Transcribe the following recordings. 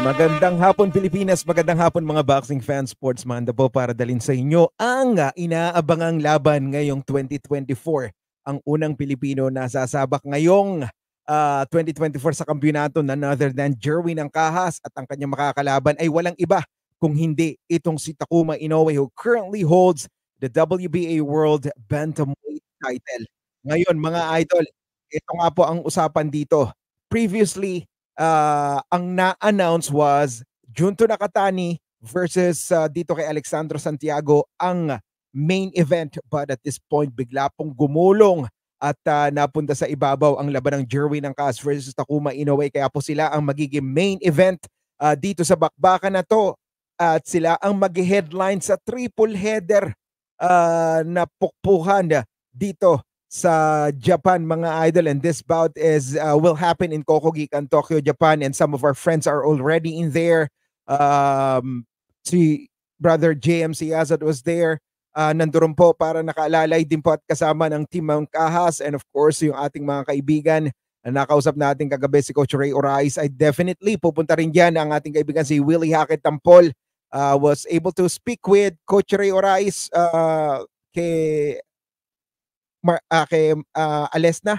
Magandang hapon Pilipinas, magandang hapon mga boxing fans, sportsman po para dalin sa inyo ang ah, inaabangang laban ngayong 2024. Ang unang Pilipino na sasabak ngayong uh, ah, 2024 sa kampiyonato na other than Jerwin Angkahas at ang kanyang makakalaban ay walang iba kung hindi itong si Takuma Inoue who currently holds the WBA World Bantamweight title. Ngayon mga idol, ito nga po ang usapan dito. Previously, uh, ang na-announce was Junto Nakatani versus uh, dito kay Alexandro Santiago ang main event but at this point bigla pong gumulong at uh, napunta sa ibabaw ang laban ng Jerwin ng Cas versus Takuma Inoue kaya po sila ang magiging main event uh, dito sa bakbakan na to at sila ang mag-headline sa triple header uh, na pukpuhan dito sa Japan mga idol and this bout is uh, will happen in Kokugikan Tokyo Japan and some of our friends are already in there um si brother JMC Azad was there uh, nandoon po para nakaalalay din po at kasama ng team ng Kahas and of course yung ating mga kaibigan na nakausap natin kagabi si Coach Ray Orais ay definitely pupunta rin diyan ang ating kaibigan si Willie Hackett Tampol uh, was able to speak with Coach Ray Orais uh, kay Mar- uh, kay uh, Alesna,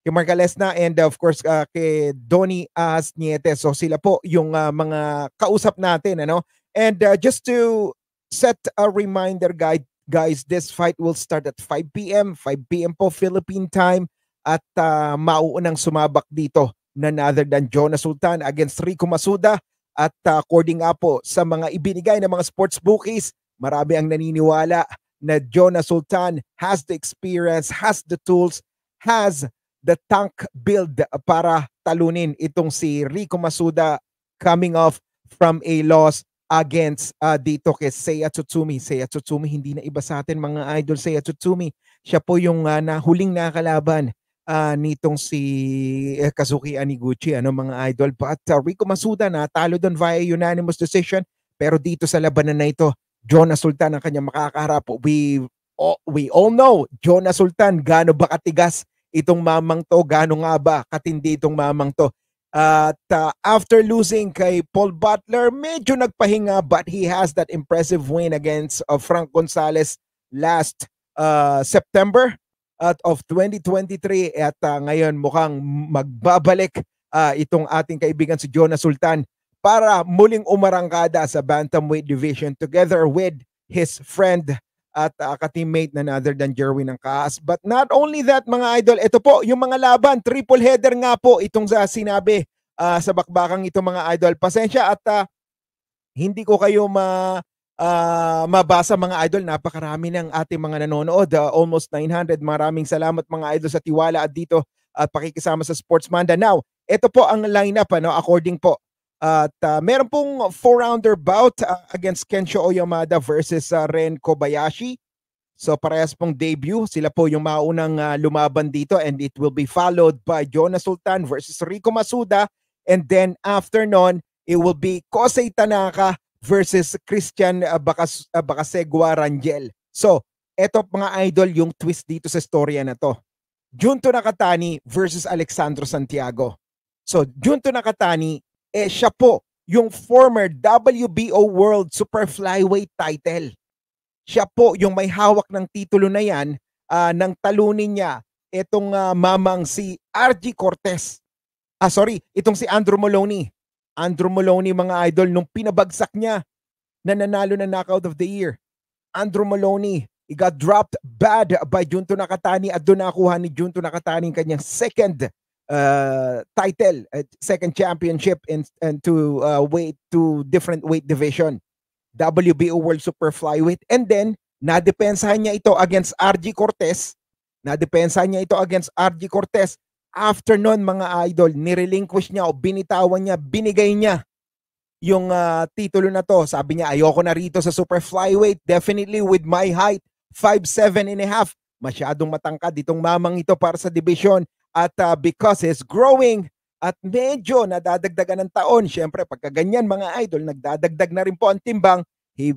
kay Mark Alesna and of course uh, kay Donny As Nietes. So sila po yung uh, mga kausap natin ano. And uh, just to set a reminder guide guys, this fight will start at 5 p.m. 5 p.m. po Philippine time at uh, mauunang sumabak dito na other than Jonas Sultan against Rico Masuda at uh, according nga po sa mga ibinigay ng mga sports bookies, marami ang naniniwala na Jonah Sultan has the experience, has the tools, has the tank build para talunin itong si Rico Masuda coming off from a loss against uh, dito kay Seiya Tsutsumi. Seiya Tsutsumi, hindi na iba sa atin mga idol. Seiya Tsutsumi, siya po yung uh, na, huling nakalaban uh, ah, nitong si uh, Kazuki Aniguchi, ano mga idol. But uh, Rico Masuda na talo doon via unanimous decision. Pero dito sa labanan na ito, Jonah Sultan ang kanyang makakaharap. We, oh, we all know, Jonah Sultan, gaano ba katigas itong mamang to? Gaano nga ba katindi itong mamang to? At uh, after losing kay Paul Butler, medyo nagpahinga but he has that impressive win against uh, Frank Gonzalez last uh, September at of 2023 at uh, ngayon mukhang magbabalik uh, itong ating kaibigan si Jonah Sultan para muling umarangkada sa bantamweight division together with his friend at uh, ka-teammate na other than Jerwin ng Kaas. But not only that mga idol, ito po yung mga laban, triple header nga po itong sa sinabi uh, sa bakbakang ito mga idol. Pasensya at uh, hindi ko kayo ma uh, mabasa mga idol. Napakarami ng ating mga nanonood, uh, almost 900. Maraming salamat mga idol sa tiwala at dito at uh, pakikisama sa Sports Manda. Now, ito po ang lineup ano according po at uh, meron pong four-rounder bout uh, against Kensho Oyamada versus uh, Ren Kobayashi. So parehas pong debut. Sila po yung maunang uh, lumaban dito and it will be followed by Jonas Sultan versus Rico Masuda. And then after nun, it will be Kosei Tanaka versus Christian uh, Bakas, uh, Bakasegwa Rangel. So, eto mga idol yung twist dito sa storya na to. Junto Nakatani versus Alexandro Santiago. So, Junto Nakatani eh siya po yung former WBO World Super Flyweight title. Siya po yung may hawak ng titulo na yan uh, nang talunin niya itong uh, mamang si RG Cortez. Ah sorry, itong si Andrew Moloney. Andrew Moloney mga idol nung pinabagsak niya na nanalo na knockout of the year. Andrew Moloney, he got dropped bad by Junto Nakatani at doon nakuha ni Junto Nakatani kanyang second uh, title, uh, second championship in and to uh, weight to different weight division, WBO World Super Flyweight, and then nadepensahan niya ito against RG Cortez. Nadepensahan niya ito against RG Cortez. Afternoon mga idol, nirelinquish niya o binitawan niya, binigay niya yung uh, titulo na to. Sabi niya, ayoko na rito sa super flyweight. Definitely with my height, 5'7 and a half. Masyadong matangkad itong mamang ito para sa division at uh, because it's growing at medyo nadadagdagan ng taon, syempre pagka ganyan mga idol, nagdadagdag na rin po ang timbang, he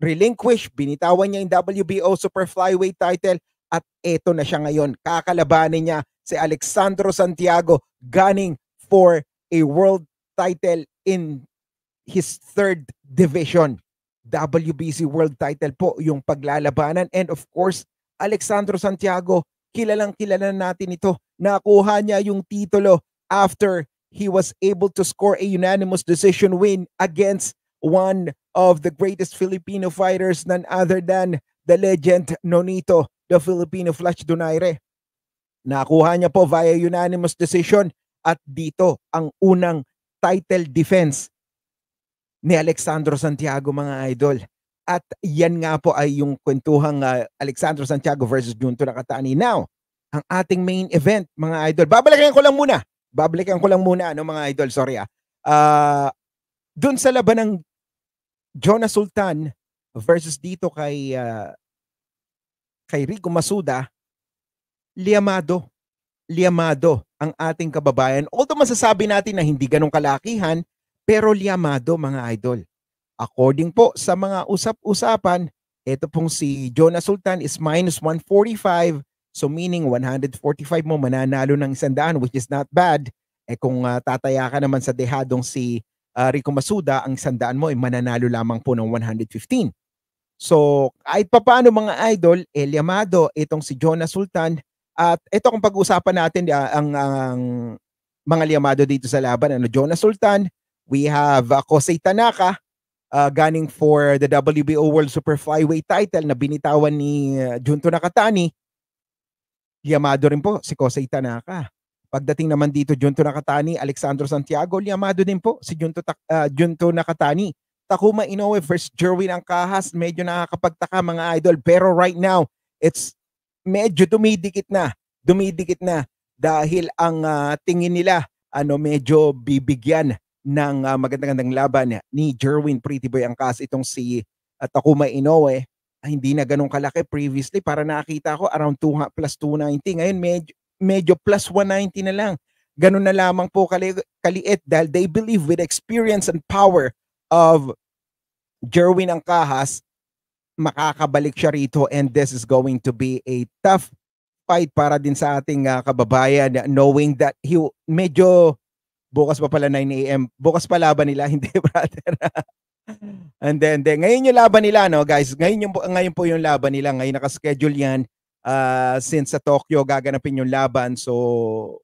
relinquished, binitawan niya yung WBO Super Flyweight title at eto na siya ngayon. Kakalabanin niya si Alexandro Santiago gunning for a world title in his third division. WBC world title po yung paglalabanan. And of course, Alexandro Santiago kilalang kilala natin ito. Nakuha niya yung titulo after he was able to score a unanimous decision win against one of the greatest Filipino fighters none other than the legend Nonito, the Filipino Flash Donaire. Nakuha niya po via unanimous decision at dito ang unang title defense ni Alexandro Santiago mga idol. At yan nga po ay yung kwentuhang uh, Alexandro Santiago versus Junto Nakatani. Now, ang ating main event, mga idol. Babalikan ko lang muna. Babalikan ko lang muna, ano, mga idol. Sorry, ah. Uh, ah, Doon sa laban ng Jonah Sultan versus dito kay uh, kay Rico Masuda, Liamado. Liamado ang ating kababayan. Although masasabi natin na hindi ganong kalakihan, pero liamado mga idol. According po sa mga usap-usapan, ito pong si Jonah Sultan is minus 145. So meaning 145 mo mananalo ng 100 which is not bad. Eh kung uh, tataya ka naman sa dehadong si uh, Rico Masuda, ang 100 mo ay mananalo lamang po ng 115. So kahit pa paano mga idol, Eliamado, eh, itong si Jonah Sultan at ito kung pag uusapan natin uh, ang, ang mga liamado dito sa laban, ano, Jonah Sultan, we have uh, Kosei Tanaka, uh, galing for the WBO World Super Flyweight title na binitawan ni uh, Junto Nakatani, Yamado rin po si Kosei Tanaka. Pagdating naman dito, Junto Nakatani, Alexandro Santiago, Yamado din po si Junto, uh, Junto Nakatani. Takuma Inoue versus Jerwin kahas, medyo nakakapagtaka mga idol. Pero right now, it's medyo dumidikit na. Dumidikit na dahil ang uh, tingin nila ano medyo bibigyan ng uh, ah, magandang laban niya, ni Jerwin Prettyboy Angkas itong si uh, Takuma Inoue ay hindi na ganun kalaki previously para nakita ko around 200 plus 290 ngayon medyo medyo plus 190 na lang ganun na lamang po kali- kaliit dahil they believe with experience and power of Jerwin Angkahas makakabalik siya rito and this is going to be a tough fight para din sa ating uh, kababayan knowing that he medyo Bukas pa pala 9 a.m. Bukas pa laban nila, hindi brother. and then, then, ngayon yung laban nila, no, guys. Ngayon, yung, ngayon po yung laban nila. Ngayon nakaschedule yan. Uh, since sa Tokyo, gaganapin yung laban. So,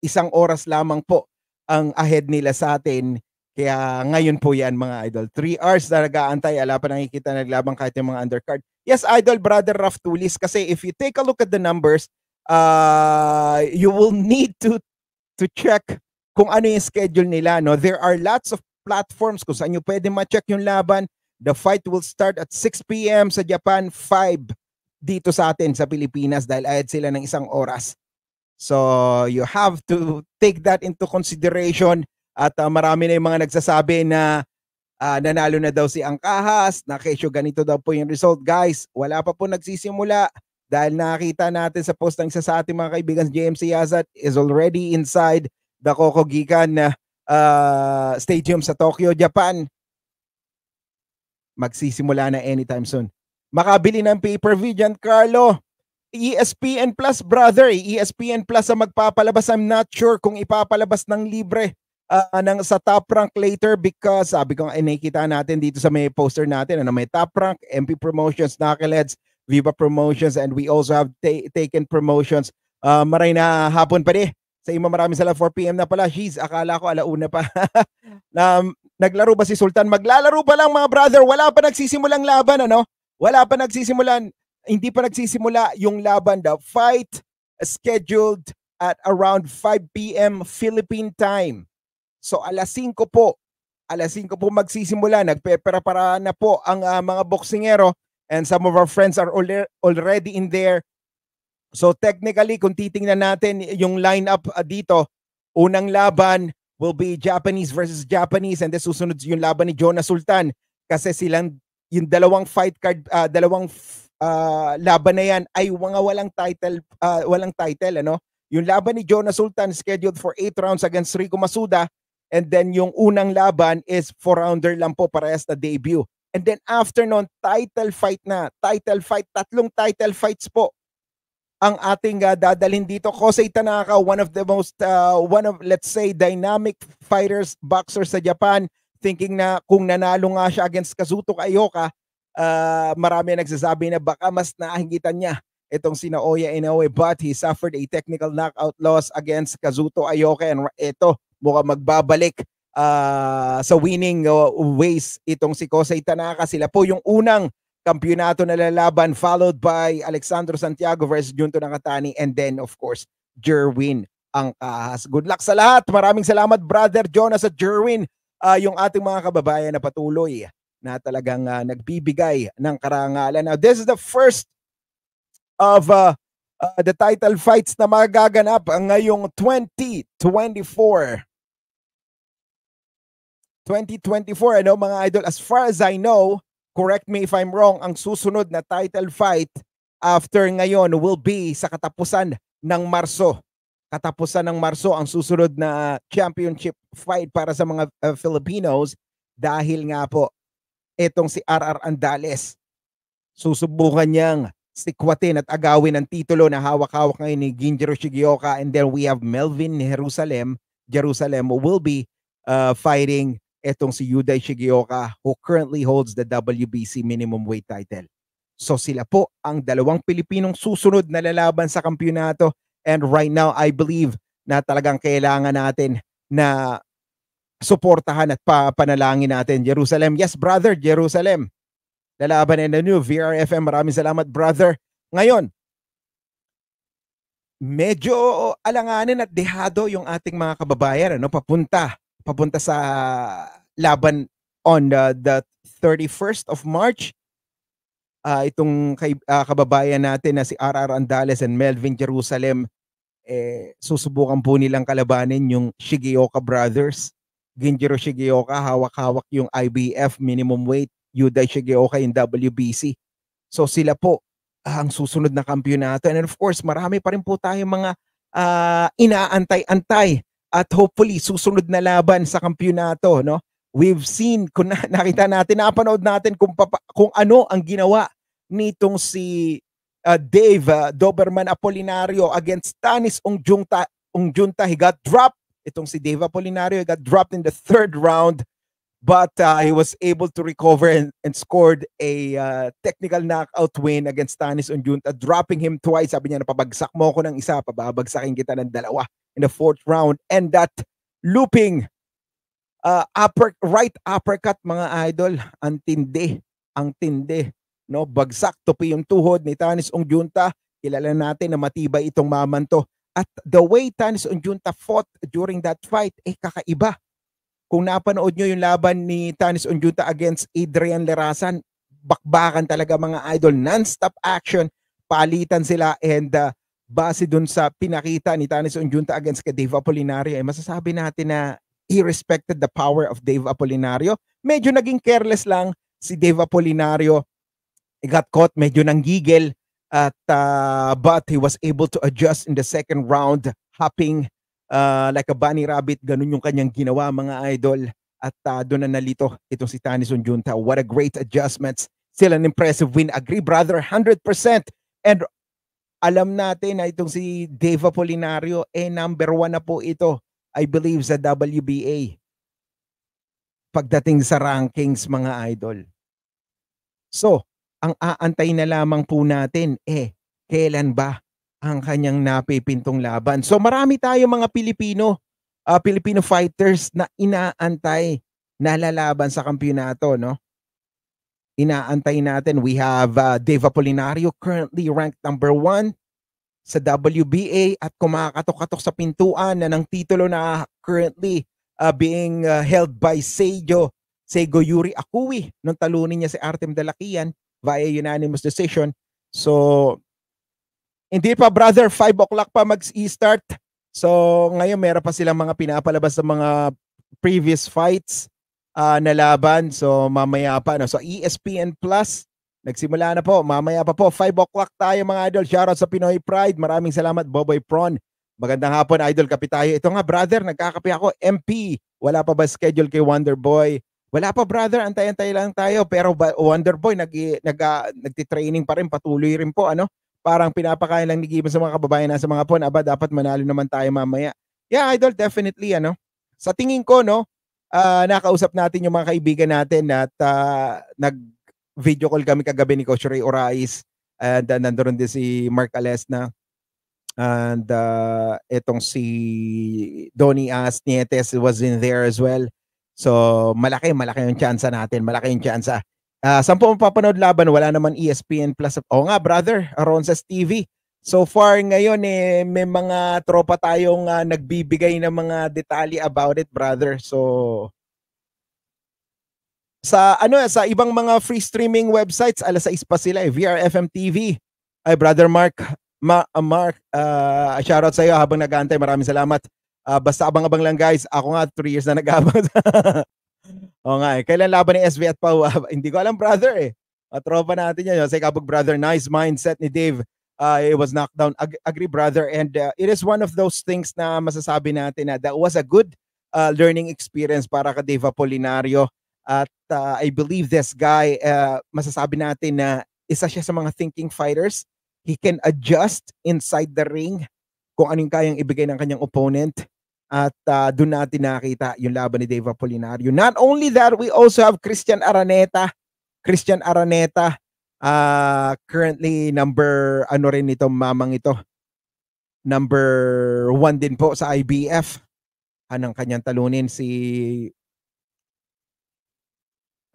isang oras lamang po ang ahead nila sa atin. Kaya ngayon po yan mga idol. 3 hours na nag-aantay. Ala pa nakikita naglaban kahit yung mga undercard. Yes, idol brother Raf Tulis. Kasi if you take a look at the numbers, uh, you will need to to check kung ano yung schedule nila. No? There are lots of platforms kung saan nyo pwede ma-check yung laban. The fight will start at 6 p.m. sa Japan, 5 dito sa atin sa Pilipinas dahil ayad sila ng isang oras. So you have to take that into consideration at uh, marami na yung mga nagsasabi na uh, nanalo na daw si Angkahas, na kesyo ganito daw po yung result. Guys, wala pa po nagsisimula. Dahil nakita natin sa post ng isa sa ating mga kaibigan, JMC Yazat is already inside the Kokogikan uh, uh, Stadium sa Tokyo, Japan. Magsisimula na anytime soon. Makabili ng pay-per-view dyan, Carlo. ESPN Plus, brother. ESPN Plus ang magpapalabas. I'm not sure kung ipapalabas ng libre uh, ng sa top rank later because sabi ko eh, nakita natin dito sa may poster natin ano may top rank MP Promotions Knuckleheads Viva Promotions and we also have ta- taken promotions. Uh, maray na hapon pa di. Sa imo maraming sala 4 p.m. na pala. Jeez, akala ko alauna pa. na, um, naglaro ba si Sultan? Maglalaro pa lang mga brother. Wala pa nagsisimulang laban ano? Wala pa nagsisimulan. Hindi pa nagsisimula yung laban. The fight scheduled at around 5 p.m. Philippine time. So alas 5 po. Alas 5 po magsisimula. Nagpepera-para na po ang uh, mga boksingero and some of our friends are already in there. So technically, kung titingnan natin yung lineup ah, dito, unang laban will be Japanese versus Japanese and then susunod yung laban ni Jonah Sultan kasi silang yung dalawang fight card, uh, dalawang uh, laban na yan ay mga walang title, uh, walang title ano. Yung laban ni Jonah Sultan scheduled for 8 rounds against Rico Masuda and then yung unang laban is 4 rounder lang po parehas na debut. And then after nun, title fight na. Title fight, tatlong title fights po ang ating uh, dadalhin dito. Kosei Tanaka, one of the most, uh, one of, let's say, dynamic fighters, boxer sa Japan, thinking na kung nanalo nga siya against Kazuto Ayoka, uh, ah, marami nagsasabi na baka mas nahingitan niya itong sina Oya Inoue but he suffered a technical knockout loss against Kazuto Ayoka and ito mukhang magbabalik uh, sa winning uh, ways itong si Kosei Tanaka. Sila po yung unang kampyonato na lalaban followed by Alexandro Santiago versus Junto Nakatani and then of course Jerwin ang kahas. Good luck sa lahat. Maraming salamat brother Jonas at Jerwin uh, yung ating mga kababayan na patuloy na talagang uh, nagbibigay ng karangalan. Now this is the first of uh, uh, the title fights na magaganap ngayong 2024 2024, ano mga idol? As far as I know, correct me if I'm wrong, ang susunod na title fight after ngayon will be sa katapusan ng Marso. Katapusan ng Marso ang susunod na championship fight para sa mga uh, Filipinos dahil nga po itong si RR Andales susubukan niyang sikwatin at agawin ang titulo na hawak-hawak ngayon ni Ginjiro Shigeoka and then we have Melvin Jerusalem Jerusalem will be uh, fighting etong si Yudai Shigeoka who currently holds the WBC minimum weight title. So sila po ang dalawang Pilipinong susunod na lalaban sa kampyonato and right now I believe na talagang kailangan natin na suportahan at papanalangin natin Jerusalem. Yes, brother, Jerusalem. Lalaban and the new VRFM. Maraming salamat, brother. Ngayon, medyo alanganin at dehado yung ating mga kababayan ano papunta papunta sa laban on the, the 31st of March. Uh, itong kay, uh, kababayan natin na si RR Andales and Melvin Jerusalem, eh, susubukan po nilang kalabanin yung Shigeoka Brothers. Ginjiro Shigeoka, hawak-hawak yung IBF minimum weight, Yudai Shigeoka in WBC. So sila po uh, ang susunod na kampiyonato. And of course, marami pa rin po tayong mga uh, inaantay-antay at hopefully susunod na laban sa kampiyonato, no? We've seen, kung na, nakita natin, napanood natin kung, papa, kung ano ang ginawa nitong si uh, Dave uh, Doberman Apolinario against Tanis Ungjunta, Ungjunta. He got dropped. Itong si Dave Apolinario, he got dropped in the third round. But uh, he was able to recover and, and scored a uh, technical knockout win against Tanis Ungjunta, dropping him twice. Sabi niya, napabagsak mo ako ng isa, pababagsakin kita ng dalawa in the fourth round. And that looping uh, upper right uppercut mga idol, ang tindi, ang tindi, no? Bagsak tupi yung tuhod ni Tanis Ongjunta. Kilala natin na matibay itong mamanto. At the way Tanis Ongjunta fought during that fight, eh kakaiba. Kung napanood nyo yung laban ni Tanis Ongjunta against Adrian Lerasan, bakbakan talaga mga idol, non-stop action, palitan sila and uh, base dun sa pinakita ni Tanis Onjunta against kay Kadeva Polinaria, eh, masasabi natin na he respected the power of Dave Apolinario. Medyo naging careless lang si Dave Apolinario. He got caught, medyo nang nanggigil. At, uh, but he was able to adjust in the second round, hopping uh, like a bunny rabbit. Ganun yung kanyang ginawa mga idol. At uh, doon na nalito itong si Tanison Junta. What a great adjustments. Still an impressive win. Agree brother, 100%. And alam natin na itong si Dave Apolinario, eh number one na po ito I believe sa WBA pagdating sa rankings mga idol. So, ang aantay na lamang po natin eh kailan ba ang kanyang napipintong laban. So marami tayo mga Pilipino, uh, ah, Filipino fighters na inaantay na lalaban sa kampyonato, no? Inaantay natin. We have uh, ah, Deva Polinario currently ranked number one sa WBA at kumakatok-katok sa pintuan na ng titulo na currently uh, being uh, held by Seiyo Seigo Yuri Akui nung talunin niya si Artem Dalakian via unanimous decision. So, hindi pa brother, 5 o'clock pa mag-start. e So, ngayon meron pa silang mga pinapalabas sa mga previous fights uh, na laban. So, mamaya pa. No? So, ESPN Plus, Nagsimula na po. Mamaya pa po. 5 o'clock tayo mga idol. Shoutout sa Pinoy Pride. Maraming salamat Boboy Prawn. Magandang hapon idol. Kapi tayo. Ito nga brother. Nagkakapi ako. MP. Wala pa ba schedule kay Wonder Boy? Wala pa brother, antay-antay lang tayo pero Wonder Boy nag, nag uh, nagti-training pa rin, patuloy rin po ano. Parang pinapakain lang ni Gibbon sa mga kababayan na sa mga pon, aba dapat manalo naman tayo mamaya. Yeah, idol, definitely ano. Sa tingin ko no, uh, nakausap natin yung mga kaibigan natin at uh, nag video call kami kagabi ni Coach Ray Orais and uh, nandoon din si Mark Alesna and uh, etong si Donny As Nietes was in there as well. So malaki, malaki yung chance natin. Malaki yung chance. Uh, ah, saan po mapapanood laban? Wala naman ESPN Plus. Oo nga, brother. Aronses TV. So far ngayon eh may mga tropa tayong uh, nagbibigay ng mga detalye about it, brother. So sa ano sa ibang mga free streaming websites, alas sa ispa sila eh, VRFM TV. Ay brother Mark, Ma, uh, Mark, uh, ah, shout out sa iyo habang nag-aantay. Maraming salamat. Uh, basta abang-abang lang guys. Ako nga 3 years na nag-abang. Oo nga eh. Kailan laban ni SV at Pau? Hindi ko alam brother eh. Uh, tropa natin yan. Jose Kabog brother, nice mindset ni Dave. Uh, it was knocked down. Ag- agree brother. And uh, it is one of those things na masasabi natin na that was a good uh, learning experience para ka Dave Apolinario at uh, I believe this guy, uh, masasabi natin na isa siya sa mga thinking fighters. He can adjust inside the ring kung anong kayang ibigay ng kanyang opponent. At uh, ah, doon natin nakita yung laban ni Dave Apolinario. Not only that, we also have Christian Araneta. Christian Araneta, uh, currently number, ano rin ito, mamang ito. Number one din po sa IBF. Anang kanyang talunin si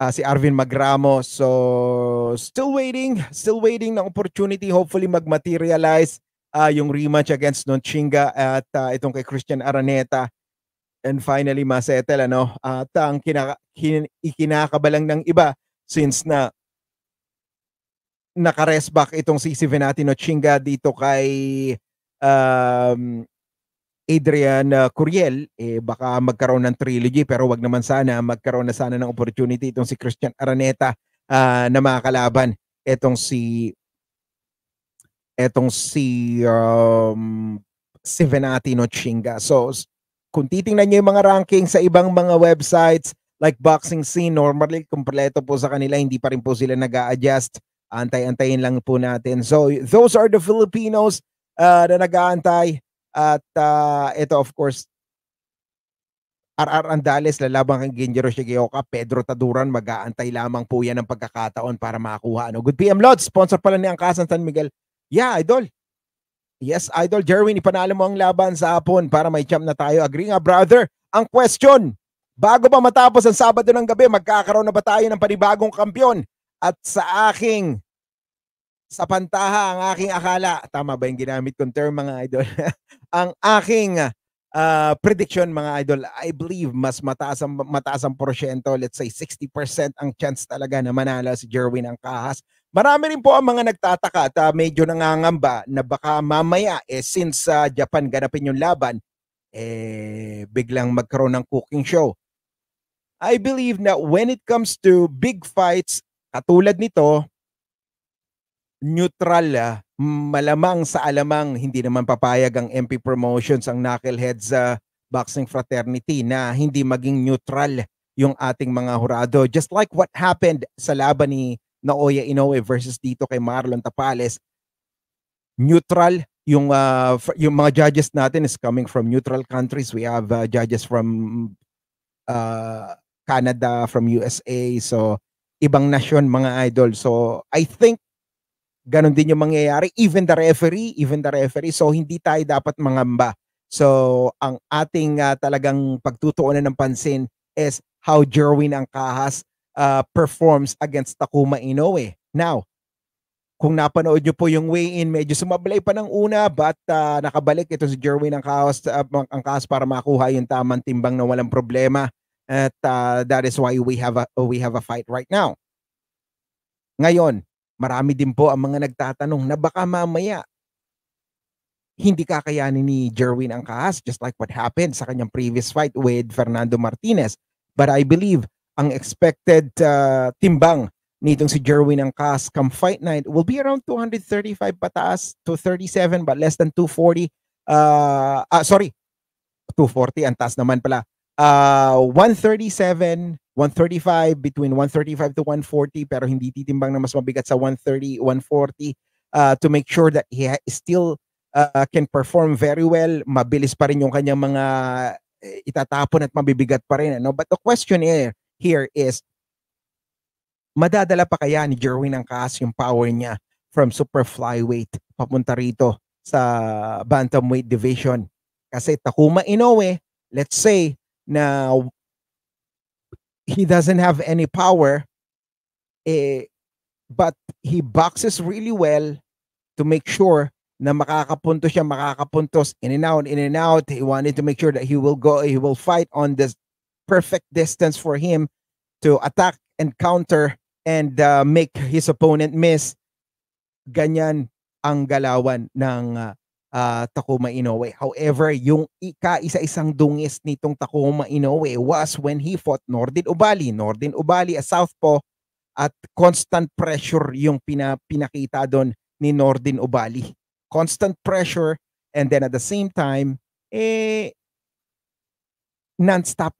uh, si Arvin Magramo. So, still waiting, still waiting ng opportunity. Hopefully, magmaterialize uh, yung rematch against Nonchinga at uh, itong kay Christian Araneta. And finally, masettle, ano? At uh, ang kinaka- kin- ikinakabalang ng iba since na naka-rest back itong si Sivenati Nochinga dito kay um, Adrian uh, Curiel, eh baka magkaroon ng trilogy pero wag naman sana magkaroon na sana ng opportunity itong si Christian Araneta uh, na makakalaban etong si etong si um, Sivenati no Chinga. So kung titingnan niyo yung mga ranking sa ibang mga websites like Boxing Scene, normally kumpleto po sa kanila, hindi pa rin po sila nag-a-adjust. Antay-antayin lang po natin. So those are the Filipinos uh, na nag-aantay at uh, ah, ito of course, RR Andales lalaban kay Genjiro Shigeoka, Pedro Taduran mag-aantay lamang po yan ng pagkakataon para makakuha. Ano? Good PM Lodge, sponsor pala ni Angkasan San Miguel. Yeah, idol. Yes, idol Jerwin, ipanalo mo ang laban sa hapon para may champ na tayo. Agree nga, brother. Ang question, bago pa matapos ang Sabado ng gabi, magkakaroon na ba tayo ng panibagong kampyon? At sa aking sa pantaha ang aking akala. Tama ba yung ginamit kong term mga idol? ang aking uh, prediction mga idol, I believe mas mataas ang, mataas ang porsyento. Let's say 60% ang chance talaga na manalo si Jerwin ang kahas. Marami rin po ang mga nagtataka at uh, medyo nangangamba na baka mamaya eh, since sa uh, Japan ganapin yung laban, eh, biglang magkaroon ng cooking show. I believe na when it comes to big fights, katulad nito, neutral ah, malamang sa alamang hindi naman papayag ang MP Promotions ang knuckleheads sa uh, boxing fraternity na hindi maging neutral yung ating mga hurado. Just like what happened sa laban ni Naoya Inoue versus dito kay Marlon Tapales, neutral yung uh, yung mga judges natin is coming from neutral countries. We have uh, judges from uh, Canada, from USA, so ibang nasyon mga idol. So I think Ganon din yung mangyayari. Even the referee, even the referee. So, hindi tayo dapat mangamba. So, ang ating uh, talagang pagtutuunan ng pansin is how Jerwin Angkahas uh, ah, performs against Takuma Inoue. Now, kung napanood nyo po yung weigh-in, medyo sumablay pa ng una but uh, nakabalik ito si Jerwin ang uh, ang kaos para makuha yung tamang timbang na walang problema. At uh, that is why we have a we have a fight right now. Ngayon, Marami din po ang mga nagtatanong na baka mamaya hindi kakayanin ni Jerwin ang kahas just like what happened sa kanyang previous fight with Fernando Martinez. But I believe ang expected uh, timbang nitong si Jerwin ang kahas come fight night will be around 235 pataas to 37 but less than 240. Uh, ah, sorry, 240 ang taas naman pala. Uh, 137 135 between 135 to 140 pero hindi titimbang na mas mabigat sa 130 140 uh, to make sure that he still uh, can perform very well mabilis pa rin yung kanyang mga eh, itatapon at mabibigat pa rin ano but the question here, here is madadala pa kaya ni Jerwin ang kaas yung power niya from super flyweight papunta rito sa bantamweight division kasi Takuma Inoue let's say na he doesn't have any power, eh, but he boxes really well to make sure na makakapunto siya, makakapuntos, in and out, in and out. He wanted to make sure that he will go, he will fight on this perfect distance for him to attack and counter and uh, make his opponent miss. Ganyan ang galawan ng uh, uh, ah, Takuma Inoue. However, yung ika-isa-isang dungis nitong Takuma Inoue was when he fought Nordin Ubali. Nordin Ubali, a southpaw, at constant pressure yung pina, pinakita doon ni Nordin Ubali. Constant pressure and then at the same time, eh, non-stop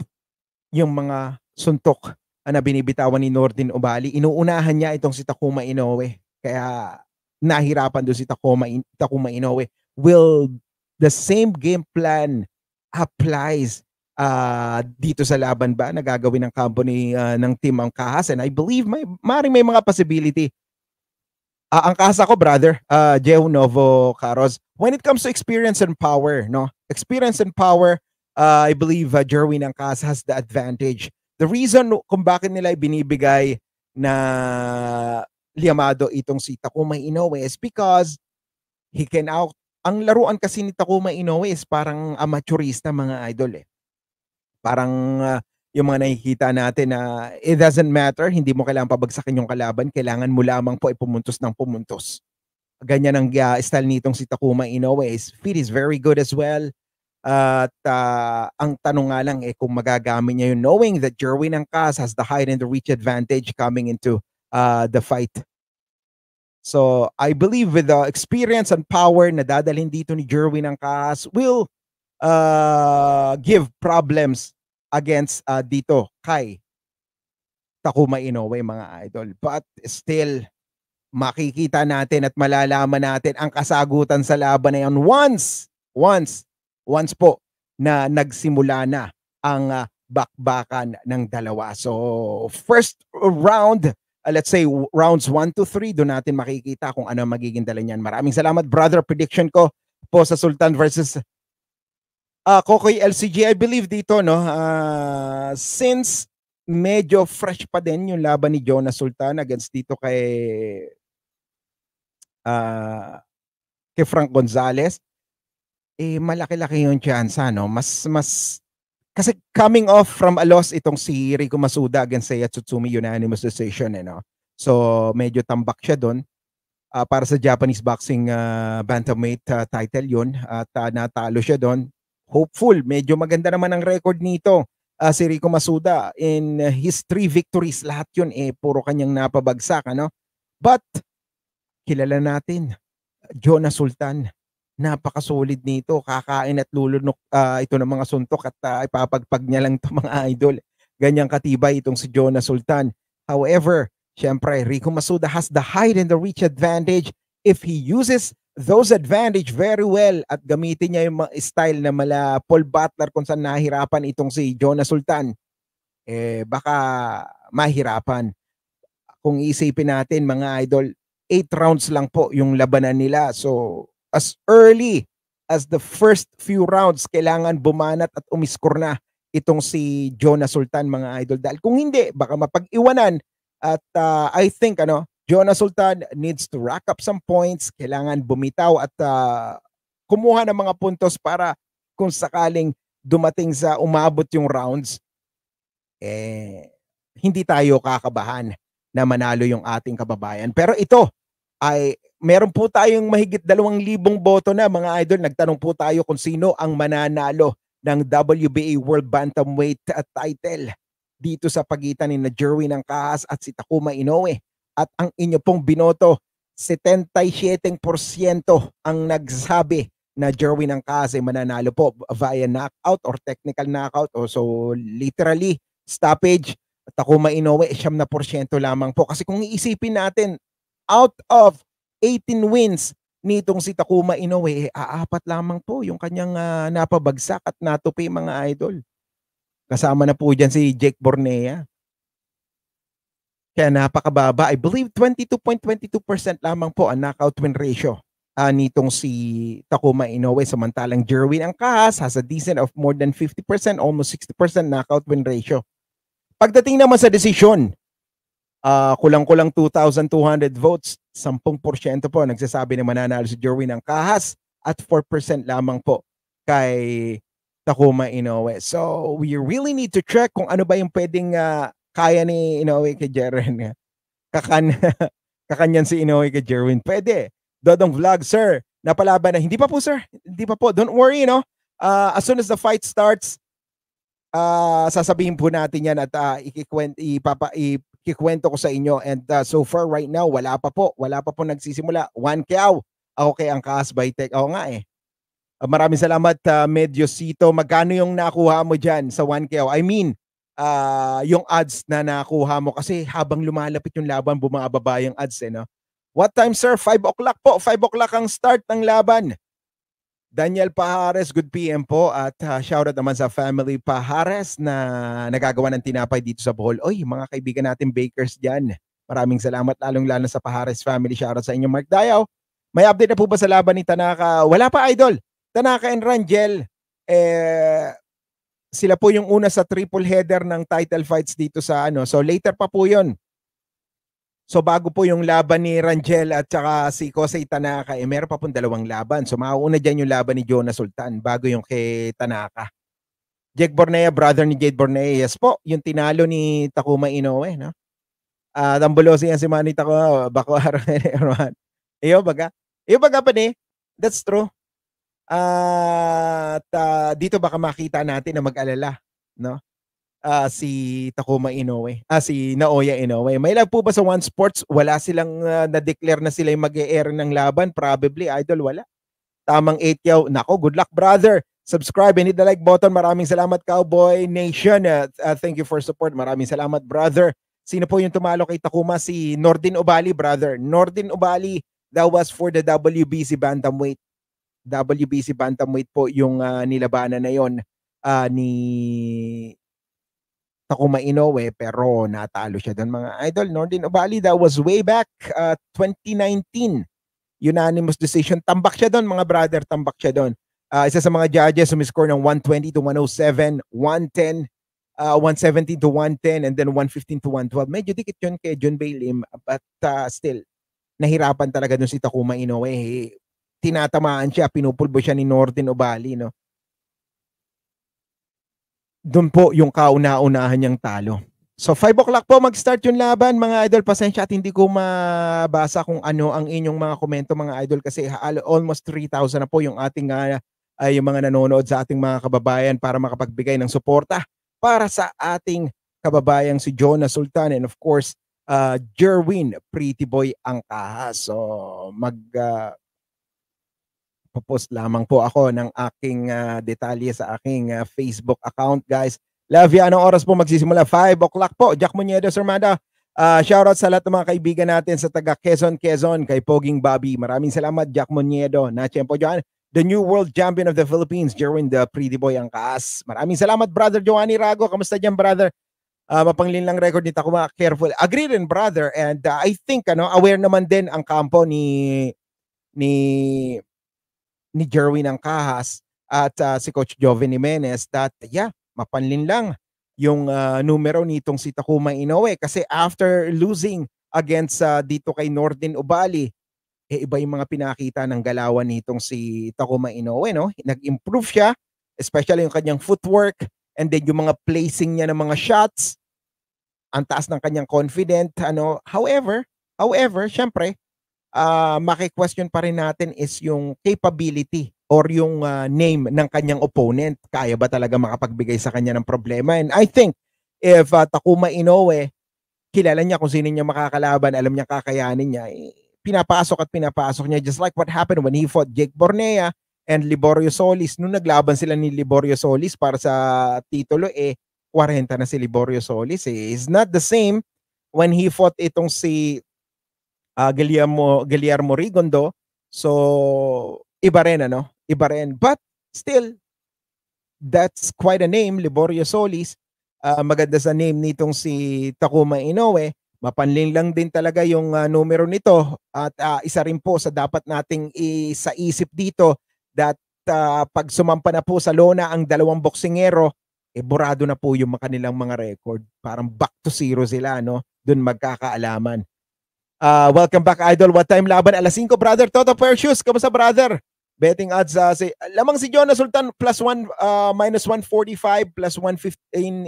yung mga suntok na binibitawan ni Nordin Ubali. Inuunahan niya itong si Takuma Inoue. Kaya nahirapan doon si Takuma, Takuma Inoue will the same game plan applies uh, dito sa laban ba na gagawin ng kampo ni uh, ng team ang Kahas and I believe may maring may mga possibility uh, ang Kahas ako brother uh, Jehu Novo Caros when it comes to experience and power no experience and power uh, I believe uh, Jerwin ang Kahas has the advantage the reason kung bakit nila ibinibigay na Liamado itong si Takuma Inoue is because he can out ang laruan kasi ni Takuma Inoue is parang amateurista mga idol eh. Parang uh, yung mga nakikita natin na it doesn't matter, hindi mo kailangan pabagsakin yung kalaban, kailangan mo lamang po ay pumuntos ng pumuntos. Ganyan ang uh, style nitong si Takuma Inoue. His feet is very good as well. Uh, at uh, ang tanong nga lang eh kung magagamit niya yun knowing that Jerwin Angkas has the height and the reach advantage coming into uh, the fight So, I believe with the experience and power na dadalhin dito ni Jerwin ang Kahas will uh, give problems against uh, dito kay Takuma Inoue mga idol. But still, makikita natin at malalaman natin ang kasagutan sa laban na yun once, once, once po na nagsimula na ang uh, bakbakan ng dalawa. So, first round, Uh, let's say rounds 1 to 3 do natin makikita kung ano magiging dala niyan. Maraming salamat brother. Prediction ko po sa Sultan versus uh, Kokoy LCG. I believe dito no uh, since medyo fresh pa din yung laban ni Jonas Sultan against dito kay uh, kay Frank Gonzalez eh malaki-laki yung chance no mas mas kasi coming off from a loss itong si Rico Masuda against Seiya Tsutsumi unanimous decision eh, no? So medyo tambak siya doon uh, ah, para sa Japanese boxing uh, bantamweight uh, title 'yon at uh, natalo siya doon. Hopeful, medyo maganda naman ang record nito. Uh, si Rico Masuda in his three victories lahat 'yon eh puro kanyang napabagsak ano. But kilala natin Jonah Sultan napakasolid nito. Kakain at lulunok uh, ito ng mga suntok at uh, ipapagpag niya lang to mga idol. Ganyang katibay itong si Jonah Sultan. However, syempre, Rico Masuda has the height and the reach advantage if he uses those advantage very well at gamitin niya yung style na mala Paul Butler kung saan nahirapan itong si Jonah Sultan. Eh, baka mahirapan. Kung isipin natin mga idol, 8 rounds lang po yung labanan nila. So, as early as the first few rounds, kailangan bumanat at umiskor na itong si Jonah Sultan mga idol dahil kung hindi baka mapag-iwanan at uh, I think ano Jonah Sultan needs to rack up some points kailangan bumitaw at uh, kumuha ng mga puntos para kung sakaling dumating sa umabot yung rounds eh hindi tayo kakabahan na manalo yung ating kababayan pero ito ay meron po tayong mahigit dalawang libong boto na mga idol. Nagtanong po tayo kung sino ang mananalo ng WBA World Bantamweight title dito sa pagitan ni na Jerwin ng Kahas at si Takuma Inoue. At ang inyo pong binoto, 77% ang nagsabi na Jerwin ng Kahas ay mananalo po via knockout or technical knockout o so literally stoppage. Takuma Inoue, siyam na porsyento lamang po. Kasi kung iisipin natin, out of 18 wins nitong si Takuma Inoue, eh, aapat lamang po yung kanyang uh, napabagsak at natupi mga idol. Kasama na po dyan si Jake Bornea. Kaya napakababa. I believe 22.22% lamang po ang knockout win ratio uh, nitong si Takuma Inoue. Samantalang Jerwin Angkas has a decent of more than 50%, almost 60% knockout win ratio. Pagdating naman sa desisyon, Uh, kulang-kulang 2,200 votes, 10% po nagsasabi na mananalo si Jorwin ng kahas at 4% lamang po kay Takuma Inoue. So, we really need to check kung ano ba yung pwedeng uh, kaya ni Inoue kay Jeren. Kakan kakanyan si Inoue kay Jerwin. Pwede. Dodong vlog, sir. Napalaban na. Hindi pa po, sir. Hindi pa po. Don't worry, no? Uh, as soon as the fight starts, uh, sasabihin po natin yan at uh, ikikwent, ipapa, ip, kikwento ko sa inyo. And uh, so far right now, wala pa po. Wala pa po nagsisimula. One kiaw. Ako kay Angkas by Tech. Oo nga eh. Uh, maraming salamat, uh, ah, Mediosito. Magkano yung nakuha mo dyan sa 1KO? I mean, uh, yung ads na nakuha mo kasi habang lumalapit yung laban, bumababa yung ads eh, no? What time, sir? 5 o'clock po. 5 o'clock ang start ng laban. Daniel Pahares, good PM po at uh, shoutout naman sa family Pahares na nagagawa ng tinapay dito sa Bohol. Oy, mga kaibigan natin bakers dyan. Maraming salamat lalong-lalo sa Pahares family. Shoutout sa inyo Mark Dayaw. May update na po ba sa laban ni Tanaka? Wala pa idol. Tanaka and Rangel eh sila po yung una sa triple header ng title fights dito sa ano. So later pa po 'yon. So bago po yung laban ni Rangel at saka si Kosei Tanaka, eh, meron pa pong dalawang laban. So mauuna dyan yung laban ni Jonah Sultan bago yung kay Tanaka. Jake Bornea, brother ni Jade Bornea. Yes po, yung tinalo ni Takuma Inoue, no? Ah, uh, tambolosi yan si Manny Takuma, oh, bako araw Iyo baga. Iyo baga pa ni. That's true. Uh, at uh, dito baka makita natin na mag-alala, no? uh, si Takuma Inoue, ah, si Naoya Inoue. May lag po ba sa One Sports? Wala silang uh, na-declare na sila yung mag air ng laban? Probably, idol, wala. Tamang 8 yaw. Nako, good luck, brother. Subscribe and hit the like button. Maraming salamat, Cowboy Nation. Uh, uh, thank you for support. Maraming salamat, brother. Sino po yung tumalo kay Takuma? Si Nordin Obali, brother. Nordin Obali, that was for the WBC Bantamweight. WBC Bantamweight po yung uh, nilabanan na yon uh, ni Takuma Inoue pero natalo siya doon mga idol. Nordin Obali, that was way back uh, ah, 2019. Unanimous decision. Tambak siya doon mga brother, tambak siya doon. Uh, ah, isa sa mga judges sumiscore ng 120 to 107, 110, uh, 170 to 110, and then 115 to 112. Medyo dikit yun kay John Baylim, but uh, still, nahirapan talaga dun si Takuma Inoue. Tinatamaan siya, pinupulbo siya ni Norden Obali, no? doon po yung kauna-unahan niyang talo. So 5 o'clock po mag-start yung laban mga idol. Pasensya at hindi ko mabasa kung ano ang inyong mga komento mga idol kasi almost 3,000 na po yung ating uh, uh, yung mga nanonood sa ating mga kababayan para makapagbigay ng suporta para sa ating kababayang si Jonah Sultan and of course uh, Jerwin Pretty Boy ang kahas. So mag uh, magpo-post lamang po ako ng aking uh, detalye sa aking uh, Facebook account, guys. Love you. Anong oras po magsisimula? 5 o'clock po. Jack Muñedo, Sir Mada. Uh, ah, shoutout sa lahat ng mga kaibigan natin sa taga Quezon, Quezon, kay Poging Bobby. Maraming salamat, Jack Muñedo. Nachem po dyan. The New World Champion of the Philippines, Jerwin the Pretty Boy, ang kaas. Maraming salamat, Brother Giovanni Rago. Kamusta dyan, brother? uh, mapanglin lang record ni Takuma careful agree rin brother and uh, I think ano aware naman din ang kampo ni ni ni Jerwin Angkahas at uh, si Coach Joven Jimenez that yeah, mapanlin lang yung uh, numero nitong si Takuma Inoue kasi after losing against uh, dito kay Northern Ubali, eh, iba yung mga pinakita ng galawan nitong si Takuma Inoue, no? Nag-improve siya, especially yung kanyang footwork and then yung mga placing niya ng mga shots. Ang taas ng kanyang confident, ano? However, however, syempre, uh, ah, maki pa rin natin is yung capability or yung uh, name ng kanyang opponent. Kaya ba talaga makapagbigay sa kanya ng problema? And I think if uh, Takuma Inoue, kilala niya kung sino niya makakalaban, alam niya kakayanin niya, eh, pinapasok at pinapasok niya. Just like what happened when he fought Jake Bornea and Liborio Solis. Nung naglaban sila ni Liborio Solis para sa titulo, eh, 40 na si Liborio Solis. Eh. It's not the same when he fought itong si uh, Guillermo, Guillermo Rigondo. So, iba rin, ano? Iba rin. But still, that's quite a name, Liborio Solis. Uh, maganda sa name nitong si Takuma Inoue. Mapanlin lang din talaga yung uh, numero nito at uh, isa rin po sa dapat nating isaisip dito that uh, pag sumampa na po sa lona ang dalawang boksingero, eh burado na po yung kanilang mga record. Parang back to zero sila, no? Doon magkakaalaman. Uh, welcome back, Idol. What time laban? Alas 5, brother. Toto Persius, kamusta, brother? Betting odds, uh, si, lamang si Jonas Sultan, plus 1, uh, ah, minus 145, plus 115,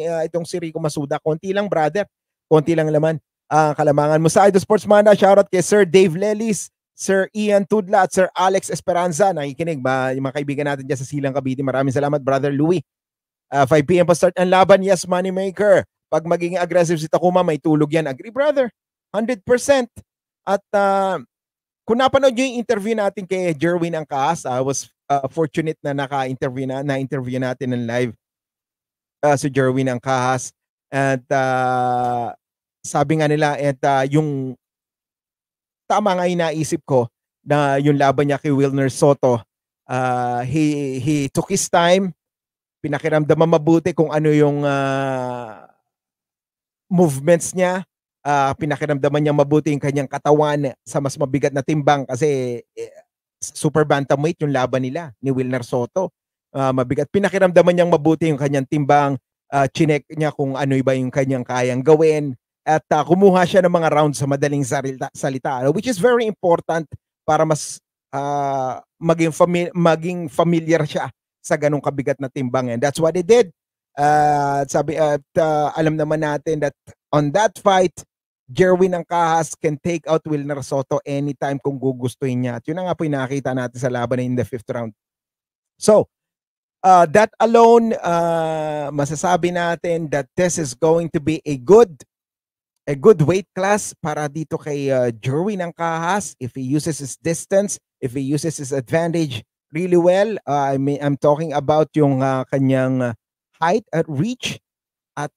uh, itong si Rico Masuda. Konti lang, brother. Konti lang laman. Ang uh, kalamangan mo sa Idol Sports Manda. Shoutout kay Sir Dave Lelis, Sir Ian Tudla, at Sir Alex Esperanza. Nakikinig ba yung mga kaibigan natin dyan sa Silang Cavite? Maraming salamat, brother Louie. Uh, 5 p.m. pa start ang laban. Yes, moneymaker. Pag maging aggressive si Takuma, may tulog yan. Agree, brother. 100%. At uh, kung napanood yung interview natin kay Jerwin Angkas, I was uh, fortunate na naka-interview na, na-interview natin ng live uh, si Jerwin Angkas. At uh, sabi nga nila, at uh, yung tama nga inaisip ko na yung laban niya kay Wilner Soto, uh, he, he took his time, pinakiramdaman mabuti kung ano yung uh, movements niya, uh, pinakiramdaman niya mabuti yung kanyang katawan sa mas mabigat na timbang kasi eh, super bantamweight yung laban nila ni Wilner Soto. Uh, mabigat. Pinakiramdaman niyang mabuti yung kanyang timbang. Uh, chinek niya kung ano iba yung kanyang kayang gawin. At uh, kumuha siya ng mga rounds sa madaling salita, salita ano, which is very important para mas uh, maging, fami- maging familiar siya sa ganong kabigat na timbang. And that's what he did. Uh, sabi, at uh, alam naman natin that on that fight, Gerwin Angkahas can take out Wilner Soto anytime kung gugustuhin niya. At yun na nga po yung nakita natin sa laban in the fifth round. So, uh, that alone, uh, masasabi natin that this is going to be a good a good weight class para dito kay uh, Jerwin Angkahas if he uses his distance, if he uses his advantage really well. Uh, I mean, I'm talking about yung uh, kanyang uh, height at reach. At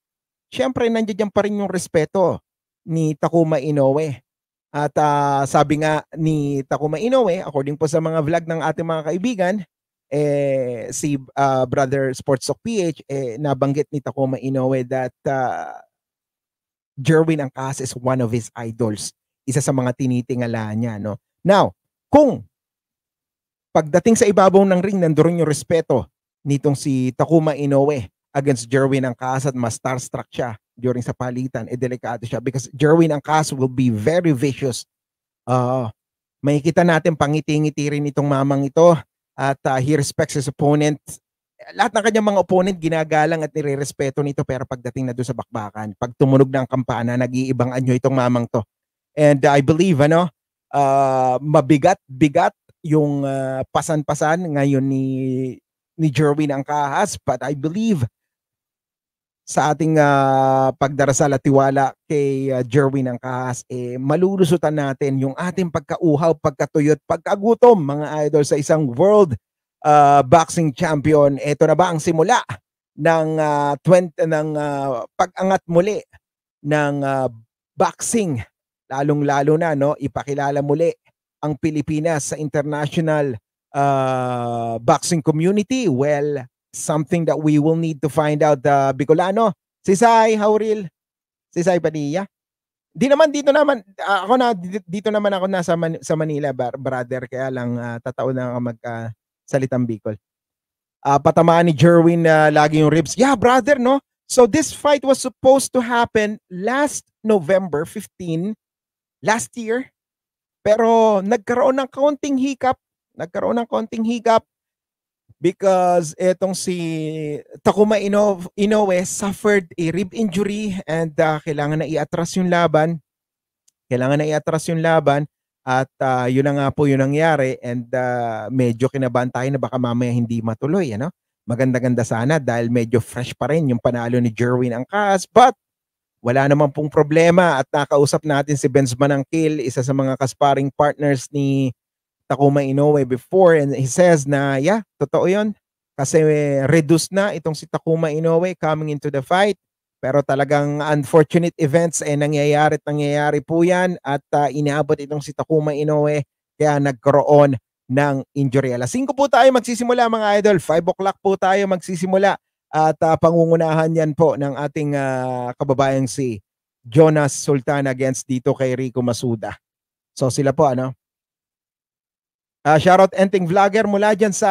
syempre, nandiyan pa rin yung respeto ni Takuma Inoue. At uh, sabi nga ni Takuma Inoue, according po sa mga vlog ng ating mga kaibigan, eh, si uh, Brother Sportsok PH, eh, nabanggit ni Takuma Inoue that uh, Jerwin Angkas is one of his idols. Isa sa mga tinitingala niya. No? Now, kung pagdating sa ibabaw ng ring, nandoon yung respeto nitong si Takuma Inoue against Jerwin Angkas at mas starstruck siya during sa palitan, eh delikado siya because Jerwin ang kaso will be very vicious. Uh, makikita natin pangiti-ngiti rin itong mamang ito at uh, he respects his opponent. Lahat ng kanyang mga opponent ginagalang at nirerespeto nito pero pagdating na doon sa bakbakan, pag tumunog na ang kampana, nag-iibang anyo itong mamang to. And uh, I believe ano, uh, ah, mabigat-bigat yung uh, pasan-pasan ngayon ni ni Jerwin Angkahas but I believe sa ating uh, pagdarasal at tiwala kay uh, Jerwin Angkahas, eh, malulusutan natin yung ating pagkauhaw, pagkatuyot, pagkagutom, mga idol, sa isang world uh, boxing champion. Ito na ba ang simula ng, uh, 20, ng uh, pag-angat muli ng uh, boxing? Lalong-lalo na, no? ipakilala muli ang Pilipinas sa international uh, boxing community. Well, something that we will need to find out the uh, Bicolano. Si Sai Hauril, si Sai Padilla. Di naman dito naman uh, ako na dito naman ako nasa Man- sa Manila bar, brother kaya lang uh, ah, tatao na ako mag uh, salitang Bicol. Uh, patamaan ni Jerwin na uh, lagi yung ribs. Yeah, brother, no? So this fight was supposed to happen last November 15 last year. Pero nagkaroon ng kaunting hiccup, nagkaroon ng kaunting hiccup because etong si Takuma Ino Inoue suffered a rib injury and uh, kailangan na iatras yung laban. Kailangan na iatras yung laban at uh, yun na nga po yung nangyari and uh, medyo kinabantayan na baka mamaya hindi matuloy. Ano? Maganda-ganda sana dahil medyo fresh pa rin yung panalo ni Jerwin Angkas but wala naman pong problema at nakausap natin si Benz Manangkil, isa sa mga kasparing partners ni Takuma Inoue eh, before and he says na yeah, totoo 'yon. Kasi reduced na itong si Takuma Inoue coming into the fight. Pero talagang unfortunate events eh nangyayari at nangyayari po yan at uh, inaabot itong si Takuma Inoue kaya nagkaroon ng injury. Alas 5 po tayo magsisimula mga idol. 5 o'clock po tayo magsisimula at uh, pangungunahan yan po ng ating uh, kababayang si Jonas Sultan against dito kay Rico Masuda. So sila po ano, Uh, shoutout Enting Vlogger mula dyan sa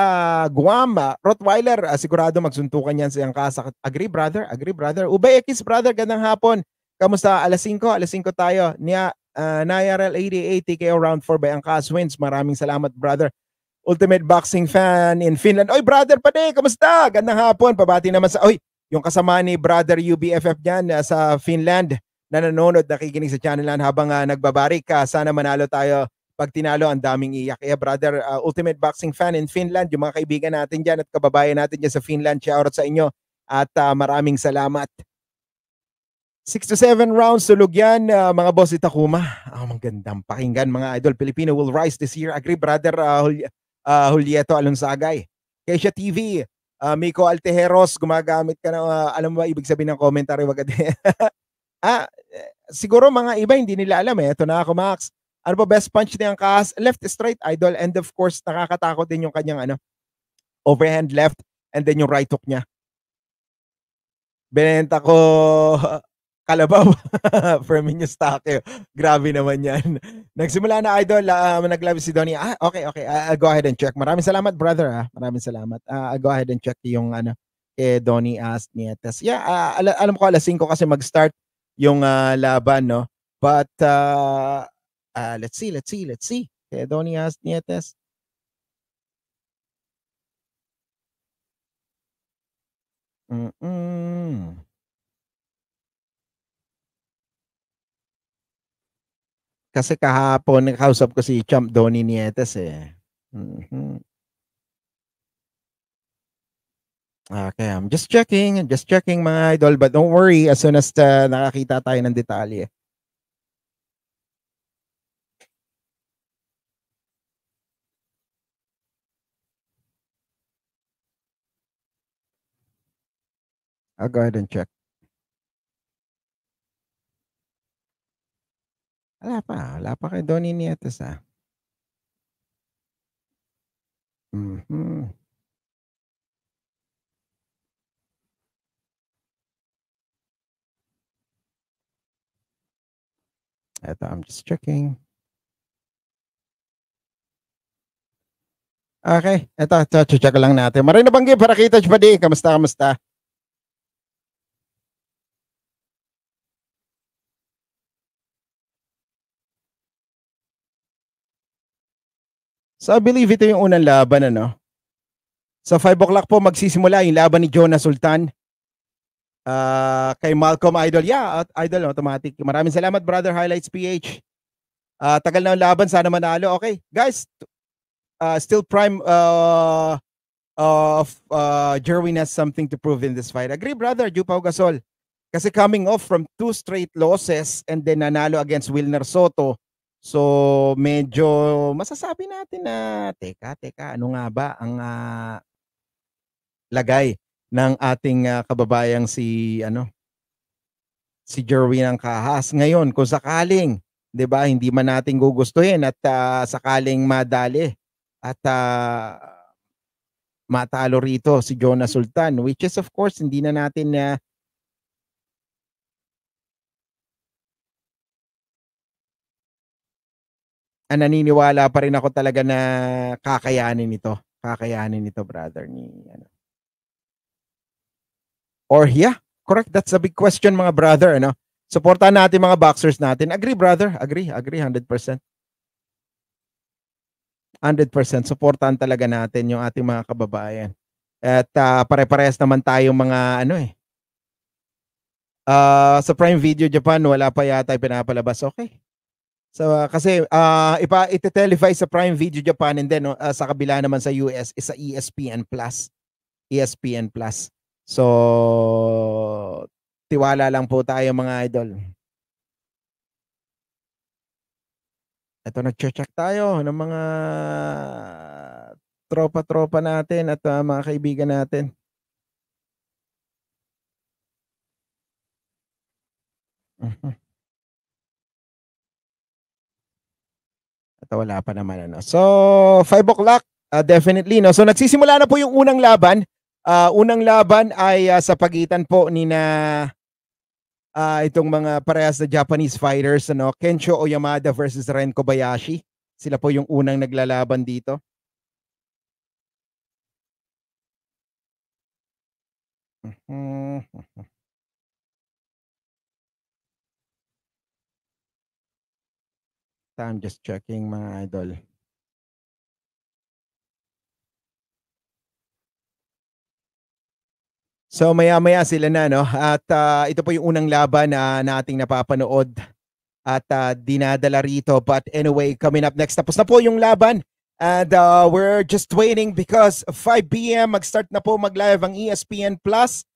Guam. Uh, Rottweiler, uh, sigurado magsuntukan yan sa kasak. Agree brother, agree brother. Ubay X brother, gandang hapon. Kamusta? Alas 5, alas 5 tayo. Nia, uh, ah, Nayarel 88, TKO round 4 by Angkas Wins. Maraming salamat brother. Ultimate boxing fan in Finland. Oy brother pa din, kamusta? Gandang hapon. Pabati naman sa, oy, yung kasama ni brother UBFF dyan uh, sa Finland na nanonood, nakikinig sa channel lang habang uh, nagbabarik. Uh, sana manalo tayo pag tinalo, ang daming iyak. Kaya brother, uh, ultimate boxing fan in Finland, yung mga kaibigan natin dyan at kababayan natin dyan sa Finland, shoutout sa inyo at uh, maraming salamat. 6 to 7 rounds tulog yan, uh, mga boss Itakuma. Oh, ah, ang gandang pakinggan mga idol. Filipino will rise this year. Agree brother uh, Hul- uh, Julieto Alonsagay. Kesha TV, uh, Miko Altejeros, gumagamit ka na, uh, alam mo ba, ibig sabihin ng commentary, wag ah, eh, siguro mga iba hindi nila alam eh. Ito na ako, Max ano ba, best punch niya yung kahas, left straight idol, and of course, nakakatakot din yung kanyang ano, overhand left, and then yung right hook niya. Benenta ko kalabaw Fermin Eustaquio. Grabe naman yan. Nagsimula na idol, uh, ah, ah, naglove si Donnie. Ah, okay, okay. Uh, ah, I'll go ahead and check. Maraming salamat, brother. Ah. Maraming salamat. Uh, I'll go ahead and check yung ano, eh, Donnie as Nietes. Yeah, uh, al- alam ko alas 5 kasi mag-start yung uh, laban, no? But uh, Uh, let's see, let's see, let's see. Kaya Donnie asked Nietes. Mm-mm. Kasi kahapon, nakausap ko si Champ Donnie Nietes eh. Mm-hmm. Okay, ah, I'm just checking, just checking mga idol. But don't worry, as soon as uh, nakakita tayo ng detalye, I'll go ahead and check. Wala pa. Wala pa kay Donnie Nietes ah. Mm-hmm. Ito, I'm just checking. Okay, ito, check lang natin. Maray na banggi para kita, di. Kamusta, kamusta? So I believe ito yung unang laban ano. Sa so 5 o'clock po magsisimula yung laban ni Jonah Sultan uh, kay Malcolm Idol. Yeah, Idol automatic. Maraming salamat brother Highlights PH. Uh, ah, tagal na ang laban, sana manalo. Okay, guys, uh, still prime uh, of uh, Jerwin has something to prove in this fight. Agree brother Jupao Gasol. Kasi coming off from two straight losses and then nanalo against Wilner Soto, So medyo masasabi natin na teka, teka, ano nga ba ang uh, lagay ng ating uh, kababayang si ano si Jerwin ng kahas ngayon kung sakaling 'di ba hindi man natin gugustuhin at uh, sakaling madali at uh, matalo rito si Jonas Sultan which is of course hindi na natin na uh, ah, naniniwala pa rin ako talaga na kakayanin ito. Kakayanin ito, brother, ni ano. Or yeah, correct. That's a big question, mga brother. Ano? Supportahan natin mga boxers natin. Agree, brother. Agree, agree, 100%. 100%. suportahan talaga natin yung ating mga kababayan. At uh, pare-parehas naman tayong mga ano eh. Uh, sa Prime Video Japan, wala pa yata pinapalabas. Okay. So uh, kasi uh, ipa ite sa Prime Video Japan and then uh, sa kabila naman sa US is sa ESPN Plus. ESPN Plus. So tiwala lang po tayo mga idol. Ito nag-check tayo ng mga tropa-tropa natin at uh, mga kaibigan natin. Uh-huh. So, wala pa naman. Ano. So, 5 o'clock, uh, definitely. No? So, nagsisimula na po yung unang laban. Uh, unang laban ay uh, sa pagitan po ni na uh, itong mga parehas na Japanese fighters. Ano? Kensho Oyamada versus Ren Kobayashi. Sila po yung unang naglalaban dito. Mm-hmm. I'm just checking mga idol. So maya-maya sila na no at uh, ito po yung unang laban na nating napapanood at uh, dinadala rito but anyway coming up next tapos na po yung laban and uh, we're just waiting because 5 p.m. mag-start na po mag-live ang ESPN Plus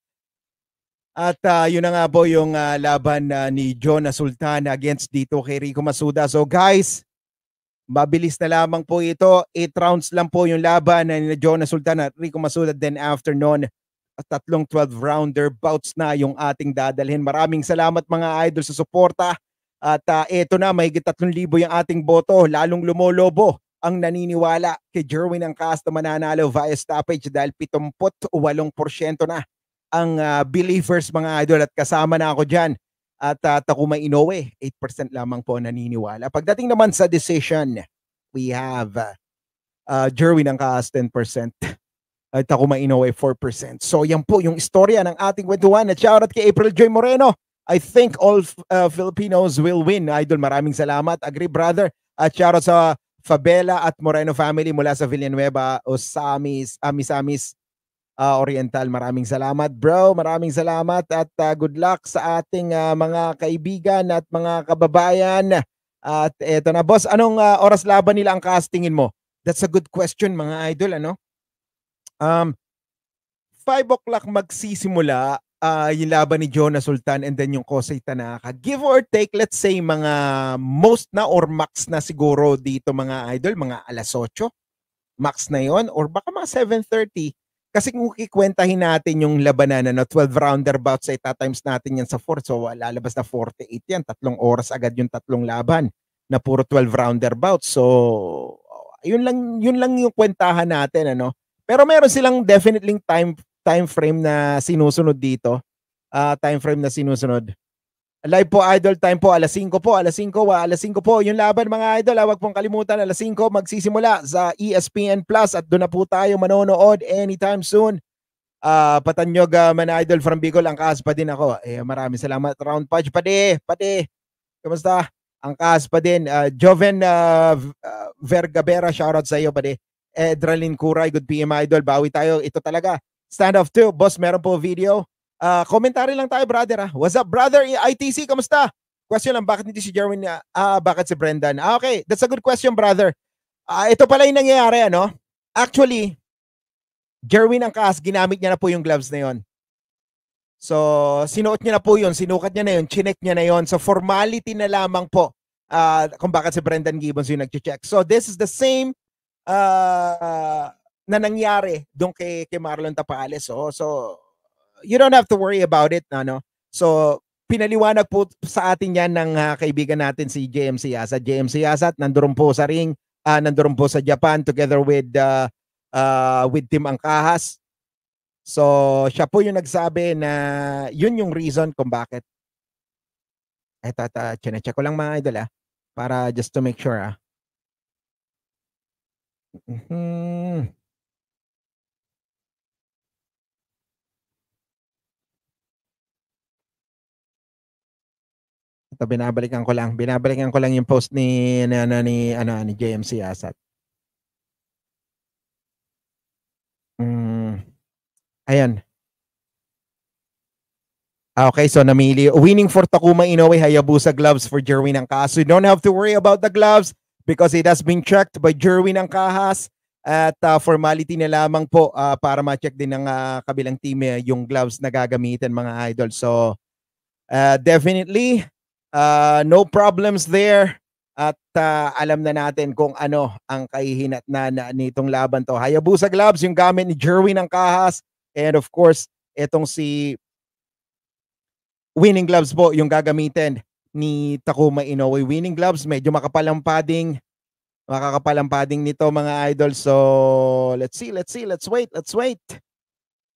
at uh, yun na nga po yung uh, laban uh, ni John Sultan against dito kay Rico Masuda. So guys, mabilis na lamang po ito. 8 rounds lang po yung laban ni John Sultan at Rico Masuda. Then after noon, tatlong 12-rounder bouts na yung ating dadalhin. Maraming salamat mga idol sa suporta. At uh, eto na, mahigit 3,000 yung ating boto. Lalong lumolobo ang naniniwala kay Jerwin Angkas na mananalo via stoppage dahil 78% na ang uh, believers mga idol at kasama na ako dyan at uh, ah, Takuma Inoue, 8% lamang po naniniwala. Pagdating naman sa decision, we have uh, uh, Jerwin ang kaas 10%. At Takuma Inoue 4%. So yan po yung istorya ng ating kwentuhan. At shoutout kay April Joy Moreno. I think all uh, Filipinos will win. Idol, maraming salamat. Agree, brother. At shoutout sa Fabela at Moreno family mula sa Villanueva, Osamis, Amisamis, Amis, uh, Oriental. Maraming salamat, bro. Maraming salamat at uh, good luck sa ating uh, mga kaibigan at mga kababayan. At eto na, boss, anong uh, oras laban nila ang castingin mo? That's a good question, mga idol, ano? Um, 5 o'clock magsisimula uh, yung laban ni Jonah Sultan and then yung Kosei Tanaka. Give or take, let's say, mga most na or max na siguro dito, mga idol, mga alas 8. Max na yon or baka mga 7.30 kasi kung kikwentahin natin yung labanan na ano, 12 rounder bouts ay eh, tatimes natin yan sa 4. So lalabas na 48 yan. Tatlong oras agad yung tatlong laban na puro 12 rounder bouts. So yun lang yun lang yung kwentahan natin ano. Pero meron silang definitely time time frame na sinusunod dito. Uh, time frame na sinusunod. Live po idol time po alas 5 po, alas 5, alas 5 po yung laban mga idol. Huwag ah, pong kalimutan alas 5 magsisimula sa ESPN Plus at doon na po tayo manonood anytime soon. Uh, ah, patanyog uh, ah, man idol from Bicol, ang kaas pa din ako. Eh, maraming salamat. Round patch pa di, pati. Kumusta? Ang kaas pa din. Uh, Joven uh, uh, Vergabera, shoutout sa iyo pa di. Edralin Kuray, good PM idol. Bawi tayo. Ito talaga. Stand off 2. Boss, meron po video. Uh, ah, commentary lang tayo, brother. Ha? Ah. What's up, brother? ITC, kamusta? Question lang, bakit hindi si Jerwin, ah, uh, bakit si Brendan? Ah, okay, that's a good question, brother. Uh, ito pala yung nangyayari, ano? Actually, Jerwin ang kaas, ginamit niya na po yung gloves na yon. So, sinuot niya na po yun, sinukat niya na yun, chinek niya na yun. So, formality na lamang po uh, kung bakit si Brendan Gibbons yung nag-check. So, this is the same uh, uh, na nangyari doon kay, kay Marlon Tapales. Oh. So, so you don't have to worry about it, ano. So, pinaliwanag po sa atin yan ng uh, kaibigan natin si JMC Asat. JMC Asat, nandoon po sa ring, uh, ah, nandoon po sa Japan together with uh, uh, with Team Angkahas. So, siya po yung nagsabi na yun yung reason kung bakit. Eto, eto, chinecheck ko lang mga idol ah, para just to make sure ah. Mm-hmm. Ito binabalikan ko lang, binabalikan ko lang yung post ni ni ano ni ano ni JMC Asat. Mm. Ayan. Ah, okay, so namili. Winning for Takuma Inoue, Hayabusa gloves for Jerwin Angkahas. you don't have to worry about the gloves because it has been checked by Jerwin Angkahas. At uh, formality na lamang po uh, para ma-check din ng uh, kabilang team uh, yung gloves na gagamitin mga idol. So uh, definitely Uh, no problems there. At uh, alam na natin kung ano ang kahihinat na, na nitong laban to. Hayabusa gloves yung gamit ni Jerwin ng Kahas. And of course, etong si winning gloves po yung gagamitin ni Takuma Inoue. Winning gloves, medyo makapal padding. Makakapal padding nito mga idol. So, let's see, let's see, let's wait, let's wait.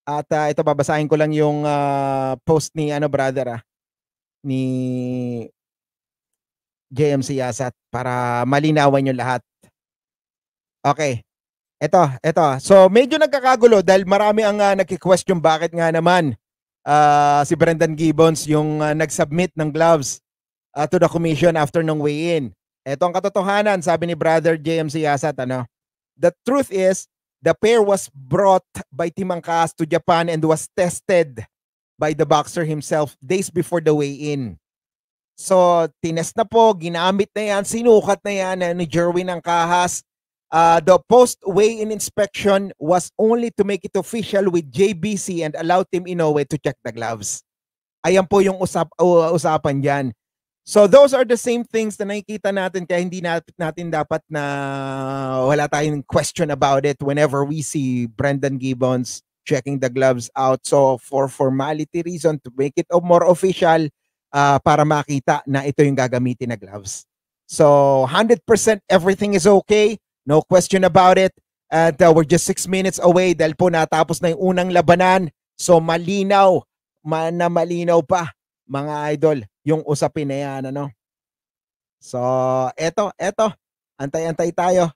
At uh, ito, babasahin ko lang yung uh, post ni ano brother ah ni JMC Yasat para malinawan yung lahat. Okay. Ito, ito. So medyo nagkakagulo dahil marami ang uh, nagki-question bakit nga naman uh, si Brendan Gibbons yung uh, nag-submit ng gloves uh, to the commission after ng weigh-in. Ito ang katotohanan, sabi ni Brother JMC Yasat. Ano? The truth is, the pair was brought by Team Angkas to Japan and was tested by the boxer himself days before the weigh-in. So, tinest na po, ginamit na yan, sinukat na yan uh, ni Jerwin ng kahas. Uh, the post weigh-in inspection was only to make it official with JBC and allow Team Inoue to check the gloves. Ayan po yung usap, uh, usapan dyan. So those are the same things na nakikita natin kaya hindi natin, natin dapat na wala tayong question about it whenever we see Brendan Gibbons checking the gloves out. So for formality reason, to make it more official, uh, para makita na ito yung gagamitin na gloves. So 100% everything is okay. No question about it. And uh, we're just 6 minutes away dahil po natapos na yung unang labanan. So malinaw, man na malinaw pa mga idol yung usapin na yan. Ano? So eto, eto. Antay-antay tayo.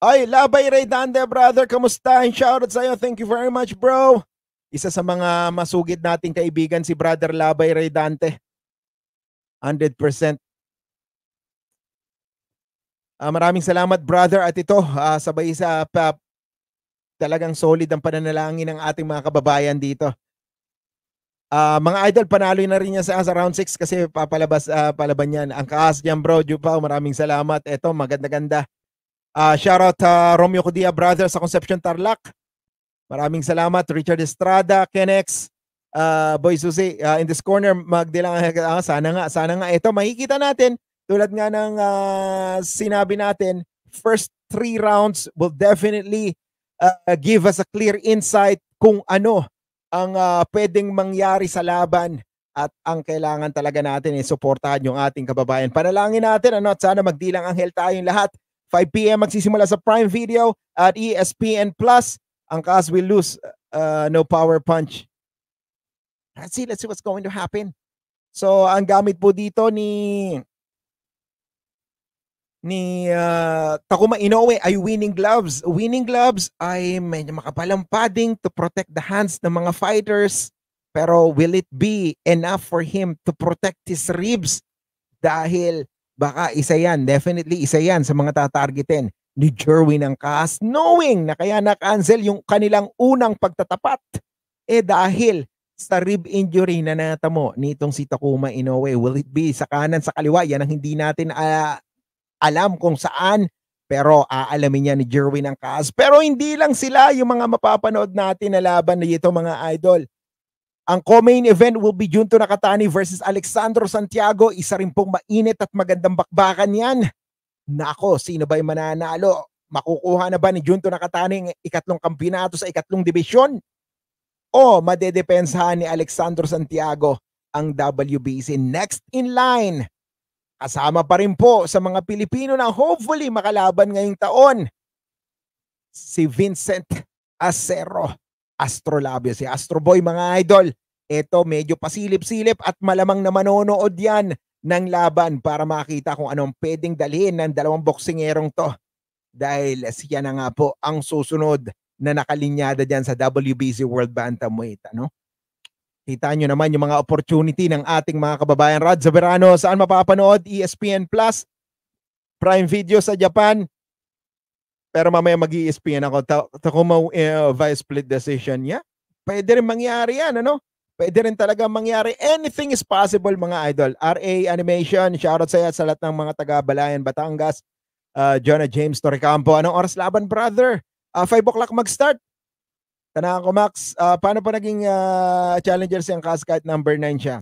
Ay, Labay Ray Dande, brother. Kamusta? Shoutout sa'yo. Thank you very much, bro. Isa sa mga masugid nating kaibigan si brother Labay Ray Dante. 100%. Uh, maraming salamat, brother. At ito, uh, sabay sa uh, talagang solid ang pananalangin ng ating mga kababayan dito. Uh, mga idol, panalo na rin niya sa, sa round 6 kasi papalabas, uh, palaban yan. Ang kaas niyan, bro. Jupao, maraming salamat. Ito, maganda-ganda. Uh, ah, shout out uh, ah, Romeo Cudia Brothers sa Concepcion Tarlac. Maraming salamat Richard Estrada, Kenex, uh, Boy Susi uh, in this corner Magdilang uh, sana nga sana nga ito makikita natin tulad nga ng uh, sinabi natin first three rounds will definitely uh, give us a clear insight kung ano ang uh, pwedeng mangyari sa laban at ang kailangan talaga natin ay eh, suportahan yung ating kababayan. Panalangin natin ano at sana magdilang anghel tayong lahat 5pm magsisimula sa Prime Video at ESPN Plus. Ang Cavs will lose uh, no power punch. Let's see, let's see what's going to happen. So, ang gamit po dito ni ni uh, Takuma Inoue ay winning gloves. Winning gloves ay medyo makapalang padding to protect the hands ng mga fighters. Pero will it be enough for him to protect his ribs? Dahil Baka isa yan, definitely isa yan sa mga tatargetin ni Jerwin Angkas knowing na kaya na-cancel yung kanilang unang pagtatapat. Eh dahil sa rib injury na natamo nitong si Takuma Inoue, will it be sa kanan, sa kaliwa? Yan ang hindi natin uh, alam kung saan pero aalamin niya ni Jerwin ang kaas. Pero hindi lang sila yung mga mapapanood natin na laban na ito mga idol. Ang co-main event will be Junto Nakatani versus Alexandro Santiago. Isa rin pong mainit at magandang bakbakan yan. Nako, sino ba'y mananalo? Makukuha na ba ni Junto Nakatani ang ikatlong kampinato sa ikatlong dibisyon? O madedepensahan ni Alexandro Santiago ang WBC next in line? Kasama pa rin po sa mga Pilipino na hopefully makalaban ngayong taon si Vincent Acero. Astrolabio, si Astroboy mga idol. Ito medyo pasilip-silip at malamang na manonood yan ng laban para makita kung anong pwedeng dalhin ng dalawang boksingerong to. Dahil siya na nga po ang susunod na nakalinyada dyan sa WBC World Bantamweight. Ano? Kita nyo naman yung mga opportunity ng ating mga kababayan. Rod Zaverano, saan mapapanood? ESPN Plus, Prime Video sa Japan, pero mamaya mag espn ako. Ta- Takumaw uh, eh, via split decision niya. Pwede rin mangyari yan, ano? Pwede rin talaga mangyari. Anything is possible, mga idol. RA Animation, shoutout sa sa lahat ng mga taga-Balayan, Batangas. Uh, Jonah James Torrecampo. Anong oras laban, brother? Uh, ah, 5 o'clock mag-start. Tanaka ko, Max. Uh, paano pa naging uh, challenger si Angkas kahit number 9 siya?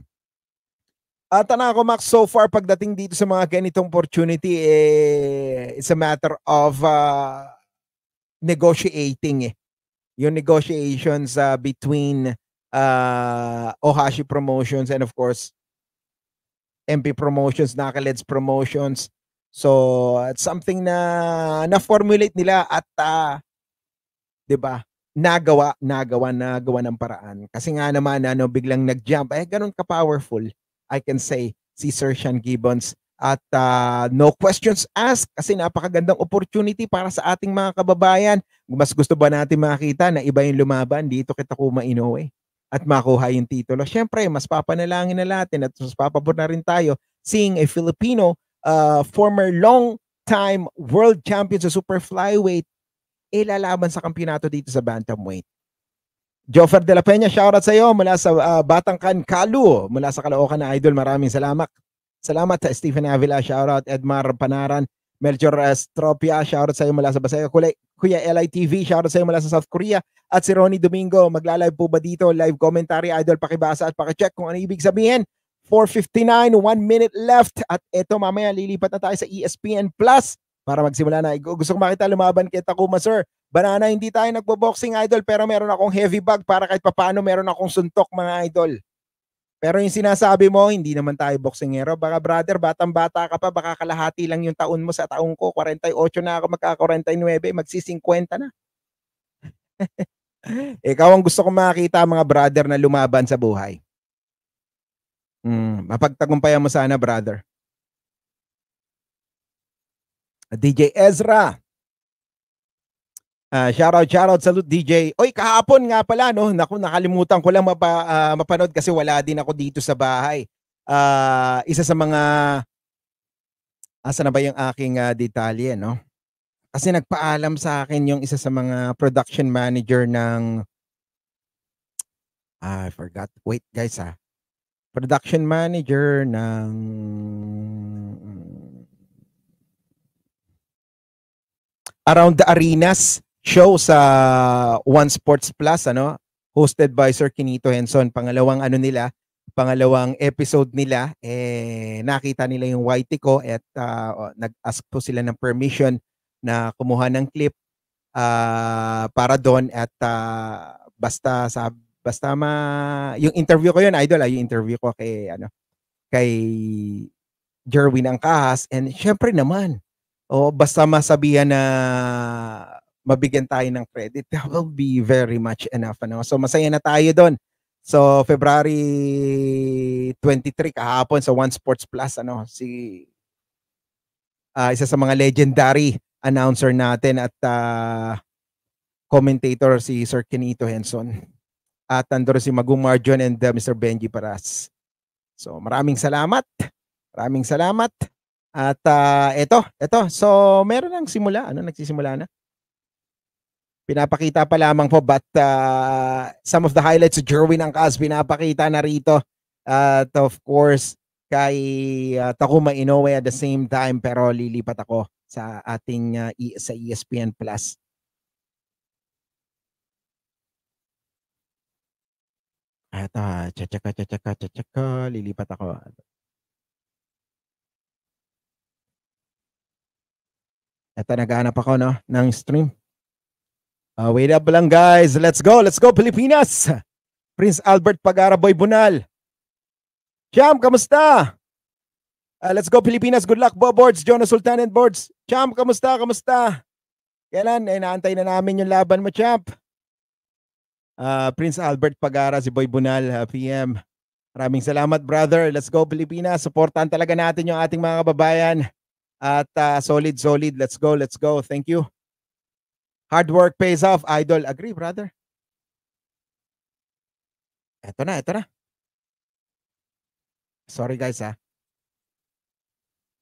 At ano ako, Max, so far pagdating dito sa mga ganitong opportunity, eh, it's a matter of uh, negotiating. Eh. Yung negotiations uh, between uh, Ohashi Promotions and of course, MP Promotions, Nakaleds Promotions. So, it's something na na-formulate nila at uh, 'di ba? Nagawa, nagawa, nagawa ng paraan. Kasi nga naman ano, biglang nag-jump, eh ganun ka powerful. I can say si Sir Sean Gibbons at uh, no questions asked kasi napakagandang opportunity para sa ating mga kababayan. Mas gusto ba natin makita na iba yung lumaban dito kita Kuma Inoue at makuha yung titulo? Siyempre, mas papanalangin na natin at mas papabor na rin tayo seeing a Filipino uh, former long time world champion sa super flyweight ilalaban eh, sa kampiyonato dito sa bantamweight. Joffer de la Peña, shoutout sa iyo mula sa uh, ah, Batangkan Kalu, mula sa Caloocan na idol. Maraming salamat. Salamat Stephen Avila, shoutout Edmar Panaran, Melchor Estropia, ah, shoutout sa iyo mula sa Basaya Kulay. Kuya LITV, shoutout sa iyo mula sa South Korea. At si Ronnie Domingo, magla-live po ba dito? Live commentary, idol, pakibasa at pakicheck kung ano ibig sabihin. 4.59, 1 minute left. At eto mamaya, lilipat na tayo sa ESPN Plus para magsimula na. Gusto ko makita lumaban kay Takuma, sir. Banana, hindi tayo nagbo-boxing, idol, pero meron akong heavy bag para kahit papaano meron akong suntok, mga idol. Pero yung sinasabi mo, hindi naman tayo boxingero. Baka brother, batang-bata ka pa, baka kalahati lang yung taon mo sa taon ko. 48 na ako, magka-49, magsi-50 na. Ikaw ang gusto ko makita mga brother na lumaban sa buhay. Mm, mapagtagumpayan mo sana, brother. Ah, DJ Ezra. Uh, ah, shout out, shout out, salute DJ. Oy, kahapon nga pala no, naku nakalimutan ko lang mapa, uh, mapanood kasi wala din ako dito sa bahay. Uh, isa sa mga asa na ba yung aking uh, detalye no? Kasi nagpaalam sa akin yung isa sa mga production manager ng uh, I forgot. Wait guys ah. Production manager ng Around the Arenas show sa One Sports Plus, ano? Hosted by Sir Kinito Henson. Pangalawang ano nila, pangalawang episode nila, eh, nakita nila yung whitey ko at uh, nag-ask po sila ng permission na kumuha ng clip uh, para doon at uh, basta sa basta ma yung interview ko yun idol ay yung interview ko kay ano kay Jerwin Angkahas and syempre naman o basta masabihan na mabigyan tayo ng credit, that will be very much enough. Ano? So masaya na tayo doon. So February 23 kahapon sa so One Sports Plus ano si uh, isa sa mga legendary announcer natin at uh, commentator si Sir Kenito Henson. At nandoon si Magong Marjon and uh, ah, Mr. Benji Paras. So maraming salamat. Maraming salamat. At uh, ah, ito, ito. So, meron ng simula. Ano, nagsisimula na. Pinapakita pa lamang po but uh, some of the highlights of Jerwin Angkas pinapakita na rito. At of course, kay uh, Takuma Inoue at the same time pero lilipat ako sa ating uh, sa ESPN Plus. Ata, uh, tsatsaka, tsatsaka, tsatsaka, lilipat ako. Eto, naghahanap ako no, ng stream. Uh, wait up lang guys. Let's go. Let's go Pilipinas. Prince Albert Pagaraboy Bunal. Cham, kamusta? Uh, let's go Pilipinas. Good luck Bob Boards, Jonas Sultan and Boards. Cham, kamusta? Kamusta? Kailan? Eh, naantay na namin yung laban mo, champ. Uh, ah, Prince Albert Pagara, si Boy Bunal, uh, PM. Maraming salamat, brother. Let's go, Pilipinas. Supportan talaga natin yung ating mga kababayan. At uh, solid, solid. Let's go, let's go. Thank you. Hard work pays off. Idol, agree, brother. Eto na, eto na. Sorry guys, ha.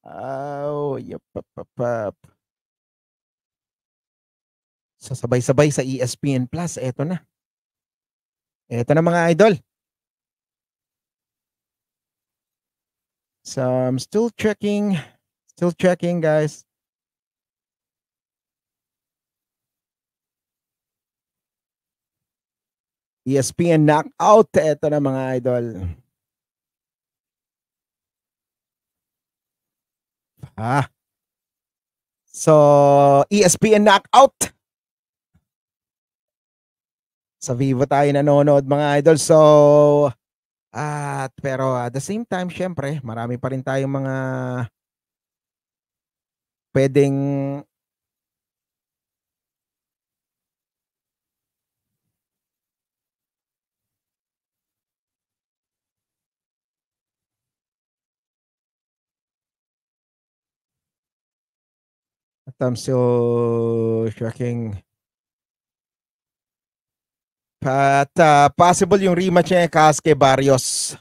Ah. Oh, yup, up, up, up. So sabay-sabay sa ESPN Plus, eto na. Eto na mga idol. So I'm still checking. Still checking, guys. ESPN knockout. Ito na mga idol. Ah. So, ESPN knockout. Sa Vivo tayo nanonood mga idol. So, at pero at the same time, syempre, marami pa rin tayong mga pwedeng I'm still checking. But uh, ah, possible yung rematch niya kay Barrios.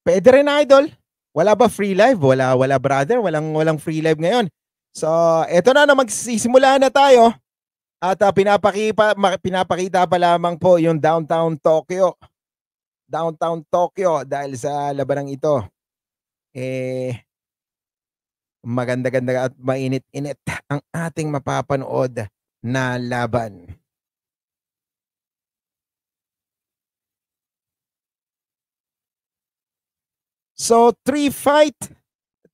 Pwede rin, Idol. Wala ba free live? Wala, wala brother. Walang, walang free live ngayon. So, eto na na magsisimula na tayo. At uh, ah, pinapakita, pinapakita pa lamang po yung downtown Tokyo. Downtown Tokyo dahil sa labanang ito. Eh, maganda-ganda at mainit-init ang ating mapapanood na laban. So, three fight,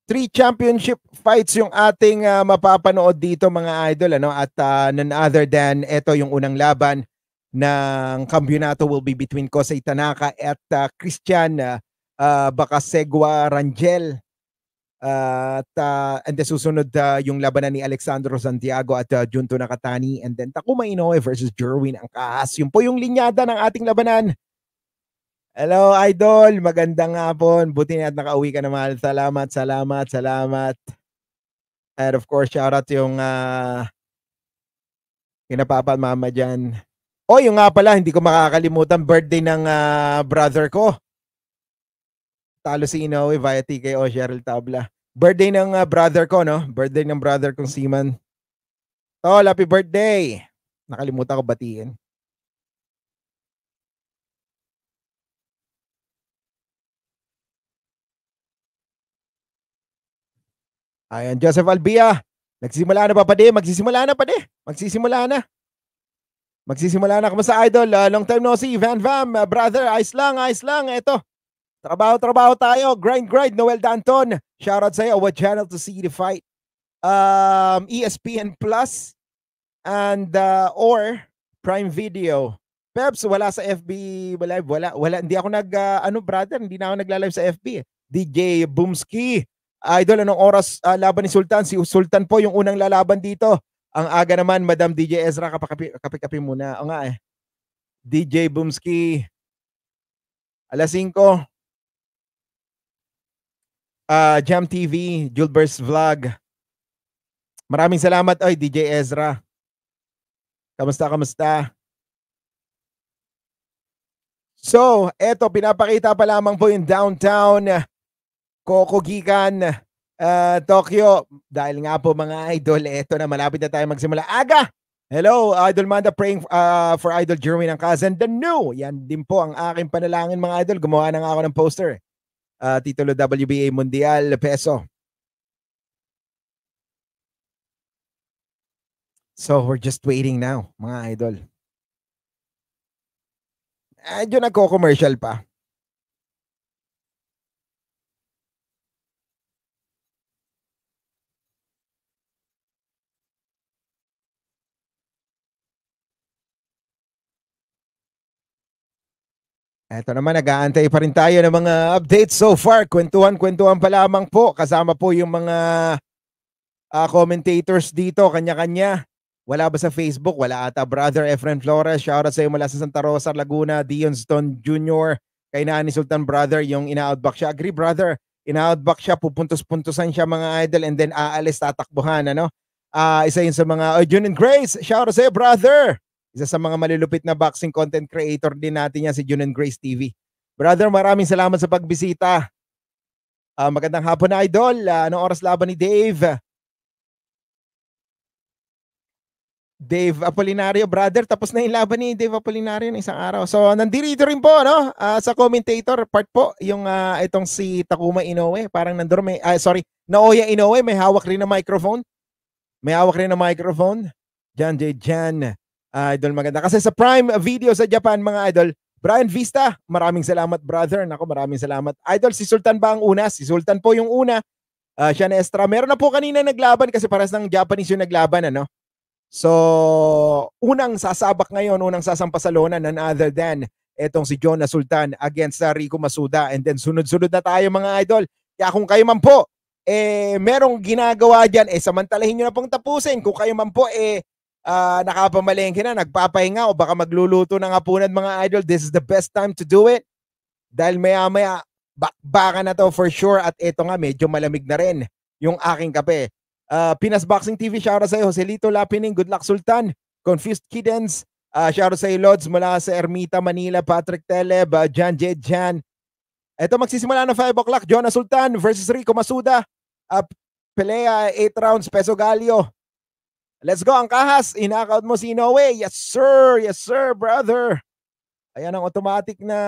three championship fights yung ating uh, mapapanood dito mga idol ano at uh, none other than ito yung unang laban ng kampiyonato will be between Kosei Tanaka at uh, Christian uh, uh, Bakasegwa Rangel. Uh, at uh, and then susunod uh, yung labanan ni Alexandro Santiago at uh, Junto Nakatani and then Takuma Inoue versus Jerwin Angkas. Yun po yung linyada ng ating labanan Hello, Idol. Magandang hapon. Buti na at nakauwi ka na, mahal. Salamat, salamat, salamat. And of course, shout out yung uh, yung mama dyan. Oh, yung nga pala, hindi ko makakalimutan birthday ng uh, brother ko. Talo si Inoue via TKO, Cheryl Tabla. Birthday ng uh, brother ko, no? Birthday ng brother kong Seaman. Tol, happy birthday! Nakalimutan ko batiin. Ayan, Joseph Albia. Nagsisimula na pa pa di? Magsisimula na pa di? Magsisimula na. Magsisimula na. Kumusta idol? Uh, long time no see. Van Vam, uh, brother, ice lang, ice lang. Ito. Trabaho, trabaho tayo. Grind, grind. Noel Danton. Shoutout sa'yo. What channel to see the fight? Um, ESPN Plus and uh, or Prime Video. Peps, wala sa FB live. Wala, wala. Hindi ako nag, uh, ano brother, hindi na ako nagla-live sa FB. DJ Boomski. Idol, anong oras uh, laban ni Sultan? Si Sultan po yung unang lalaban dito. Ang aga naman, Madam DJ Ezra, kapakapi-kapi muna. O nga eh. DJ Boomski, alas 5. Uh, ah, Jam TV, Julbers Vlog. Maraming salamat, oy, DJ Ezra. Kamusta, kamusta? So, eto, pinapakita pa lamang po yung downtown Coco Gigan, uh, ah, Tokyo. Dahil nga po mga idol, eto na malapit na tayo magsimula. Aga! Hello, Idol Manda praying uh, for Idol Jeremy ang cousin. The new! Yan din po ang aking panalangin mga idol. Gumawa na nga ako ng poster. Uh, ah, titulo WBA Mundial Peso. So we're just waiting now, mga idol. Medyo nagko-commercial pa. Eto naman, nag-aantay pa rin tayo ng mga updates so far. Kwentuhan-kwentuhan pa lamang po. Kasama po yung mga uh, commentators dito, kanya-kanya. Wala ba sa Facebook? Wala ata. Brother Efren Flores, shoutout sa iyo mula sa Santa Rosa, Laguna. Dion Stone Jr., kay ni Sultan Brother, yung ina-outback siya. Agree, brother. Ina-outback siya, pupuntos-puntosan siya mga idol and then aalis, tatakbuhan, ano? Uh, isa yun sa mga, oh, June and Grace, shoutout sa iyo, brother. Isa sa mga malulupit na boxing content creator din natin yan si Junen Grace TV. Brother, maraming salamat sa pagbisita. Uh, magandang hapon na idol. Uh, anong oras laban ni Dave? Dave Apolinario, brother. Tapos na yung laban ni Dave Apolinario ng isang araw. So, nandirito rin po, no? Uh, sa commentator part po, yung uh, itong si Takuma Inoue. Parang nandor uh, sorry, Naoya Inoue. May hawak rin ng microphone. May hawak rin ng microphone. Jan J. Jan. Uh, idol, maganda. Kasi sa Prime Video sa Japan, mga idol, Brian Vista, maraming salamat, brother. Nako, maraming salamat. Idol, si Sultan ba ang una? Si Sultan po yung una. Uh, ah, siya na Estra. Meron na po kanina naglaban kasi paras ng Japanese yung naglaban, ano? So, unang sasabak ngayon, unang sasampasalonan, none other than etong si Jonah Sultan against uh, Rico Masuda. And then, sunod-sunod na tayo, mga idol. Kaya kung kayo man po, eh, merong ginagawa dyan, eh, samantalahin nyo na pong tapusin. Kung kayo man po, eh, uh, ah, nakapamalengke na, nagpapahinga o baka magluluto nga punad mga idol, this is the best time to do it. Dahil maya-maya, bakbaka na to for sure at eto nga, medyo malamig na rin yung aking kape. Uh, Pinas Boxing TV, shout out sa'yo. Joselito Lapining, good luck Sultan. Confused Kiddens, uh, ah, shout out sa'yo Lods mula sa Ermita, Manila. Patrick Teleb, uh, Jan J. Jan. Ito magsisimula na 5 o'clock. Jonah Sultan versus Rico Masuda. Uh, Pelea, 8 rounds. Peso Galio. Let's go, ang kahas. Inakout mo si Inoue. Yes, sir. Yes, sir, brother. Ayan ang automatic na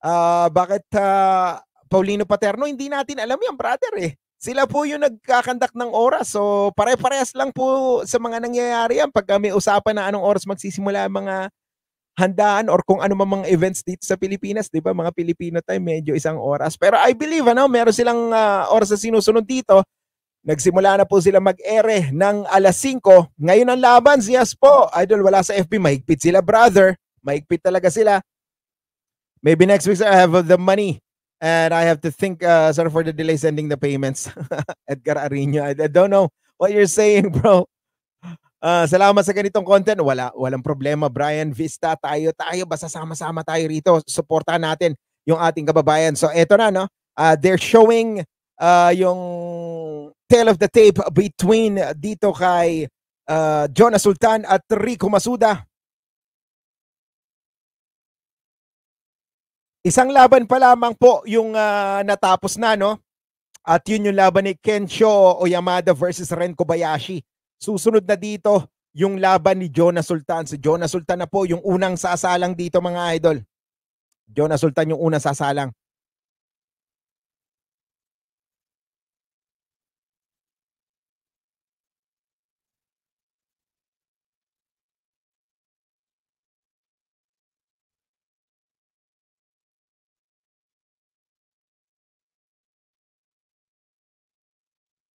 uh, bakit uh, Paulino Paterno, hindi natin alam yan, brother eh. Sila po yung nagkakandak ng oras. So, pare-parehas lang po sa mga nangyayari yan. Pag may usapan na anong oras magsisimula ang mga handaan or kung ano mang mga events dito sa Pilipinas, 'di ba? Mga Pilipino time medyo isang oras. Pero I believe ano, meron silang uh, oras na sinusunod dito Nagsimula na po sila mag-ere ng alas 5. Ngayon ang laban, si yes po. Idol, wala sa FB. Mahigpit sila, brother. Mahigpit talaga sila. Maybe next week, sir, I have the money. And I have to think, uh, sir, for the delay sending the payments. Edgar Arino, I, I don't know what you're saying, bro. Uh, salamat sa ganitong content. Wala, walang problema, Brian Vista. Tayo, tayo. Basta sama-sama tayo rito. Suportahan natin yung ating kababayan. So, eto na, no? Uh, they're showing uh, yung tail of the tape between uh, dito kay uh, Jonah Sultan at Rico Masuda. Isang laban pa lamang po yung uh, natapos na no. At yun yung laban ni Kensho Oyamada versus Ren Kobayashi. Susunod na dito yung laban ni Jonah Sultan. Si Jonah Sultan na po yung unang sasalang dito mga idol. Jonah Sultan yung unang sasalang.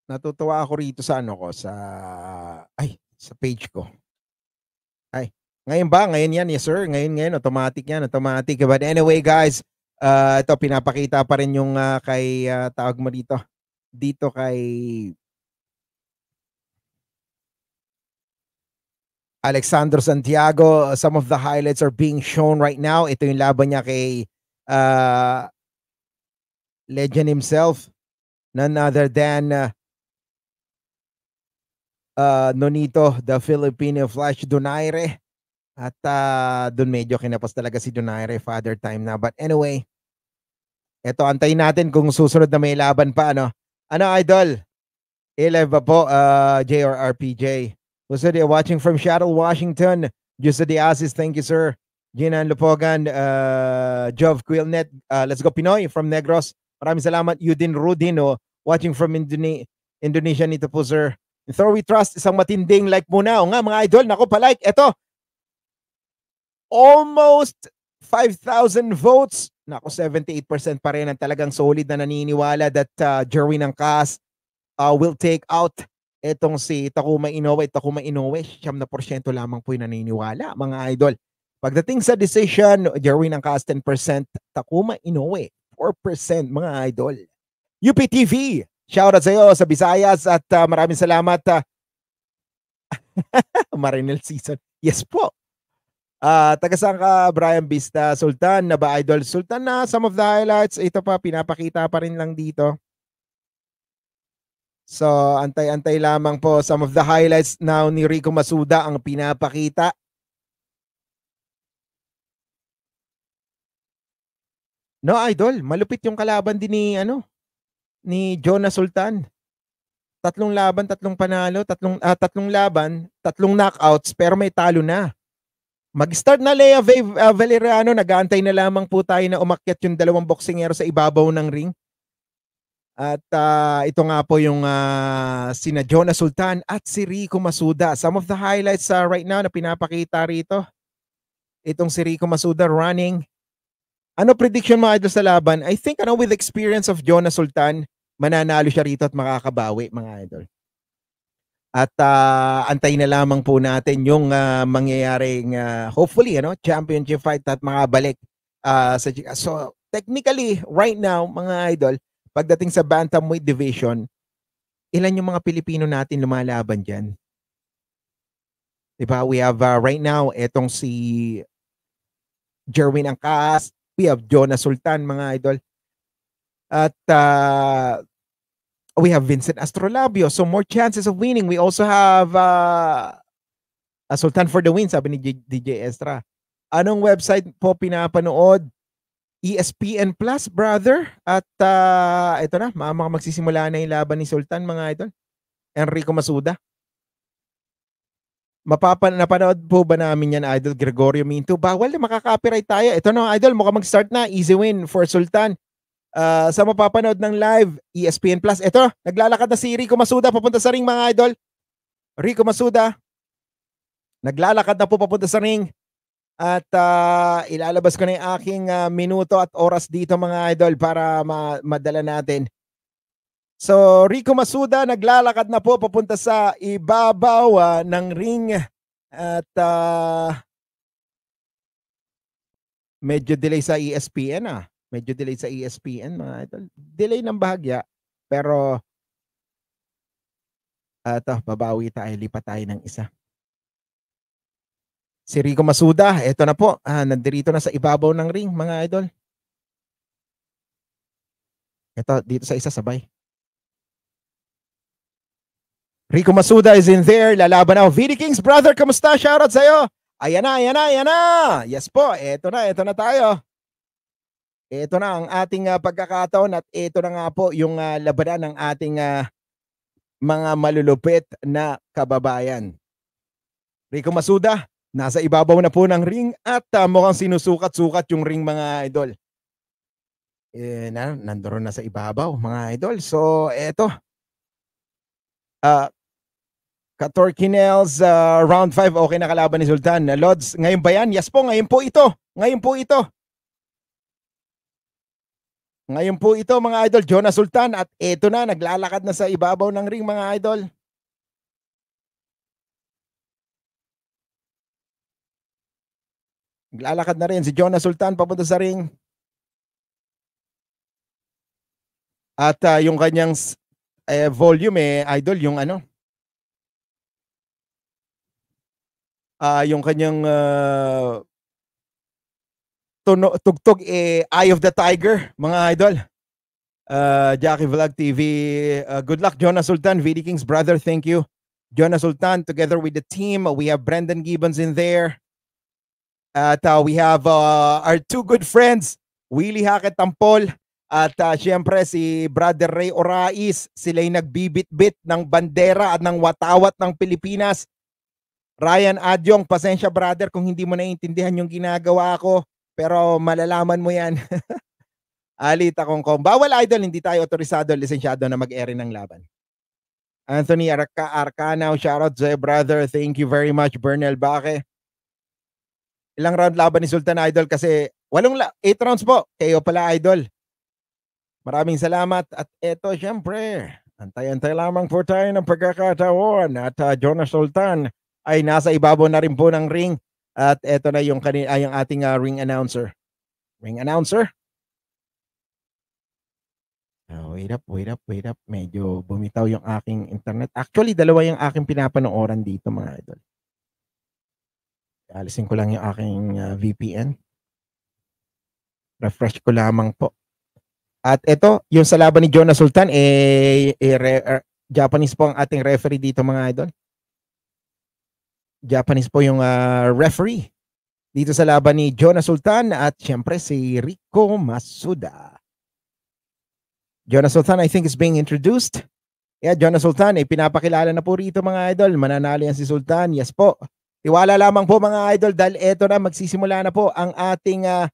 natutuwa ako rito sa ano ko, sa, ay, sa page ko. Ay, ngayon ba? Ngayon yan, yes sir. Ngayon, ngayon, automatic yan, automatic. But anyway, guys, uh, ito, pinapakita pa rin yung uh, kay, uh, tawag mo dito, dito kay Alexander Santiago. Some of the highlights are being shown right now. Ito yung laban niya kay uh, legend himself, none other than uh, uh, Nonito, the Filipino Flash Donaire. At uh, ah, doon medyo kinapos talaga si Donaire, father time na. But anyway, eto antayin natin kung susunod na may laban pa. Ano, ano idol? A-live ba po, uh, ah, JRRPJ? Jose de watching from Shadow Washington. Jose de Asis, thank you, sir. Ginan Lupogan, uh, Jov Quilnet, uh, Let's Go Pinoy from Negros. Maraming salamat. Yudin Rudino, oh, watching from Indone Indonesia nito po, sir. In Thor We Trust, isang matinding like muna. O nga mga idol, nako pa like. Eto, almost 5,000 votes. Nako, 78% pa rin ang talagang solid na naniniwala that uh, Jerwin Angkas uh, will take out etong si Takuma Inoue. Takuma Inoue, siyam na porsyento lamang po'y naniniwala, mga idol. Pagdating sa decision, Jerwin Angkas 10%, Takuma Inoue 4%, mga idol. UPTV, Shoutout sa iyo sa Visayas at uh, maraming salamat. Uh, Marinel season. Yes po. Uh, taga saan ka, Brian Vista? Sultan na ba, Idol? Sultan na, some of the highlights. Ito pa, pinapakita pa rin lang dito. So, antay-antay lamang po. Some of the highlights now ni Rico Masuda ang pinapakita. No, Idol, malupit yung kalaban din ni, ano, ni Jonah Sultan. Tatlong laban, tatlong panalo, tatlong uh, tatlong laban, tatlong knockouts pero may talo na. Mag-start na Lea v- uh, ah, Valeriano, nag-aantay na lamang po tayo na umakyat yung dalawang boksingero sa ibabaw ng ring. At uh, ito nga po yung uh, sina Jonah Sultan at si Rico Masuda. Some of the highlights uh, right now na pinapakita rito. Itong si Rico Masuda running. Ano prediction mo idol sa laban? I think ano with experience of Jonah Sultan, mananalo siya rito at makakabawi mga idol. At uh, ah, antay na lamang po natin yung uh, mangyayaring uh, hopefully ano championship fight at makabalik uh, sa so technically right now mga idol pagdating sa bantamweight division ilan yung mga Pilipino natin lumalaban diyan. 'Di ba? We have uh, right now etong si Jerwin Angkas, we have Jonah Sultan mga idol. At uh, we have Vincent Astrolabio. So more chances of winning. We also have uh, a Sultan for the win, sabi ni DJ Estra. Anong website po pinapanood? ESPN Plus, brother. At uh, ito na, mga magsisimula na yung laban ni Sultan, mga idol. Enrico Masuda. Mapapan napanood po ba namin yan, idol Gregorio Minto? Bawal na makaka-copyright tayo. Ito na, idol, mukhang mag-start na. Easy win for Sultan uh, sa mapapanood ng live ESPN Plus. Ito, naglalakad na si Rico Masuda papunta sa ring mga idol. Rico Masuda naglalakad na po papunta sa ring. At uh, ilalabas ko na yung aking uh, minuto at oras dito mga idol para ma- madala natin. So Rico Masuda naglalakad na po papunta sa ibabaw uh, ng ring at uh, medyo delay sa ESPN ah. Medyo delay sa ESPN mga idol. Delay ng bahagya pero at uh, babawi tayo, lipat tayo ng isa. Si Rico Masuda, eto na po, ah, nandito na sa ibabaw ng ring mga idol. Ito, dito sa isa sabay. Rico Masuda is in there. Lalaban na. VD Kings, brother, kamusta? Shoutout sa'yo. Ayan na, ayan na, ayan na. Yes po, eto na, eto na tayo. Ito na ang ating uh, pagkakataon at ito na nga po yung uh, labanan ng ating uh, mga malulupit na kababayan. Rico Masuda, nasa ibabaw na po ng ring at uh, mukhang sinusukat-sukat yung ring mga idol. Eh, na, nandoon na sa ibabaw mga idol. So, eto. Uh, Katorkinels uh, round 5 okay na kalaban ni Sultan. Lods, ngayon ba yan? Yes po, ngayon po ito. Ngayon po ito. Ngayon po ito mga idol, Jonah Sultan at eto na, naglalakad na sa ibabaw ng ring mga idol. Naglalakad na rin si Jonah Sultan papunta sa ring. At uh, yung kanyang eh, volume eh, idol, yung ano? Uh, yung kanyang uh, tuno, tugtog eh, Eye of the Tiger, mga idol. Uh, Jackie Vlog TV, uh, good luck Jonah Sultan, VD King's brother, thank you. Jonah Sultan, together with the team, we have Brendan Gibbons in there. At uh, we have uh, our two good friends, Willie Hackett Tampol, at uh, syempre si Brother Ray Orais, sila yung nagbibit-bit ng bandera at ng watawat ng Pilipinas. Ryan Adyong, pasensya brother kung hindi mo naiintindihan yung ginagawa ko. Pero malalaman mo yan. Alita kong kong. Bawal idol, hindi tayo otorisado, lisensyado na mag-ere ng laban. Anthony Arca Arcanao, shoutout sa'yo, brother. Thank you very much, Bernal Bake. Ilang round laban ni Sultan Idol kasi walong 8 rounds po. Kayo pala, Idol. Maraming salamat at eto, syempre, antay-antay lamang po tayo ng pagkakataon at uh, Jonas Sultan ay nasa ibabaw na rin po ng ring at eto na yung, kanin, ay, ah, yung ating uh, ring announcer. Ring announcer. Oh, wait up, wait up, wait up. Medyo bumitaw yung aking internet. Actually, dalawa yung aking pinapanooran dito mga idol. Alisin ko lang yung aking uh, VPN. Refresh ko lamang po. At ito, yung sa laban ni Jonah Sultan, eh, eh re, er, Japanese po ang ating referee dito mga idol. Japanese po yung uh, referee dito sa laban ni Jonah Sultan at siyempre si Rico Masuda. Jonah Sultan I think is being introduced. Yeah, Jonah Sultan, eh, pinapakilala na po rito mga idol. Mananalo yan si Sultan. Yes po. Tiwala lamang po mga idol dahil eto na magsisimula na po ang ating uh,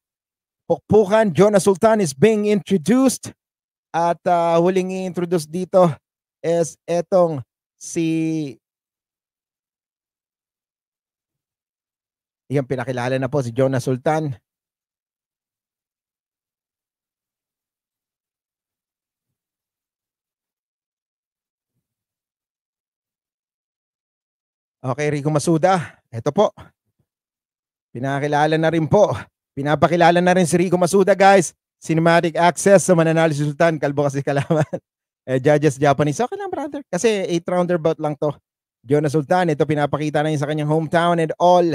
pukpukan. Jonah Sultan is being introduced at uh, huling i-introduce dito is etong si Iyan pinakilala na po si Jonah Sultan. Okay, Rico Masuda. Ito po. Pinakilala na rin po. Pinapakilala na rin si Rico Masuda, guys. Cinematic Access sa mananalo si Sultan. Kalbo kasi kalaman. eh, judges Japanese. Okay lang, brother. Kasi 8 rounder bout lang to. Jonas Sultan, ito pinapakita na yun sa kanyang hometown and all.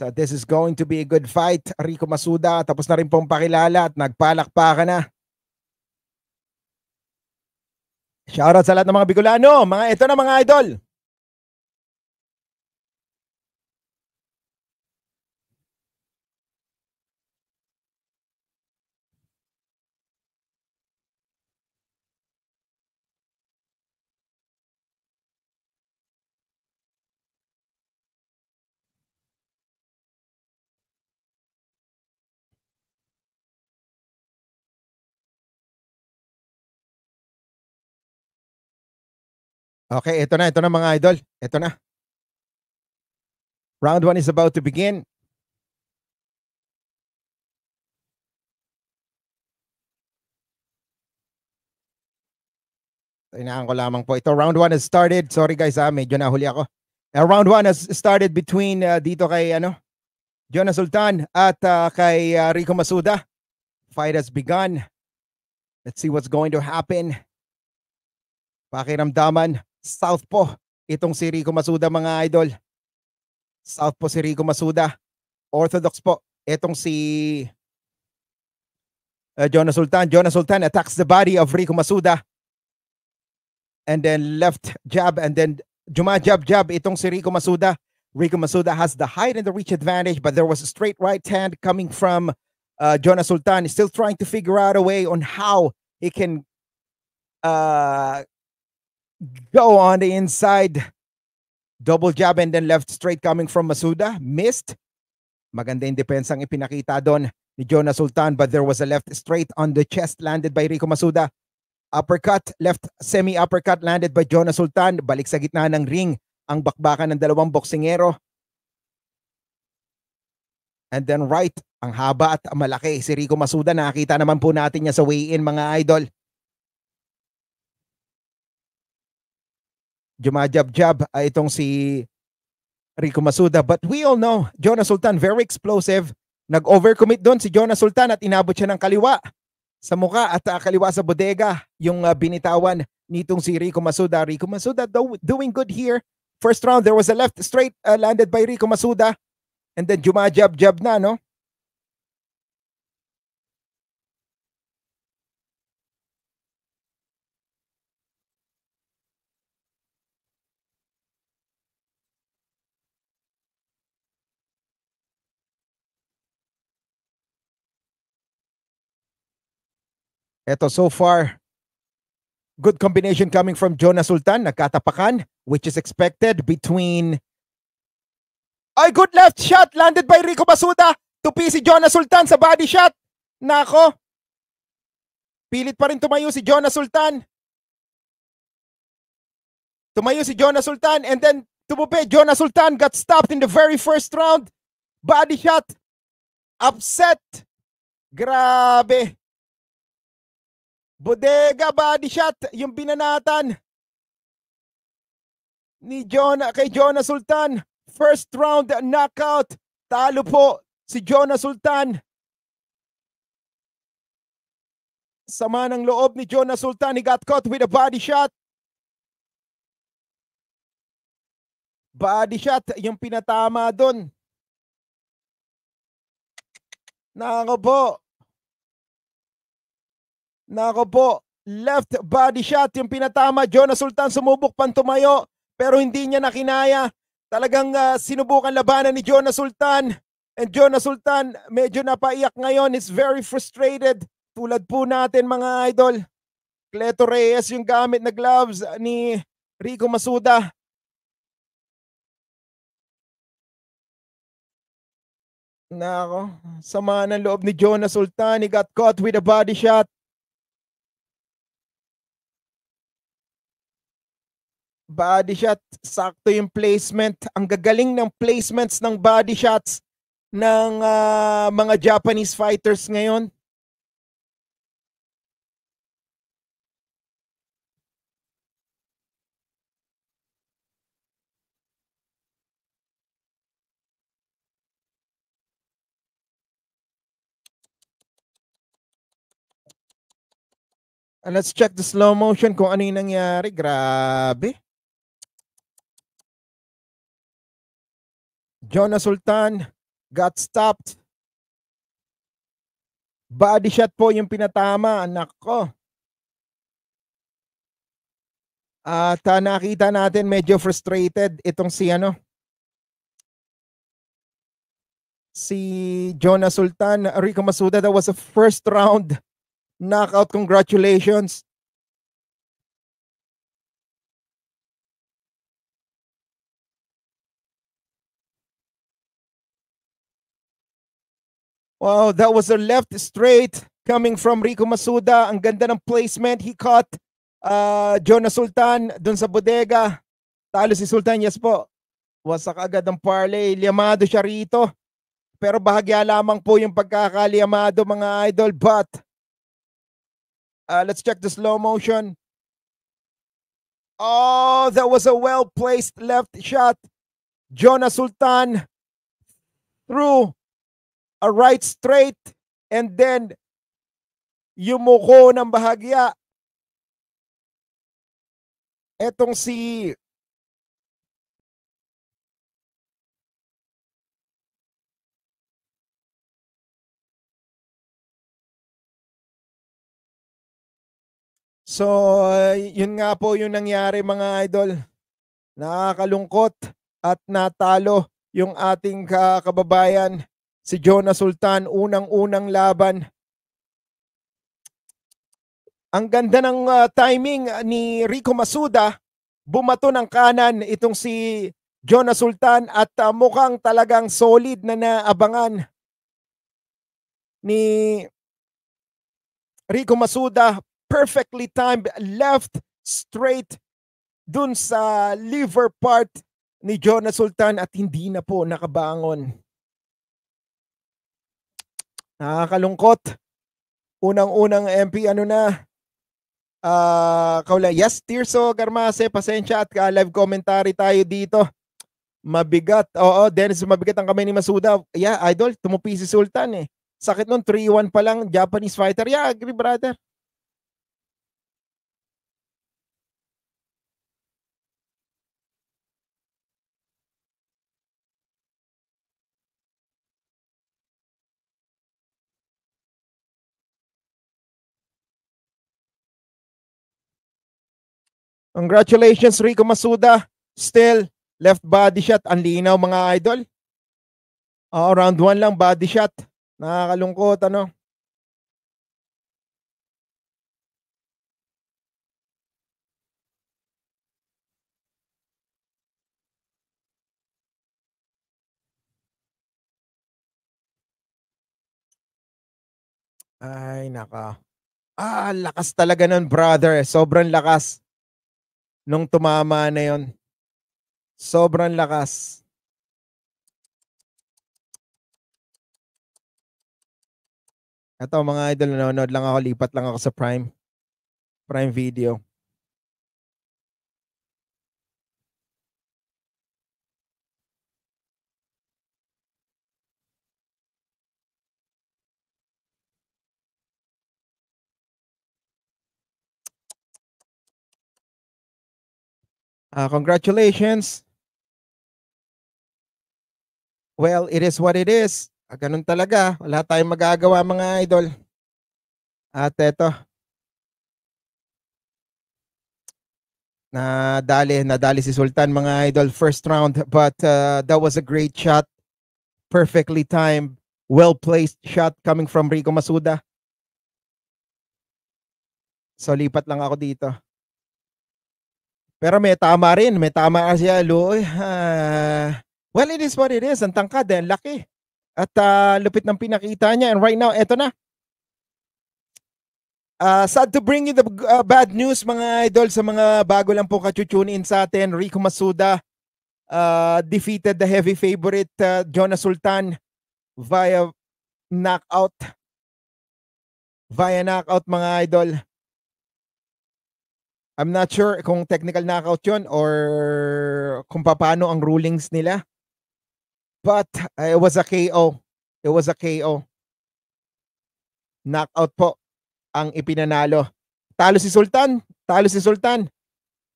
So this is going to be a good fight. Rico Masuda, tapos na rin pong pakilala at nagpalakpakan na. Shoutout sa lahat ng mga Bicolano. Mga ito na mga idol. Okay, ito na, ito na mga idol. Ito na. Round 1 is about to begin. Inaan ko lamang po. Ito, round 1 has started. Sorry guys ah, medyo nahuli ako. Uh, round 1 has started between uh, dito kay ano, Jonah Sultan at uh, kay uh, Rico Masuda. Fight has begun. Let's see what's going to happen. Pakiramdaman South po itong si Rico Masuda mga idol. South po si Rico Masuda. Orthodox po itong si uh, Sultan. Jonah Sultan attacks the body of Rico Masuda. And then left jab and then Juma jab jab itong si Rico Masuda. Rico Masuda has the height and the reach advantage, but there was a straight right hand coming from uh, Sultan. He's still trying to figure out a way on how he can uh, Go on the inside. Double jab and then left straight coming from Masuda. Missed. Maganda yung depensang ipinakita doon ni Jonah Sultan but there was a left straight on the chest landed by Rico Masuda. Uppercut, left semi-uppercut landed by Jonah Sultan. Balik sa gitna ng ring ang bakbakan ng dalawang boksingero. And then right, ang haba at malaki si Rico Masuda. Nakita naman po natin niya sa weigh-in mga idol. jumajab-jab uh, itong si Rico Masuda. But we all know, Jonas Sultan, very explosive. Nag-overcommit doon si Jonas Sultan at inabot siya ng kaliwa sa muka at uh, kaliwa sa bodega yung uh, binitawan nitong si Rico Masuda. Rico Masuda do- doing good here. First round, there was a left straight uh, landed by Rico Masuda. And then jumajab-jab na, no? Eto, so far, good combination coming from Jonah Sultan, nagkatapakan, which is expected between... Ay, good left shot landed by Rico Basuda. Tupi si Jonah Sultan sa body shot. Nako. Pilit pa rin tumayo si Jonah Sultan. Tumayo si Jonah Sultan and then tumupi. Jonah Sultan got stopped in the very first round. Body shot. Upset. Grabe. Bodega Body Shot, yung binanatan ni Jonah, kay Jonah Sultan. First round knockout. Talo po si Jonah Sultan. Sama ng loob ni Jonah Sultan. He got caught with a body shot. Body shot yung pinatama doon. Nako po. Nako po, left body shot yung pinatama. Jonas Sultan sumubok pang tumayo pero hindi niya nakinaya. Talagang uh, sinubukan labanan ni Jonas Sultan. And Jonas Sultan medyo napaiyak ngayon. Is very frustrated. Tulad po natin mga idol. Cleto Reyes yung gamit na gloves ni Rico Masuda. Nako, sama ng loob ni Jonas Sultan. He got caught with a body shot. Body shot, sakto yung placement. Ang gagaling ng placements ng body shots ng uh, mga Japanese fighters ngayon. And ah, let's check the slow motion kung ano yung nangyari. Grabe. Jonah Sultan got stopped. Body shot po yung pinatama. Anak ko. At uh, nakita natin medyo frustrated itong si ano. Si Jonah Sultan, Rico Masuda, that was a first round knockout. Congratulations. Wow, that was a left straight coming from Rico Masuda. Ang ganda ng placement. He caught uh, Jonah Sultan dun sa bodega. Talo si Sultan, yes po. Wasak agad ang parlay. Liamado siya rito. Pero bahagya lamang po yung pagkakaliamado mga idol. But, uh, let's check the slow motion. Oh, that was a well-placed left shot. Jonah Sultan through a right straight, and then yumuko ng bahagya. Etong si So, yun nga po yung nangyari mga idol. Nakakalungkot at natalo yung ating ah, kababayan si Jonah Sultan, unang-unang laban. Ang ganda ng uh, timing ah, ni Rico Masuda, bumato ng kanan itong si Jonah Sultan at uh, mukhang talagang solid na naabangan ni Rico Masuda. Perfectly timed left straight dun sa liver part ni Jonah Sultan at hindi na po nakabangon Nakakalungkot. Unang-unang MP ano na. Uh, ah, kaula, yes, Tirso Garmase, pasensya at uh, live commentary tayo dito. Mabigat. Oo, Dennis, mabigat ang kamay ni Masuda. Yeah, idol, tumupi si Sultan eh. Sakit nun, 3-1 pa lang, Japanese fighter. Yeah, agree brother. Congratulations Rico Masuda. Still, left body shot. Ang linaw mga idol. Uh, round 1 lang body shot. Nakakalungkot ano. Ay, naka. Ah, lakas talaga nun, brother. Sobrang lakas nung tumama na yon. Sobrang lakas. Ito mga idol, nanonood lang ako, lipat lang ako sa Prime. Prime Video. Uh, congratulations. Well, it is what it is. Ah, ganun talaga. Wala tayong magagawa mga idol. At eto. Nadali, nadali si Sultan mga idol first round but uh, that was a great shot. Perfectly timed, well-placed shot coming from Rico Masuda. So lipat lang ako dito. Pero may tama rin, may tama kasi Lou. Uh, ah, well, it is what it is. Ang tangkad, eh, ang laki. At uh, lupit ng pinakita niya. And right now, eto na. Uh, sad to bring you the uh, bad news mga idol sa mga bago lang po katutune in sa atin. Rico Masuda uh, defeated the heavy favorite uh, Jonah Sultan via knockout. Via knockout mga idol. I'm not sure kung technical knockout yun or kung paano ang rulings nila. But uh, it was a KO. It was a KO. Knockout po ang ipinanalo. Talo si Sultan. Talo si Sultan.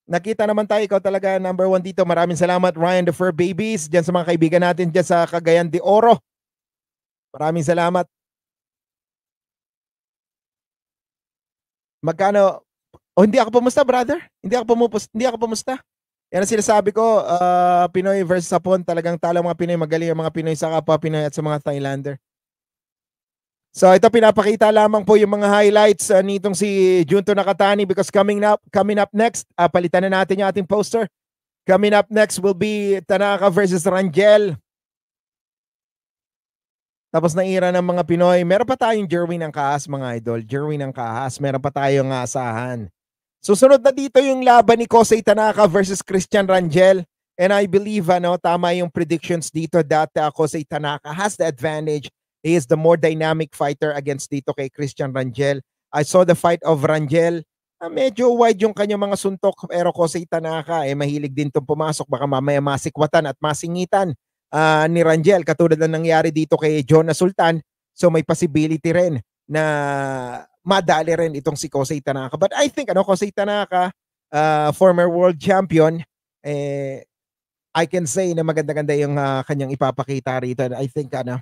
Nakita naman tayo, ikaw talaga number one dito. Maraming salamat Ryan the Fur Babies, Diyan sa mga kaibigan natin, diyan sa Cagayan de Oro. Maraming salamat. Magkano, Oh, hindi ako pumusta, brother. Hindi ako pumusta. Hindi ako pumusta. Yan ang sinasabi ko, uh, Pinoy versus Sapon, talagang talo mga Pinoy, magaling ang mga Pinoy sa kapwa Pinoy at sa mga Thailander. So ito pinapakita lamang po yung mga highlights uh, nitong si Junto Nakatani because coming up coming up next, uh, palitan na natin yung ating poster. Coming up next will be Tanaka versus Rangel. Tapos na ira ng mga Pinoy. Meron pa tayong Jerwin ng Kahas mga idol. Jerwin ng Kahas. Meron pa tayong aasahan. Susunod na dito yung laban ni Kosei Tanaka versus Christian Rangel. And I believe ano, tama yung predictions dito that uh, ah, Kosei Tanaka has the advantage. He is the more dynamic fighter against dito kay Christian Rangel. I saw the fight of Rangel. Uh, medyo wide yung kanyang mga suntok pero Kosei Tanaka eh mahilig din tong pumasok baka mamaya masikwatan at masingitan uh, ni Rangel katulad ng nangyari dito kay Jonah Sultan. So may possibility rin na madali rin itong si Kosei Tanaka. But I think, ano, Kosei Tanaka, uh, former world champion, eh, I can say na maganda-ganda yung uh, kanyang ipapakita rito. I think, ano,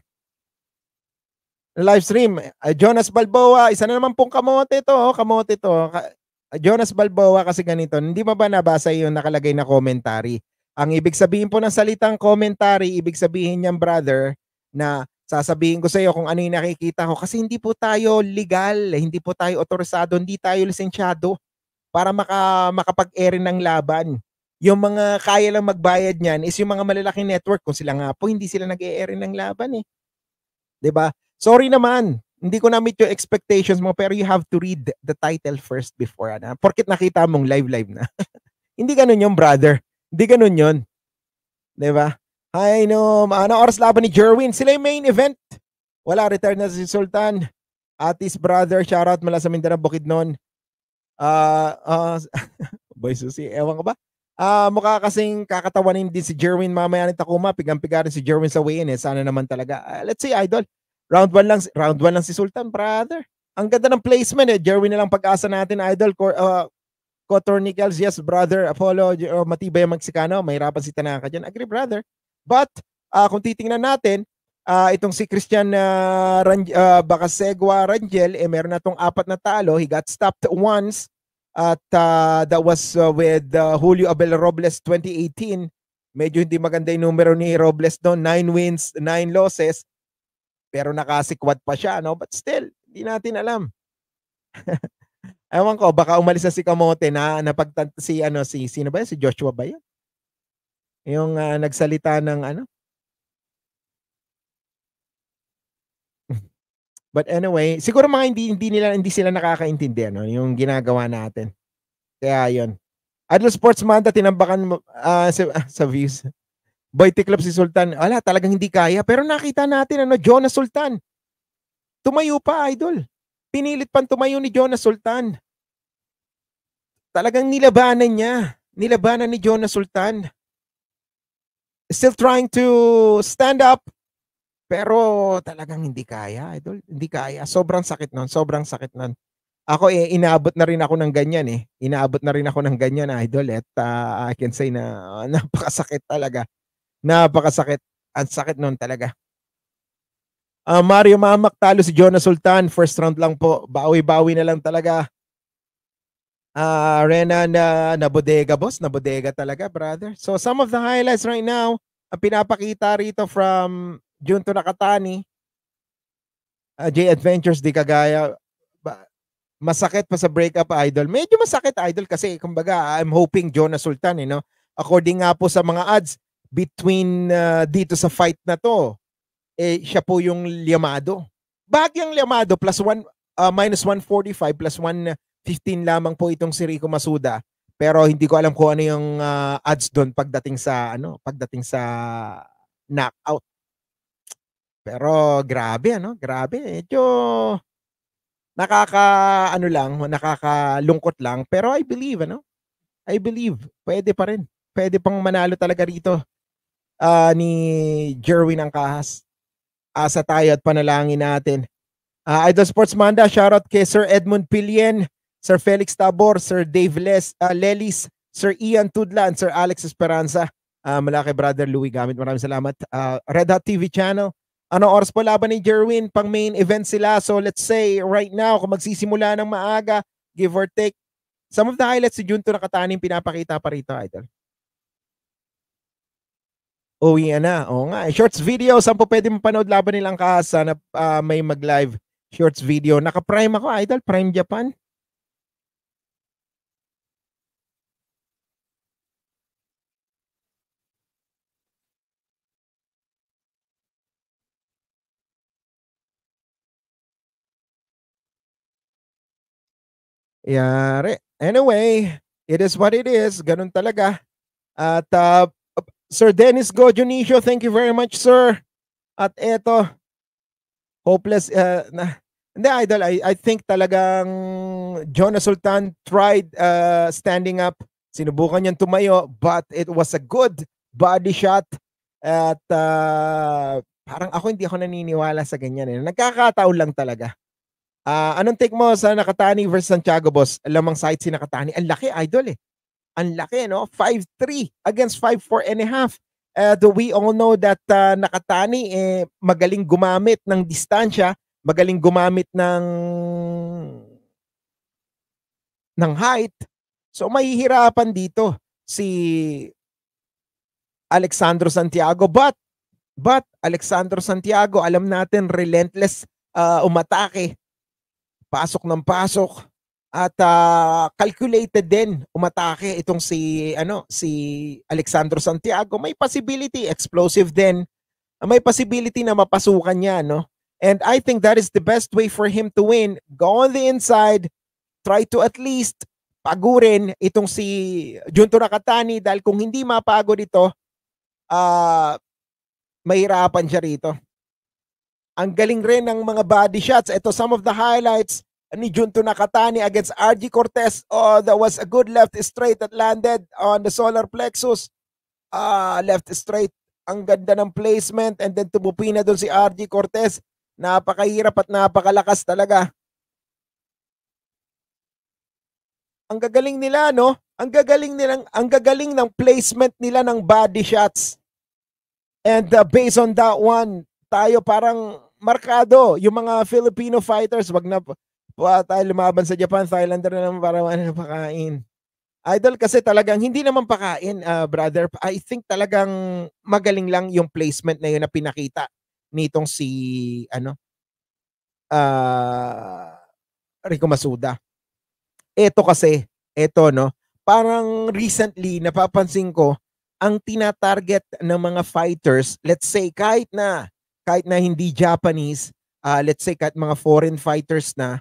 live stream, uh, Jonas Balboa, isa na naman pong kamote to, oh, kamote to. Ka- Jonas Balboa kasi ganito, hindi ba ba nabasa yung nakalagay na commentary? Ang ibig sabihin po ng salitang commentary, ibig sabihin niyan brother na sasabihin ko sa iyo kung ano yung nakikita ko kasi hindi po tayo legal, hindi po tayo otorisado, hindi tayo lisensyado para maka, makapag-ere ng laban. Yung mga kaya lang magbayad niyan is yung mga malalaking network kung sila nga po hindi sila nag air ng laban eh. 'Di ba? Sorry naman, hindi ko na-meet your expectations mo pero you have to read the title first before ano. Porkit nakita mong live live na. hindi ganun yung brother. Hindi ganun yun. 'Di ba? Ay, no. Ano oras laban ni Jerwin? Sila yung main event. Wala, return na si Sultan. his brother, shoutout mula sa Mindanao Bukid noon. Ah, uh, uh, boy Susi, ewan ka ba? Ah, uh, mukha kasing kakatawanin din si Jerwin mamaya ni Takuma. Pigang-piga si Jerwin sa weigh-in eh. Sana naman talaga. Uh, let's see, idol. Round 1 lang, round 1 lang si Sultan, brother. Ang ganda ng placement eh. Jerwin na lang pag-asa natin, idol. Cor- uh, ah, Cotor Nichols, yes, brother. Apollo, uh, matibay ang Meksikano. Mahirapan si Tanaka dyan. Agree, brother. But uh, kung titingnan natin, uh, itong si Christian uh, ah, Ran- uh, Bacasegua Rangel, eh, meron na tong apat na talo. He got stopped once at uh, that was uh, with uh, Julio Abel Robles 2018. Medyo hindi maganda yung numero ni Robles doon. Nine wins, nine losses. Pero nakasikwat pa siya, no? But still, hindi natin alam. Ewan ko, baka umalis na si Kamote na napagtanta si ano si sino ba yun? Si Joshua ba yun? Yung uh, nagsalita ng ano? But anyway, siguro mga hindi, hindi nila hindi sila nakakaintindi ano, yung ginagawa natin. Kaya yon. Adlo Sports Manda, tinambakan uh, ah, sa, ah, sa views. Boy Tiklop si Sultan. Ala, talagang hindi kaya. Pero nakita natin, ano, Jonas Sultan. Tumayo pa, idol. Pinilit pang tumayo ni Jonas Sultan. Talagang nilabanan niya. Nilabanan ni Jonas Sultan still trying to stand up, pero talagang hindi kaya, idol. Hindi kaya. Sobrang sakit nun. Sobrang sakit nun. Ako, eh, inaabot na rin ako ng ganyan eh. Inaabot na rin ako ng ganyan, idol. At uh, I can say na ah, napakasakit talaga. Napakasakit. Ang sakit nun talaga. Uh, Mario Mamak talo si Jonah Sultan. First round lang po. Bawi-bawi na lang talaga uh, ah, arena na, na bodega, boss. Na bodega talaga, brother. So, some of the highlights right now, ang pinapakita rito from Junto Nakatani, uh, ah, J Adventures di kagaya. masakit pa sa breakup idol. Medyo masakit idol kasi kumbaga I'm hoping Jonas Sultan you eh, know. According nga po sa mga ads between uh, dito sa fight na to eh siya po yung Liamado. Bagyang Liamado plus 1 uh, minus 145 plus 1 15 lamang po itong si Rico Masuda. Pero hindi ko alam kung ano yung uh, odds doon pagdating sa ano, pagdating sa knockout. Pero grabe ano, grabe. Medyo nakaka ano lang, nakakalungkot lang, pero I believe ano. I believe pwede pa rin. Pwede pang manalo talaga rito uh, ni Jerwin Angkahas. Asa tayo at panalangin natin. Uh, Idol Sports Manda, shoutout kay Sir Edmund Pilien. Sir Felix Tabor, Sir Dave Les, uh, Lelis, Sir Ian Tudlan, Sir Alex Esperanza, uh, mula Brother Louis Gamit. Maraming salamat. Uh, Red Hot TV channel. Ano oras po laban ni Jerwin? Pang main event sila. So let's say right now, kung magsisimula ng maaga, give or take, some of the highlights si Junto Nakataning pinapakita pa rito, Idol. Oh, yan na. Oo oh, nga. Shorts video. Saan po pwede mapanood laban nilang kahasa na uh, may mag-live shorts video? Naka-prime ako, Idol. Prime Japan. Yari. Anyway, it is what it is. Ganun talaga. At uh, Sir Dennis Godionisio, thank you very much, sir. At eto, hopeless uh, na hindi idol I, I think talagang Jonas Sultan tried uh, standing up sinubukan niyang tumayo but it was a good body shot at uh, parang ako hindi ako naniniwala sa ganyan eh. nagkakataon lang talaga Uh, anong take mo sa Nakatani versus Santiago, boss? Lamang sight si Nakatani. Ang laki, idol eh. Ang laki, no? 5-3 against 5-4 and a half. Uh, do we all know that uh, Nakatani eh, magaling gumamit ng distansya, magaling gumamit ng ng height. So mahihirapan dito si Alexandro Santiago but but Alexandro Santiago alam natin relentless uh, umatake pasok ng pasok at uh, calculated din umatake itong si ano si Alexandro Santiago may possibility explosive din may possibility na mapasukan niya no and I think that is the best way for him to win go on the inside try to at least pagurin itong si Junto Nakatani dahil kung hindi mapago dito uh, ah, mahirapan siya rito ang galing rin ng mga body shots. Ito some of the highlights ni Junto Nakatani against RG Cortez. Oh, that was a good left straight that landed on the solar plexus. Ah, uh, left straight. Ang ganda ng placement and then tumupi na doon si RG Cortez. Napakahirap at napakalakas talaga. Ang gagaling nila, no? Ang gagaling nilang ang gagaling ng placement nila ng body shots. And uh, based on that one, tayo parang markado yung mga Filipino fighters wag na pa tayo lumaban sa Japan Thailander na naman para wala na pakain Idol kasi talagang hindi naman pakain uh, brother I think talagang magaling lang yung placement na yun na pinakita nitong si ano uh, Rico Masuda Eto kasi eto, no parang recently napapansin ko ang tinatarget ng mga fighters, let's say kahit na kahit na hindi Japanese, uh, let's say kahit mga foreign fighters na,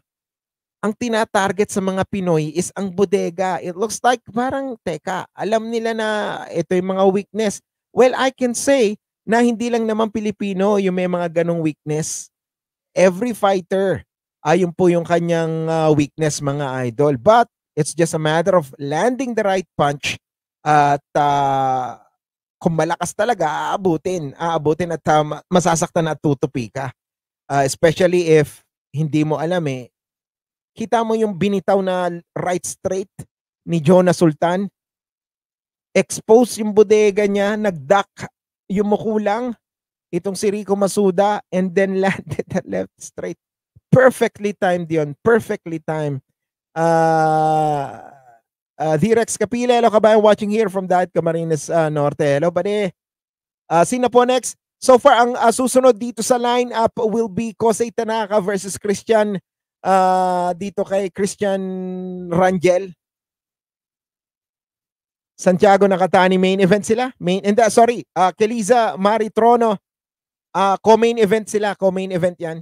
ang tinatarget sa mga Pinoy is ang bodega. It looks like parang, teka, alam nila na ito yung mga weakness. Well, I can say na hindi lang naman Pilipino yung may mga ganong weakness. Every fighter, ayun ah, po yung kanyang uh, weakness mga idol. But it's just a matter of landing the right punch at uh, kung malakas talaga, aabutin. Aabutin at uh, masasaktan at tutupi ka. Uh, especially if hindi mo alam eh, kita mo yung binitaw na right straight ni Jonah Sultan. Expose yung bodega niya, nagduck yung mukulang, itong si Rico Masuda, and then landed at left straight. Perfectly timed yon Perfectly timed. Uh, Uh, ah, Direx Capila, hello kabayan, watching here from Diet Camarines uh, Norte. Hello, buddy. Uh, sino po next? So far, ang uh, susunod dito sa lineup will be Kosei Tanaka versus Christian uh, dito kay Christian Rangel. Santiago Nakatani main event sila. Main and uh, sorry, uh, Keliza Maritrono uh, co-main event sila, co-main event 'yan.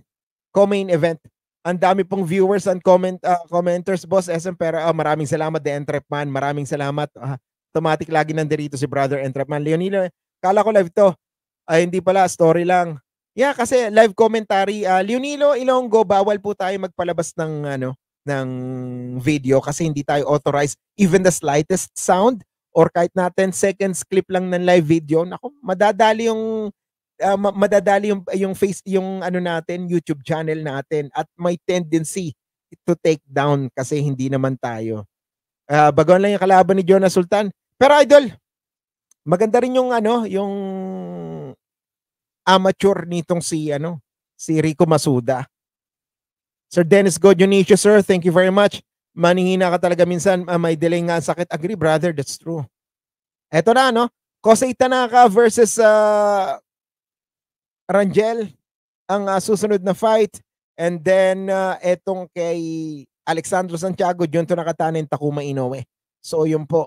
Co-main event. Ang dami pong viewers and comment uh, commenters boss SM Pera. Uh, maraming salamat The Entrepman. Maraming salamat. Uh, automatic lagi nandirito si Brother Entrepman. Leonilo, kala ko live to. Ay hindi pala, story lang. Yeah, kasi live commentary. Uh, Leonilo Ilonggo, bawal po tayo magpalabas ng ano ng video kasi hindi tayo authorized even the slightest sound or kahit natin seconds clip lang ng live video. Nako, madadali yung uh, madadali yung yung face yung ano natin, YouTube channel natin at may tendency to take down kasi hindi naman tayo. Uh, ah, bagon lang yung kalaban ni Jonah Sultan. Pero idol, maganda rin yung ano, yung amateur nitong si ano, si Rico Masuda. Sir Dennis Godionisio, sir, thank you very much. Manihina ka talaga minsan, uh, may delay nga sakit. Agree, brother, that's true. Eto na, no? Kosei Tanaka versus uh, Rangel ang uh, susunod na fight and then uh, etong kay Alexandro Santiago yun to nakatanin Takuma Inoue. So yun po.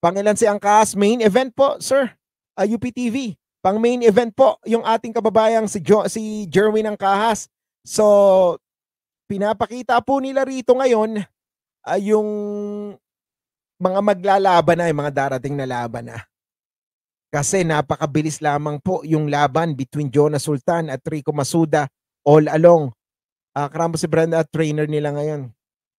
Pangilan si Angkas main event po, sir. Uh, ah, UPTV. Pang main event po yung ating kababayang si jo- si Jerwin Angkas. So pinapakita po nila rito ngayon uh, yung mga maglalaban na, yung mga darating na laban na. Kasi napakabilis lamang po yung laban between Jonas Sultan at Rico Masuda all along. Uh, ah, Kramo si Brenda at trainer nila ngayon.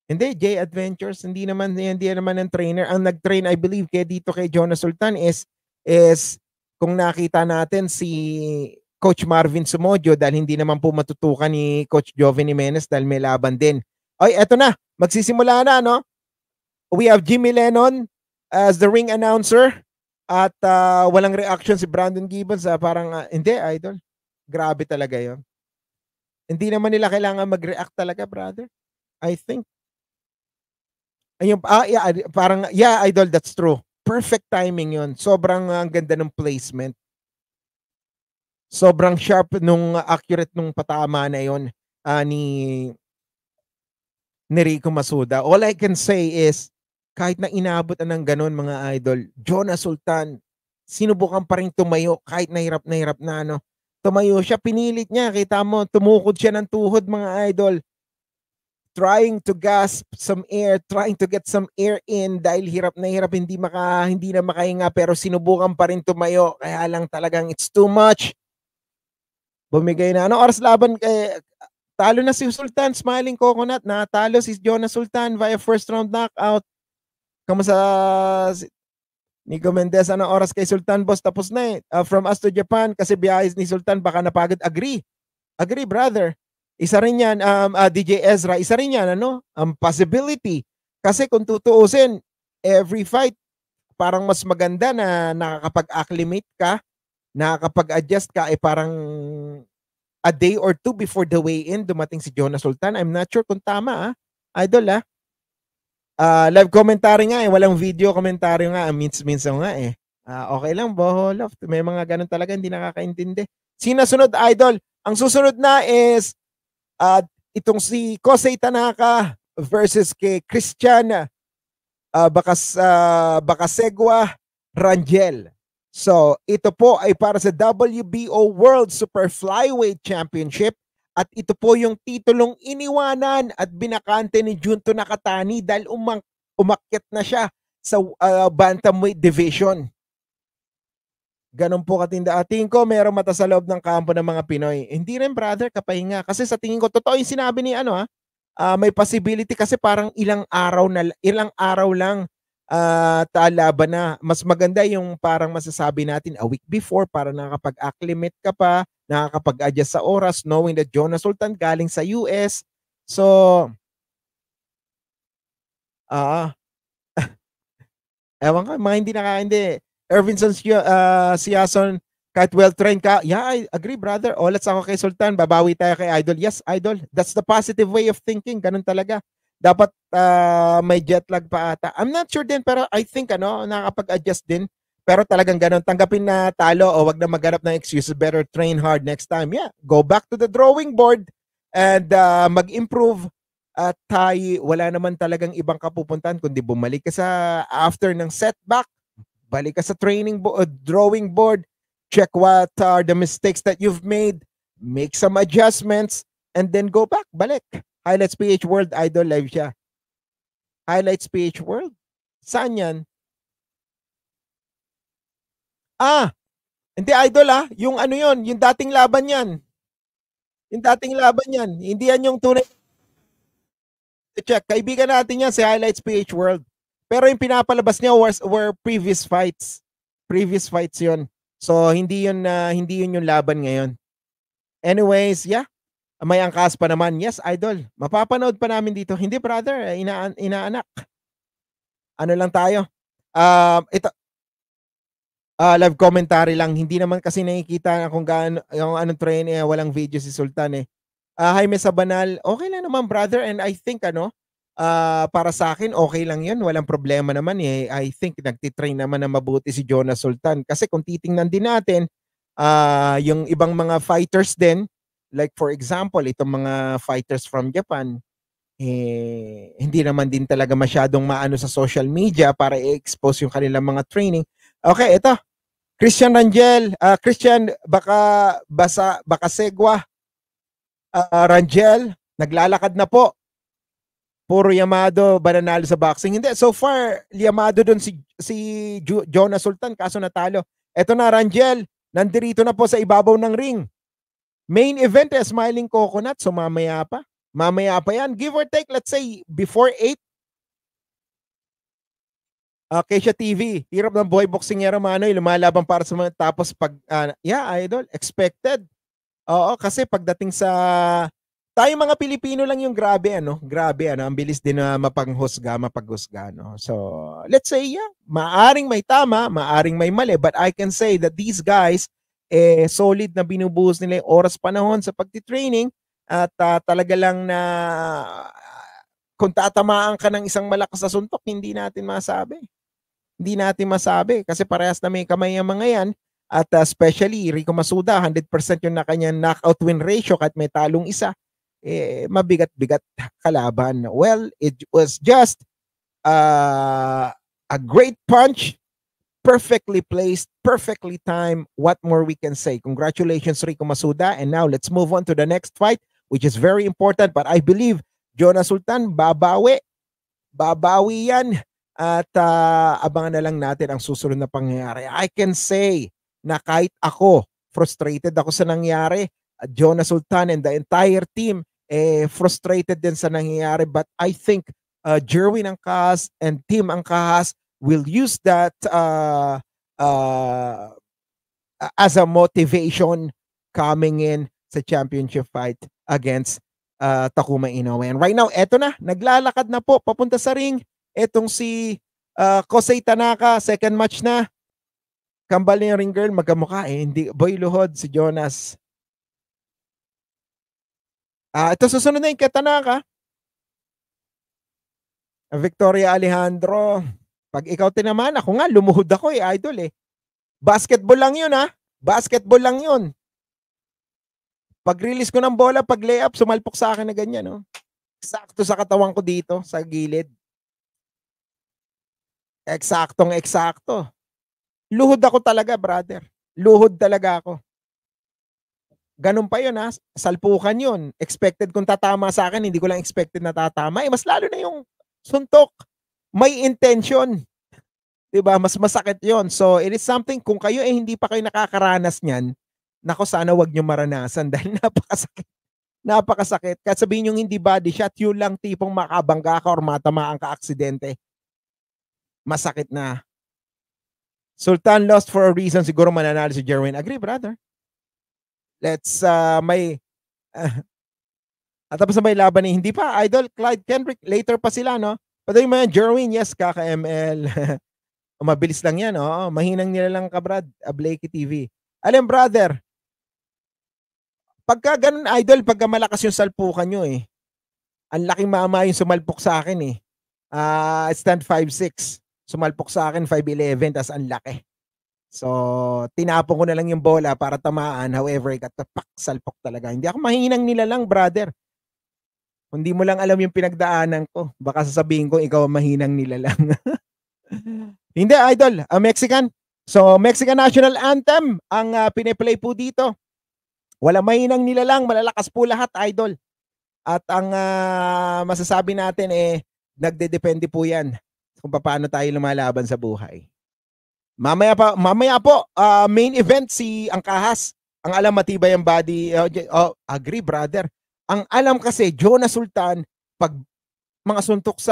Hindi, J Adventures, hindi naman, hindi naman ang trainer. Ang nag-train, I believe, kay dito kay Jonas Sultan is, is kung nakita natin si Coach Marvin Sumodio dahil hindi naman po matutukan ni Coach Joven Jimenez dahil may laban din. Oy, eto na. Magsisimula na, no? We have Jimmy Lennon as the ring announcer. At uh, walang reaction si Brandon Gibbons. Uh, parang, uh, hindi, idol. Grabe talaga yon Hindi naman nila kailangan mag-react talaga, brother. I think. Ayun, ah, yeah, parang, yeah, idol, that's true. Perfect timing yon Sobrang uh, ganda ng placement. Sobrang sharp nung accurate nung patama na yon uh, ni ni Rico Masuda. All I can say is kahit na inaabot na ng ganun mga idol, Jonah Sultan, sinubukan pa rin tumayo kahit nahirap na hirap na ano. Tumayo siya, pinilit niya, kita mo, tumukod siya ng tuhod mga idol. Trying to gasp some air, trying to get some air in dahil hirap na hirap, hindi, maka, hindi na makahinga pero sinubukan pa rin tumayo. Kaya lang talagang it's too much. Bumigay na. Ano oras laban? Eh, talo na si Sultan, Smiling Coconut. Natalo si Jonah Sultan via first round knockout. Kamusta Nico Mendez, anong oras kay Sultan Boss? Tapos na eh. Uh, from us to Japan kasi biyayas ni Sultan baka napagod. Agree. Agree, brother. Isa rin yan, um, uh, ah, DJ Ezra, isa rin yan, ano? Ang um, possibility. Kasi kung tutuusin, every fight, parang mas maganda na nakakapag-acclimate ka, nakakapag-adjust ka, eh parang a day or two before the weigh-in, dumating si Jonas Sultan. I'm not sure kung tama, ah. Idol, ah. Uh, live commentary nga eh. Walang video commentary nga. Minsan-minsan nga eh. Uh, okay lang, Boholoft. May mga ganun talaga, hindi nakakaintindi. Sinasunod, Idol. Ang susunod na is uh, itong si Kosei Tanaka versus kay Christian uh, Bakas, uh, Bakasegwa Rangel. So, ito po ay para sa WBO World Super Flyweight Championship at ito po yung titulong iniwanan at binakante ni Junto Nakatani dahil umang, umakyat na siya sa uh, Bantamweight Division. Ganon po katinda. At tingin ko mayroong mata sa loob ng kampo ng mga Pinoy. Hindi rin brother, kapahinga. Kasi sa tingin ko, totoo yung sinabi ni ano ha, uh, ah, may possibility kasi parang ilang araw na ilang araw lang uh, talaban na. Mas maganda yung parang masasabi natin a week before para nakakapag-acclimate ka pa nakakapag-adjust sa oras knowing that Jonas Sultan galing sa US. So, ah, uh, ewan ka, mga hindi nakakaindi. Ervinson uh, ah, Siason, kahit well-trained ka, yeah, I agree, brother. O, let's ako kay Sultan, babawi tayo kay Idol. Yes, Idol, that's the positive way of thinking. Ganun talaga. Dapat uh, may jet lag pa ata. I'm not sure din, pero I think, ano, nakakapag-adjust din pero talagang ganun, tanggapin na talo o wag na maghanap ng excuses, better train hard next time. Yeah, go back to the drawing board and uh, mag-improve at tayo, wala naman talagang ibang kapupuntan kundi bumalik ka sa after ng setback, balik ka sa training bo- uh, drawing board, check what are the mistakes that you've made, make some adjustments, and then go back, balik. Highlights PH World Idol Live siya. Highlights PH World? Saan yan? Ah, hindi idol ah, yung ano yon, yung dating laban yan. Yung dating laban yan. Hindi yan yung tunay. Check, kaibigan natin yan si Highlights PH World. Pero yung pinapalabas niya was, were previous fights. Previous fights yon. So hindi yun uh, hindi yun yung laban ngayon. Anyways, yeah. May angkas pa naman. Yes, idol. Mapapanood pa namin dito. Hindi, brother. Ina inaanak. Ano lang tayo. Um, uh, ito, uh, ah, live commentary lang. Hindi naman kasi nakikita kung gaano, yung anong train eh, walang video si Sultan eh. Uh, ah, Jaime Banal. okay lang naman brother and I think ano, uh, para sa akin okay lang yun. Walang problema naman eh. I think nagtitrain naman na mabuti si Jonas Sultan. Kasi kung titingnan din natin, uh, yung ibang mga fighters din, like for example, itong mga fighters from Japan, eh, hindi naman din talaga masyadong maano sa social media para i-expose yung kanilang mga training. Okay, ito. Christian Rangel, uh, Christian baka basa baka segwa. Uh, ah, Rangel, naglalakad na po. Puro Yamado ba sa boxing? Hindi, so far Yamado doon si si Ju- Jonah Sultan kaso natalo. Ito na Rangel, nandirito na po sa ibabaw ng ring. Main event is eh, Smiling Coconut, so mamaya pa. Mamaya pa yan. Give or take, let's say, before 8, uh, ah, Keisha TV, hirap ng boy buhay boksingero Manoy, lumalaban para sa mga, tapos pag, uh, yeah, idol, expected. Oo, kasi pagdating sa, tayo mga Pilipino lang yung grabe, ano, grabe, ano, ang bilis din na uh, mapanghusga, mapaghusga, no. So, let's say, yeah, maaring may tama, maaring may mali, but I can say that these guys, eh, solid na binubuhos nila yung oras panahon sa pagtitraining at uh, talaga lang na uh, kung tatamaan ka ng isang malakas na suntok, hindi natin masabi. Hindi natin masabi kasi parehas na may kamay ang mga yan. At uh, ah, especially, Rico Masuda, 100% yung na kanyang knockout win ratio kahit may talong isa. Eh, mabigat-bigat kalaban. Well, it was just uh, a great punch, perfectly placed, perfectly timed. What more we can say? Congratulations, Rico Masuda. And now let's move on to the next fight, which is very important. But I believe Jonas Sultan, babawi. Babawi yan at uh, abangan na lang natin ang susunod na pangyayari. I can say na kahit ako, frustrated ako sa nangyari, Jonah Sultan and the entire team, eh, frustrated din sa nangyayari. But I think uh, Jerwin Angkas and Team Angkas will use that uh, uh, as a motivation coming in sa championship fight against uh, Takuma Inoue. And right now, eto na, naglalakad na po papunta sa ring Etong si uh, Kosei Tanaka, second match na. Kambal niya ring girl, magkamukha eh. Hindi, boy luhod si Jonas. Uh, ito susunod na yung kay Tanaka. Victoria Alejandro, pag ikaw tinaman, ako nga, lumuhod ako eh, idol eh. Basketball lang yun ha. Ah. Basketball lang yun. Pag-release ko ng bola, pag layup, sumalpok sa akin na ganyan. No? Oh. Sakto sa katawan ko dito, sa gilid. Eksaktong eksakto. Luhod ako talaga, brother. Luhod talaga ako. Ganun pa yun, ha? Salpukan yun. Expected kung tatama sa akin, hindi ko lang expected na tatama. Eh, mas lalo na yung suntok. May intention. 'di ba? Mas masakit 'yon. So, it is something kung kayo eh hindi pa kayo nakakaranas niyan, nako sana 'wag niyo maranasan dahil napakasakit. Napakasakit. Kahit sabihin niyo hindi body shot, yun lang tipong makabangga ka or matamaan ka aksidente masakit na. Sultan lost for a reason. Siguro mananalo si Jerwin. Agree, brother. Let's, uh, may, uh, at tapos na may laban ni, hindi pa, Idol, Clyde Kendrick, later pa sila, no? Patuloy mo yan, Jerwin, yes, kaka-ML. Oh, mabilis lang yan, oo. Mahinang nila lang ka, Brad. Ah, Blakey TV. Alam, brother, pagka ganun, Idol, pagka malakas yung salpukan nyo, eh. Ang laking maama yung sumalpok sa akin, eh. Uh, stand 5'6" sumalpok sa akin 5'11 tas ang laki. So, tinapong ko na lang yung bola para tamaan. However, I got the katapak, salpok talaga. Hindi ako mahinang nila lang, brother. Hindi mo lang alam yung pinagdaanan ko. Baka sasabihin ko, ikaw ang mahinang nila lang. Hindi, idol. A ah, Mexican. So, Mexican National Anthem ang uh, pineplay po dito. Wala mahinang nila lang. Malalakas po lahat, idol. At ang uh, masasabi natin eh, nagdedepende po yan kung paano tayo lumalaban sa buhay. Mamaya pa, mamaya po, uh, main event si ang kahas. Ang alam matibay ang body. Uh, oh, agree brother. Ang alam kasi Jonah Sultan pag mga suntok sa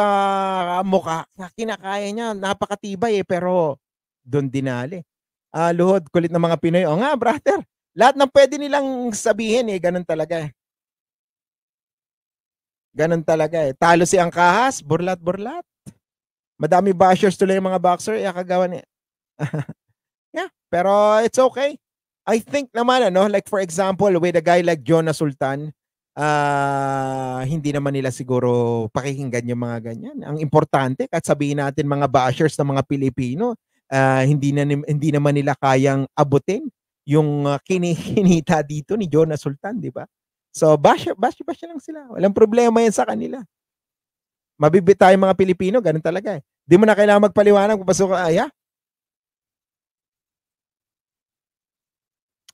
mukha, kinakaya niya, napakatibay eh, pero doon dinali. Uh, luhod, kulit ng mga Pinoy. O nga, brother, lahat ng pwede nilang sabihin eh, ganun talaga eh. Ganun talaga eh. Talo si Angkahas, burlat-burlat. Madami bashers tuloy yung mga boxer. Eh, kagawa niya. yeah, pero it's okay. I think naman, ano, like for example, with a guy like Jonah Sultan, uh, hindi naman nila siguro pakikinggan yung mga ganyan. Ang importante, kahit sabihin natin mga bashers ng mga Pilipino, uh, hindi, na, hindi naman nila kayang abutin yung uh, dito ni Jonah Sultan, di ba? So, bash, bash, bash lang sila. Walang problema yan sa kanila. Mabibit tayo mga Pilipino, ganun talaga eh. Di mo na kailangan magpaliwanag. Pasok ka, yeah.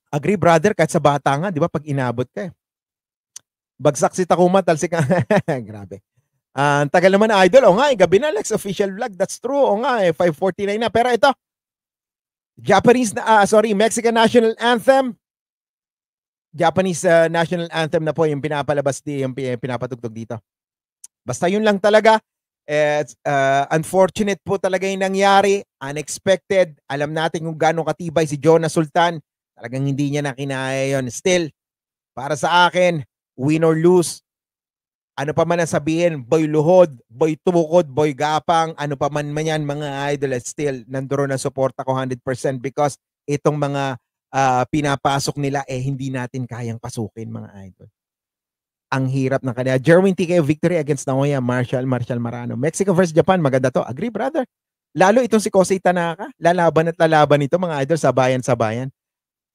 Agree, brother, kahit sa bata nga, di ba, pag inabot ka eh. Bagsak si Takuma, talsik ka. Grabe. Ah, ang uh, tagal naman idol. O nga, eh, gabi na, Lex, official vlog. That's true. O nga, eh, 5.49 na. Pero ito, Japanese, na, uh, sorry, Mexican National Anthem. Japanese uh, National Anthem na po yung pinapalabas, di, yung pinapatugtog dito. Basta yun lang talaga. It's, uh, unfortunate po talaga yung nangyari, unexpected. Alam natin kung gaano katibay si Jonah Sultan. Talagang hindi niya na yun. Still, para sa akin, win or lose, ano pa man ang sabihin, boy luhod, boy tumukod, boy gapang, ano pa man man yan, mga idol, eh, still, nandoon na suporta ko 100% because itong mga uh, pinapasok nila, eh hindi natin kayang pasukin, mga idol ang hirap ng kanila. Jerwin TKO victory against Naoya Marshall Marshall Marano. Mexico versus Japan, maganda to. Agree, brother. Lalo itong si Kosei Tanaka, lalaban at lalaban ito mga idol, sabayan sabayan.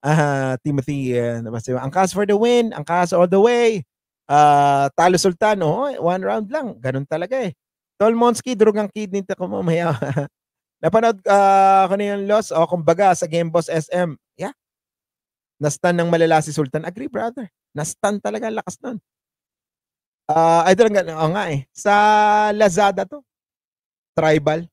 Uh, Timothy, uh, ang cast for the win, ang cast all the way. Uh, Talo Sultan, oh, one round lang. Ganun talaga eh. Tolmonski, durugang kidney ta ko mamaya. Napanood uh, ah, ko na yung loss. O, oh, kumbaga, sa Game Boss SM. Yeah. Nastan ng malala si Sultan. Agree, brother. Nastan talaga. Lakas nun. Ah, uh, I don't know. nga eh. Sa Lazada to. Tribal.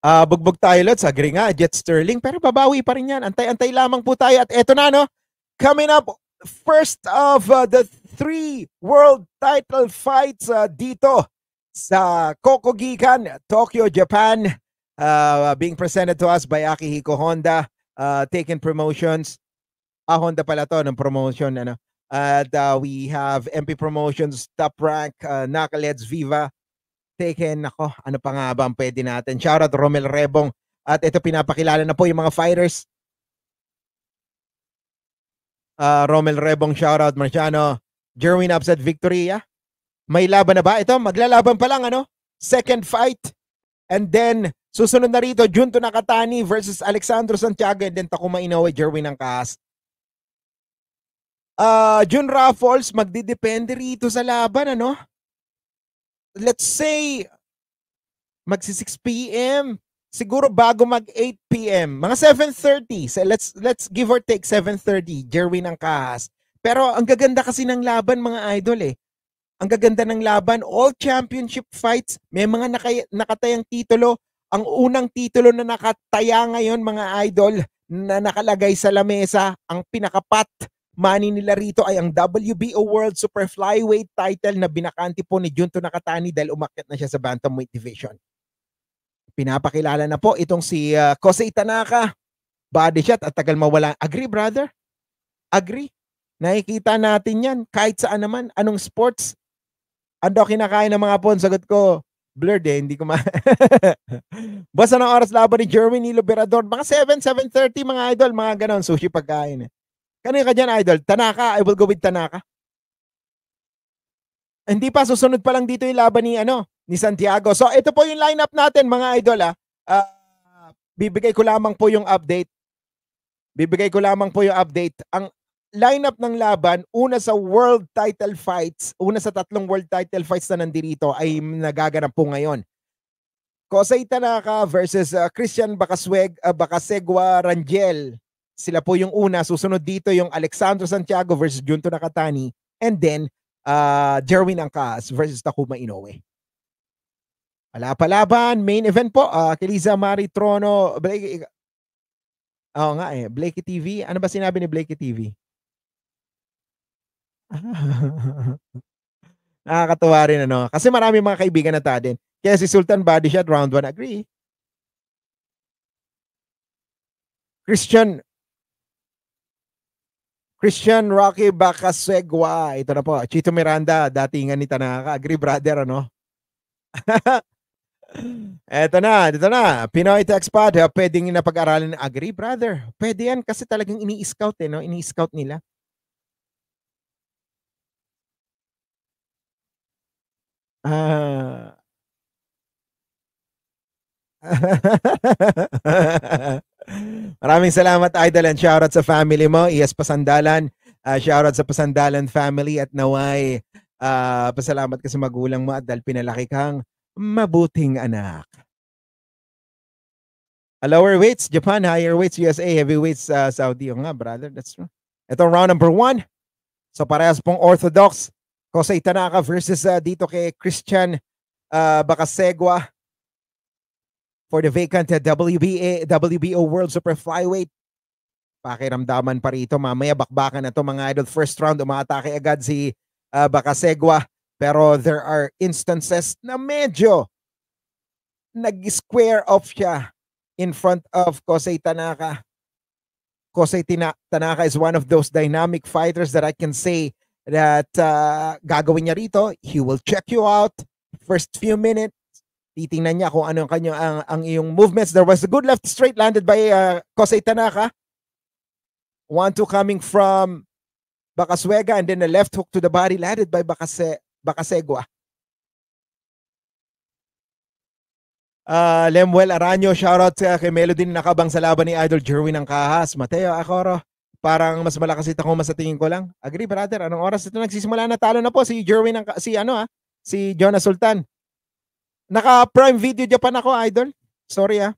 Ah, uh, bugbog tayo, Lods. Agree nga, Jet Sterling. Pero babawi pa rin yan. Antay-antay lamang po tayo. At eto na, no? Coming up, first of uh, the three world title fights uh, dito sa Kokogikan, Tokyo, Japan. Uh, being presented to us by Akihiko Honda, uh, ah, Taken Promotions. Ah, Honda pala to, ng promotion, ano. And uh, we have MP Promotions, Top Rank, uh, Nakaleds, Viva, Taken. Ako, ano pa nga ba ang pwede natin? Shoutout Romel Rebong. At ito pinapakilala na po yung mga fighters. Uh, Romel Rebong, shoutout Marciano. Jerwin Upset Victoria. May laban na ba? Ito, maglalaban pa lang, ano? Second fight. And then, susunod na rito, Junto Nakatani versus Alexandro Santiago. And then, Takuma Inoue, Jerwin Angkas uh, June Raffles, magdidepende rito sa laban, ano? Let's say, magsi 6 p.m. Siguro bago mag 8 p.m. Mga 7.30. So let's, let's give or take 7.30. Jerwin ang kahas. Pero ang gaganda kasi ng laban mga idol eh. Ang gaganda ng laban. All championship fights. May mga nakay- nakatayang titulo. Ang unang titulo na nakataya ngayon mga idol na nakalagay sa lamesa ang pinakapat Mani nila rito ay ang WBO World Super Flyweight title na binakanti po ni Junto Nakatani dahil umakyat na siya sa bantamweight division. Pinapakilala na po itong si uh, Kosei Tanaka. Body shot at tagal mawala. Agree brother? Agree? Nakikita natin yan kahit saan naman. Anong sports? Ano kinakain ng mga pon? Sagot ko, blurred eh. Hindi ko ma... Basta ng oras laban ni Jeremy Nilo Berador. Mga 7, 7.30 mga idol. Mga ganon. Sushi pagkain eh. Kanino ka dyan, idol? Tanaka. I will go with Tanaka. Hindi pa, susunod pa lang dito yung laban ni, ano, ni Santiago. So, ito po yung lineup natin, mga idol, ah. Uh, bibigay ko lamang po yung update. Bibigay ko lamang po yung update. Ang lineup ng laban, una sa world title fights, una sa tatlong world title fights na nandirito ay nagaganap po ngayon. Kosei Tanaka versus uh, Christian Bakasweg, uh, Bakasegwa Rangel sila po yung una. Susunod dito yung Alexandro Santiago versus Junto Nakatani. And then, uh, Jerwin Angkas versus Takuma Inoue. Wala laban. Main event po. Uh, ah, Keliza Maritrono. Blake, eh, Oo oh, nga eh. Blakey TV. Ano ba sinabi ni Blakey TV? Nakakatawa rin ano. Kasi marami mga kaibigan na ta din. Kaya si Sultan Body Shot, round 1, agree. Christian Christian Rocky Bacasegua. Ito na po. Chito Miranda, dating datingan ni Tanaka. Agree, brother, ano? Eto na, dito na. Pinoy Text Pod, pwedeng napag-aralan. Agree, brother. Pwede yan kasi talagang ini-scout eh, no? Ini-scout nila. Ah... Uh... Maraming salamat, Idol, and shoutout sa family mo, Yes, Pasandalan. Uh, shoutout sa Pasandalan family at naway. Uh, pasalamat ka sa magulang mo at dahil pinalaki kang mabuting anak. A lower weights, Japan, higher weights, USA, heavyweights, uh, Saudi. O nga, brother, that's true. Ito, round number one. So, parehas pong orthodox. Kosei Tanaka versus uh, dito kay Christian uh, Bakasegwa for the vacant WBA, WBO World Super Flyweight. Pakiramdaman pa rito. Mamaya bakbakan na to mga idol. First round, umaatake agad si uh, ah, Bakasegwa. Pero there are instances na medyo nag-square off siya in front of Kosei Tanaka. Kosei Tina- Tanaka is one of those dynamic fighters that I can say that uh, gagawin niya rito. He will check you out first few minutes Titingnan niya kung ano ang kanyang ang, ang iyong movements. There was a good left straight landed by uh, Kosei Tanaka. One two coming from Bakaswega and then a left hook to the body landed by Bakase Bakasegwa. Uh, Lemuel Aranyo, shoutout sa kay Melody na nakabang sa laban ni Idol Jerwin ng Kahas. Mateo Akoro, parang mas malakas ito ko sa tingin ko lang. Agree brother, anong oras ito nagsisimula na talo na po si Jerwin ng si ano ah, si Jonas Sultan. Naka Prime Video Japan ako, idol. Sorry ah.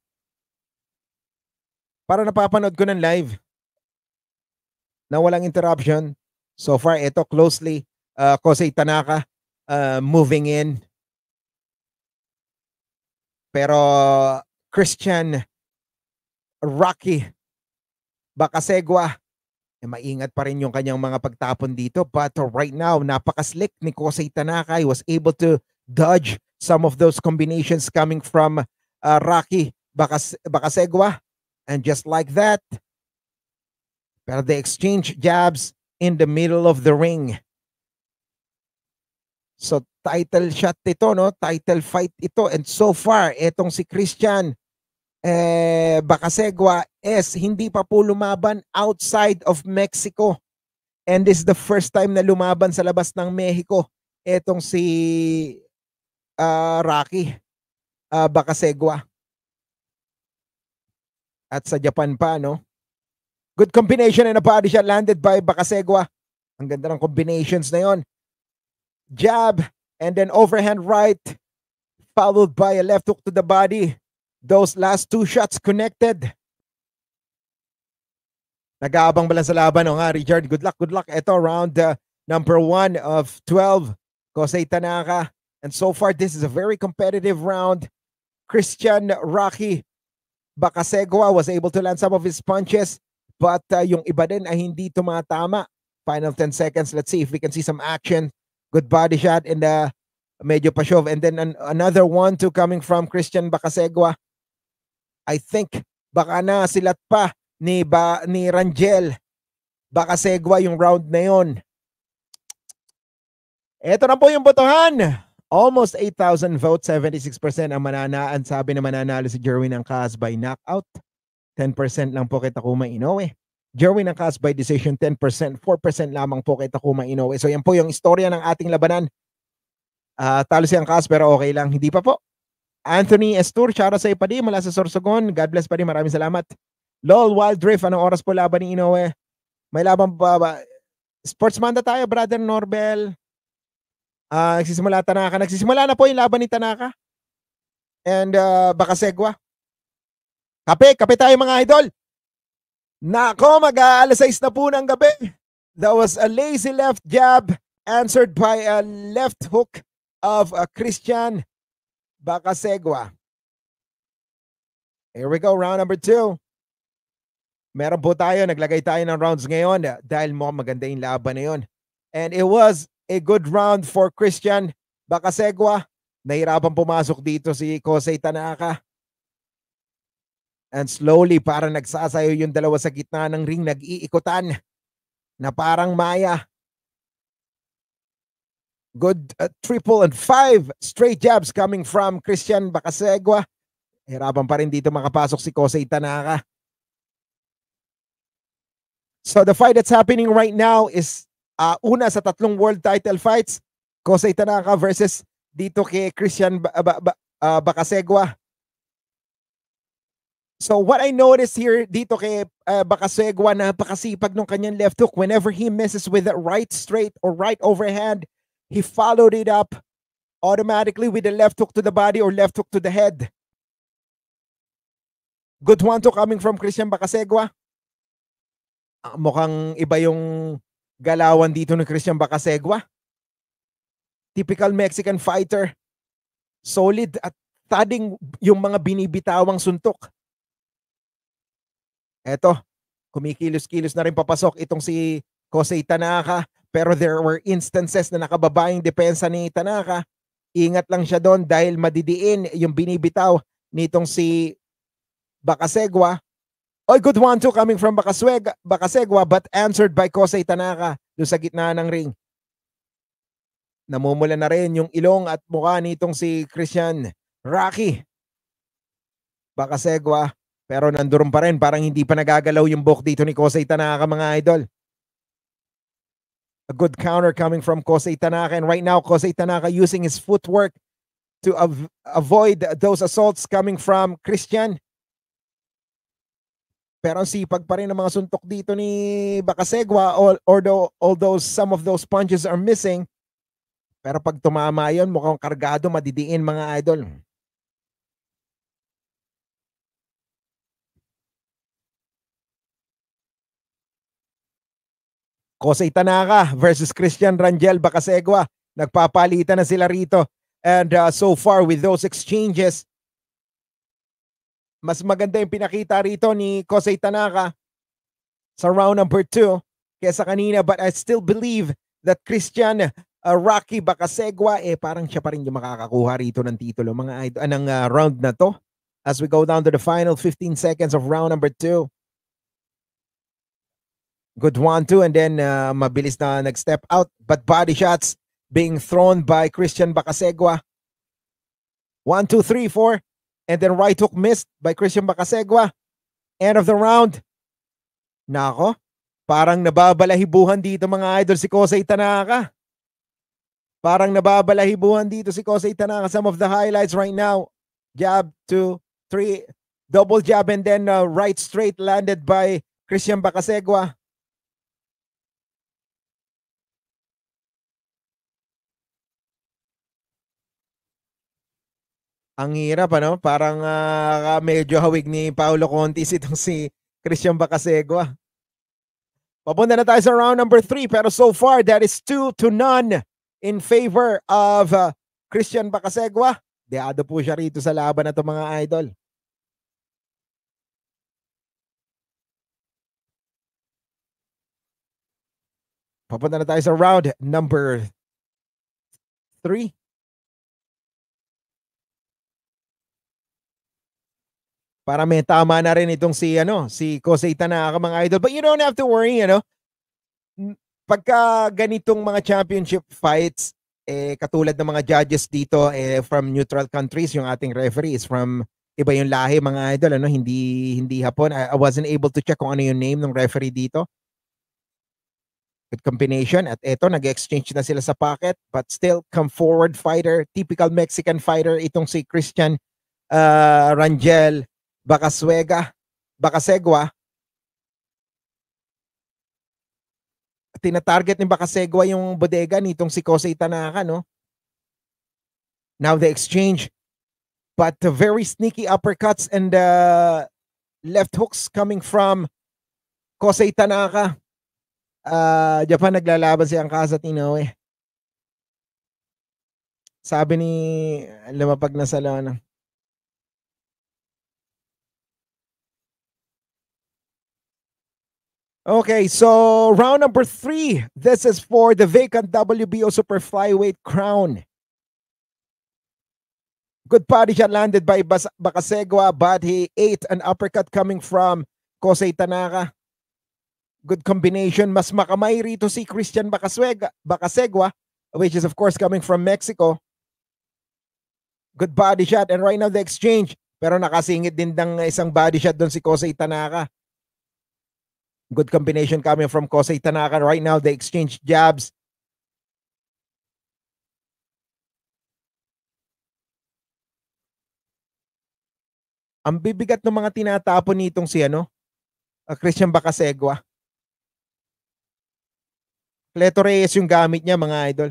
Para napapanood ko ng live. Na walang interruption. So far, ito closely. Uh, Kosei Tanaka uh, moving in. Pero Christian Rocky Bakasegwa eh, maingat pa rin yung kanyang mga pagtapon dito. But right now, napakaslick ni Kosei Tanaka. He was able to dodge some of those combinations coming from uh, Rocky Bacas- Bacasegua. And just like that, pero they exchange jabs in the middle of the ring. So title shot ito, no? Title fight ito. And so far, etong si Christian eh, Bacasegua is hindi pa po lumaban outside of Mexico. And this is the first time na lumaban sa labas ng Mexico. Etong si uh, Rocky uh, ah, Bakasegwa. At sa Japan pa, no? Good combination and a body shot landed by Bakasegwa. Ang ganda ng combinations na yon. Jab and then overhand right followed by a left hook to the body. Those last two shots connected. Nag-aabang ba lang sa laban, no, nga, Richard? Good luck, good luck. Ito, round uh, number one of 12. Kosei Tanaka And so far, this is a very competitive round. Christian Rocky Bacasegua was able to land some of his punches, but uh, yung iba din ay hindi tumatama. Final 10 seconds. Let's see if we can see some action. Good body shot in the medyo pashov. And then an another one to coming from Christian Bacasegua. I think baka na silat pa ni, ba, ni Rangel Bacasegua yung round na yon. Ito na po yung botohan. Almost 8,000 votes, 76% ang mananaan. Sabi na mananalo si Jerwin Angkas by knockout. 10% lang po kay Takuma Inoue. Jerwin Angkas by decision, 10%. 4% lamang po kay Takuma Inoue. So yan po yung istorya ng ating labanan. Uh, talo si Angkas pero okay lang. Hindi pa po. Anthony Estur, shoutout sa ipadi mula sa Sorsogon. God bless pa rin. Maraming salamat. LOL Wild Drift, anong oras po laban ni Inoue? May laban pa ba? Sportsman na tayo, brother Norbel. Uh, nagsisimula Tanaka. Nagsisimula na po yung laban ni Tanaka. And uh, ah, baka segwa. Kape, kape tayo mga idol. Nako, mag-aalas 6 na po ng gabi. That was a lazy left jab answered by a left hook of a ah, Christian Bakasegwa. Here we go, round number two. Meron po tayo, naglagay tayo ng rounds ngayon dahil mo maganda yung laban na yun. And it was a good round for Christian Bakasegwa. Nahirapan pumasok dito si Kosei Tanaka. And slowly, para nagsasayo yung dalawa sa gitna ng ring, nag-iikutan na parang maya. Good uh, triple and five straight jabs coming from Christian Bakasegwa. Hirapan pa rin dito makapasok si Kosei Tanaka. So the fight that's happening right now is Uh, una sa tatlong world title fights, Kosei Tanaka versus dito kay Christian ba- ba- ba- uh, ah, Bakasegwa. So what I noticed here dito kay uh, ah, Bakasegwa, napakasipag ng kanyang left hook. Whenever he misses with that right straight or right overhand, he followed it up automatically with the left hook to the body or left hook to the head. Good one to coming from Christian Bakasegwa. Uh, mukhang iba yung galawan dito ni Christian Bacasegua. Typical Mexican fighter. Solid at tading yung mga binibitawang suntok. Eto, kumikilos-kilos na rin papasok itong si Jose Tanaka. Pero there were instances na nakababa yung depensa ni Tanaka. Ingat lang siya doon dahil madidiin yung binibitaw nitong si Bacasegua. Oy, good one too coming from Bakasweg, Bakasegwa but answered by Kosei Tanaka doon sa gitna ng ring. Namumula na rin yung ilong at mukha nitong si Christian Rocky. Bakasegwa pero nandoon pa rin parang hindi pa nagagalaw yung book dito ni Kosei Tanaka mga idol. A good counter coming from Kosei Tanaka and right now Kosei Tanaka using his footwork to av- avoid those assaults coming from Christian. Pero ang sipag pa rin ng mga suntok dito ni Bakasegwa, although, although some of those punches are missing, pero pag tumama yon mukhang kargado, madidiin mga idol. Kosei Tanaka versus Christian Rangel Bakasegwa. Nagpapalitan na sila rito. And uh, so far with those exchanges, mas maganda yung pinakita rito ni Kosei Tanaka sa round number 2 kesa kanina but I still believe that Christian uh, Rocky Bakasegwa eh parang siya pa rin yung makakakuha rito ng titulo mga idol uh, ng uh, round na to as we go down to the final 15 seconds of round number 2 good one two and then uh, mabilis na nag-step out but body shots being thrown by Christian Bakasegwa. 1, 2, 3, 4. And then right hook missed by Christian Bacasegua. End of the round. Nako, parang nababalahibuhan dito mga idol si Kosei Tanaka. Parang nababalahibuhan dito si Kosei Tanaka. Some of the highlights right now. Jab, two, three, double jab and then uh, right straight landed by Christian Bacasegua. Ang hirap ano, parang uh, medyo hawig ni Paolo Contis itong si Christian Bacasegua. Papunta na tayo sa round number 3 pero so far that is 2 to none in favor of uh, Christian Bacasegua. Deado po siya rito sa laban na to mga idol. Papunta na tayo sa round number 3. para may tama na rin itong si ano, si Kosei Tanaka mga idol. But you don't have to worry, you know Pagka ganitong mga championship fights, eh katulad ng mga judges dito eh from neutral countries, yung ating referee is from iba yung lahi mga idol, ano, hindi hindi Hapon. I, I wasn't able to check kung ano yung name ng referee dito. Good combination at eto nag-exchange na sila sa pocket but still come forward fighter, typical Mexican fighter itong si Christian uh, Rangel baka Bakaswega, Bakasegwa. Tinatarget ni baka segwa yung bodega nitong si Kosei Tanaka, no? Now the exchange. But the very sneaky uppercuts and uh, left hooks coming from Kosei Tanaka. Uh, Japan naglalaban si Angkas at Inoue. Sabi ni lumapag na sa lana. Okay, so round number three. This is for the vacant WBO Super Flyweight crown. Good body shot landed by Bas Bacasegua, but he ate an uppercut coming from Kosei Tanaka. Good combination. Mas makamay rito si Christian Bacaswega, Bacasegua, which is of course coming from Mexico. Good body shot. And right now the exchange. Pero nakasingit din ng isang body shot doon si Kosei Tanaka. Good combination coming from Kosei Tanaka. Right now, they exchange jabs. Ang bibigat ng mga tinatapon nitong si ano, ah, Christian Bacasegua. Cleto Reyes yung gamit niya mga idol.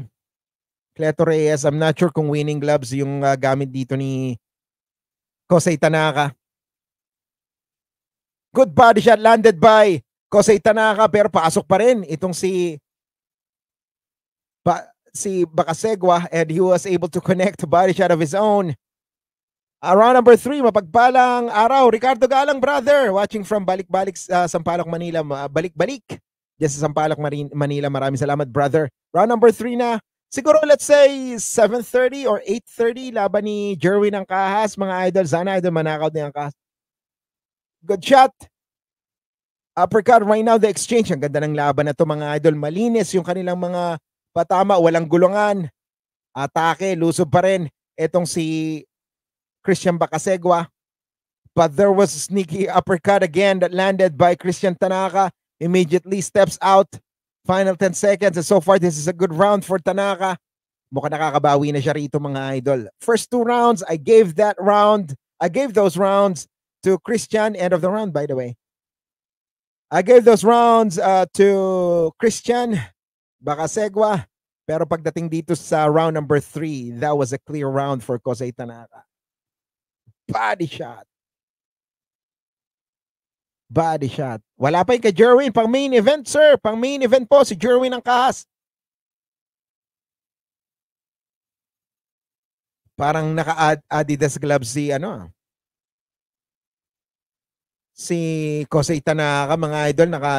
Cleto Reyes, I'm not sure kung winning gloves yung uh, gamit dito ni Kosei Tanaka. Good body shot landed by Kosei Tanaka pero pasok pa rin itong si pa, si Bakasegwa and he was able to connect a body shot of his own. Uh, round number 3, mapagpalang araw. Ricardo Galang, brother, watching from Balik-Balik sa uh, Sampaloc, Manila. Balik-Balik dyan sa Sampaloc, Manila. Maraming salamat, brother. Round number 3 na. Siguro, let's say, 7.30 or 8.30, laban ni Jerwin Angkahas, mga idol. Sana idol, manakaw din Angkahas. Good shot uppercut right now the exchange. Ang ganda ng laban na to mga idol. Malinis yung kanilang mga patama. Walang gulungan. Atake. Lusob pa rin. Itong si Christian Bacasegua. But there was a sneaky uppercut again that landed by Christian Tanaka. Immediately steps out. Final 10 seconds. And so far, this is a good round for Tanaka. Mukha nakakabawi na siya rito mga idol. First two rounds, I gave that round. I gave those rounds to Christian. End of the round, by the way. I gave those rounds uh, to Christian, baka Segwa. Pero pagdating dito sa round number three, that was a clear round for Kosei Tanaka. Body shot. Body shot. Wala pa yung kay Jerwin. Pang main event, sir. Pang main event po. Si Jerwin ang kahas. Parang naka-Adidas gloves si ano si Kosei Tanaka, mga idol, naka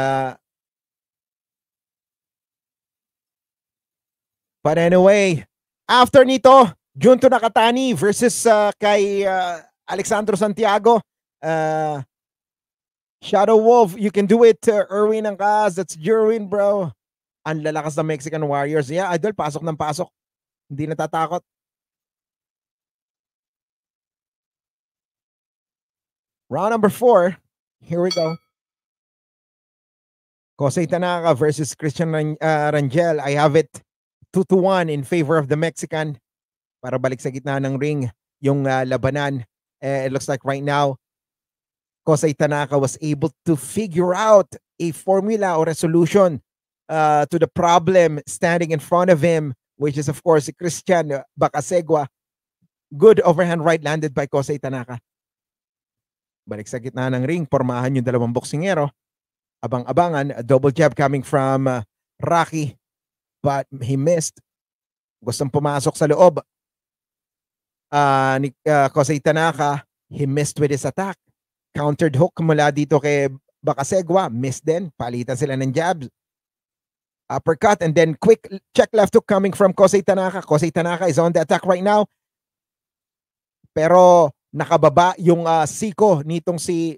But anyway, after nito, Junto Nakatani versus uh, kay uh, Alexandro Santiago. Uh, Shadow Wolf, you can do it. Uh, Erwin Angkas, that's your bro. Ang lalakas ng Mexican Warriors. Yeah, idol, pasok ng pasok. Hindi natatakot. Round number four. Here we go. Jose Tanaka versus Christian ah, Rangel. I have it 2 to 1 in favor of the Mexican. Para balik sa gitna ng ring yung uh, labanan. Uh, it looks like right now, Jose Tanaka was able to figure out a formula or a solution uh, to the problem standing in front of him, which is, of course, Christian Bacasegua. Good overhand right landed by Jose Tanaka. Balik sa gitna ng ring, pormahan yung dalawang boksingero. Abang-abangan, a double jab coming from uh, Rocky. But he missed. Gustong pumasok sa loob. Uh, ni uh, Kosei Tanaka, he missed with his attack. Countered hook mula dito kay Bakasegwa, missed din. Palitan sila ng jabs. Uppercut and then quick check left hook coming from Kosei Tanaka. Kosei Tanaka is on the attack right now. Pero nakababa yung uh, siko nitong si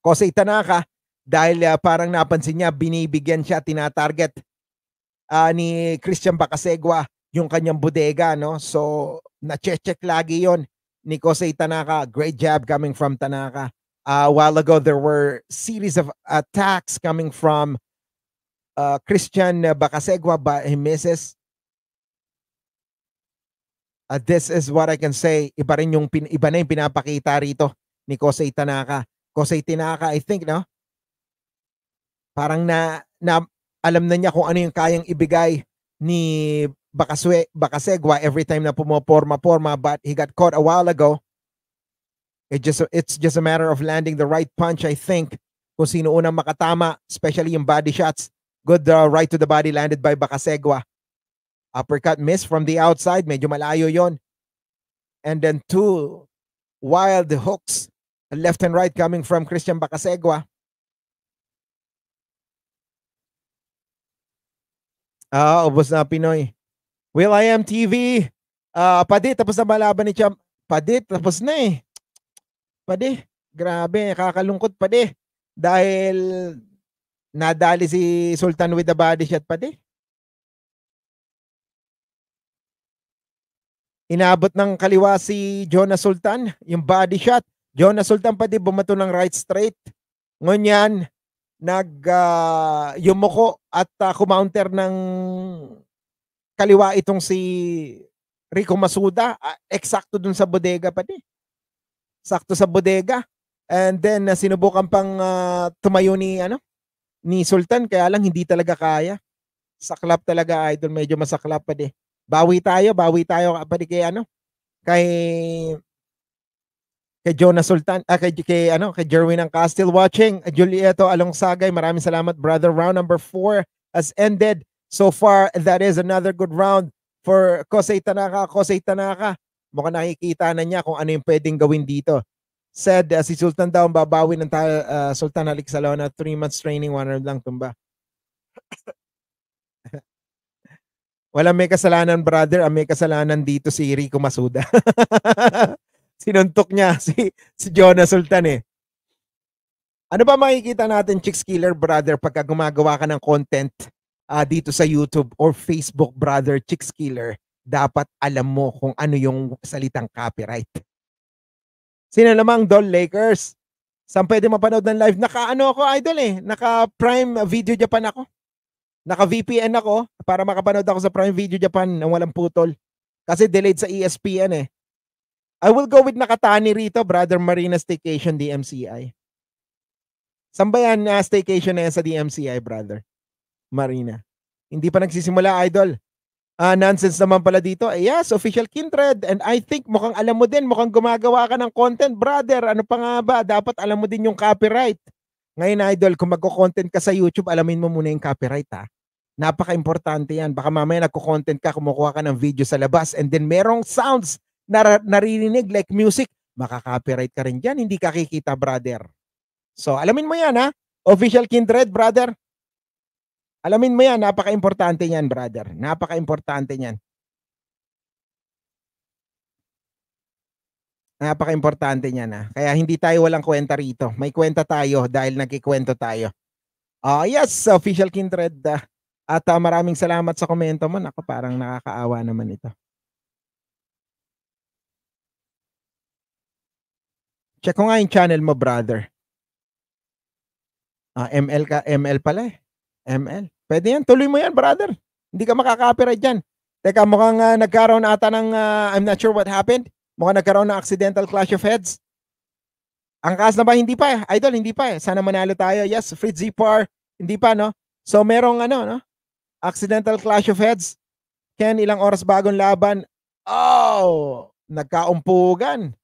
Kosei Tanaka dahil uh, parang napansin niya binibigyan siya tinatarget uh, ni Christian Bacasegua yung kanyang bodega no so na-check lagi yon ni Kosei Tanaka great job coming from Tanaka uh, while ago there were series of attacks coming from uh, Christian Bacasegua by misses Uh, this is what I can say. Iba rin yung pin, iba na yung pinapakita rito ni Kosei Tanaka. Kosei Tanaka, I think, no? Parang na, na alam na niya kung ano yung kayang ibigay ni Bakaswe, Bakasegwa every time na pumoporma-porma but he got caught a while ago. It just, it's just a matter of landing the right punch, I think, kung sino unang makatama, especially yung body shots. Good uh, right to the body landed by Bakasegwa. Uppercut miss from the outside. Medyo malayo yon. And then two wild hooks. Left and right coming from Christian Bacasegua. Ah, uh, ubos na Pinoy. Will I am TV. Ah, uh, padi, tapos na malaban ni Champ. Padi, tapos na eh. Padi, grabe, kakalungkot padi. Dahil nadali si Sultan with the body shot padi. Inabot ng kaliwa si Jonas Sultan, yung body shot. Jonas Sultan pati bumato ng right straight. Ngayon yan, nag uh, yumuko at uh, kumounter ng kaliwa itong si Rico Masuda. Uh, eksakto dun sa bodega pati. Sakto sa bodega. And then uh, sinubukan pang uh, tumayo ni ano ni Sultan kaya lang hindi talaga kaya. Saklap talaga idol, medyo masaklap pa 'di. Bawi tayo, bawi tayo kapatid kay ano? Kay kay Jonas Sultan, ah, kay, kay, ano, kay Jerwin ang Castle watching, Julieto Alongsagay, maraming salamat brother. Round number 4 has ended. So far, that is another good round for Kosei Tanaka. Kosei Tanaka, mukhang nakikita na niya kung ano yung pwedeng gawin dito. Said uh, si Sultan daw, babawi ng tayo, uh, ah, Sultan Alik three months training, 100 lang tumba. Walang may kasalanan, brother. Ang may kasalanan dito si Rico Masuda. Sinuntok niya si, si Jonah Sultan eh. Ano ba makikita natin, Chicks Killer Brother, pagka gumagawa ka ng content uh, dito sa YouTube or Facebook, Brother Chicks Killer? Dapat alam mo kung ano yung salitang copyright. Sino namang Doll Lakers? Saan pwede mapanood ng live? Naka ano ako, idol eh. Naka Prime Video Japan ako. Naka-VPN ako para makapanood ako sa Prime Video Japan ng walang putol. Kasi delayed sa ESPN eh. I will go with Nakatani rito, Brother Marina Staycation DMCI. Saan ba yan uh, staycation na yan sa DMCI, brother? Marina. Hindi pa nagsisimula, idol. Uh, nonsense naman pala dito. Eh, yes, official kindred. And I think mukhang alam mo din, mukhang gumagawa ka ng content, brother. Ano pa nga ba? Dapat alam mo din yung copyright. Ngayon, idol, kung magko-content ka sa YouTube, alamin mo muna yung copyright, ha? Napaka-importante yan. Baka mamaya nagko-content ka, kumukuha ka ng video sa labas, and then merong sounds na naririnig like music, makaka-copyright ka rin dyan. Hindi ka kikita, brother. So, alamin mo yan, ha? Official Kindred, brother. Alamin mo yan, napaka-importante niyan, brother. Napaka-importante niyan. Napaka-importante niya na. Ah. Kaya hindi tayo walang kwenta rito. May kwenta tayo dahil nagkikwento tayo. Uh, yes, official kindred. Uh, at uh, maraming salamat sa komento mo. Nako, parang nakakaawa naman ito. Check ko nga yung channel mo, brother. Uh, ML ka, ML pala eh. ML. Pwede yan, tuloy mo yan, brother. Hindi ka makaka-copyright dyan. Teka, mukhang uh, nagkaroon ata ng uh, I'm not sure what happened. Mukhang nagkaroon ng accidental clash of heads. Ang kaas na ba? Hindi pa. Eh. Idol, hindi pa. eh. Sana manalo tayo. Yes, Fritz Zipar. Hindi pa, no? So, merong ano, no? Accidental clash of heads. Ken, ilang oras bagong laban. Oh! Nagkaumpugan.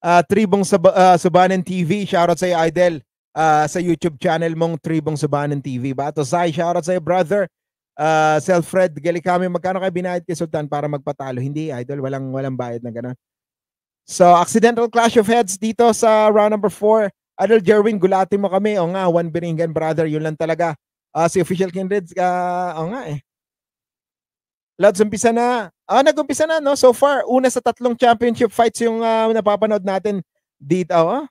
Uh, Tribong Sub- uh, ah, Subanen TV. Shoutout sa'yo, Idol. Uh, sa YouTube channel mong Tribong Subanen TV. Bato Sai, shoutout sa'yo, brother uh, Selfred Galikami, magkano kayo binayad kay Sultan para magpatalo? Hindi, idol. Walang, walang bayad na gano'n. So, accidental clash of heads dito sa round number 4. Idol Jerwin, gulati mo kami. O nga, one biringan brother. Yun lang talaga. Uh, si Official Kindred, uh, o nga eh. Lads, umpisa na. Ah, nag-umpisa na, no? So far, una sa tatlong championship fights yung uh, napapanood natin dito. Oh.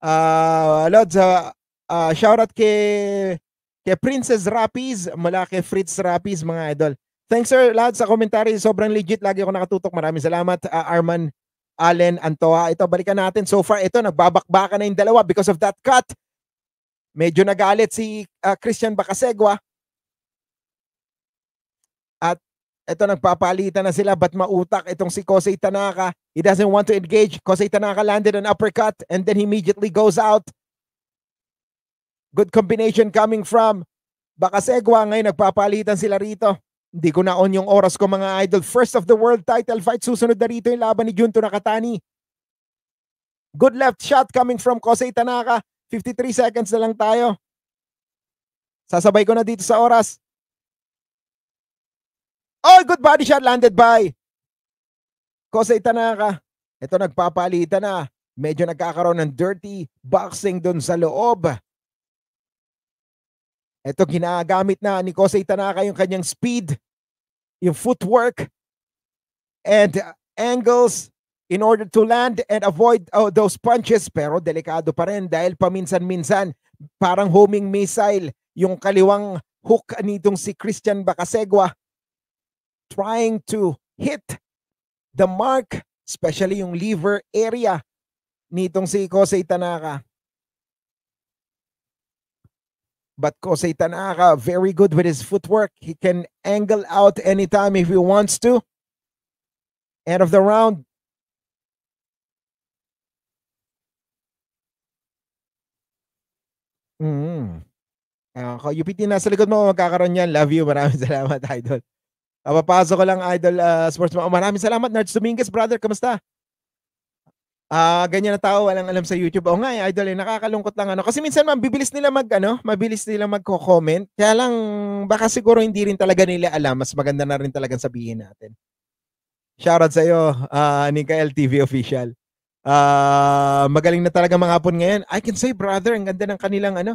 Uh, Lods, uh, uh, shoutout kay Kay Princess Rapids, mula kay Fritz Rapids, mga idol. Thanks sir, lahat sa commentary. Sobrang legit. Lagi ako nakatutok. Maraming salamat, uh, Arman, Allen, Antoa. Ito, balikan natin. So far, ito, nagbabakbaka na yung dalawa because of that cut. Medyo nagalit si uh, Christian Bacasegua. At ito, nagpapalitan na sila. Ba't mautak itong si Kosei Tanaka? He doesn't want to engage. Kosei Tanaka landed an uppercut and then he immediately goes out. Good combination coming from Bakasegwa. Ngayon nagpapalitan sila rito. Hindi ko na on yung oras ko mga idol. First of the world title fight. Susunod na rito yung laban ni Junto Nakatani. Good left shot coming from Kosei Tanaka. 53 seconds na lang tayo. Sasabay ko na dito sa oras. Oh, good body shot landed by Kosei Tanaka. Ito nagpapalitan na. Medyo nagkakaroon ng dirty boxing doon sa loob. Ito, ginagamit na ni Kosei Tanaka yung kanyang speed, yung footwork, and angles in order to land and avoid oh, those punches. Pero delikado pa rin dahil paminsan-minsan parang homing missile yung kaliwang hook nitong si Christian Bacasegua trying to hit the mark, especially yung liver area nitong si Kosei Tanaka. But Kosei Tanaka, very good with his footwork. He can angle out anytime if he wants to. End of the round. Mm. Mm-hmm. Ako, ah, uh, UPT, nasa likod mo, magkakaroon yan. Love you. Maraming salamat, Idol. Papapasok ko lang, Idol uh, Sports. Maraming salamat, Nerds Dominguez, brother. Kamusta? Ah, uh, ganyan na tao, walang alam sa YouTube. O nga, eh, idol, eh, nakakalungkot lang ano. Kasi minsan ma'am, bibilis nila mag ano, mabilis nila magko-comment. Kaya lang baka siguro hindi rin talaga nila alam, mas maganda na rin talaga sabihin natin. Shoutout sa iyo, uh, ah, Nika LTV official. Uh, magaling na talaga mga hapon ngayon. I can say brother, ang ganda ng kanilang ano,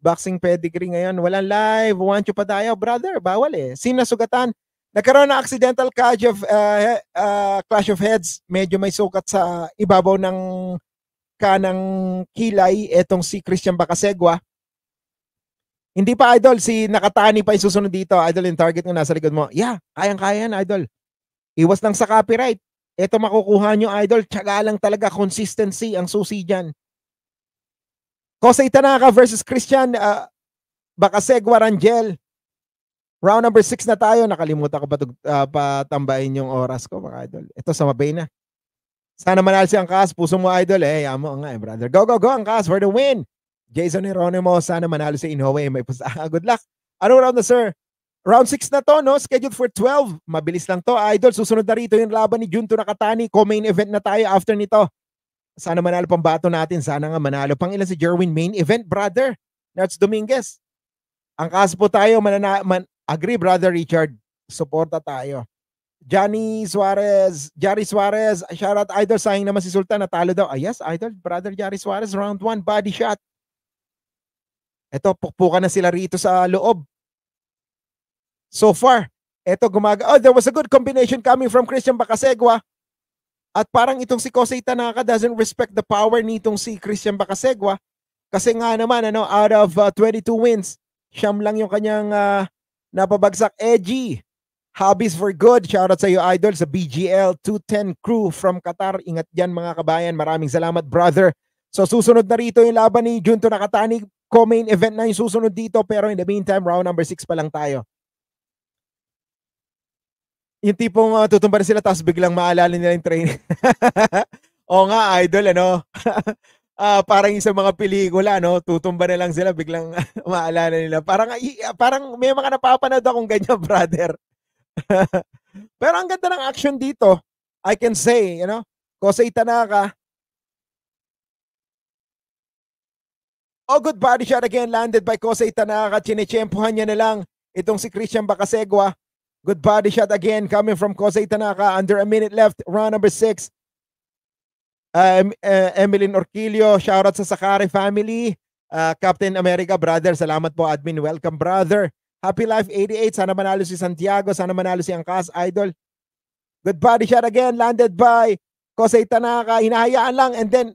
boxing pedigree ngayon. Walang live, want Juancho Padayo, brother, bawal eh. Sinasugatan, Nagkaroon ng accidental clash of, uh, uh, clash of heads. Medyo may sukat sa ibabaw ng kanang kilay etong si Christian Bacasegua. Hindi pa idol, si nakatani pa yung susunod dito. Idol yung target ng nasa likod mo. Yeah, kayang-kaya yan idol. Iwas lang sa copyright. Ito makukuha nyo idol. Tsaga lang talaga consistency ang susi dyan. Jose Tanaka versus Christian uh, Bacasegua Rangel. Round number 6 na tayo. Nakalimutan ko pa uh, ah, patambahin yung oras ko, mga idol. Ito sa mabay na. Sana manal si Angkas. Puso mo, idol. Eh, yamo nga eh, brother. Go, go, go, Angkas for the win. Jason Heronimo, sana manalo si Inhowe. May pusahan. Good luck. Ano round na, sir? Round 6 na to, no? Scheduled for 12. Mabilis lang to, idol. Susunod na rito yung laban ni Junto Nakatani. Co-main event na tayo after nito. Sana manalo pang bato natin. Sana nga manalo pang ilan si Jerwin main event, brother. That's Dominguez. Ang kaso po tayo, manana, man, Agree, Brother Richard. Suporta tayo. Johnny Suarez, Jerry Suarez, shout out Idol, sayang naman si Sultan, natalo daw. Ah, yes, Idol, Brother Jerry Suarez, round 1, body shot. Eto, pukpukan na sila rito sa loob. So far, eto gumaga. Oh, there was a good combination coming from Christian Bacasegua. At parang itong si Kosei Tanaka doesn't respect the power nitong si Christian Bacasegua. Kasi nga naman, ano, out of uh, 22 wins, siyam lang yung kanyang uh, Napabagsak Edgy. Hobbies for Good. Shoutout sa iyo, Idol, sa BGL 210 crew from Qatar. Ingat dyan, mga kabayan. Maraming salamat, brother. So, susunod na rito yung laban ni Junto Nakatani. Co-main event na yung susunod dito. Pero in the meantime, round number 6 pa lang tayo. Yung tipong uh, tutumba na sila tapos biglang maalala nila yung training. o nga, Idol, ano? uh, parang yung sa mga pelikula, no? Tutumba na lang sila, biglang maalala nila. Parang, ah, parang may mga napapanood akong ganyan, brother. Pero ang ganda ng action dito, I can say, you know, Kosei Tanaka, Oh, good body shot again landed by Kosei Tanaka. Chinechempohan niya na lang itong si Christian Bacasegua. Good body shot again coming from Kosei Tanaka. Under a minute left, round number 6 uh, uh, ah, Emeline eh, Orquilio, shoutout sa Sakari family. Uh, Captain America, brother, salamat po admin. Welcome, brother. Happy Life 88, sana manalo si Santiago, sana manalo si Angkas, idol. Good body shot again, landed by Kosei Tanaka. Hinahayaan lang and then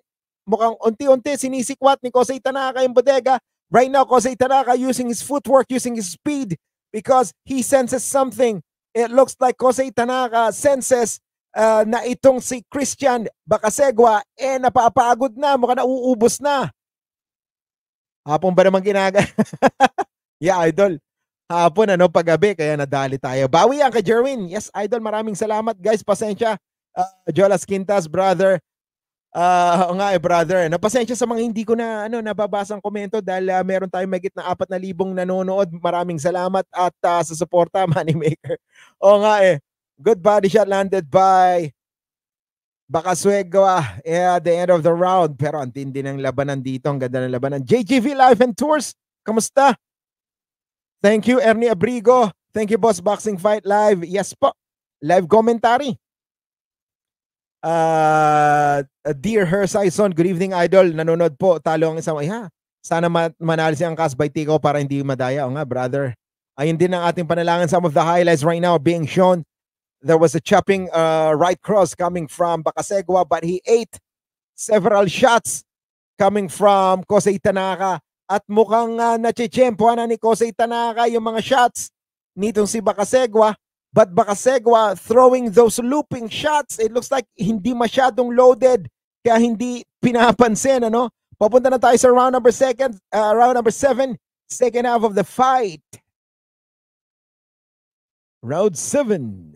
mukhang unti-unti sinisikwat ni Kosei Tanaka yung bodega. Right now, Kosei Tanaka using his footwork, using his speed because he senses something. It looks like Kosei Tanaka senses uh, na itong si Christian Bakasegwa, eh napapagod na, mukha na uubos na. Hapon ba naman ginaga? yeah, idol. Hapon, ano, paggabi, kaya nadali tayo. Bawi ang kay Jerwin. Yes, idol, maraming salamat, guys. Pasensya. Uh, Jolas Quintas, brother. Uh, ah, o nga eh, brother. Napasensya sa mga hindi ko na ano nababasang komento dahil uh, meron tayong magit na 4,000 nanonood. Maraming salamat at uh, sa suporta, Moneymaker. O nga eh. Good body shot landed by Bakaswegwa ah, eh, at the end of the round. Pero ang tindi ng labanan dito. Ang ganda ng labanan. JGV Life and Tours, kamusta? Thank you, Ernie Abrigo. Thank you, Boss Boxing Fight Live. Yes po. Live commentary. Uh, dear Her Saison, good evening, Idol. Nanonood po. Talo ang isang, ay ha, sana manalo ang cast by Tico para hindi madaya. O nga, brother. Ayun din ang ating panalangin. Some of the highlights right now being shown There was a chopping uh, right cross coming from Bakasegwa, but he ate several shots coming from Kosei Tanaka. At mukhang uh, nachechempohan na ni Kosei Tanaka yung mga shots nitong si Bakasegwa. But Bakasegwa throwing those looping shots, it looks like hindi masyadong loaded kaya hindi pinapansin ano. Papunta na tayo sa round number second, uh, round number seven, second half of the fight. Round seven.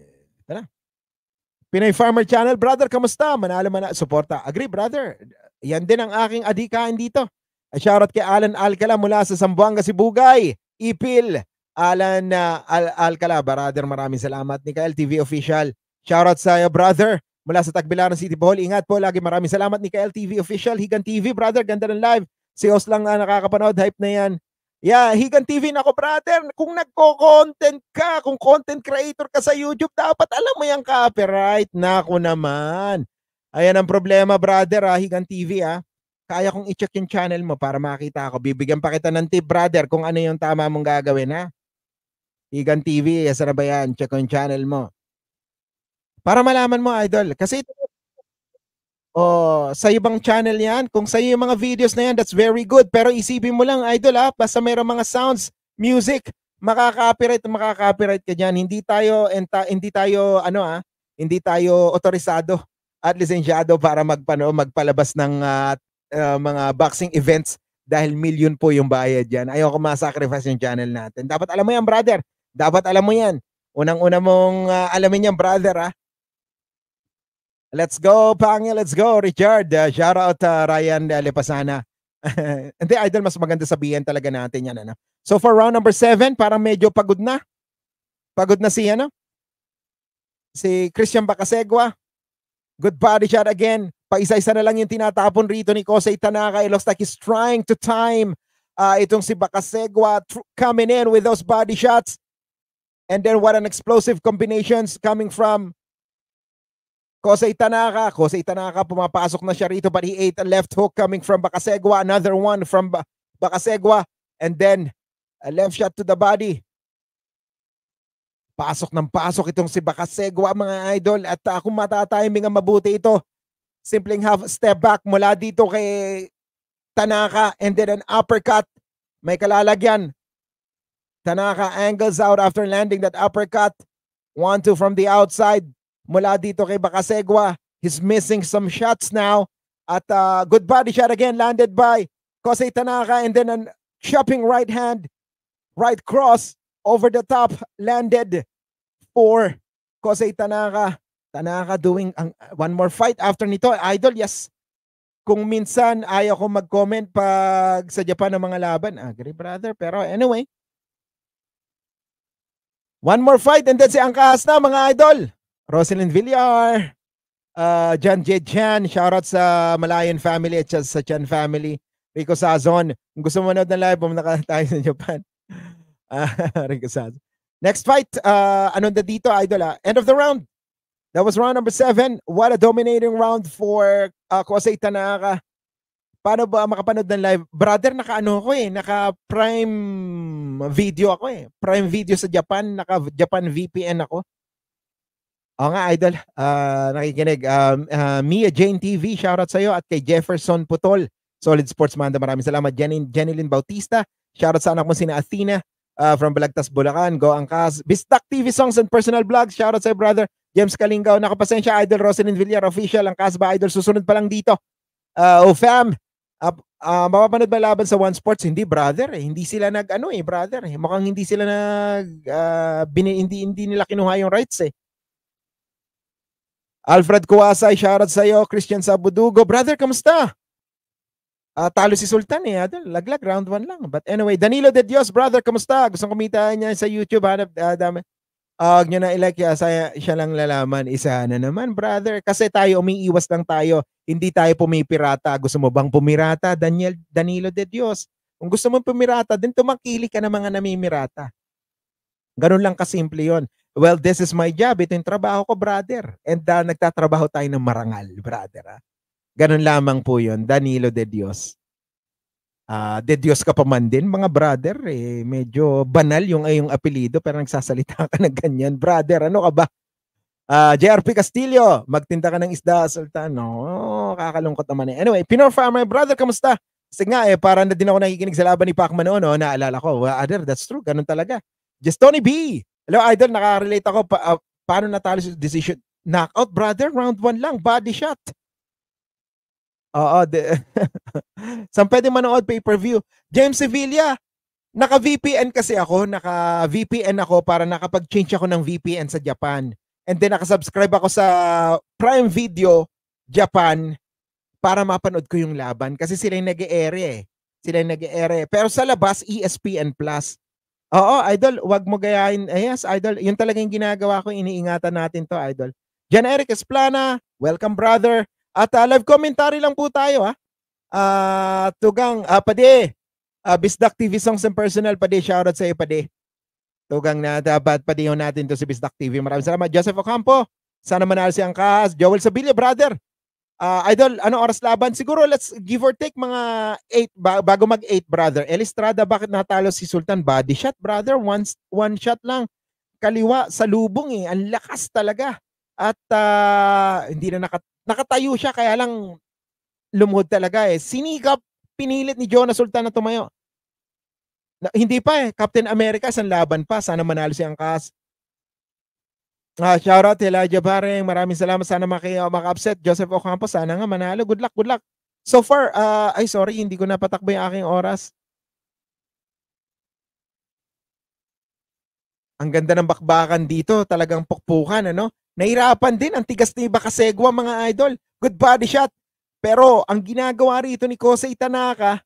Pinay Farmer Channel, brother, kamusta? Manalo man suporta. Agree, brother. Yan din ang aking adikain dito. Shoutout kay Alan Alcala mula sa Sambuanga, Sibugay. Ipil, Alan uh, Al Alcala, brother, maraming salamat. Nikael TV Official, shoutout sa iyo, brother. Mula sa Tagbilaran City Bohol, ingat po lagi. Maraming salamat, Nikael TV Official, Higan TV, brother, ganda ng live. Si Os lang na nakakapanood, hype na yan. Yeah, Higan TV na ko, brother. Kung nagko-content ka, kung content creator ka sa YouTube, dapat alam mo yung copyright. Nako naman. Ayan ang problema, brother, ah, Higan TV, ah. Kaya kong i-check yung channel mo para makita ako. Bibigyan pa kita ng tip, brother, kung ano yung tama mong gagawin, ha? Ah. Higan TV, yes na ano ba yan? Check ko yung channel mo. Para malaman mo, idol. Kasi ito Oh, sa ibang channel 'yan. Kung sa iyo yung mga videos na 'yan, that's very good. Pero isipin mo lang, idol ha, ah, basta mayroong mga sounds, music, makaka-copyright, makaka-copyright ka diyan. Hindi tayo enta, hindi tayo ano ha, ah, hindi tayo otorisado at lisensyado para magpano magpalabas ng uh, uh, mga boxing events dahil million po yung bayad diyan. Ayoko ma-sacrifice yung channel natin. Dapat alam mo yan, brother. Dapat alam mo yan. Unang-una mong uh, alamin yan, brother, ha? Let's go, Pangi. Let's go, Richard. Uh, shout out uh, Ryan uh, Lepasana. Hindi, idol, mas maganda sabihin talaga natin yan. Ano? So for round number 7, parang medyo pagod na. Pagod na si, ano? Si Christian Bacasegua. Good body shot again. Paisa-isa na lang yung tinatapon rito ni Kosei Tanaka. It looks like he's trying to time uh, itong si Bacasegua coming in with those body shots. And then what an explosive combinations coming from Jose Tanaka. Jose Tanaka pumapasok na siya rito but he ate a left hook coming from Bakasegwa. Another one from ba Bakasegwa. And then a left shot to the body. Pasok ng pasok itong si Bakasegwa mga idol. At uh, kung matatiming ang mabuti ito, simpleng half step back mula dito kay Tanaka and then an uppercut. May kalalagyan. Tanaka angles out after landing that uppercut. 1-2 from the outside mula dito kay Bakasegwa. He's missing some shots now. At uh, good body shot again landed by Kosei Tanaka and then a an chopping right hand, right cross over the top landed for Kosei Tanaka. Tanaka doing ang, one more fight after nito. Idol, yes. Kung minsan ayaw ko mag-comment pag sa Japan ng mga laban. Agree brother. Pero anyway, one more fight and then si Angkas na mga idol. Rosalyn Villar, uh, Jan J. Chan, shoutout sa Malayan family at sa Chan family. Rico Sazon, kung gusto mo manood ng live, pumunta tayo sa Japan. Uh, Rico Sazon. Next fight, uh, anong na dito, idol ah? End of the round. That was round number seven. What a dominating round for uh, Kosei Tanaka. Paano ba makapanood ng live? Brother, naka-ano ko eh, naka-prime video ako eh. Prime video sa Japan, naka-Japan VPN ako. Oo nga, idol. Uh, nakikinig. Um, uh, Mia Jane TV, shoutout sa'yo. At kay Jefferson Putol, Solid Sports Manda. Maraming salamat. Jenny, Jenilyn Bautista, shoutout sa anak mo sina Athena uh, from Balagtas, Bulacan. Go Angkas. Bistak TV Songs and Personal Vlogs. Shoutout sa'yo, brother. James Kalingaw. Oh, nakapasensya, idol. Rosalyn Villar, official. Ang ba, idol. Susunod pa lang dito. Uh, fam, Uh, uh, mapapanood ba laban sa One Sports? Hindi, brother. Eh. Hindi sila nag, ano eh, brother. Eh. Mukhang hindi sila nag, uh, bin, hindi, hindi nila kinuha yung rights eh. Alfred Kuwasay, shoutout sa iyo. Christian Sabudugo. Brother, kamusta? Uh, talo si Sultan eh. Adal, laglag, round 1 lang. But anyway, Danilo De Dios, brother, kamusta? Gustong kumita niya sa YouTube. Hanap, uh, dami. Uh, huwag nyo na ilike siya, saya, siya lang lalaman. Isa na naman, brother. Kasi tayo, umiiwas lang tayo. Hindi tayo pumipirata. Gusto mo bang pumirata, Daniel, Danilo De Dios? Kung gusto mong pumirata, din tumakili ka ng mga namimirata. Ganun lang kasimple yon. Well, this is my job. Ito yung trabaho ko, brother. And uh, nagtatrabaho tayo ng marangal, brother. Ha? Ah. Ganun lamang po yun. Danilo de Dios. Uh, de Dios ka pa man din, mga brother. Eh, medyo banal yung iyong apelido pero nagsasalita ka ng ganyan. Brother, ano ka ba? Uh, JRP Castillo, magtinda ka ng isda, Sultan. No, kakalungkot naman eh. Anyway, Pinor Farmer, brother, kamusta? Kasi nga eh, para na din ako nakikinig sa laban ni Pacman noon, no? Oh. naalala ko. Well, other, that's true, ganun talaga. Just Tony B, Hello, Idol, nakarelate ako. Pa, uh, paano natalo sa decision? Knockout, brother. Round 1 lang. Body shot. Oo. De- Saan pwede manood pay-per-view? James Sevilla. Naka-VPN kasi ako. Naka-VPN ako para nakapag-change ako ng VPN sa Japan. And then nakasubscribe ako sa Prime Video Japan para mapanood ko yung laban. Kasi sila yung nag-e-ere eh. Sila yung nag-e-ere. Eh. Pero sa labas, ESPN Plus. Oo, idol, wag mo gayahin. Eh, yes, idol, yun talaga yung ginagawa ko. Iniingatan natin to, idol. Jan Eric Esplana, welcome brother. At uh, live commentary lang po tayo ha. Uh, ah, tugang, uh, pade, uh, Bisdak TV Songs and Personal, pade, shoutout sa iyo, pade. Tugang na dapat padihon natin to si Bisdak TV. Maraming salamat. Joseph Ocampo, sana manalo si Angkas. Joel Sabilia, brother. Uh, Idol, ano oras laban? Siguro let's give or take mga 8 ba- bago mag 8 brother. El Estrada, bakit natalo si Sultan? Body shot brother, one, one shot lang. Kaliwa sa lubong eh, ang lakas talaga. At uh, hindi na nakat nakatayo siya kaya lang lumuhod talaga eh. Sinikap, pinilit ni Jonas Sultan na tumayo. Na, hindi pa eh, Captain America sa laban pa, sana manalo si Angkas. Uh, ah, shout out Elijah Bareng. Maraming salamat. Sana maki, uh, maka-upset. Joseph Ocampo, sana nga manalo. Good luck, good luck. So far, uh, ay sorry, hindi ko napatakbo yung aking oras. Ang ganda ng bakbakan dito. Talagang pukpukan, ano? Nahirapan din. Ang tigas ni Bakasegwa, mga idol. Good body shot. Pero ang ginagawa rito ni Kosei Tanaka,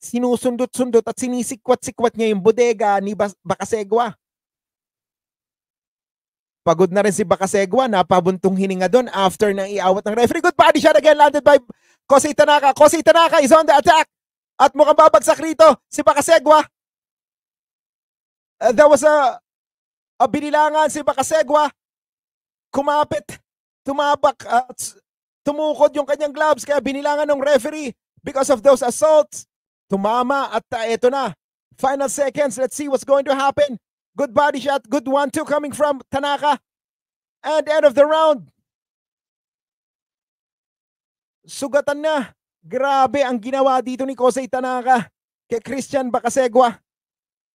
sinusundot-sundot at sinisikwat-sikwat niya yung bodega ni Bakasegwa. Pagod na rin si Bakasegwa, napabuntong hininga doon after nang iawat ng referee. Good body shot again landed by Kosei Tanaka. Kosei Tanaka is on the attack. At mukhang babagsak rito si Bakasegwa. Uh, that was a, a binilangan si Bakasegwa. Kumapit, tumabak, at tumukod yung kanyang gloves kaya binilangan ng referee because of those assaults. Tumama at uh, eto na. Final seconds, let's see what's going to happen. Good body shot. Good one, two coming from Tanaka. And end of the round. Sugatan na. Grabe ang ginawa dito ni Kosei Tanaka kay Christian Bacasegua.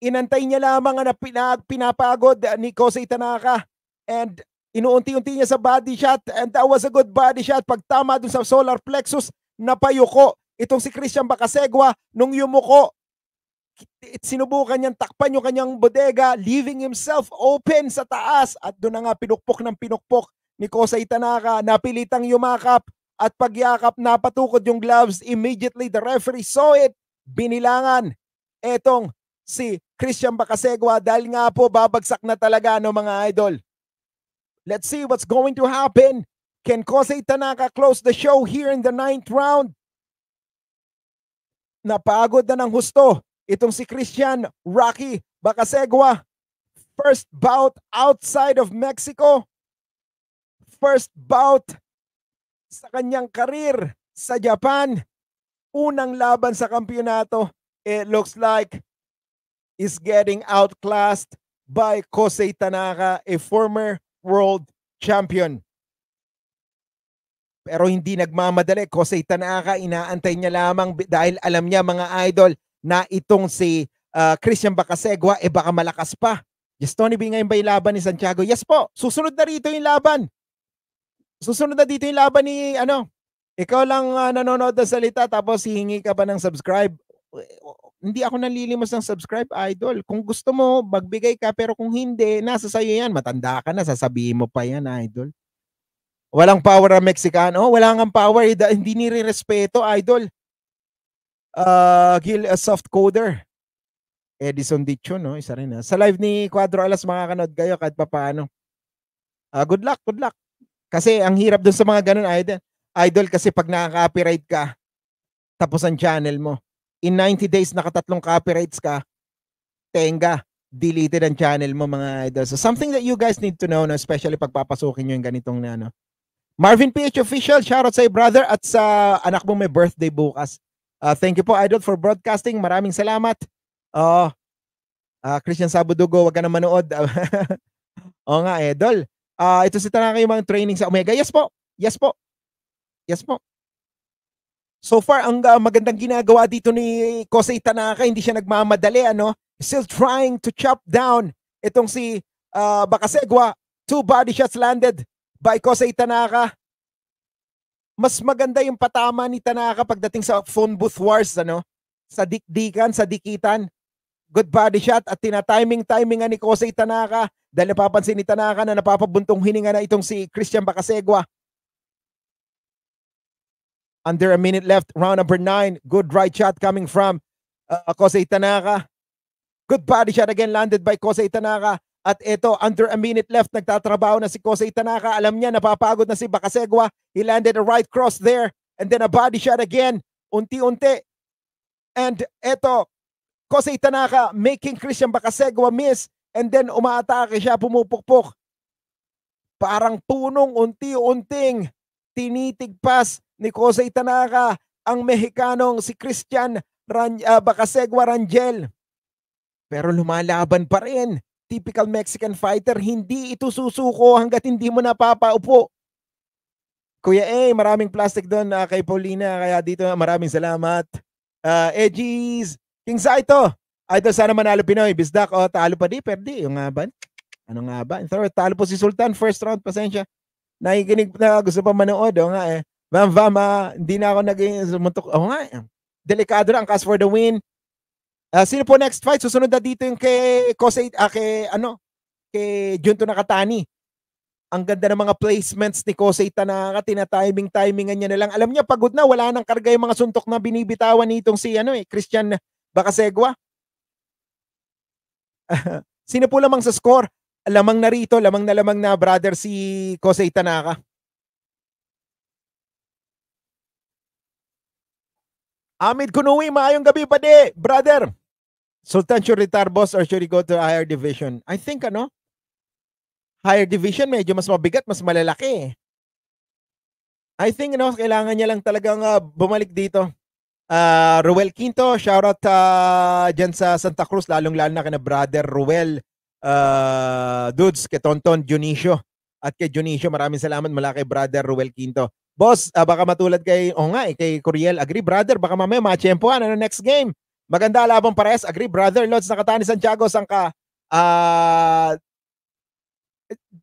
Inantay niya lamang na pinapagod ni Kosei Tanaka. And inuunti-unti niya sa body shot. And that was a good body shot. Pagtama dun sa solar plexus, napayuko itong si Christian Bacasegua nung yumuko sinubukan niyang takpan yung kanyang bodega, leaving himself open sa taas. At doon na nga pinukpok ng pinukpok ni Kosei Tanaka, napilitang yumakap at pagyakap napatukod yung gloves. Immediately the referee saw it, binilangan etong si Christian Bacasegua dahil nga po babagsak na talaga no mga idol. Let's see what's going to happen. Can Kosei Tanaka close the show here in the ninth round? Napagod na ng husto Itong si Christian Rocky Bacasegua, first bout outside of Mexico, first bout sa kanyang karir sa Japan, unang laban sa kampiyonato, it looks like is getting outclassed by Kosei Tanaka, a former world champion. Pero hindi nagmamadali. Kosei Tanaka, inaantay niya lamang dahil alam niya mga idol, na itong si uh, Christian Bacasegua, eh baka malakas pa. Yes, Tony B, ngayon ba yung laban ni Santiago? Yes po, susunod na rito yung laban. Susunod na dito yung laban ni, ano, ikaw lang uh, nanonood ng salita tapos hihingi ka pa ng subscribe. Hindi ako nalilimos ng subscribe, idol. Kung gusto mo, magbigay ka. Pero kung hindi, nasa sa'yo yan. Matanda ka na, sasabihin mo pa yan, idol. Walang power ang Mexicano. Oh, Walang nga power. Eh, hindi nire-respeto, idol. Uh, Gil, a soft coder. Edison Dicho, no? Isa rin. Ha? Ah. Sa live ni Quadro Alas, makakanood kayo kahit pa paano. Uh, ah, good luck, good luck. Kasi ang hirap dun sa mga ganun, idol. Idol, kasi pag nakaka-copyright ka, tapos ang channel mo. In 90 days, nakatatlong copyrights ka, tenga, deleted ang channel mo, mga idol. So something that you guys need to know, no? especially pag papasukin nyo yung ganitong na, ano. Marvin PH Official, shoutout sa'yo, brother, at sa anak mo may birthday bukas. Uh, thank you po, Idol, for broadcasting. Maraming salamat. Oh, Uh, uh, Christian Sabudugo, wag ka na manood. Oo nga, Idol. Uh, ito si Tanaka yung mga training sa Omega. Yes po. Yes po. Yes po. So far, ang uh, magandang ginagawa dito ni Kosei Tanaka, hindi siya nagmamadali, ano? Still trying to chop down itong si uh, Bakasegwa. Two body shots landed by Kosei Tanaka mas maganda yung patama ni Tanaka pagdating sa phone booth wars, ano? Sa dikdikan, sa dikitan. Good body shot at tinatiming-timingan ni Kosei Tanaka dahil napapansin ni Tanaka na napapabuntong hininga na itong si Christian Bacasegua. Under a minute left, round number 9. Good right shot coming from uh, Kosei Tanaka. Good body shot again landed by Kosei Tanaka. At ito, under a minute left, nagtatrabaho na si Kosei Tanaka. Alam niya, napapagod na si Bakasegwa. He landed a right cross there and then a body shot again. Unti-unti. And ito, Kosei Tanaka making Christian Bakasegwa miss and then umaatake siya, pumupukpok. Parang punong unti-unting tinitigpas ni Kosei Tanaka ang Mexicanong si Christian Ran- uh, Bakasegwa Rangel. Pero lumalaban pa rin typical Mexican fighter, hindi ito susuko hanggat hindi mo napapaupo. Kuya A, maraming plastic doon uh, kay Paulina. Kaya dito, maraming salamat. Uh, ah, Edgies, King Saito. Ah, Idol, sana manalo Pinoy. Bisdak, o oh, talo pa di, perdi. Yung nga ba? Ano nga ba? Third, talo po si Sultan. First round, pasensya. Nakikinig na gusto pa manood. O oh, nga eh. Vam, vam, ah, hindi na ako naging sumuntok. O oh, nga eh. Delikado ang cast for the win. Uh, sino po next fight? Susunod na dito yung kay Kosei, uh, kay, ano, kay Junto Nakatani. Ang ganda ng mga placements ni Kosei Tanaka, tinatiming-timingan niya na lang. Alam niya, pagod na, wala nang karga yung mga suntok na binibitawan nitong si ano, eh, Christian Bakasegwa. sino po lamang sa score? Lamang na rito, lamang na lamang na brother si Kosei Tanaka. Amid Kunui, maayong gabi pa di, brother. Sultan should retire boss or should he go to a higher division? I think ano? Higher division medyo mas mabigat, mas malalaki. I think ano, kailangan niya lang talagang uh, bumalik dito. Uh, Ruel Quinto, shout out uh, ah, dyan sa Santa Cruz, lalong-lalo na kina brother Ruel, uh, dudes, kay Tonton Junicio. At kay Junicio, maraming salamat mula kay brother Ruel Quinto. Boss, uh, baka matulad kay, o oh nga, eh, kay Curiel. Agree, brother, baka mamaya machempohan. Ano next game? Maganda labang pares. Agree, brother. Lods, nakatani ni Santiago. Sangka, ah, uh,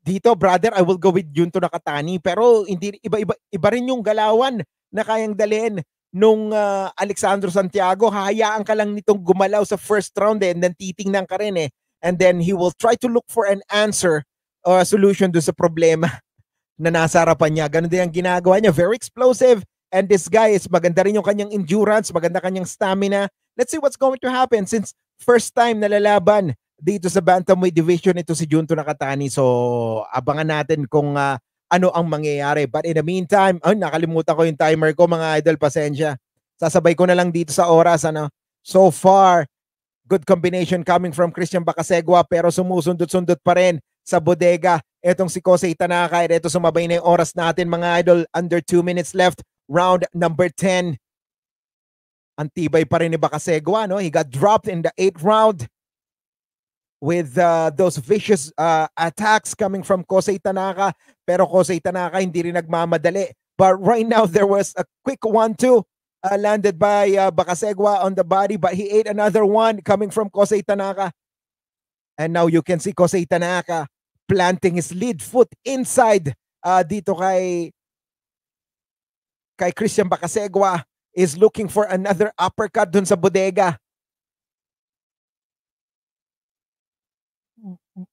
dito, brother, I will go with Junto Nakatani. Pero hindi, iba, iba, iba rin yung galawan na kayang dalhin nung uh, Alexandro Santiago. Hayaan ka lang nitong gumalaw sa first round eh, and then titingnan ka rin eh. And then he will try to look for an answer or uh, solution do sa problema na nasa harapan niya. Ganun din ang ginagawa niya. Very explosive. And this guy is maganda rin yung kanyang endurance, maganda kanyang stamina let's see what's going to happen since first time nalalaban dito sa Bantamweight Division ito si Junto Nakatani. So, abangan natin kung uh, ano ang mangyayari. But in the meantime, oh, nakalimutan ko yung timer ko mga idol, pasensya. Sasabay ko na lang dito sa oras. Ano? So far, good combination coming from Christian Bacasegua pero sumusundot-sundot pa rin sa bodega. Etong si Kosei Tanaka, ito sumabay na yung oras natin mga idol. Under 2 minutes left, round number 10. Ang tibay pa rin ni Bakasegwa, no? He got dropped in the eighth round with uh, those vicious uh, attacks coming from Kosei Tanaka. Pero Kosei Tanaka hindi rin nagmamadali. But right now, there was a quick one-two uh, landed by uh, Bakasegwa on the body, but he ate another one coming from Kosei Tanaka. And now you can see Kosei Tanaka planting his lead foot inside uh, dito kay kay Christian Bakasegwa is looking for another uppercut dun sa bodega.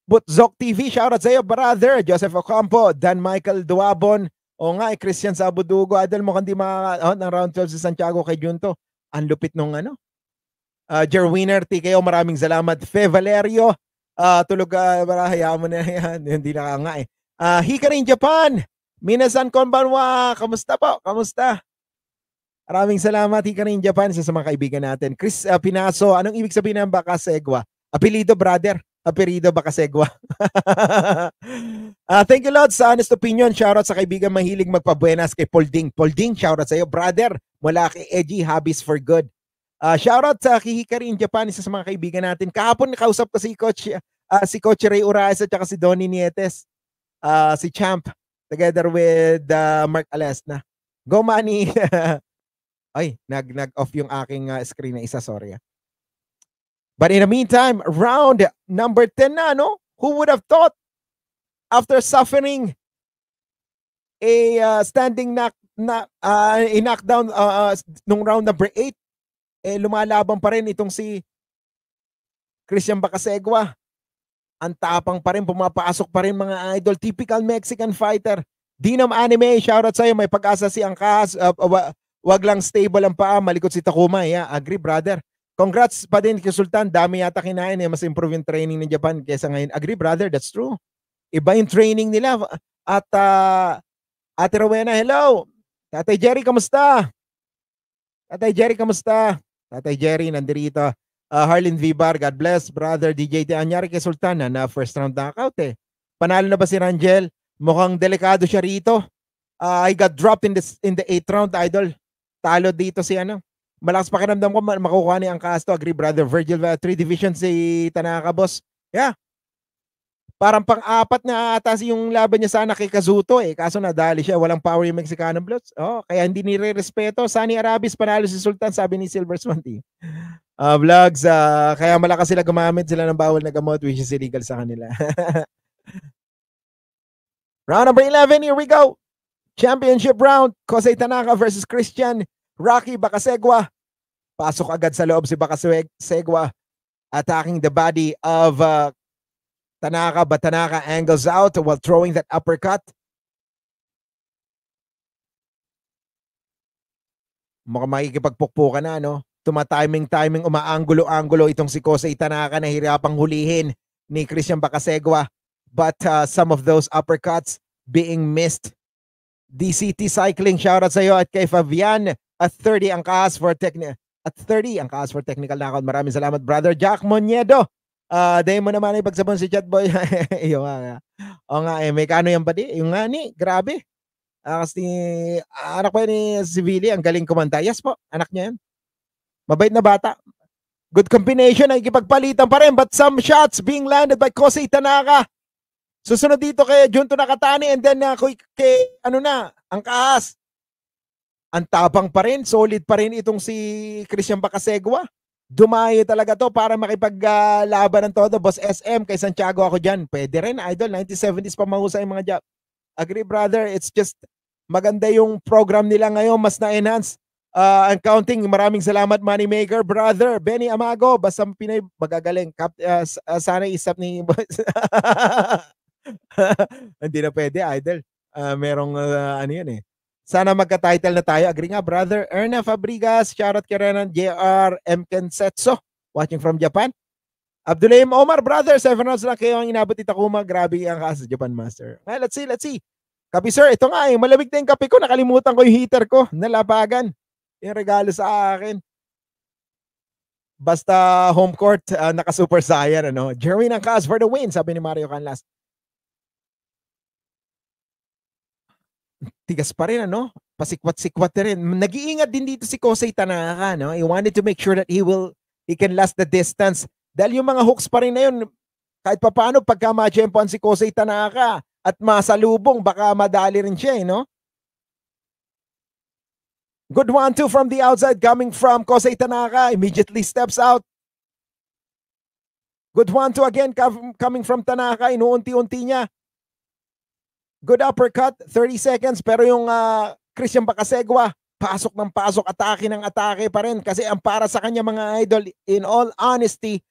But Zok TV, shout out sa'yo, brother. Joseph Ocampo, Dan Michael Duabon. O nga, eh, Christian Sabudugo. Idol mo kandi mga oh, ah, ng round 12 sa Santiago kay Junto. Ang lupit nung ano. Uh, ah, Jerwiner TKO, oh, maraming salamat. Fe Valerio, uh, tulog ka, uh, para hayaan mo na yan. Hindi na nga eh. Uh, rin Japan, Minasan konbanwa, kamusta po? Kamusta? Maraming salamat, Hika Rin Japan, isa sa mga kaibigan natin. Chris uh, Pinaso, anong ibig sabihin ng baka segwa? Apelido, brother. Apelido, baka segwa. uh, ah, thank you, Lord, sa honest opinion. Shoutout sa kaibigan mahilig magpabuenas kay Paul Ding. Paul Ding, shoutout sa iyo. Brother, mula kay Edgy Hobbies for Good. Uh, shoutout sa Hikari in Japan, isa sa mga kaibigan natin. Kahapon nakausap ko si Coach, uh, si Coach Ray Uraes at saka si Donnie Nietes, uh, si Champ, together with uh, Mark Alesna. Go money! Ay, nag nag off yung aking uh, screen na isa, sorry. Ah. But in the meantime, round number 10 na, no? Who would have thought after suffering a uh, standing knock na uh, in-knockdown uh, uh, nung round number 8, eh lumalaban pa rin itong si Christian Bacasegua. Ang tapang pa rin, pumapasok pa rin mga idol. Typical Mexican fighter. Dinam Anime, shoutout sa'yo. May pag-asa si Angkas. Uh, uh, Wag lang stable ang paa, malikot si Takuma. Yeah, eh, agree brother. Congrats pa din kay Sultan. Dami yata kinain eh. Mas improve yung training ng Japan kaysa ngayon. Agree brother, that's true. Iba yung training nila. At uh, Ate Rowena, hello. Tatay Jerry, kamusta? Tatay Jerry, kamusta? Tatay Jerry, nandirito. Uh, ah, Harlan Vibar, God bless. Brother DJ Tianyari kay Sultan na, ah, na first round knockout eh. Panalo na ba si Rangel? Mukhang delikado siya rito. Uh, I got dropped in, this, in the eighth round, idol talo dito si ano. Malakas pakiramdam ko makukuha ni ang kasto. Agree brother Virgil. 3 division si Tanaka boss. Yeah. Parang pang-apat na atas yung laban niya sana kay Kazuto eh. Kaso nadali siya. Walang power yung Mexicano Bloods. Oh, kaya hindi nire-respeto. Sani Arabis panalo si Sultan sabi ni Silver Swanty. Uh, ah, vlogs, uh, kaya malakas sila gumamit sila ng bawal na gamot which is illegal sa kanila. round number 11, here we go. Championship round, Jose Tanaka versus Christian Rocky Bakasegwa. Pasok agad sa loob si Bakasegwa attacking the body of uh, Tanaka but Tanaka angles out while throwing that uppercut. Mukhang makikipagpukpo na, no? Tumatiming-timing, umaangulo-angulo itong si Kosei Tanaka na hirapang hulihin ni Christian Bacasegua. But uh, some of those uppercuts being missed. DCT Cycling, shoutout sa iyo at kay Fabian at 30 ang kaas for technical. At 30 ang kaas for technical knockout. Maraming salamat, brother Jack Moniedo. Uh, ah, dahil mo naman ay pagsabon si Chatboy. Iyo nga. O nga, eh, may kano yan pa di. Yung nga ni, grabe. Uh, kasi uh, anak pa ni si ang galing kumanta. Yes po, anak niya yan. Mabait na bata. Good combination ay ikipagpalitan pa rin but some shots being landed by Kosei Tanaka. Susunod dito kay Junto Nakatani and then uh, kay, kay ano na, ang kaas ang tabang pa rin, solid pa rin itong si Christian Bacasegua. Dumayo talaga to para makipaglaban ng todo. Boss SM, kay Santiago ako dyan. Pwede rin, idol. 1970s pa mahusay mga Jap. Agree, brother. It's just maganda yung program nila ngayon. Mas na-enhance uh, ang counting. Maraming salamat, Moneymaker. Brother, Benny Amago. Basta Pinay, magagaling. Cap, uh, ah, uh, ah, sana isap ni... Hindi na pwede, idol. Uh, merong uh, ano yun eh sana magka-title na tayo. Agree nga, brother. Erna Fabrigas, shoutout kay Renan JR M. Kensetso, watching from Japan. Abdulay Omar, brother, seven rounds lang kayo ang inabot ni Takuma. Grabe ang kaso, Japan Master. Well, let's see, let's see. Kapi sir, ito nga eh, malamig na yung kape ko. Nakalimutan ko yung heater ko. Nalabagan. Yung regalo sa akin. Basta home court, uh, naka-super saiyan, ano. Jeremy ng Cas for the win, sabi ni Mario Canlas. tigas pa rin, ano? Pasikwat-sikwat rin. Nag-iingat din dito si Kosei Tanaka, no? He wanted to make sure that he will, he can last the distance. Dahil yung mga hooks pa rin na yun, kahit pa paano, pagka ma-jempoan si Kosei Tanaka at masalubong, baka madali rin siya, eh, no? Good one, two from the outside coming from Kosei Tanaka. Immediately steps out. Good one, two again coming from Tanaka. Inuunti-unti niya good uppercut, 30 seconds, pero yung uh, Christian Bacasegua, pasok ng pasok, atake ng atake pa rin. Kasi ang para sa kanya mga idol, in all honesty,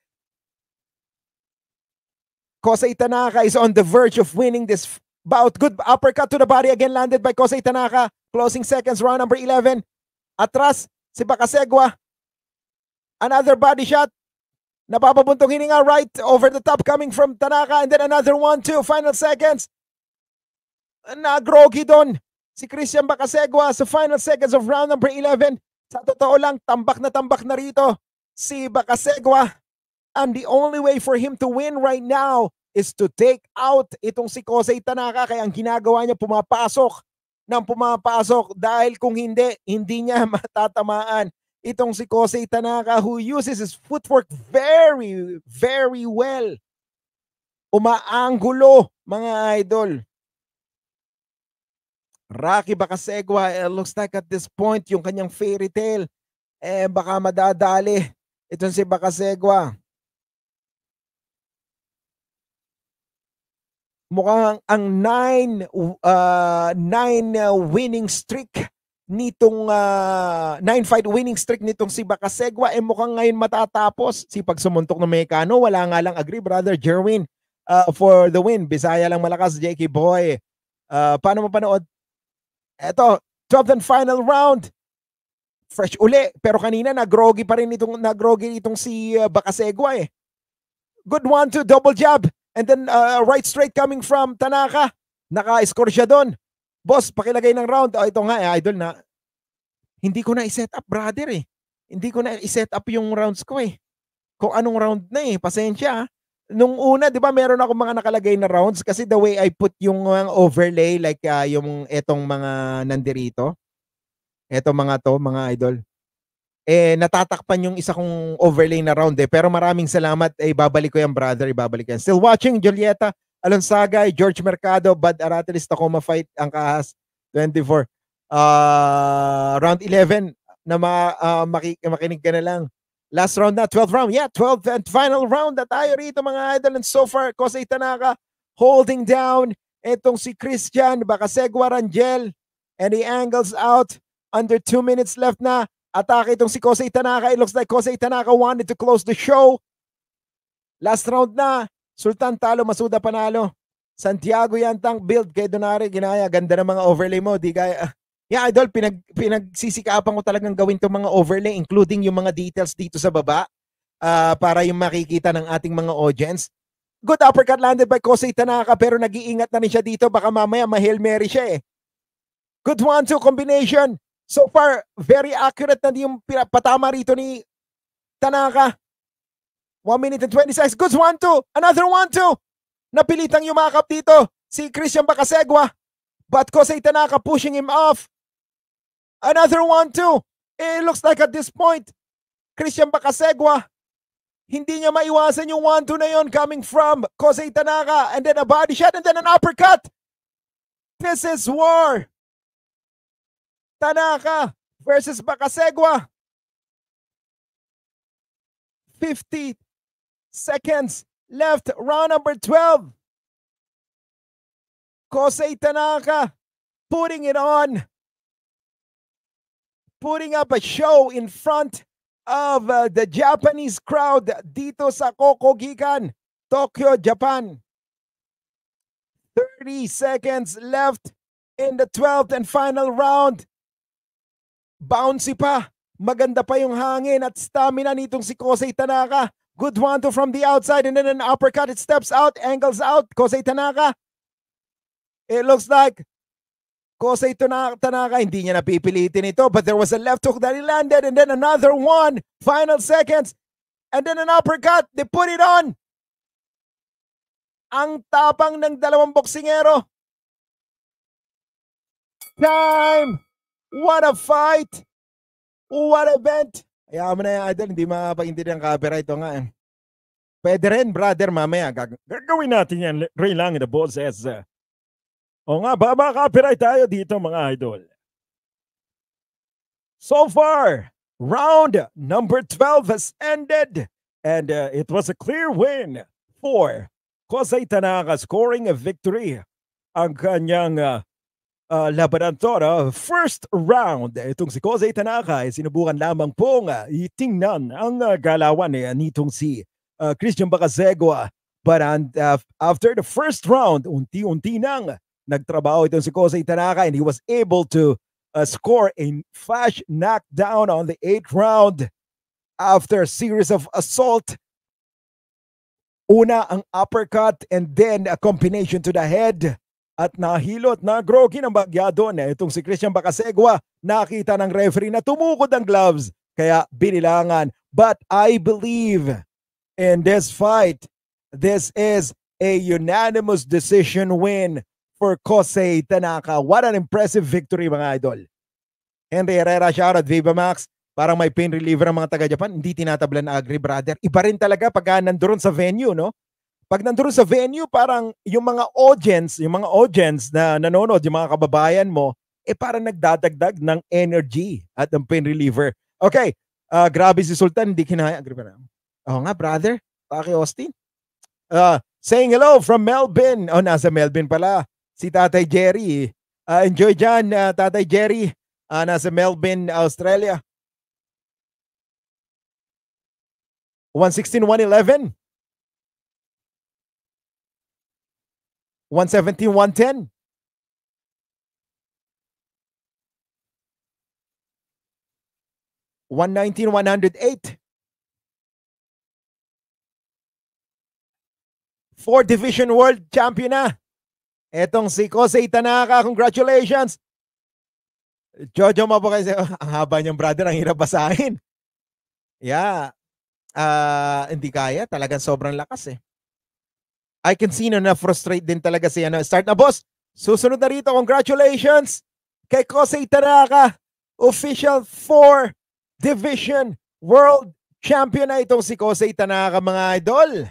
Kosei Tanaka is on the verge of winning this bout. Good uppercut to the body again landed by Kosei Tanaka. Closing seconds, round number 11. Atras, si Bacasegua. Another body shot. Napapabuntong hininga right over the top coming from Tanaka. And then another one, two. Final seconds na groggy doon. Si Christian Bacasegua sa final seconds of round number 11. Sa totoo lang, tambak na tambak na rito si Bacasegua. And the only way for him to win right now is to take out itong si Kosei Tanaka. Kaya ang ginagawa niya, pumapasok ng pumapasok dahil kung hindi, hindi niya matatamaan itong si Kosei Tanaka who uses his footwork very, very well. Umaanggulo, mga idol. Rocky Bakasegwa, it looks like at this point, yung kanyang fairy tale, eh baka madadali. Itong si Bakasegwa. Mukhang ang nine, uh, nine uh, winning streak nitong uh, nine fight winning streak nitong si Bakasegwa eh mukhang ngayon matatapos si pagsumuntok ng Mexicano wala nga lang agree brother Jerwin uh, for the win Bisaya lang malakas JK boy uh, paano mapanood Eto, 12th and final round. Fresh uli. Pero kanina, nagrogi pa rin itong, nagrogi itong si uh, Bakasegwa eh. Good one to double jab. And then uh, right straight coming from Tanaka. Naka-score siya doon. Boss, pakilagay ng round. Oh, ito nga eh, idol na. Hindi ko na i-set up, brother eh. Hindi ko na i-set up yung rounds ko eh. Kung anong round na eh. Pasensya nung una, 'di ba, meron ako mga nakalagay na rounds kasi the way I put yung uh, overlay like uh, yung etong mga nandirito. Etong mga to, mga idol. Eh natatakpan yung isa kong overlay na round eh. Pero maraming salamat. Eh babalik ko yan, brother, ibabalik yan. Still watching Julieta Alonsaga, George Mercado, Bad Aratelis, Tacoma Fight, ang kahas 24. Uh, ah, round 11 na ma, uh, maki- makinig ka na lang. Last round na, 12th round. Yeah, 12th and final round na tayo rito mga idol. And so far, Kosei Tanaka holding down itong si Christian Bacasegua Rangel. And he angles out. Under 2 minutes left na. Atake itong si Kosei Tanaka. It looks like Kosei Tanaka wanted to close the show. Last round na. Sultan talo, Masuda panalo. Santiago Yantang build kay Donari. Ginaya, ganda ng mga overlay mo. Di gaya, Yeah, idol, pinag, pinagsisikapan ko talagang gawin itong mga overlay, including yung mga details dito sa baba uh, para yung makikita ng ating mga audience. Good uppercut landed by Kosei Tanaka pero nag-iingat na rin siya dito. Baka mamaya ma-Hail Mary siya eh. Good one-two combination. So far, very accurate na din yung patama rito ni Tanaka. 1 minute and 20 seconds. Good one-two. Another one-two. Napilitang yumakap dito si Christian Bakasegwa. But Kosei Tanaka pushing him off. Another one too. It looks like at this point, Christian Bacasegua, hindi niya maiwasan yung 1-2 na coming from Jose Tanaka and then a body shot and then an uppercut. This is war. Tanaka versus Bacasegua. 50 seconds left. Round number 12. Kosei Tanaka putting it on. putting up a show in front of uh, the Japanese crowd dito sa Kokogikan, Tokyo, Japan. 30 seconds left in the 12th and final round. Bouncy pa. Maganda pa yung hangin at stamina nitong si Kosei Tanaka. Good one to from the outside and then an uppercut. It steps out, angles out. Kosei Tanaka. It looks like Kosei Tanaka, hindi niya napipilitin ito. But there was a left hook that he landed and then another one. Final seconds. And then an uppercut. They put it on. Ang tapang ng dalawang boksingero. Time! What a fight! What a event! Ayaw mo na yung idol, hindi makapag-intindi ng copyright. O nga eh. Pwede rin, brother, mamaya. gagawin natin yan. Ray Lang, the ball says, uh, o nga, ba makaka-copyright tayo dito mga idol. So far, round number 12 has ended and uh, it was a clear win for Kosei Tanaka scoring a victory ang kanyang uh, uh, labanan to. No? First round, itong si Kosei Tanaka ay eh, sinubukan lamang pong uh, itingnan ang uh, galawan eh, nitong si uh, Christian Bacasegua. But and, uh, after the first round, unti-unti nang nagtrabaho itong si Kosei Tanaka and he was able to uh, score a flash knockdown on the eighth round after a series of assault. Una ang uppercut and then a combination to the head. At nahilot na groggy ng bagyado na itong si Christian Bacasegua. Nakita ng referee na tumukod ang gloves. Kaya binilangan. But I believe in this fight, this is a unanimous decision win for Kosei Tanaka. What an impressive victory mga idol. Henry Herrera, shoutout Viva Max. Parang may pain reliever ng mga taga-Japan. Hindi tinatablan na Agri Brother. Iba rin talaga pag ah, nandoon sa venue, no? Pag nandoon sa venue, parang yung mga audience, yung mga audience na nanonood, yung mga kababayan mo, eh parang nagdadagdag ng energy at ng pain reliever. Okay, uh, grabe si Sultan, hindi kinaya. Agree pa na. Oo nga, brother. Taki Austin. Uh, saying hello from Melbourne. Oh, nasa Melbourne pala. si Tatay Jerry. Uh, enjoy dyan, uh, Tatay Jerry. Uh, nasa Melbourne, Australia. 116, 111. hundred eight. Four division world champion na. Etong si Kosei Tanaka, congratulations! Jojo Mabukese, ang haba niyang brother, ang hirap basahin. Yeah. Uh, hindi kaya, talagang sobrang lakas eh. I can see na na-frustrate din talaga siya. ano. Start na boss! Susunod na rito, congratulations! Kay Kosei Tanaka, official 4 Division World Champion na itong si Kosei Tanaka mga idol.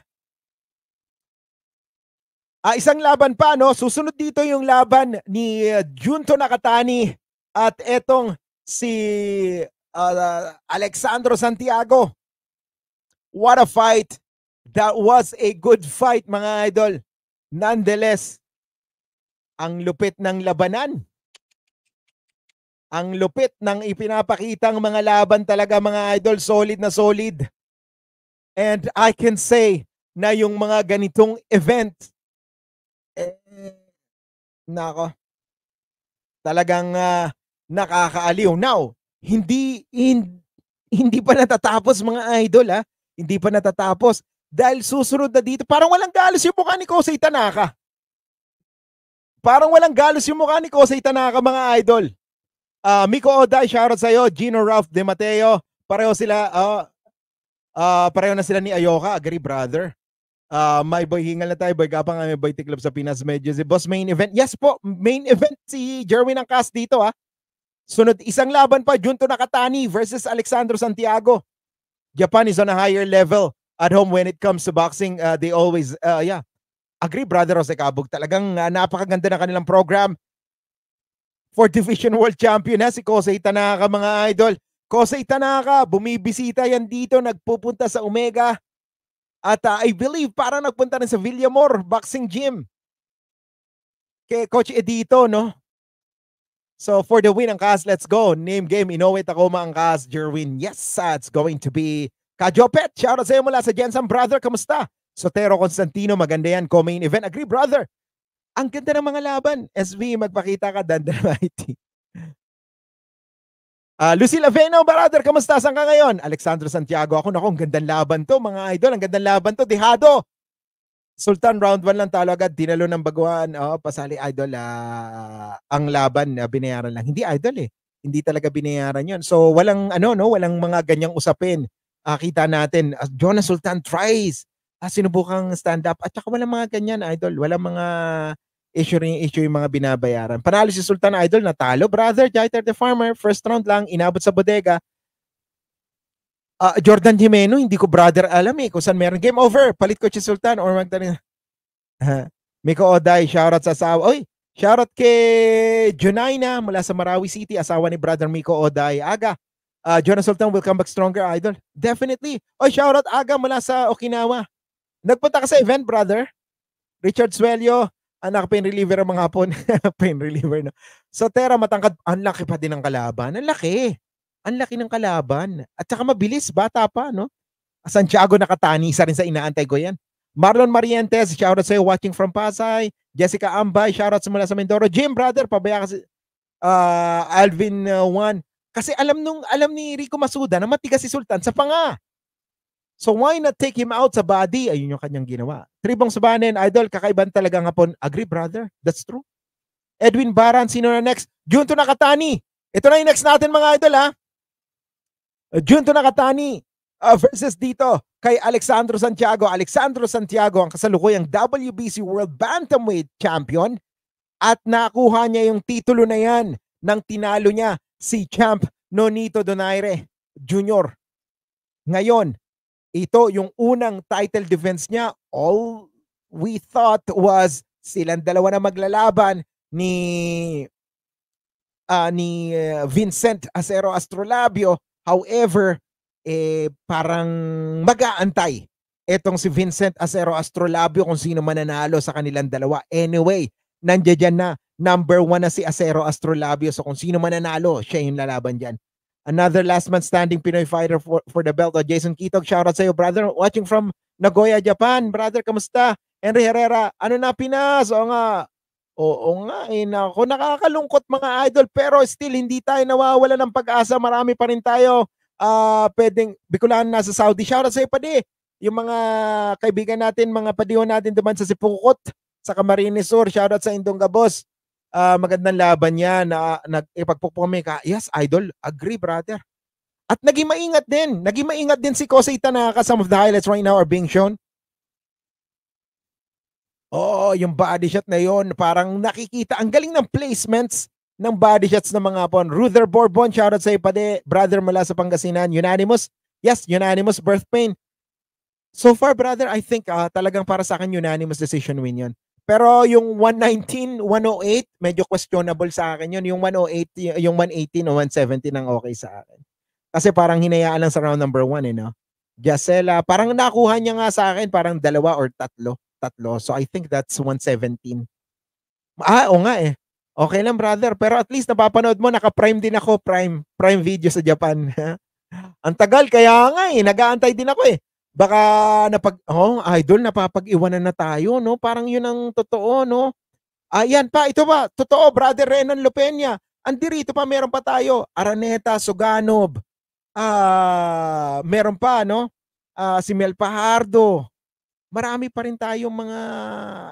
Uh, isang laban pa, no? Susunod dito yung laban ni eh, Junto Nakatani at etong si uh, Alexandro Santiago. What a fight. That was a good fight, mga idol. Nonetheless, ang lupit ng labanan. Ang lupit ng ipinapakitang mga laban talaga, mga idol. Solid na solid. And I can say na yung mga ganitong events eh, nako. Talagang uh, nakakaaliw. Now, hindi, in, hindi pa natatapos mga idol ha. Ah. Hindi pa natatapos. Dahil susunod na dito, parang walang galos yung mukha ni Kosei Tanaka. Parang walang galos yung mukha ni Kosei Tanaka mga idol. Uh, Miko Oda, shoutout sa'yo. Gino Ralph De Mateo. Pareho sila, uh, uh, pareho na sila ni Ayoka. Agree, brother. Uh, ah, my boy, hingal na tayo. Boy Gapang, may boy T-Club sa Pinas. Medyo si Boss main event. Yes po, main event si Jerwin Angkas dito ha. Ah. Sunod, isang laban pa, Junto Nakatani versus Alexandro Santiago. Japan is on a higher level at home when it comes to boxing. Uh, they always, uh, yeah. Agree, brother Jose Kabog. Talagang uh, napakaganda ng na kanilang program. For Division World Champion na si Kosei Tanaka, mga idol. Kosei Tanaka, bumibisita yan dito, nagpupunta sa Omega at uh, I believe parang nagpunta rin sa Villamor Boxing Gym. Kay Coach Edito, no? So for the win, ang Angkas, let's go. Name game, Inoue Takoma, Angkas, Jerwin. Yes, uh, it's going to be Kajopet. Shout out sa iyo mula sa Jensen Brother. Kamusta? Sotero Constantino, maganda yan. Co-main event. Agree, brother. Ang ganda ng mga laban. SV, magpakita ka, Dandamite. Uh, ah, Lucille Aveno, brother, kamusta? Saan ka ngayon? Alexandro Santiago, ako nako, ang gandang laban to, mga idol. Ang gandang laban to, dihado. Sultan, round 1 lang talo agad. Dinalo ng baguan. Oh, pasali, idol. Uh, ang laban, uh, binayaran lang. Hindi, idol eh. Hindi talaga binayaran yon So, walang, ano, no? Walang mga ganyang usapin. Uh, kita natin, uh, Jonas Sultan tries. Uh, sinubukang stand-up. At saka walang mga ganyan, idol. Walang mga issue rin yung issue yung mga binabayaran. Panalo si Sultan Idol, natalo. Brother, Jaiter the Farmer, first round lang, inabot sa bodega. Uh, Jordan Jimeno, hindi ko brother alam eh kung saan meron. Game over, palit ko si Sultan or Magdalena. Uh, Miko Oday, shoutout sa asawa. Oy, shoutout kay Junaina mula sa Marawi City, asawa ni brother Miko Oday. Aga, uh, ah, Jonas Sultan will come back stronger, idol. Definitely. Oy, shoutout Aga mula sa Okinawa. Nagpunta ka sa event, brother. Richard Swelio, Anak, ah, pain reliever ang mga hapon. pain reliever, no? So, Tera, matangkad. Ang laki pa din ng kalaban. Ang laki. Ang laki ng kalaban. At saka mabilis. Bata pa, no? Santiago Nakatani, isa rin sa inaantay ko yan. Marlon Marientes, shoutout sa'yo watching from Pasay. Jessica Ambay, shoutout mula sa Mindoro. Jim, brother, pabaya kasi uh, ah, Alvin uh, Juan. Kasi alam nung alam ni Rico Masuda na matigas si Sultan sa panga. So why not take him out sa body? Ayun yung kanyang ginawa. Tribong Subanen, idol, kakaiban talaga nga po. Agree, brother. That's true. Edwin Baran, sino na next? Junto Nakatani. Ito na yung next natin mga idol ha. Junto Nakatani uh, versus dito kay Alexandro Santiago. Alexandro Santiago ang kasalukuyang WBC World Bantamweight Champion at nakuha niya yung titulo na yan nang tinalo niya si Champ Nonito Donaire Jr. Ngayon, ito yung unang title defense niya. All we thought was silang dalawa na maglalaban ni uh, ni eh, Vincent Acero Astrolabio. However, eh, parang mag-aantay etong si Vincent Acero Astrolabio kung sino man nanalo sa kanilang dalawa. Anyway, nandiyan na number one na si Acero Astrolabio. So kung sino man nanalo, siya yung lalaban dyan another last man standing Pinoy fighter for, for the belt. Oh, Jason Kitog, shout out iyo, brother. Watching from Nagoya, Japan. Brother, kamusta? Henry Herrera, ano na Pinas? O nga. Oo nga, eh, ako nakakalungkot mga idol pero still hindi tayo nawawala ng pag-asa. Marami pa rin tayo uh, pwedeng Bicolan nasa Saudi. Shout out sa'yo padi. Yung mga kaibigan natin, mga padihon natin duman sa Sipukot, sa Camarines Sur. Shout out sa Indonga Boss uh, magandang laban niya na nagipagpukpumi ka. Yes, idol. Agree, brother. At naging maingat din. Naging maingat din si Kosei Tanaka. Some of the highlights right now are being shown. oh, yung body shot na yon parang nakikita. Ang galing ng placements ng body shots ng mga pon. Ruther Bourbon, shoutout sa iyo pade. Brother mula sa Pangasinan. Unanimous? Yes, unanimous birth pain. So far, brother, I think uh, talagang para sa akin unanimous decision win yon. Pero yung 119, 108, medyo questionable sa akin yun. Yung 108, yung 118 o 170 nang okay sa akin. Kasi parang hinayaan lang sa round number 1 eh, no? Gisela, parang nakuha niya nga sa akin parang dalawa or tatlo. Tatlo. So I think that's 117. Ah, o nga eh. Okay lang brother, pero at least napapanood mo, naka-prime din ako, prime, prime video sa Japan. Ang tagal, kaya nga eh, nag-aantay din ako eh baka napag oh, idol napapag-iwanan na tayo no parang yun ang totoo no ayan ah, pa ito pa totoo brother Renan Lopenya andirito pa meron pa tayo Araneta Suganob ah uh, meron pa no uh, si Mel Pahardo marami pa rin tayong mga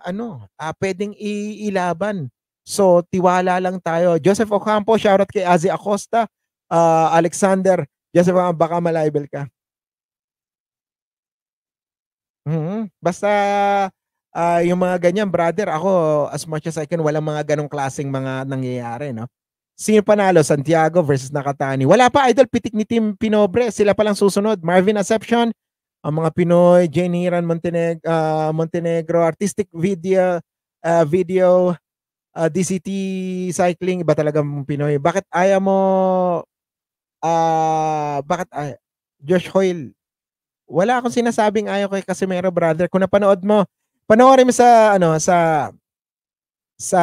ano uh, pwedeng iilaban so tiwala lang tayo Joseph Ocampo shoutout kay Azi Acosta uh, Alexander Joseph baka malibel ka Mm-hmm. Basta uh, yung mga ganyan, brother, ako as much as I can, walang mga ganong klaseng mga nangyayari, no? Sino panalo? Santiago versus Nakatani. Wala pa, idol. Pitik ni Team Pinobre. Sila palang susunod. Marvin Aception, ang mga Pinoy, Jane Hiran, Monteneg- uh, Montenegro, Artistic Video, uh, Video, uh, DCT Cycling. Iba talaga mong Pinoy. Bakit ayaw mo, uh, bakit ayaw? Josh Hoyle, wala akong sinasabing ayaw kay Casimero, brother. Kung napanood mo, panoorin mo sa, ano, sa, sa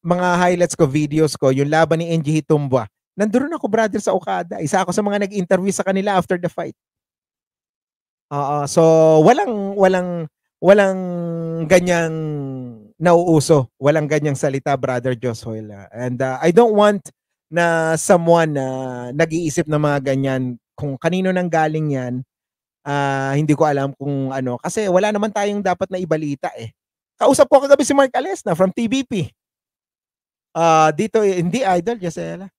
mga highlights ko, videos ko, yung laban ni NG Hitumbwa. Nandoon ako, brother, sa Okada. Isa ako sa mga nag-interview sa kanila after the fight. Oo, uh, so walang, walang, walang ganyang nauuso. Walang ganyang salita, brother Joshoel. And uh, I don't want na someone na uh, nag-iisip ng mga ganyan kung kanino nang galing yan Uh, hindi ko alam kung ano. Kasi wala naman tayong dapat na ibalita eh. Kausap ko kagabi si Mark Alesna from TBP. Uh, ah, dito, eh, hindi idol, Jacela.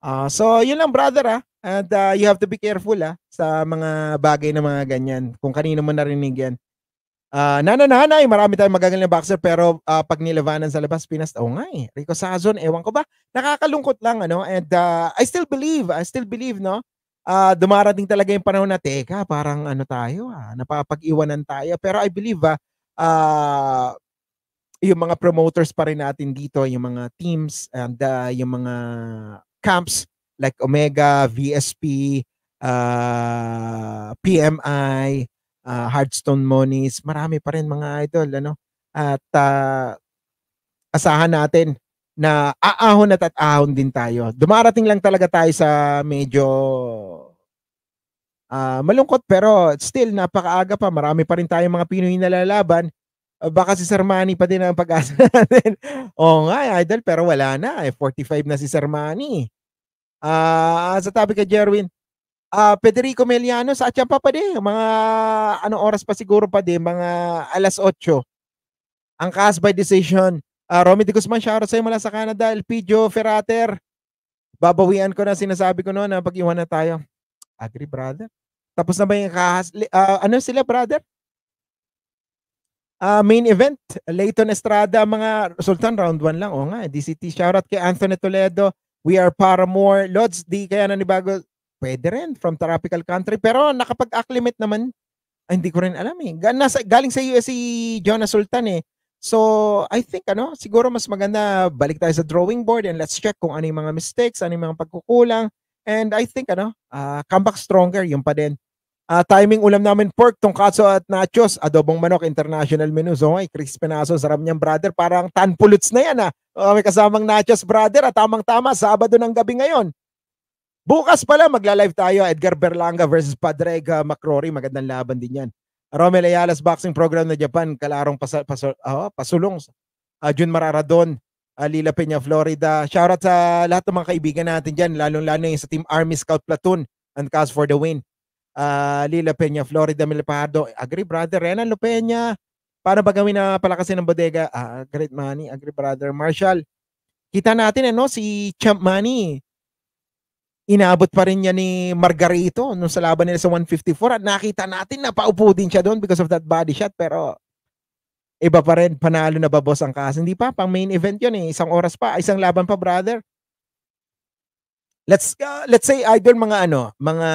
Uh, ah, so, yun lang brother ah. And uh, you have to be careful ah, sa mga bagay na mga ganyan. Kung kanino mo narinig yan. Uh, nananahanay, eh, marami tayong magagaling na boxer pero uh, pag nilabanan sa labas, Pinas, oh nga eh. Rico Sazon, ewan ko ba? Nakakalungkot lang, ano? And uh, I still believe, I still believe, no? uh, dumarating talaga yung panahon na, teka, parang ano tayo, ah, napapag-iwanan tayo. Pero I believe, ah, uh, yung mga promoters pa rin natin dito, yung mga teams, and uh, yung mga camps like Omega, VSP, uh, PMI, uh, Hardstone Monies, marami pa rin mga idol, ano? At uh, asahan natin na aahon at at ahon din tayo. Dumarating lang talaga tayo sa medyo uh, malungkot pero still napakaaga pa. Marami pa rin tayong mga Pinoy na lalaban. baka si Sir Manny pa din ang pag-asa natin. Oo nga, idol, pero wala na. Eh, 45 na si Sir Manny. Uh, sa topic kay Jerwin, uh, Federico Meliano, sa atyan pa pa din. Mga ano oras pa siguro pa din, mga alas 8. Ang cast by decision, Uh, Romy de Guzman, shoutout sa'yo mula sa Canada. Elpidio Ferrater. Babawian ko na sinasabi ko noon na ah, pag-iwan na tayo. Agree, brother. Tapos na ba yung kahas... Uh, ah, ano sila, brother? Uh, main event, Layton Estrada, mga Sultan, round 1 lang. O nga, DCT. Shoutout kay Anthony Toledo. We are Paramore. Lods, di kaya na ni Bago. Pwede rin, from tropical country. Pero nakapag-acclimate naman. Ay, hindi ko rin alam eh. Nasa, galing sa US si Jonas Sultan eh. So, I think ano, siguro mas maganda balik tayo sa drawing board and let's check kung ano yung mga mistakes, ano yung mga pagkukulang. And I think ano, uh, come back stronger, yung pa din. Uh, timing ulam namin pork, tongkatso at nachos, adobong manok, international menu. So, ay, Chris Penaso, sarap niyang brother. Parang tan tanpuluts na yan ah. Uh, may kasamang nachos brother at tamang-tama, Sabado ng gabi ngayon. Bukas pala, magla-live tayo. Edgar Berlanga versus Padre Macrory. Magandang laban din yan. Romel Ayala's boxing program na Japan, kalarong pasa, pasa, oh, pasulong. Uh, Jun Mararadon, uh, Lila Peña, Florida. Shoutout sa lahat ng mga kaibigan natin dyan, lalong-lalo yung sa Team Army Scout Platoon and Cause for the Win. Uh, Lila Peña, Florida Milpado. Agree, brother. Renan Lupeña. Paano ba gawin na palakasin ng bodega? Ah, great money. Agree, brother. Marshall. Kita natin, ano, si Champ Money inaabot pa rin niya ni Margarito nung sa laban nila sa 154 at nakita natin na paupo din siya doon because of that body shot pero iba pa rin panalo na ba boss ang kas hindi pa pang main event yun eh isang oras pa isang laban pa brother let's uh, let's say idol mga ano mga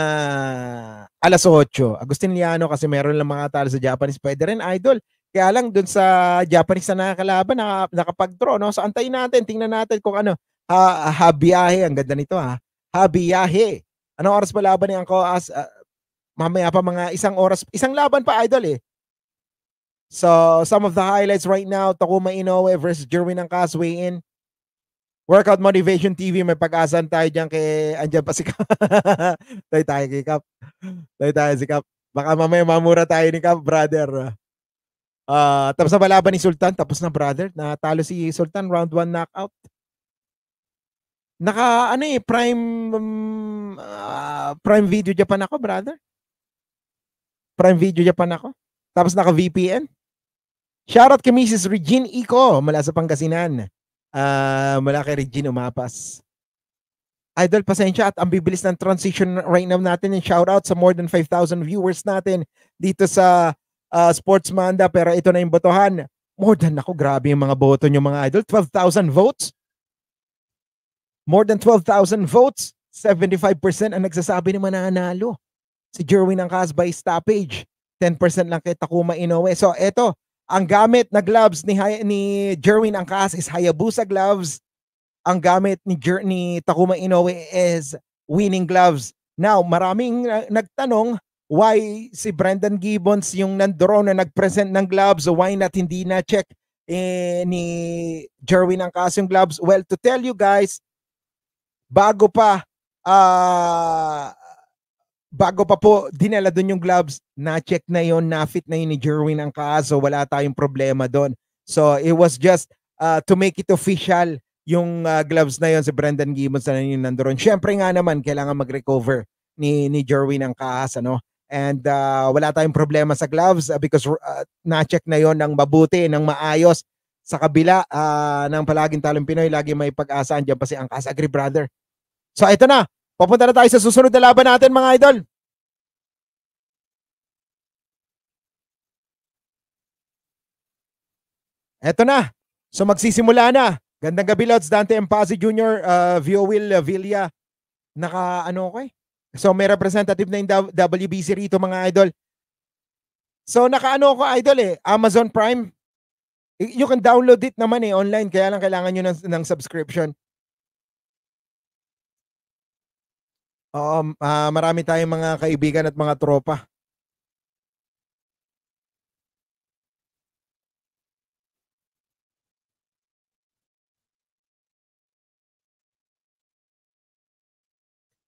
alas 8 Agustin Liano kasi meron lang mga talo sa Japanese pwede rin idol kaya lang doon sa Japanese na nakakalaban nakapag-draw no so antayin natin tingnan natin kung ano ha, ha biyahe ang ganda nito ha Habiyahe. Anong oras pa laban ni Angko as uh, mamaya pa mga isang oras, isang laban pa idol eh. So, some of the highlights right now, Takuma Inoue versus Jerwin Angkas weigh in. Workout Motivation TV, may pag-asan tayo dyan kay andyan pa si Kap. tayo tayo kay Kap. Tayo tayo si Kap. Baka mamaya mamura tayo ni Kap, brother. Uh, tapos na ba laban ni Sultan? Tapos na, brother. Natalo si Sultan, round 1 knockout. Naka ano eh Prime um, uh, Prime Video Japan ako, brother. Prime Video Japan ako. Tapos naka VPN. Shoutout kay Mrs. Regine Ico mula sa Pangasinan. Uh, mula kay Regine Umapas. Idol, pasensya at ang bibilis ng transition right now natin and shoutout sa more than 5,000 viewers natin dito sa uh, Sports Manda. Pero ito na yung botohan. More than ako, grabe yung mga boto nyo mga idol. 12,000 votes. More than 12,000 votes, 75% ang nagsasabi ni mananalo. Si Jerwin Angkas by stoppage. 10% lang kay Takuma Inoue. So eto, ang gamit na gloves ni, ni Jerwin Angkas is Hayabusa gloves. Ang gamit ni, Jer, ni Takuma Inoue is winning gloves. Now, maraming uh, nagtanong why si Brendan Gibbons yung nandoon na nag-present ng gloves, why not hindi na check eh, ni Jerwin ang yung gloves? Well, to tell you guys, bago pa uh, bago pa po dinala doon yung gloves, na-check na yon, na-fit na yun ni Jerwin ang kaso, wala tayong problema doon. So it was just uh, to make it official yung uh, gloves na yon si Brendan Gibbons na yun nandoon. Syempre nga naman kailangan mag-recover ni ni Jerwin ang kaas ano. And uh, wala tayong problema sa gloves because uh, na-check na yon ng mabuti, ng maayos sa kabila uh, ng palaging talong Pinoy, lagi may pag-asa. Andiyan pa si Angkas Agri Brother. So ito na. Papunta na tayo sa susunod na laban natin mga idol. Ito na. So magsisimula na. Gandang gabi Lods. Dante Empasi Jr. Uh, ah, Vio Will uh, ah, Villa. Naka ano ko eh. So may representative na yung WBC rito mga idol. So naka ano ko idol eh. Amazon Prime. You can download it naman eh online kaya lang kailangan niyo ng, ng subscription. Oo, uh, marami tayong mga kaibigan at mga tropa.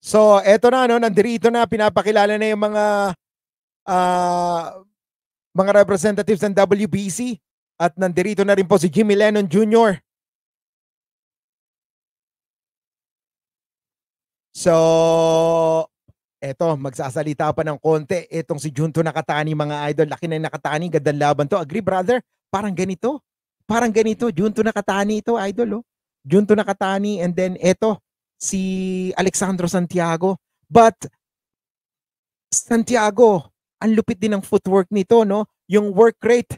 So, eto na, no, nandito na, pinapakilala na yung mga uh, mga representatives ng WBC. At nandirito na rin po si Jimmy Lennon Jr. So, eto, magsasalita pa ng konti. Itong si Junto Nakatani, mga idol. Laki na yung Nakatani, gandang laban to. Agree, brother? Parang ganito. Parang ganito. Junto Nakatani ito, idol. Oh. Junto Nakatani and then eto, si Alexandro Santiago. But, Santiago, ang lupit din ng footwork nito, no? Yung work rate,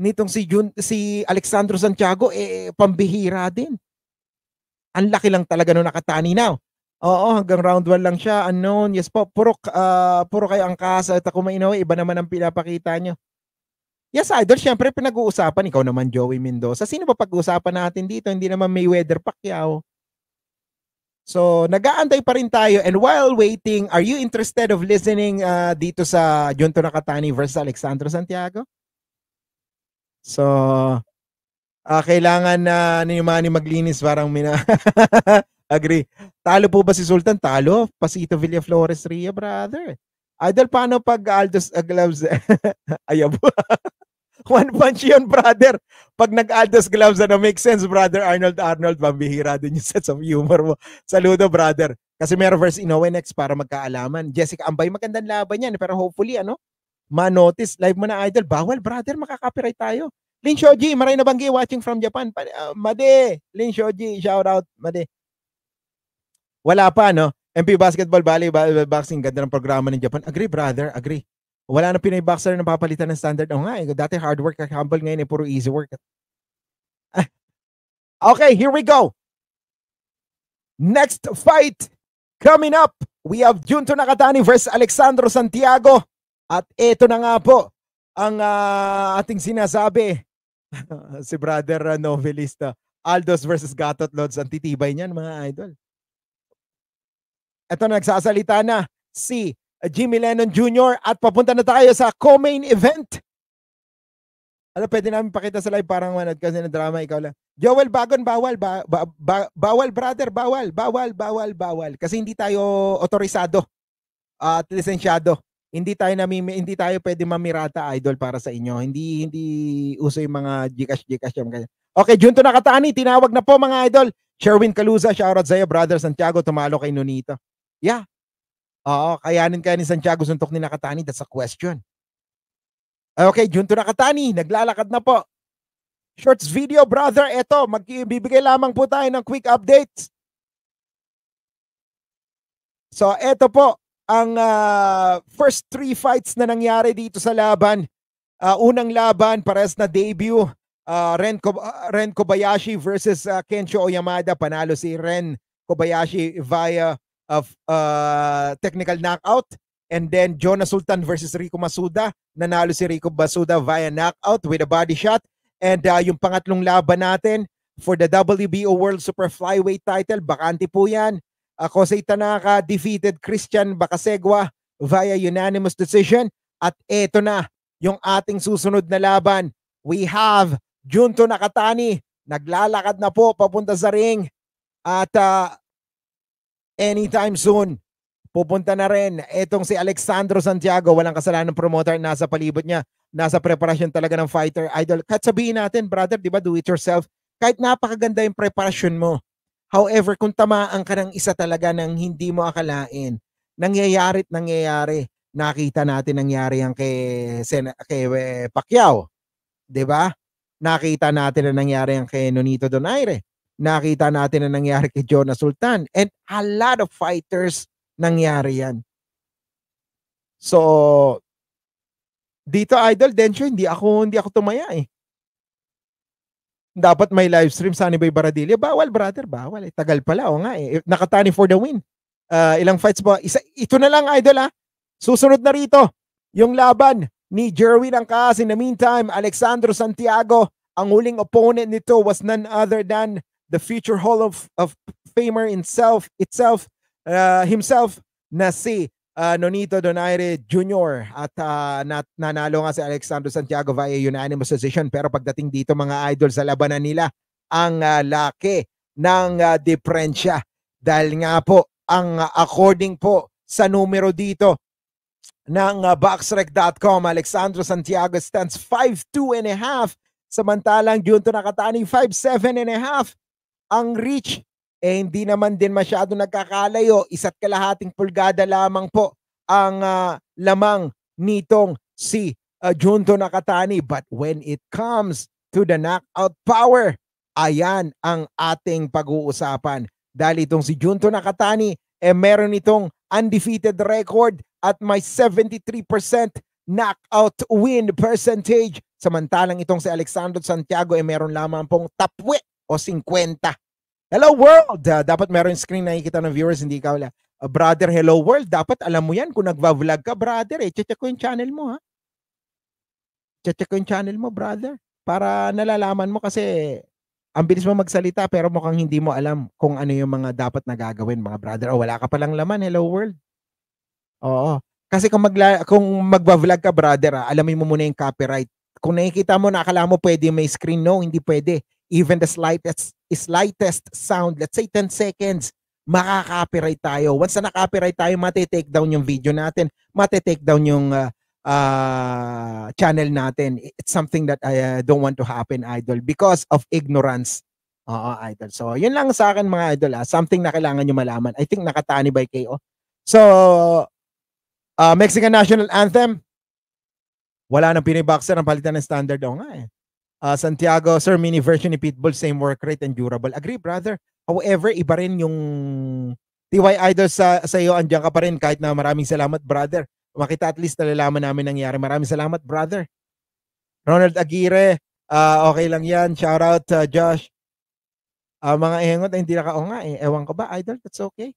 nitong si Jun, si Alexandro Santiago eh pambihira din. Ang laki lang talaga no nakatani now. Oh. Oo, hanggang round 1 lang siya. Unknown. Yes po, puro, uh, puro kayo ang kasa at ako mainaw. Iba naman ang pinapakita nyo. Yes, Idol, syempre pinag-uusapan. Ikaw naman, Joey Mendoza. Sino ba pag-uusapan natin dito? Hindi naman may weather Pacquiao. So, nag-aantay pa rin tayo. And while waiting, are you interested of listening uh, dito sa Junto Nakatani versus Alexandro Santiago? So, uh, kailangan na ano ni Manny maglinis parang mina. Agree. Talo po ba si Sultan? Talo. Pasito Villa Flores Ria, brother. Idol, paano pag Aldos uh, ah, gloves? Ayab. One punch yun, brother. Pag nag-Aldos gloves, ano, make sense, brother Arnold Arnold. Pambihira din yung sense of humor mo. Saludo, brother. Kasi meron verse Inoue next para magkaalaman. Jessica Ambay, magandang laban yan. Pero hopefully, ano, ma-notice. Live mo na, idol. Bawal, brother. Makaka-copyright tayo. Lin Shoji, maray na banggi watching from Japan. Uh, Made, Lin Shoji, shout out, Made. Wala pa, no? MP Basketball, Volleyball, Boxing, ganda ng programa ng Japan. Agree, brother, agree. Wala na Pinoy boxer na papalitan ng standard. Oo oh, nga, eh, dati hard work, humble ngayon, eh, puro easy work. Ah. okay, here we go. Next fight, coming up, we have Junto Nakatani versus Alexandro Santiago. At eto na nga po ang uh, ating sinasabi. si brother uh, ah, novelista ah, Aldos versus Gatot Lods. Ang titibay niyan mga idol. Ito nagsasalita na si Jimmy Lennon Jr. at papunta na tayo sa co-main event. Ano, pwede namin pakita sa live parang manad kasi ng drama ikaw lang. Joel Bagon, bawal. Ba, ba, ba, bawal, brother. Bawal, bawal, bawal, bawal. Kasi hindi tayo otorisado at lisensyado hindi tayo nami hindi tayo pwede mamirata idol para sa inyo. Hindi hindi uso yung mga Gcash Gcash yung ganyan. Okay, Junto Nakatani, tinawag na po mga idol. Sherwin Caluza, shoutout sa iyo brother Santiago, tumalo kay Nonito. Yeah. Oo, kayanin kaya ni Santiago suntok ni Nakatani, that's a question. Okay, Junto Nakatani, naglalakad na po. Shorts video brother, eto, magbibigay lamang po tayo ng quick updates. So, eto po, ang uh, first three fights na nangyari dito sa laban. Uh, unang laban, pares na debut. Uh, Ren, Kob- Ren Kobayashi versus uh, Kencho Oyamada. Panalo si Ren Kobayashi via of uh, technical knockout. And then Jonas Sultan versus Rico Masuda. Nanalo si Rico Masuda via knockout with a body shot. And uh, yung pangatlong laban natin for the WBO World Super Flyweight title, bakante po yan. Ako sa Tanaka defeated Christian Bacasegua via unanimous decision. At eto na yung ating susunod na laban. We have Junto Nakatani. Naglalakad na po papunta sa ring. At uh, anytime soon, pupunta na rin etong si Alexandro Santiago. Walang kasalanan ng promoter. Nasa palibot niya. Nasa preparasyon talaga ng fighter idol. Kahit sabihin natin, brother, di ba, do it yourself. Kahit napakaganda yung preparasyon mo However, kung tamaan ka ng isa talaga nang hindi mo akalain, nangyayari't nangyayari. Nakita natin nangyari ang kay, Sen- kay eh, Pacquiao. ba? Diba? Nakita natin na nangyari ang kay Nonito Donaire. Nakita natin na nangyari kay Jonah Sultan. And a lot of fighters nangyari yan. So, dito idol, Densyo, hindi ako, hindi ako tumaya eh dapat may live stream sa Anibay Baradilla. Bawal, brother, bawal. Eh, tagal pala, o nga eh. Nakatani for the win. Uh, ilang fights pa. Isa, ito na lang, idol ha. Ah. Susunod na rito, yung laban ni Jerwin ang Angkas. In the meantime, Alexandro Santiago, ang huling opponent nito was none other than the future Hall of, of Famer himself, itself, uh, himself na si uh, Nonito Donaire Jr. at uh, nat- nanalo nga si Alexandro Santiago via unanimous decision pero pagdating dito mga idol sa labanan nila ang uh, laki ng uh, diferensya dahil nga po ang uh, according po sa numero dito ng uh, boxrec.com Alexandro Santiago stands 5'2 and a half samantalang Junto Nakatani 5'7 and a half ang reach eh hindi naman din masyado nagkakalayo, isa't kalahating pulgada lamang po ang uh, lamang nitong si uh, Junto Nakatani. But when it comes to the knockout power, ayan ang ating pag-uusapan. Dahil itong si Junto Nakatani, eh meron itong undefeated record at may 73% knockout win percentage. Samantalang itong si Alexander Santiago eh, meron lamang pong tapwe o 50 Hello world! Uh, dapat meron screen nakikita ng viewers, hindi ka wala. Uh, ah, brother, hello world. Dapat alam mo yan kung nagva-vlog ka, brother. Eh, check ko yung channel mo, ha? Check ko yung channel mo, brother. Para nalalaman mo kasi ang bilis mo magsalita pero mukhang hindi mo alam kung ano yung mga dapat na gagawin, mga brother. O, oh, wala ka palang laman, hello world. Oo. Kasi kung, magla- kung magva-vlog ka, brother, ha, ah, alamin mo muna yung copyright. Kung nakikita mo, nakala mo pwede may screen. No, hindi pwede even the slightest slightest sound, let's say 10 seconds, makaka-copyright tayo. Once na naka copyright tayo, matitake down yung video natin, matitake down yung uh, uh, channel natin. It's something that I uh, don't want to happen, idol, because of ignorance. Oo, idol. So, yun lang sa akin, mga idol. Ah. Something na kailangan nyo malaman. I think nakatani by KO. So, uh, Mexican National Anthem, wala nang Pinoy boxer ang palitan ng standard daw nga eh. Uh, Santiago, sir, mini version ni Pitbull, same work rate and durable. Agree, brother. However, iba rin yung TY Idol sa, sa iyo, andiyan ka pa rin kahit na maraming salamat, brother. Makita at least nalalaman namin nangyari. Maraming salamat, brother. Ronald Aguirre, uh, okay lang yan. Shout out, uh, ah, Josh. Uh, mga engot, hindi na ka, oh nga, eh, ewan ko ba, Idol? That's okay.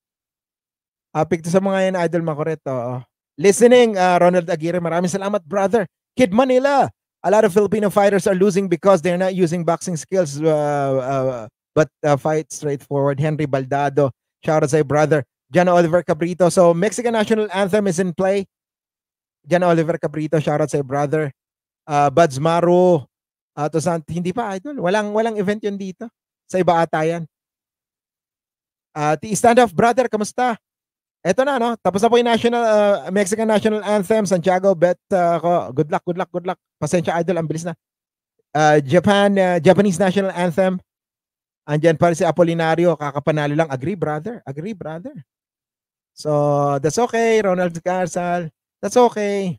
Uh, picto sa mga yan, Idol Makoret. Oo. Listening, uh, Ronald Aguirre, maraming salamat, brother. Kid Manila, a lot of Filipino fighters are losing because they're not using boxing skills uh, uh, but uh, fight straightforward. Henry Baldado, shout out to brother, Jan Oliver Cabrito. So Mexican national anthem is in play. Jan Oliver Cabrito, shout out to brother. Uh, Buds Maro, uh, to Sant, hindi pa idol. Walang walang event 'yon dito. Sa iba ata yan. Uh, stand off brother, kamusta? Eto na, no? Tapos na po yung national, uh, Mexican national anthem. Santiago, bet uh, ko. Good luck, good luck, good luck. Pasensya, idol. Ang bilis na. Uh, Japan, uh, Japanese national anthem. Andiyan pa rin si Apolinario. Kakapanalo lang. Agree, brother. Agree, brother. So, that's okay, Ronald Garzal. That's okay.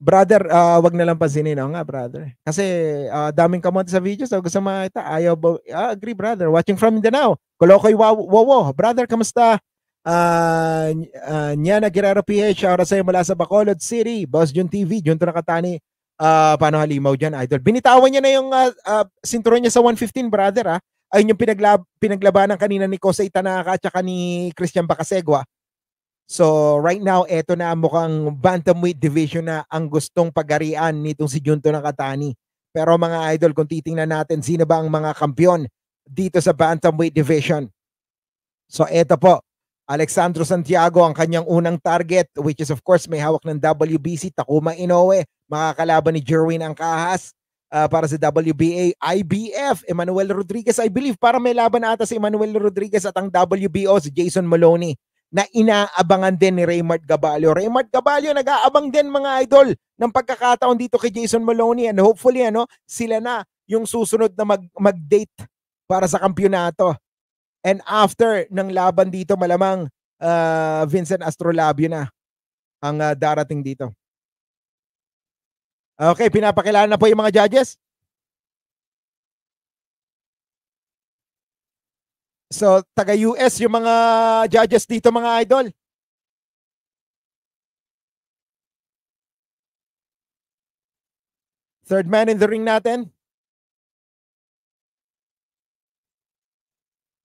Brother, uh, wag na lang pansinin. no? nga, brother. Kasi uh, daming kamonte sa video. So, gusto makita. Ayaw ba? Uh, agree, brother. Watching from Mindanao. Kolokoy wow. Brother, kamusta? uh, ah, uh, ah, Niana Guerrero PH, shout out sa'yo mula sa Bacolod City. Boss Jun TV, Jun to nakatani. Uh, ah, paano halimaw dyan, idol? Binitawan niya na yung uh, uh, sinturon niya sa 115, brother, ah. Ayun yung pinaglab pinaglabanan kanina ni Jose Tanaka at saka ni Christian Bacasegua. So right now, eto na mukhang bantamweight division na ang gustong pagarian nitong si Junto Nakatani. Pero mga idol, kung titingnan natin sino ba ang mga kampiyon dito sa bantamweight division. So eto po, Alexandro Santiago ang kanyang unang target which is of course may hawak ng WBC Takuma Inoue makakalaban ni Jerwin Angkahas uh, ah, para sa WBA IBF Emmanuel Rodriguez I believe para may laban ata si Emmanuel Rodriguez at ang WBO si Jason Maloney na inaabangan din ni Raymart Gabalio Raymart Gabalio nag-aabang din mga idol ng pagkakataon dito kay Jason Maloney and hopefully ano sila na yung susunod na mag mag-date para sa kampyonato And after ng laban dito, malamang uh, Vincent Astrolabio na ang uh, darating dito. Okay, pinapakilala na po yung mga judges. So, taga-US yung mga judges dito mga idol. Third man in the ring natin.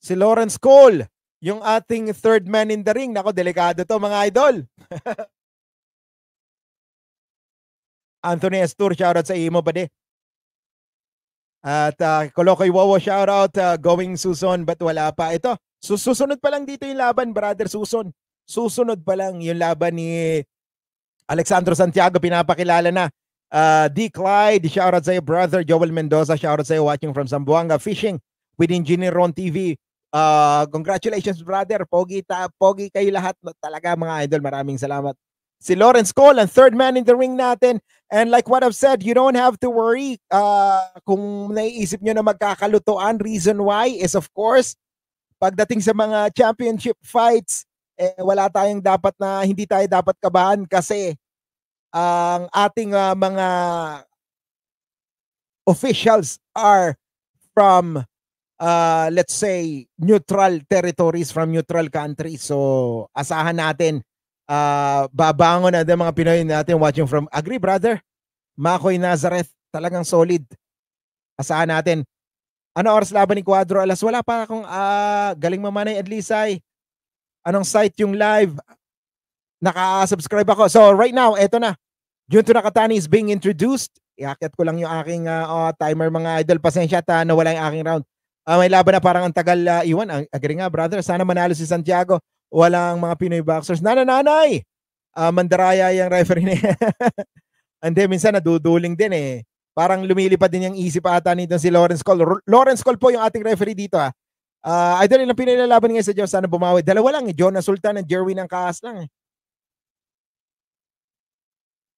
si Lawrence Cole, yung ating third man in the ring. Nako, delikado to mga idol. Anthony Astur, shoutout sa imo, bade. At uh, Kolokoy Wawa, shoutout. Uh, going Suson, but wala pa. Ito, susunod pa lang dito yung laban, brother Suson. Susunod pa lang yung laban ni Alexandro Santiago, pinapakilala na. Uh, D. Clyde, shoutout sa'yo, brother. Joel Mendoza, shoutout sa'yo, watching from Zamboanga. Fishing with Engineer Ron TV. Uh, congratulations brother. Pogi ta, pogi kayo lahat talaga mga idol. Maraming salamat. Si Lawrence Cole, and third man in the ring natin. And like what I've said, you don't have to worry uh, kung naiisip nyo na magkakalutuan. Reason why is of course, pagdating sa mga championship fights, eh, wala tayong dapat na, hindi tayo dapat kabahan kasi ang uh, ating uh, mga officials are from uh, let's say, neutral territories from neutral countries. So, asahan natin, uh, babangon natin mga Pinoy natin watching from, agree brother, Makoy Nazareth, talagang solid. Asahan natin. Ano oras laban ni Cuadro? Alas wala pa akong uh, galing mamanay at Lisay. Anong site yung live? Naka-subscribe ako. So right now, eto na. Junto Nakatani is being introduced. Iakyat ko lang yung aking uh, oh, timer mga idol. Pasensya ta, nawala yung aking round. Uh, may laban na parang ang tagal uh, iwan. Ang, agree nga, brother. Sana manalo si Santiago. Walang mga Pinoy boxers. Nananay! Uh, ah, mandaraya yung referee na And minsan naduduling din eh. Parang lumilipad din yung isip ata nito si Lawrence Cole. R- Lawrence Cole po yung ating referee dito ah. Uh, idol lang pinilalaban ngayon sa Diyos. Sana bumawi. Dalawa lang eh. Jonah Sultan at Jerwin ang kaas lang eh.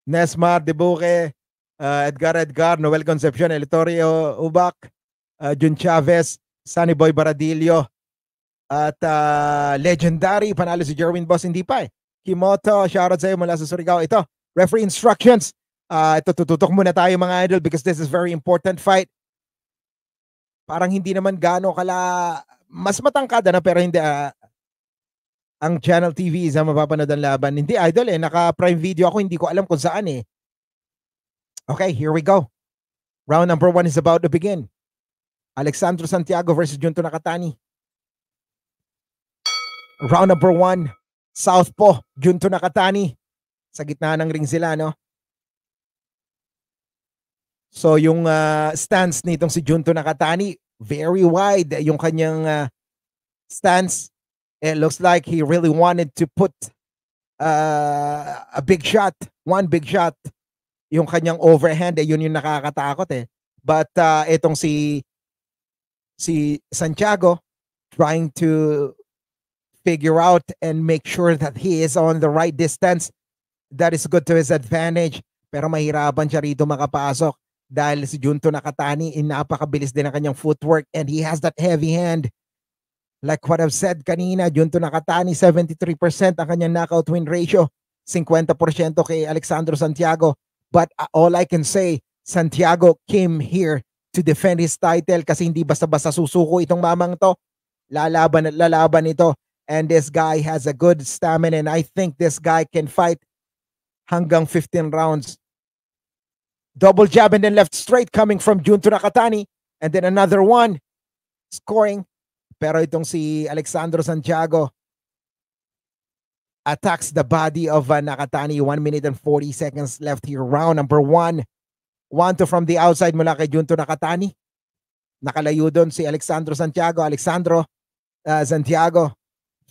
Nesmar, Debuque, uh, Edgar Edgar, Noel Concepcion, El Ubak, uh, Jun Chavez, Sunny Boy Baradillo, at uh, legendary, panalo si Jerwin Boss, hindi pa eh. Kimoto, shoutout sa'yo mula sa Surigao. Ito, referee instructions. Uh, ito, tututok muna tayo mga idol because this is very important fight. Parang hindi naman gano kala, mas matangkada na pero hindi, uh, ang Channel TV is ang mapapanood ang laban. Hindi, idol eh. Naka-prime video ako. Hindi ko alam kung saan eh. Okay, here we go. Round number one is about to begin. Alexandro Santiago versus Junto Nakatani. Round number one, Southpaw, Junto Nakatani. Sa gitna ng ring sila, no? So yung uh, stance nitong si Junto Nakatani, very wide eh, yung kanyang uh, stance. It looks like he really wanted to put uh, a big shot, one big shot. Yung kanyang overhand, eh, yun yung nakakatakot eh. But uh, itong si si Santiago trying to figure out and make sure that he is on the right distance. That is good to his advantage. Pero mahirapan siya rito makapasok dahil si Junto Nakatani, eh, napakabilis din ang kanyang footwork and he has that heavy hand. Like what I've said kanina, Junto Nakatani, 73% ang kanyang knockout win ratio, 50% kay Alexandro Santiago. But uh, all I can say, Santiago came here to defend his title kasi hindi basta-basta susuko itong mamang to. Lalaban at lalaban ito. And this guy has a good stamina and I think this guy can fight hanggang 15 rounds. Double jab and then left straight coming from Junto Nakatani. And then another one scoring. Pero itong si Alexandro Santiago attacks the body of uh, Nakatani. 1 minute and 40 seconds left here. Round number 1. 1 to from the outside mula kay Junto Nakatani. Nakalayo doon si Alexandro Santiago. Alexandro uh, Santiago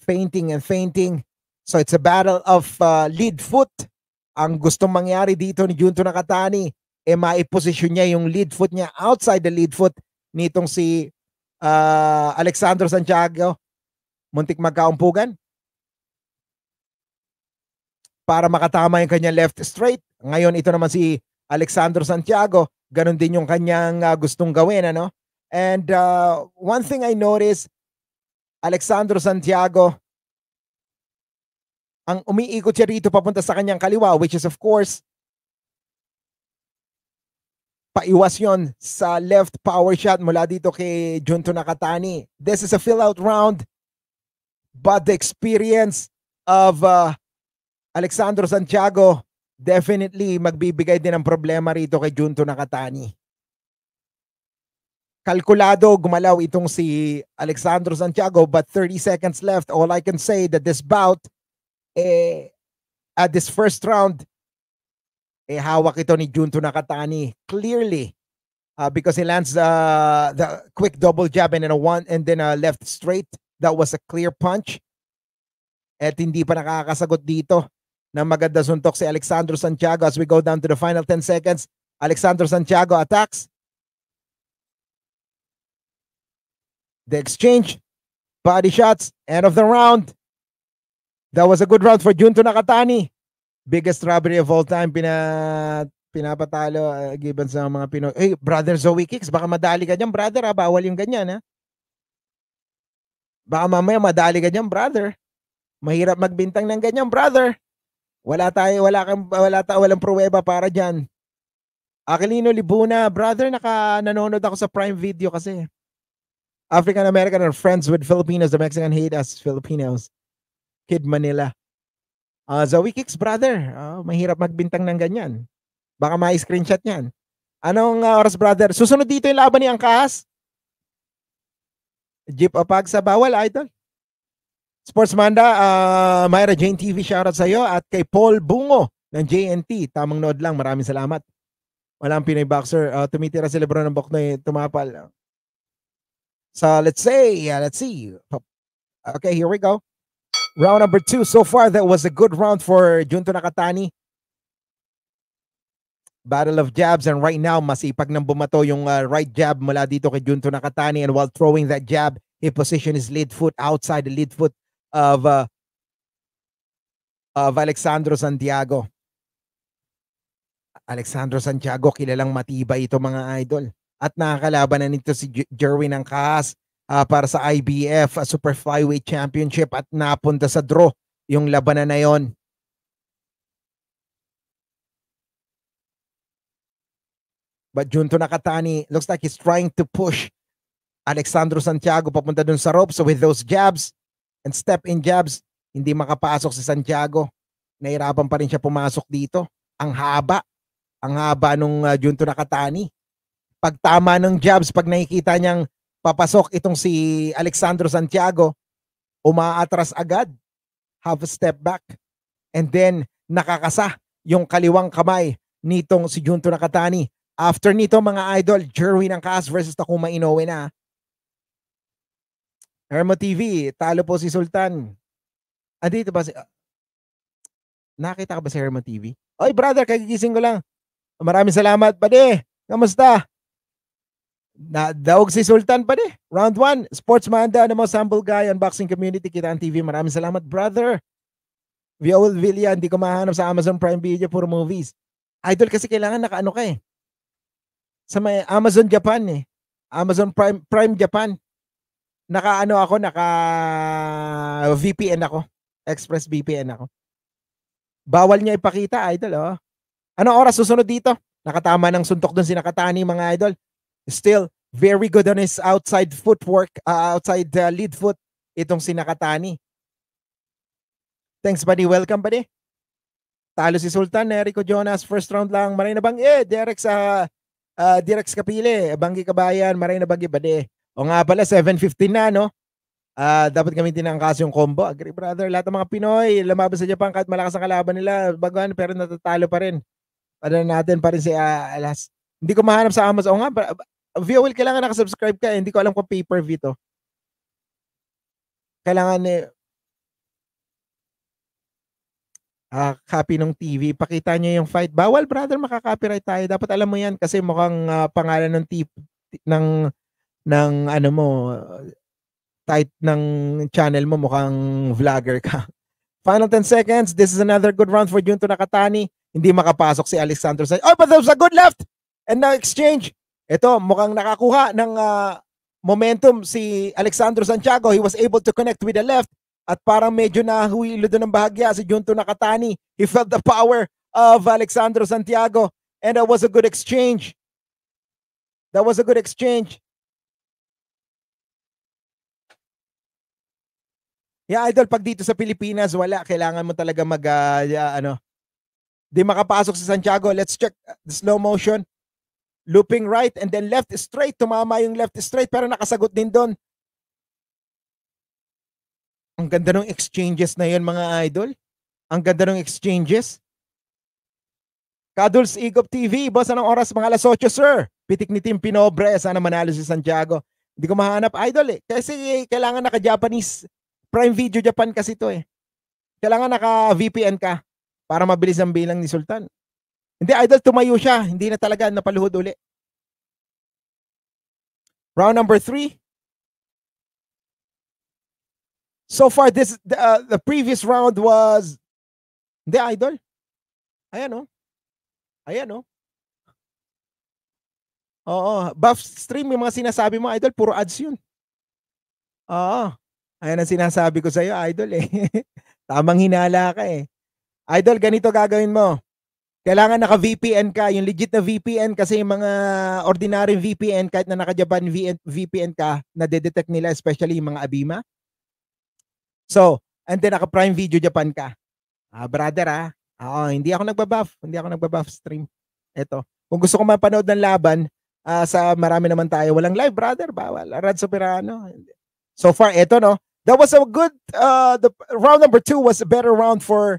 fainting and fainting. So it's a battle of uh, lead foot. Ang gustong mangyari dito ni Junto Nakatani e eh, maiposisyon niya yung lead foot niya outside the lead foot nitong si uh, Alexandro Santiago. Muntik magkaumpugan para makatama yung kanyang left straight. Ngayon ito naman si Alexander Santiago, ganun din yung kanyang uh, gustong gawin, ano? And uh, one thing I noticed, Alexander Santiago, ang umiikot siya rito papunta sa kanyang kaliwa, which is of course, paiwas yon sa left power shot mula dito kay Junto Nakatani. This is a fill-out round, but the experience of uh, ah, Alexandro Santiago definitely magbibigay din ng problema rito kay Junto Nakatani. Kalkulado gumalaw itong si Alexandro Santiago but 30 seconds left. All I can say that this bout eh, at this first round eh hawak ito ni Junto Nakatani clearly uh, because he lands uh, the quick double jab and then a one and then a left straight. That was a clear punch. At hindi pa nakakasagot dito ng maganda suntok si Alexandro Santiago as we go down to the final 10 seconds. Alexandro Santiago attacks. The exchange, body shots, end of the round. That was a good round for Junto Nakatani. Biggest robbery of all time. Pina, pinapatalo uh, given sa mga Pinoy. Hey, brother Zoe Kicks, baka madali ka dyan, brother. Ha? Ah, bawal yung ganyan, ha? Ah. Baka mamaya madali ka dyan, brother. Mahirap magbintang ng ganyan, brother. Wala tayo, wala kang wala ta, walang pruweba para diyan. Aquilino Libuna, brother, naka nanonood ako sa Prime Video kasi. African American are friends with Filipinos. The Mexican hate us Filipinos. Kid Manila. Uh, Zoe Kicks, brother. Uh, mahirap magbintang ng ganyan. Baka ma-screenshot niyan. Anong uh, oras, brother? Susunod dito yung laban ni Angkas? Jeep sa bawal, idol. Sportsmanda, uh, ah, Myra Jane TV, shoutout iyo at kay Paul Bungo ng JNT. Tamang nod lang, maraming salamat. Walang Pinoy boxer. Uh, tumitira si Lebron ng Boknoy, tumapal. So let's say, yeah, let's see. Okay, here we go. Round number two. So far, that was a good round for Junto Nakatani. Battle of jabs and right now, masipag nang bumato yung uh, right jab mula dito kay Junto Nakatani and while throwing that jab, he positioned his lead foot outside the lead foot of uh, of Alexandro Santiago. Alexandro Santiago, kilalang matibay ito mga idol. At nakakalaban na nito si Jerwin Angkas uh, para sa IBF uh, ah, Super Flyweight Championship at napunta sa draw yung labanan na yon. But Junto Nakatani looks like he's trying to push Alexandro Santiago papunta dun sa ropes so with those jabs and step in jobs, hindi makapasok sa Santiago. Nahirapan pa rin siya pumasok dito. Ang haba. Ang haba nung uh, Junto Nakatani. Pag tama ng jobs, pag nakikita niyang papasok itong si Alexandro Santiago, umaatras agad. Have a step back. And then, nakakasa yung kaliwang kamay nitong si Junto Nakatani. After nito mga idol, Jerwin Angkas versus Takuma Inoue na Hermo TV, talo po si Sultan. Andito ba si... Ah, nakita ka ba si Hermo TV? Oy brother, kagigising ko lang. Maraming salamat, pade. Kamusta? Na, daog si Sultan pa Round 1, Sports Manda, the most humble guy, unboxing community, kita ang TV. Maraming salamat, brother. Viol Villa, hindi ko mahanap sa Amazon Prime Video, for movies. Idol kasi kailangan nakaano ka eh. Sa may Amazon Japan eh. Amazon Prime, Prime Japan nakaano ako, naka VPN ako. Express VPN ako. Bawal niya ipakita, idol, oh. Ano oras susunod dito? Nakatama ng suntok doon si Nakatani, mga idol. Still, very good on his outside footwork, uh, outside uh, lead foot, itong si Nakatani. Thanks, buddy. Welcome, buddy. Talo si Sultan, Erico Jonas, first round lang. Maray na bang, eh, Derek sa, uh, Derek Kapile, Banggi Kabayan, Maray na bang, buddy. O nga pala, 7.15 na, no? Uh, dapat kami tinangkas yung combo. Agree, brother. Lahat ng mga Pinoy, lumaban sa Japan kahit malakas ang kalaban nila. Baguhan, pero natatalo pa rin. Ano natin pa rin si uh, Alas. Hindi ko mahanap sa Amazon. O nga, Vio Will, kailangan nakasubscribe ka. Eh, hindi ko alam kung pay-per-view to. Kailangan eh, uh, copy ng TV, pakita niyo yung fight. Bawal brother, makaka-copyright tayo. Dapat alam mo 'yan kasi mukhang uh, pangalan ng tip ng ng ano mo tight ng channel mo mukhang vlogger ka. Final 10 seconds. This is another good round for Junto Nakatani. Hindi makapasok si Alexander Sanchez. Oh, but there was a good left! And now exchange. Ito, mukhang nakakuha ng uh, momentum si Alexandro Santiago. He was able to connect with the left at parang medyo nahuhilo doon ng bahagya si Junto Nakatani. He felt the power of Alexandro Santiago and that was a good exchange. That was a good exchange. Yeah, idol, pag dito sa Pilipinas, wala. Kailangan mo talaga mag, uh, yeah, ano, di makapasok sa Santiago. Let's check ah, the slow motion. Looping right and then left straight. Tumama yung left straight pero nakasagot din doon. Ang ganda ng exchanges na yon mga idol. Ang ganda ng exchanges. Kaduls Igop TV, boss, anong oras mga alas 8, sir? Pitik ni Tim Pinobre, sana manalo si Santiago. Hindi ko mahanap idol eh. Kasi kailangan naka-Japanese Prime Video Japan kasi to eh. Kailangan naka-VPN ka para mabilis ang bilang ni Sultan. Hindi, idol, tumayo siya. Hindi na talaga napaluhod uli. Round number three. So far, this uh, the previous round was hindi, idol. Ayan, oh. Ayan, oh. Oo. Buff stream, yung mga sinasabi mo, idol, puro ads yun. Oo. Ayan ang sinasabi ko sa iyo, idol eh. Tamang hinala ka eh. Idol, ganito gagawin mo. Kailangan naka-VPN ka, yung legit na VPN kasi yung mga ordinary VPN kahit na naka-Japan VPN ka, detect nila especially yung mga Abima. So, and then naka-Prime Video Japan ka. Ah, brother ah. Oo, hindi ako nagbabuff. Hindi ako nagbabuff stream. Eto. Kung gusto ko mapanood ng laban, uh, sa marami naman tayo. Walang live, brother. Bawal. Rad Soperano. So far, eto no that was a good uh the round number two was a better round for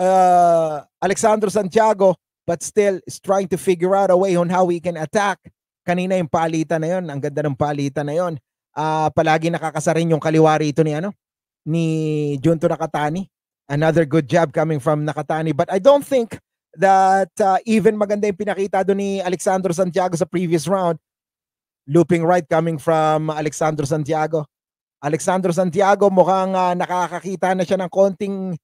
uh Alexandro Santiago but still is trying to figure out a way on how he can attack kanina yung palitan na yon ang ganda ng palitan na yon uh, ah, palagi nakakasarin yung kaliwa rito ni ano ni Junto Nakatani another good job coming from Nakatani but I don't think that uh, even maganda yung pinakita do ni Alexandro Santiago sa previous round looping right coming from Alexandro Santiago Alexandro Santiago mukhang uh, nakakakita na siya ng konting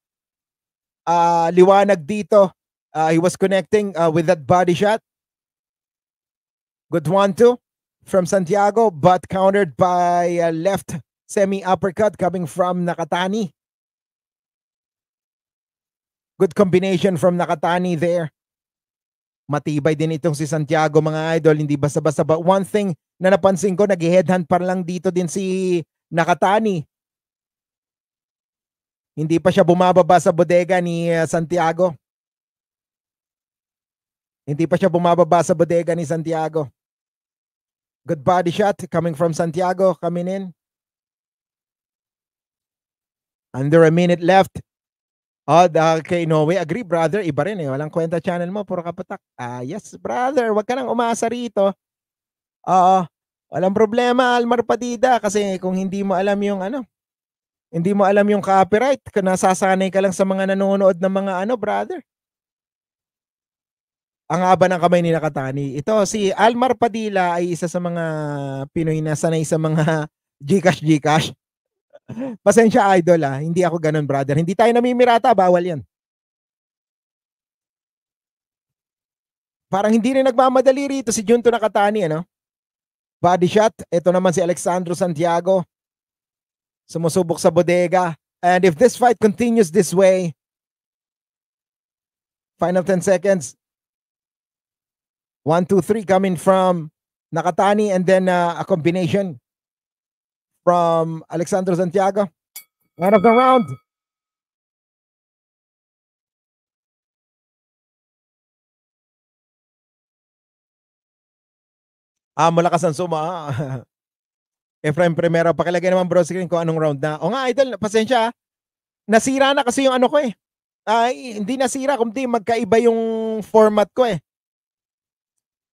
uh, liwanag dito. Uh, he was connecting uh, with that body shot. Good one too from Santiago but countered by a left semi uppercut coming from Nakatani. Good combination from Nakatani there. Matibay din itong si Santiago mga idol, hindi basta-basta. But one thing na napansin ko, nag-headhunt pa lang dito din si nakatani. Hindi pa siya bumababa sa bodega ni ah, Santiago. Hindi pa siya bumababa sa bodega ni Santiago. Good body shot coming from Santiago, coming in. Under a minute left. Oh, ah, the, kay Inoue, agree brother, iba rin eh. Walang kwenta channel mo, puro kapatak. Ah, yes brother, wag ka nang umasa rito. Oo. Uh, Walang problema, Almar Padida, kasi kung hindi mo alam yung ano, hindi mo alam yung copyright, kung nasasanay ka lang sa mga nanonood ng mga ano, brother. Ang aba ng kamay ni Nakatani. Ito, si Almar Padilla ay isa sa mga Pinoy na sanay sa mga Gcash Gcash. Pasensya idol ah, hindi ako ganun brother. Hindi tayo namimirata, bawal yan. Parang hindi rin nagmamadali rito si Junto Nakatani, ano? Body shot. Ito naman si Alexandro Santiago. Sumusubok sa bodega. And if this fight continues this way, final 10 seconds. 1, 2, 3 coming from Nakatani and then uh, a combination from Alexandro Santiago. End of the round. Ah, malakas ang suma. Ah. Efraim Primero, pakilagay naman bro screen kung anong round na. O nga, idol, pasensya. Ah. Nasira na kasi yung ano ko eh. Ay, hindi nasira, kundi magkaiba yung format ko eh.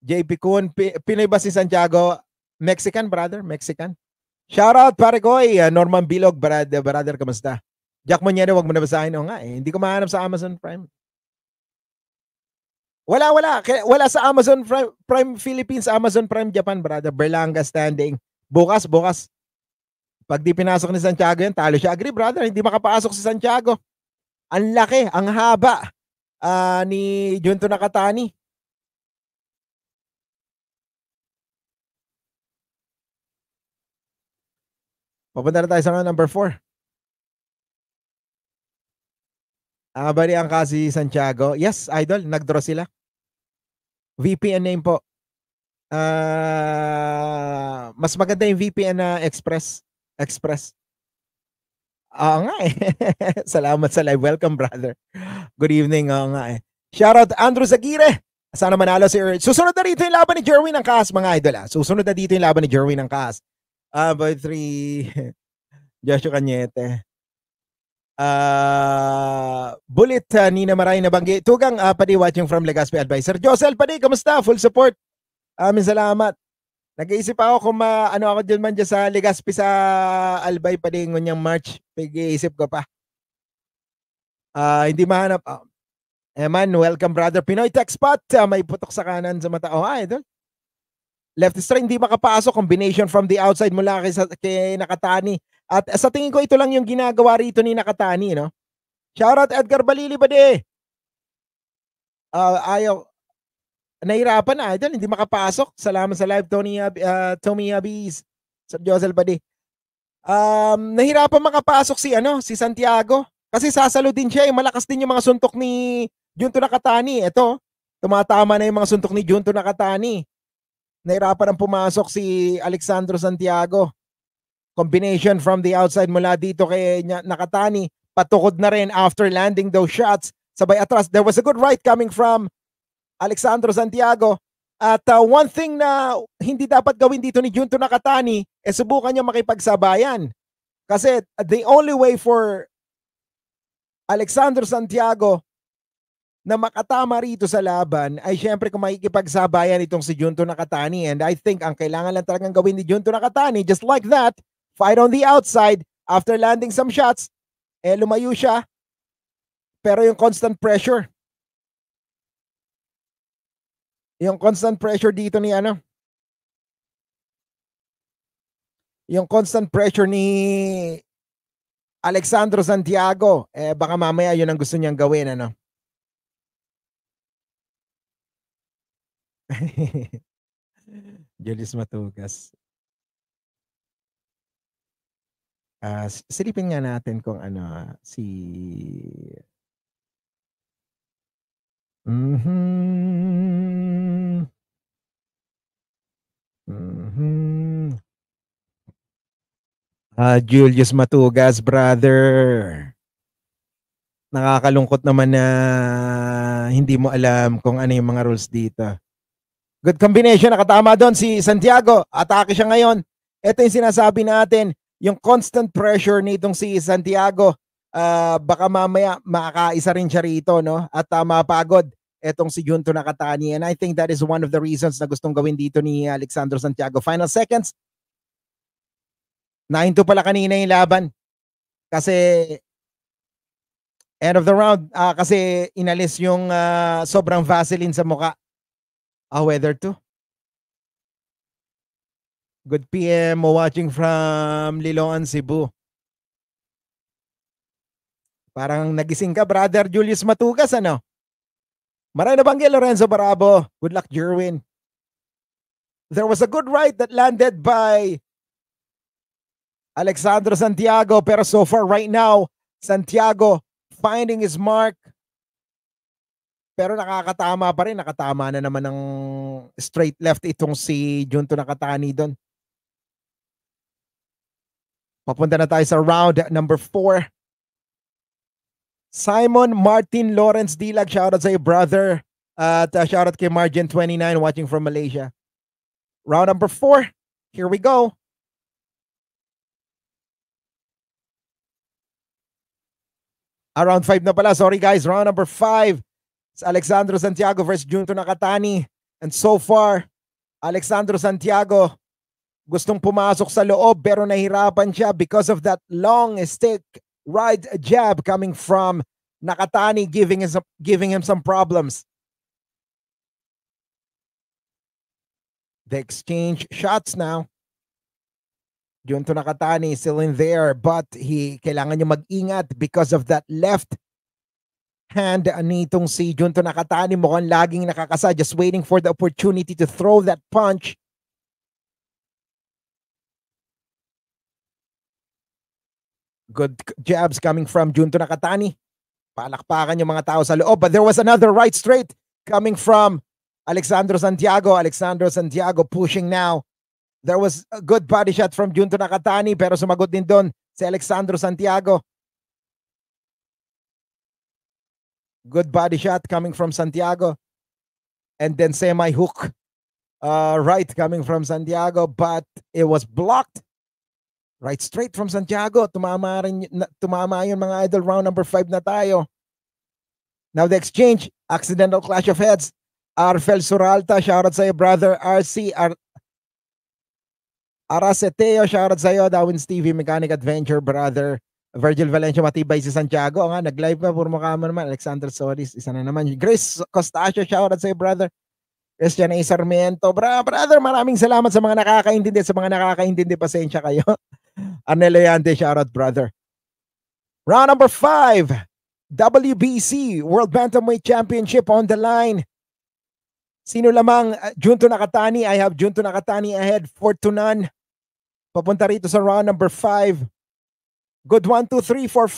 JP Kun, P- Pinoy ba si Santiago? Mexican, brother, Mexican. Shoutout, pare ko, eh. Ah, Norman Bilog, brother, brother, kamusta? Jack Monero, wag mo nabasahin. O nga, eh. hindi ko mahanap sa Amazon Prime. Wala, wala. Wala sa Amazon Prime, Prime Philippines, Amazon Prime Japan, brother. Berlanga standing. Bukas, bukas. Pag di pinasok ni Santiago yan, talo siya. Agree, brother. Hindi makapasok si Santiago. Ang laki, ang haba uh, ni Junto Nakatani. Papunta na tayo sa number 4. Abari ang kasi Santiago. Yes, idol, nagdraw sila. VPN name po. Uh, mas maganda yung VPN na Express. Express. Oo nga eh. Salamat sa live. Welcome, brother. Good evening. Oo nga eh. Shoutout Andrew Zagire. Sana manalo si Urge. Susunod na dito yung laban ni Jerwin ng Kaas, mga idol. Ah. Susunod na dito yung laban ni Jerwin ng Kaas. Ah, uh, by three. Joshua Cañete. Uh, ah, Bullet uh, ah, Nina Maray na banggi. Tugang uh, ah, Padi watching from Legazpi Advisor. Josel Padi, kamusta? Full support. Amin salamat. Nag-iisip ako kung ma, ano ako dyan man dyan sa Legazpi sa Albay pa Padi ngunyang March. Pag-iisip ko pa. Uh, hindi mahanap. Uh, Eman, welcome brother. Pinoy tech spot. Uh, may putok sa kanan sa mata. Oh, hi, idol. Left is hindi makapasok. Combination from the outside mula kay, sa, kay Nakatani. At sa tingin ko ito lang yung ginagawa rito ni Nakatani, no? Shoutout Edgar Balili Bade. Uh, ah, ayaw, nahirapan na ah, hindi makapasok. Salamat sa live Tony uh, ah, Tommy Abis. Sir Josel Bade. Um, nahirapan makapasok si ano, si Santiago kasi sasalo din siya, eh. malakas din yung mga suntok ni Junto Nakatani. Ito, tumatama na yung mga suntok ni Junto Nakatani. Nahirapan ang pumasok si Alexandro Santiago. Combination from the outside mula dito kay Nakatani. Patukod na rin after landing those shots. Sabay atras. There was a good right coming from Alexandro Santiago. At uh, one thing na hindi dapat gawin dito ni Junto Nakatani, eh subukan niya makipagsabayan. Kasi uh, the only way for Alexander Santiago na makatama rito sa laban ay syempre kung makikipagsabayan itong si Junto Nakatani. And I think ang kailangan lang talagang gawin ni Junto Nakatani, just like that, Fire on the outside. After landing some shots, eh lumayo siya. Pero yung constant pressure. Yung constant pressure dito ni ano. Yung constant pressure ni Alexandro Santiago. Eh baka mamaya yun ang gusto niyang gawin ano. Julius Matugas. Uh, silipin nga natin kung ano ah, si Mhm. Mhm. Ah, Uh, Julius Matugas, brother. Nakakalungkot naman na hindi mo alam kung ano yung mga rules dito. Good combination, nakatama doon si Santiago. Atake siya ngayon. Ito yung sinasabi natin yung constant pressure nitong si Santiago, uh, baka mamaya makakaisa rin siya rito no? at uh, mapagod etong si Junto Nakatani. And I think that is one of the reasons na gustong gawin dito ni Alexandro Santiago. Final seconds. Nahinto pala kanina yung laban. Kasi end of the round, uh, kasi inalis yung uh, sobrang Vaseline sa muka. Ah, weather to. Good PM. mo Watching from Liloan, Cebu. Parang nagising ka, brother Julius Matugas, ano? Maray na bang Lorenzo Barabo? Good luck, Jerwin. There was a good right that landed by Alexandro Santiago. Pero so far right now, Santiago finding his mark. Pero nakakatama pa rin. Nakatama na naman ng straight left itong si Junto Nakatani doon. Papunta na tayo sa round number four. Simon Martin Lawrence Dilag, shoutout sa iyo, brother. At uh, shoutout kay Margin29 watching from Malaysia. Round number four. Here we go. Ah, round five na pala. Sorry guys, round number five. It's Alexandro Santiago versus Junto Nakatani. And so far, Alexandro Santiago gustong pumasok sa loob pero nahirapan siya because of that long stick right jab coming from Nakatani giving him some, giving him some problems. The exchange shots now. Junto Nakatani is still in there but he kailangan niya mag-ingat because of that left hand nitong si Junto Nakatani mukhang laging nakakasa just waiting for the opportunity to throw that punch Good jabs coming from Junto Nakatani. Palakpakan yung mga tao sa loob. But there was another right straight coming from Alexandro Santiago. Alexandro Santiago pushing now. There was a good body shot from Junto Nakatani pero sumagot din doon si Alexandro Santiago. Good body shot coming from Santiago. And then semi hook uh, right coming from Santiago, but it was blocked Right straight from Santiago, tumama, rin, tumama yun mga idol, round number 5 na tayo. Now the exchange, accidental clash of heads. Arfel Suralta, shoutout sa'yo, brother. RC Ar Araceteo, shoutout sa'yo. Dawin Stevie, Mechanic Adventure, brother. Virgil Valencia, matibay si Santiago. nga, nag-live ka, puro mukha naman. Alexander Solis, isa na naman. Grace Costacio, shoutout sa'yo, brother. Christian A. Sarmiento. Bra, brother, maraming salamat sa mga nakakaintindi. Sa mga nakakaintindi, pasensya kayo. Arnel Ayante, shout out, brother. Round number five, WBC World Bantamweight Championship on the line. Sino lamang? Uh, Junto Nakatani. I have Junto Nakatani ahead, 4 to none. Papunta rito sa round number 5. Good 1, 2, 3, 4,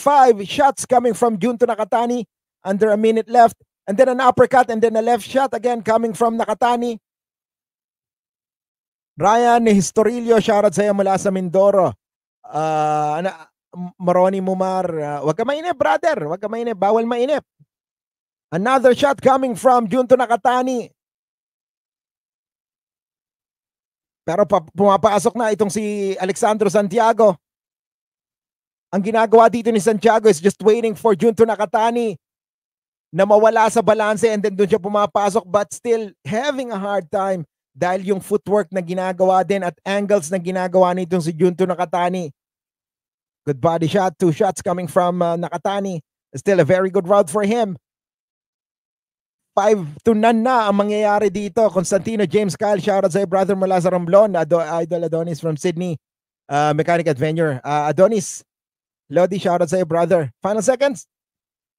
5 shots coming from Junto Nakatani. Under a minute left. And then an uppercut and then a left shot again coming from Nakatani. Ryan Historilio, shoutout sa'yo mula sa Mindoro uh, ah, na, Maroni Mumar, uh, ah, wag ka mainip brother, wag ka mainip, bawal mainip. Another shot coming from Junto Nakatani. Pero pa- pumapasok na itong si Alexandro Santiago. Ang ginagawa dito ni Santiago is just waiting for Junto Nakatani na mawala sa balanse and then doon siya pumapasok but still having a hard time dahil yung footwork na ginagawa din at angles na ginagawa nitong si Junto Nakatani. Good body shot, two shots coming from uh, Nakatani. Still a very good route for him. 5 to none na ang mangyayari dito. Constantino James Kyle, shoutout sa'yo brother mula sa Romblon, Ado Idol Adonis from Sydney, uh, Mechanic Adventure. Uh, Adonis, Lodi, shoutout sa'yo brother. Final seconds.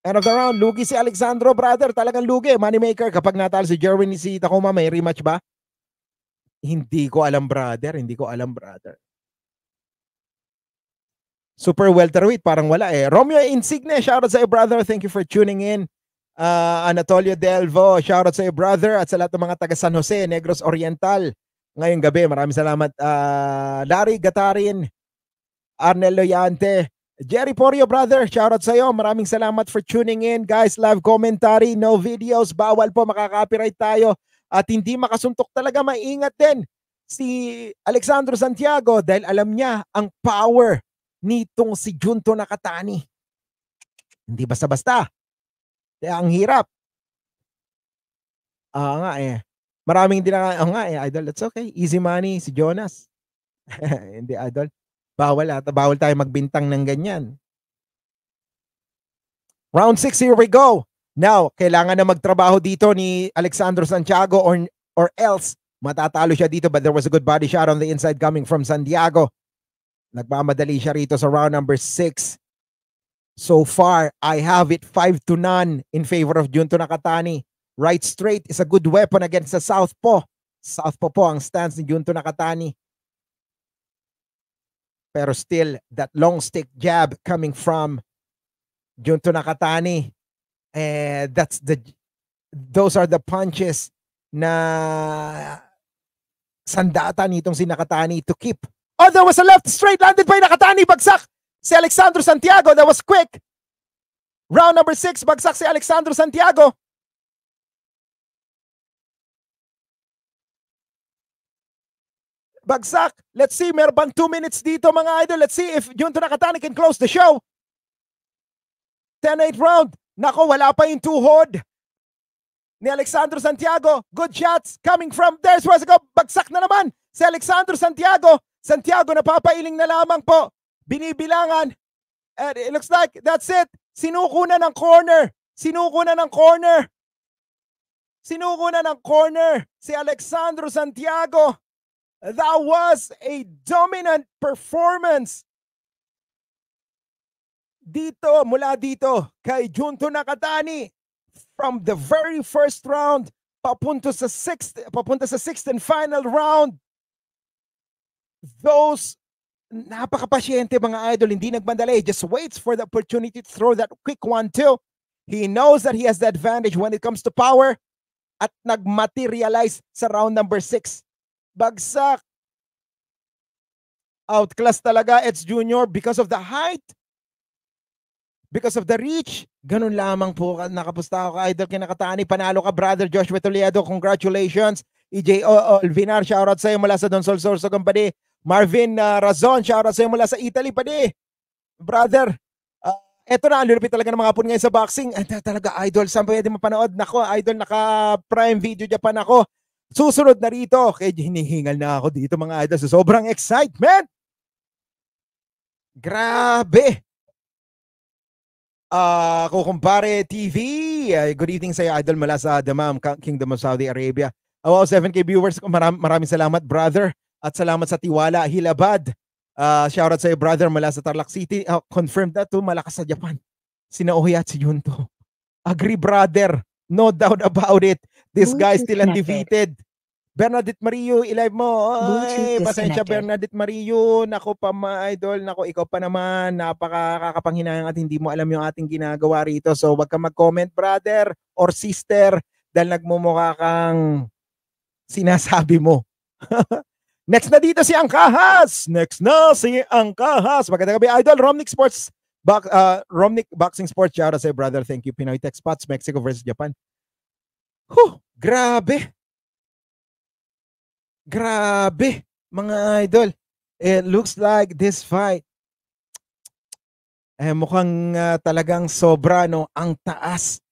End of the round, lugi si Alexandro brother, talagang lugi. Moneymaker, kapag natalo si Jerwin ni si Takuma, may rematch ba? Hindi ko alam, brother. Hindi ko alam, brother. Super welterweight, parang wala eh. Romeo Insigne, shoutout sa iyo, brother. Thank you for tuning in. Uh, Anatolio Delvo, shoutout sa iyo, brother. At sa lahat ng mga taga San Jose, Negros Oriental. Ngayong gabi, maraming salamat. Uh, Larry Gatarin, Arnel Loyante, Jerry Porio, brother, shoutout sa'yo. Maraming salamat for tuning in. Guys, live commentary, no videos. Bawal po, makaka-copyright tayo at hindi makasuntok talaga, maingat din si Alexandro Santiago dahil alam niya ang power nitong si Junto Nakatani. Hindi basta-basta. Kaya ang hirap. Ah nga eh. Maraming hindi na, oh, nga eh, idol, that's okay. Easy money, si Jonas. Hindi, idol. Bawal at bawal tayo magbintang ng ganyan. Round 6, here we go. Now, kailangan na magtrabaho dito ni Alexandro Santiago or, or else matatalo siya dito but there was a good body shot on the inside coming from Santiago. Nagmamadali siya rito sa round number 6. So far, I have it 5 to none in favor of Junto Nakatani. Right straight is a good weapon against the southpaw. Southpaw po ang stance ni Junto Nakatani. Pero still, that long stick jab coming from Junto Nakatani eh, that's the those are the punches na sandata nitong si Nakatani to keep. Oh, there was a left straight landed by Nakatani. Bagsak si Alexandro Santiago. That was quick. Round number 6, bagsak si Alexandro Santiago. Bagsak. Let's see, meron bang 2 minutes dito mga idol. Let's see if Junto Nakatani can close the show. 10-8 round. Nako, wala pa yung tuhod ni Alexandro Santiago. Good shots coming from there. West go. Bagsak na naman si Alexandro Santiago. Santiago napapailing na lamang po. Binibilangan. And it looks like that's it. Sinuko na ng corner. Sinuko na ng corner. Sinuko na ng corner si Alexandro Santiago. That was a dominant performance dito mula dito kay Junto Nakatani from the very first round papunta sa sixth papunta sa sixth and final round those napakapasyente mga idol hindi nagmandali just waits for the opportunity to throw that quick one too he knows that he has the advantage when it comes to power at nagmaterialize sa round number 6 bagsak outclass talaga it's junior because of the height because of the reach. Ganun lamang po. Nakapusta ako idol kinakatani. Panalo ka, brother Joshua Toledo. Congratulations. EJ Olvinar, oh, oh, shoutout sa'yo mula sa Don Sol Sorso Company. Marvin uh, Razon, shoutout sa'yo mula sa Italy, pa di. Brother, uh, na, lulupit talaga ng mga pun ngayon sa boxing. Ay, talaga, idol, saan pwede mapanood? Nako, idol, naka-prime video Japan ako. Susunod na rito. Kaya hinihingal na ako dito, mga idol, sa sobrang excitement. Grabe! Uh, Kukumpare TV, uh, good evening sa Idol, mula sa Damam, Kingdom of Saudi Arabia. Oh, 7K viewers, maram, maraming salamat, brother. At salamat sa tiwala, Hilabad. Uh, shoutout sa'yo, brother, mula sa Tarlac City. Uh, ah, confirmed na to, oh, malakas sa Japan. Sinaohi at si Junto. Agree, brother. No doubt about it. This guy still undefeated. Bernadette Mario, i-live mo. Ay, pasensya Bernadette Mario. Nako pa ma idol. Nako, ikaw pa naman. Napakakapanghinayang at hindi mo alam yung ating ginagawa rito. So, wag ka mag-comment, brother or sister, dahil nagmumukha kang sinasabi mo. Next na dito si Angkahas. Next na si Angkahas. Magandang gabi, idol. Romnick Sports. Box, uh, Romnick Boxing Sports. Shout out sa brother. Thank you, Pinoy Tech Spots. Mexico versus Japan. Huh, grabe. Grabe, mga idol. It looks like this fight eh, mukhang uh, talagang sobra no ang taas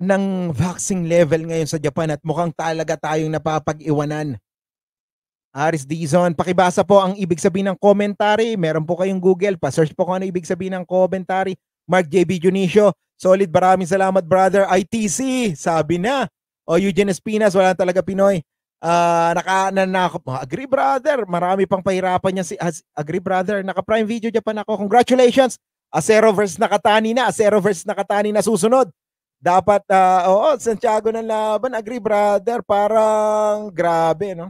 ng vaccine level ngayon sa Japan at mukhang talaga tayong napapag-iwanan. Aris Dizon, pakibasa po ang ibig sabihin ng commentary. Meron po kayong Google, pa-search po kung ano ibig sabihin ng commentary. Mark JB Junicio, solid maraming salamat brother. ITC, sabi na. O oh, Eugene Espinas, wala talaga Pinoy. Uh, naka, na, na, oh, agree brother, marami pang pahirapan niya si as, ah, agree brother, naka prime video dyan pa na ako. Congratulations! Acero ah, versus Nakatani na, Acero versus Nakatani na susunod. Dapat, uh, oo, Santiago ng laban, agree brother, parang grabe, no?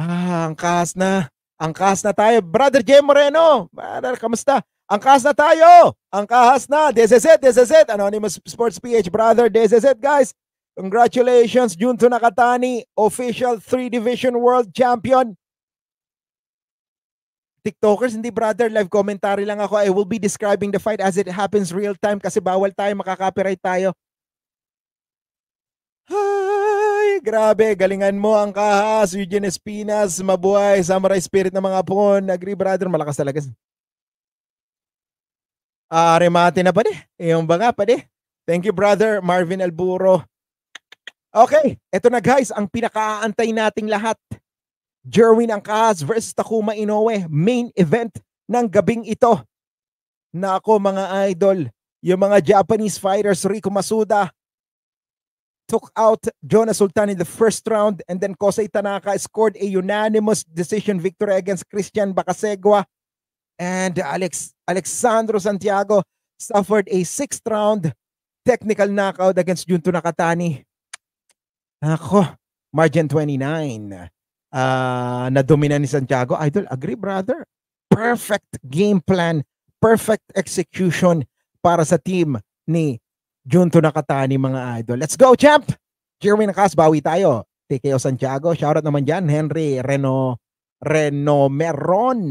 Ah, ang angkas na. Ang Angkas na tayo. Brother Jay Moreno, brother, kamusta? Angkas na tayo! Angkas na! This is it! This is it! Anonymous Sports PH brother, this is it guys! Congratulations, Junto Nakatani, official 3-division world champion. TikTokers, hindi brother, live commentary lang ako. I will be describing the fight as it happens real time kasi bawal tayo, makaka-copyright tayo. Ay, grabe, galingan mo ang kahas, Eugene Espinas, mabuhay, samurai spirit ng mga pon. Agree brother, malakas talaga uh, remate na pa di. Yung baga pa di. Thank you brother Marvin Alburo. Okay, eto na guys, ang pinakaantay nating lahat. Jerwin Angkas versus Takuma Inoue, main event ng gabing ito. Na ako mga idol, yung mga Japanese fighters Rico Masuda took out Jonas Sultan in the first round and then Kosei Tanaka scored a unanimous decision victory against Christian Bakasegwa and Alex Alexandro Santiago suffered a sixth round technical knockout against Junto Nakatani. Ako, margin 29. Uh, ah, na-domina ni Santiago. Idol, agree brother. Perfect game plan, perfect execution para sa team ni Junto Nakatani mga idol. Let's go, champ! Jeremy Nakas, bawi tayo. TKO Santiago, shoutout naman dyan. Henry Reno Renomeron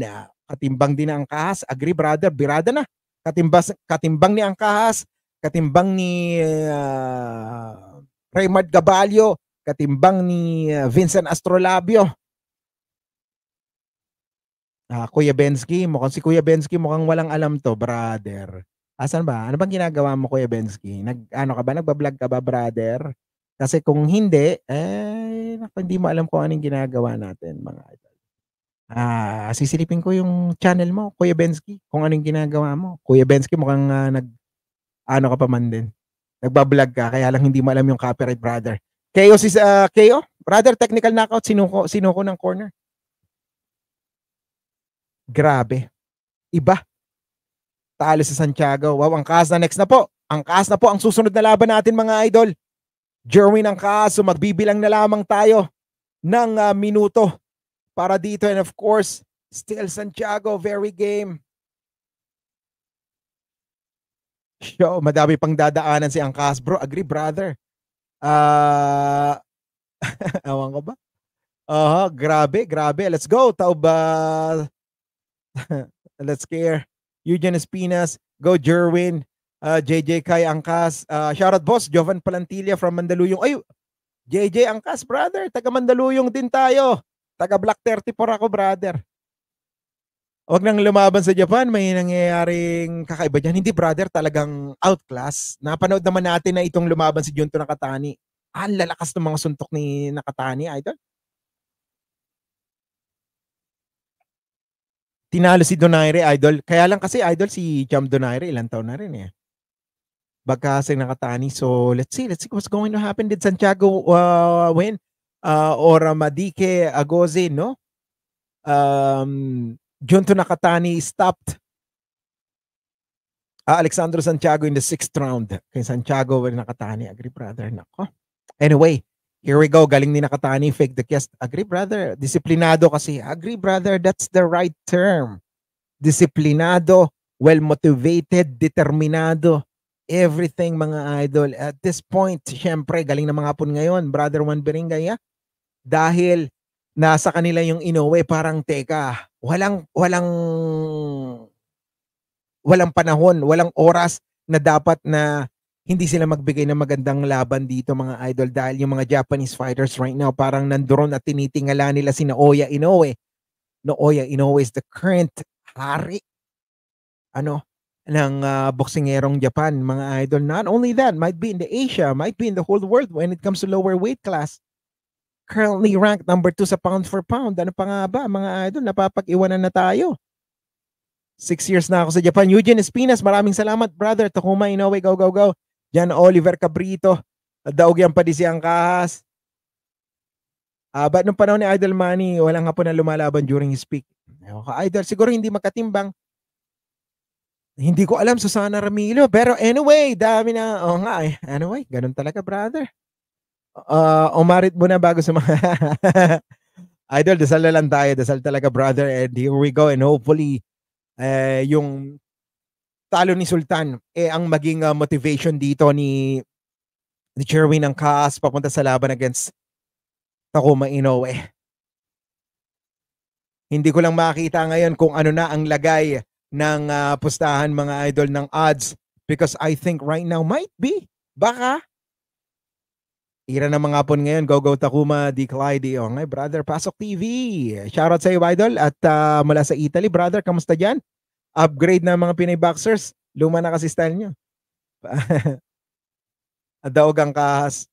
Katimbang din ang kahas. Agree brother, birada na. Katimbas, katimbang ni ang kahas, katimbang ni uh, ah, Raymond Gabalio, katimbang ni uh, Vincent Astrolabio. Ah, Kuya Bensky, mukhang si Kuya Bensky mukhang walang alam to, brother. Asan ba? Ano bang ginagawa mo, Kuya Bensky? Nag, ano ka ba? Nagbablog ka ba, brother? Kasi kung hindi, eh, hindi mo alam kung anong ginagawa natin, mga ito. Ah, sisilipin ko yung channel mo, Kuya Bensky, kung anong ginagawa mo. Kuya Bensky, mukhang ah, nag, ano ka pa man din. Nagbablog ka, kaya lang hindi mo alam yung copyright, brother. KO, si, ah, KO, brother, technical knockout, sinuko, sinuko ng corner. Grabe. Iba. Talo sa Santiago. Wow, ang kas na next na po. Ang kas na po ang susunod na laban natin mga idol. Jerwin ang kaso, magbibilang na lamang tayo ng ah, minuto para dito. And of course, still Santiago, very game. Show, madami pang dadaanan si Angkas. Bro, agree brother. Uh, ah, awan ko ba? Oh, uh grabe, grabe. Let's go, Tauba. Let's care. Eugene Espinas, go Jerwin, uh, ah, JJ Kai Angkas. Uh, ah, shout out boss, Jovan Palantilla from Mandaluyong. Ay, JJ Angkas, brother. Taga Mandaluyong din tayo. Taga Black 34 ako, brother. Huwag nang lumaban sa Japan, may nangyayaring kakaiba dyan. Hindi, brother, talagang outclass. Napanood naman natin na itong lumaban si Junto Nakatani. Ah, ang lalakas ng mga suntok ni Nakatani, idol. Tinalo si Donaire, idol. Kaya lang kasi, idol, si Jam Donaire, ilang taon na rin eh. Baka Nakatani. So, let's see, let's see what's going to happen. Did Santiago uh, win? uh, ah, or Madike Agoze, no? Um, Junto Nakatani stopped uh, Alexandro Santiago in the sixth round. Kay Santiago and Nakatani. Agree, brother. Nako. Anyway, here we go. Galing ni Nakatani. Fake the guest. Agree, brother. Disiplinado kasi. Agree, brother. That's the right term. Disiplinado, well-motivated, determinado everything mga idol. At this point, syempre, galing na mga hapon ngayon. Brother Juan Beringa, yeah? dahil nasa kanila yung Inoue parang teka, walang walang walang panahon, walang oras na dapat na hindi sila magbigay ng magandang laban dito mga idol dahil yung mga Japanese fighters right now parang nandoon at tinitingala nila si Naoya Inoue. Naoya Inoue is the current hari ano ng uh, boksingerong Japan mga idol. Not only that, might be in the Asia, might be in the whole world when it comes to lower weight class currently ranked number 2 sa pound for pound. Ano pa nga ba, mga idol? Napapag-iwanan na tayo. Six years na ako sa Japan. Eugene Espinas, maraming salamat, brother. Takuma Inoue, go, go, go. Jan Oliver Cabrito. Daog yan pa di si Angkas. Uh, ah, but nung panahon ni Idol Manny, nga po na lumalaban during his peak. Idol, siguro hindi makatimbang. Hindi ko alam, Susana Ramilo. Pero anyway, dami na. Oo oh, nga, eh. anyway, ganun talaga, brother uh, ah, umarit muna bago sa mga idol. Dasal na lang tayo. Dasal talaga, brother. And here we go. And hopefully, eh, yung talo ni Sultan, eh, ang maging uh, motivation dito ni ni Cherwin ng Kaas papunta sa laban against Takuma Inoue. Hindi ko lang makita ngayon kung ano na ang lagay ng uh, pustahan mga idol ng odds because I think right now might be baka Tira na mga apon ngayon, Gogo Takuma, D. Clyde, o ngay, brother, Pasok TV. Shoutout sa iyo, Idol. At uh, mula sa Italy, brother, kamusta dyan? Upgrade na mga Pinay boxers. Luma na kasi style nyo. Daog ang kahas.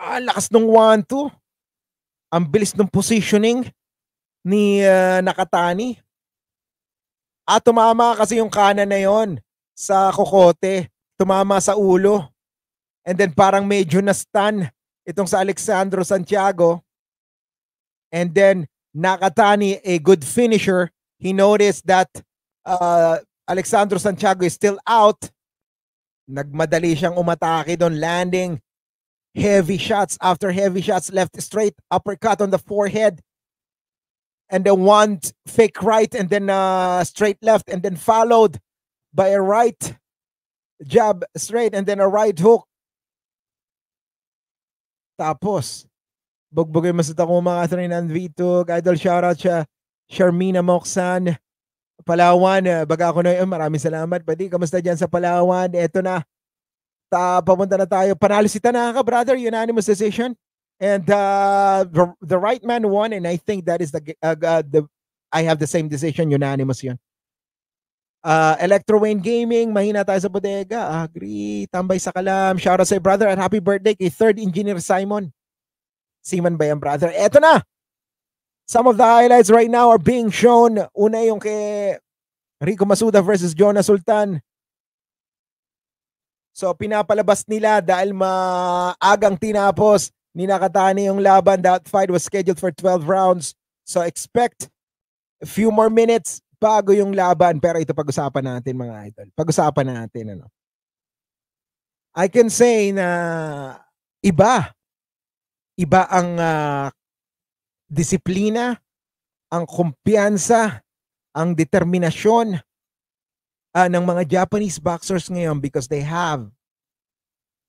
Ah, lakas nung 1-2. Ang bilis ng positioning ni uh, Nakatani. At ah, tumama kasi yung kanan na yon sa kokote. Tumama sa ulo And then parang medyo na-stun itong sa Alexandro Santiago. And then Nakatani, a good finisher, he noticed that uh, Alexandro Santiago is still out. Nagmadali siyang umatake doon, landing heavy shots after heavy shots, left straight, uppercut on the forehead, and then one fake right, and then uh, straight left, and then followed by a right jab straight, and then a right hook tapos, bugbugay mas ito kung mga Catherine Anvitog. Idol shoutout siya. Sharmina Moksan. Palawan, baga ako na yun. Maraming salamat. Pati, kamusta dyan sa Palawan? Eto na. Ta, papunta na tayo. Panalo si Tanaka, brother. Unanimous decision. And uh, the, the right man won. And I think that is the, uh, uh, the I have the same decision. Unanimous yun. Uh, Electro Wayne Gaming, mahina tayo sa bodega. Ah, agree. Tambay sa kalam. Shout out sa brother and happy birthday kay third engineer Simon. Simon ba yan, brother? Eto na! Some of the highlights right now are being shown. Una yung kay Rico Masuda versus Jonah Sultan. So pinapalabas nila dahil maagang tinapos. Ninakatani yung laban. That fight was scheduled for 12 rounds. So expect a few more minutes bago yung laban. Pero ito pag-usapan natin mga idol. Pag-usapan natin ano. I can say na iba. Iba ang uh, disiplina, ang kumpiyansa, ang determinasyon uh, ng mga Japanese boxers ngayon because they have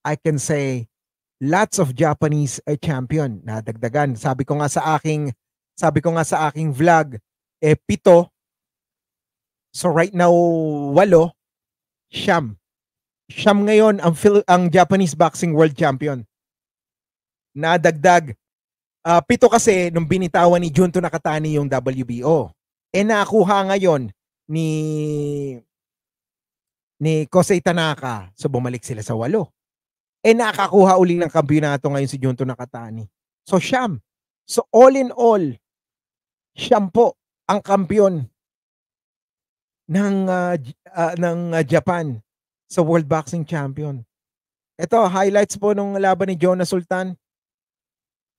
I can say lots of Japanese uh, champion na dagdagan. Sabi ko nga sa aking sabi ko nga sa aking vlog eh pito So right now, walo, siyam. Siyam ngayon ang, Phil- ang Japanese Boxing World Champion. Nadagdag. Uh, pito kasi nung binitawan ni Junto Nakatani yung WBO. E eh, nakuha ngayon ni ni Kosei Tanaka. So bumalik sila sa walo. E eh, nakakuha uli ng kampiyonato ngayon si Junto Nakatani. So siyam. So all in all, siyam po ang kampiyon ng uh, uh, ng uh, Japan sa World Boxing Champion. Ito, highlights po nung laban ni Jonas Sultan.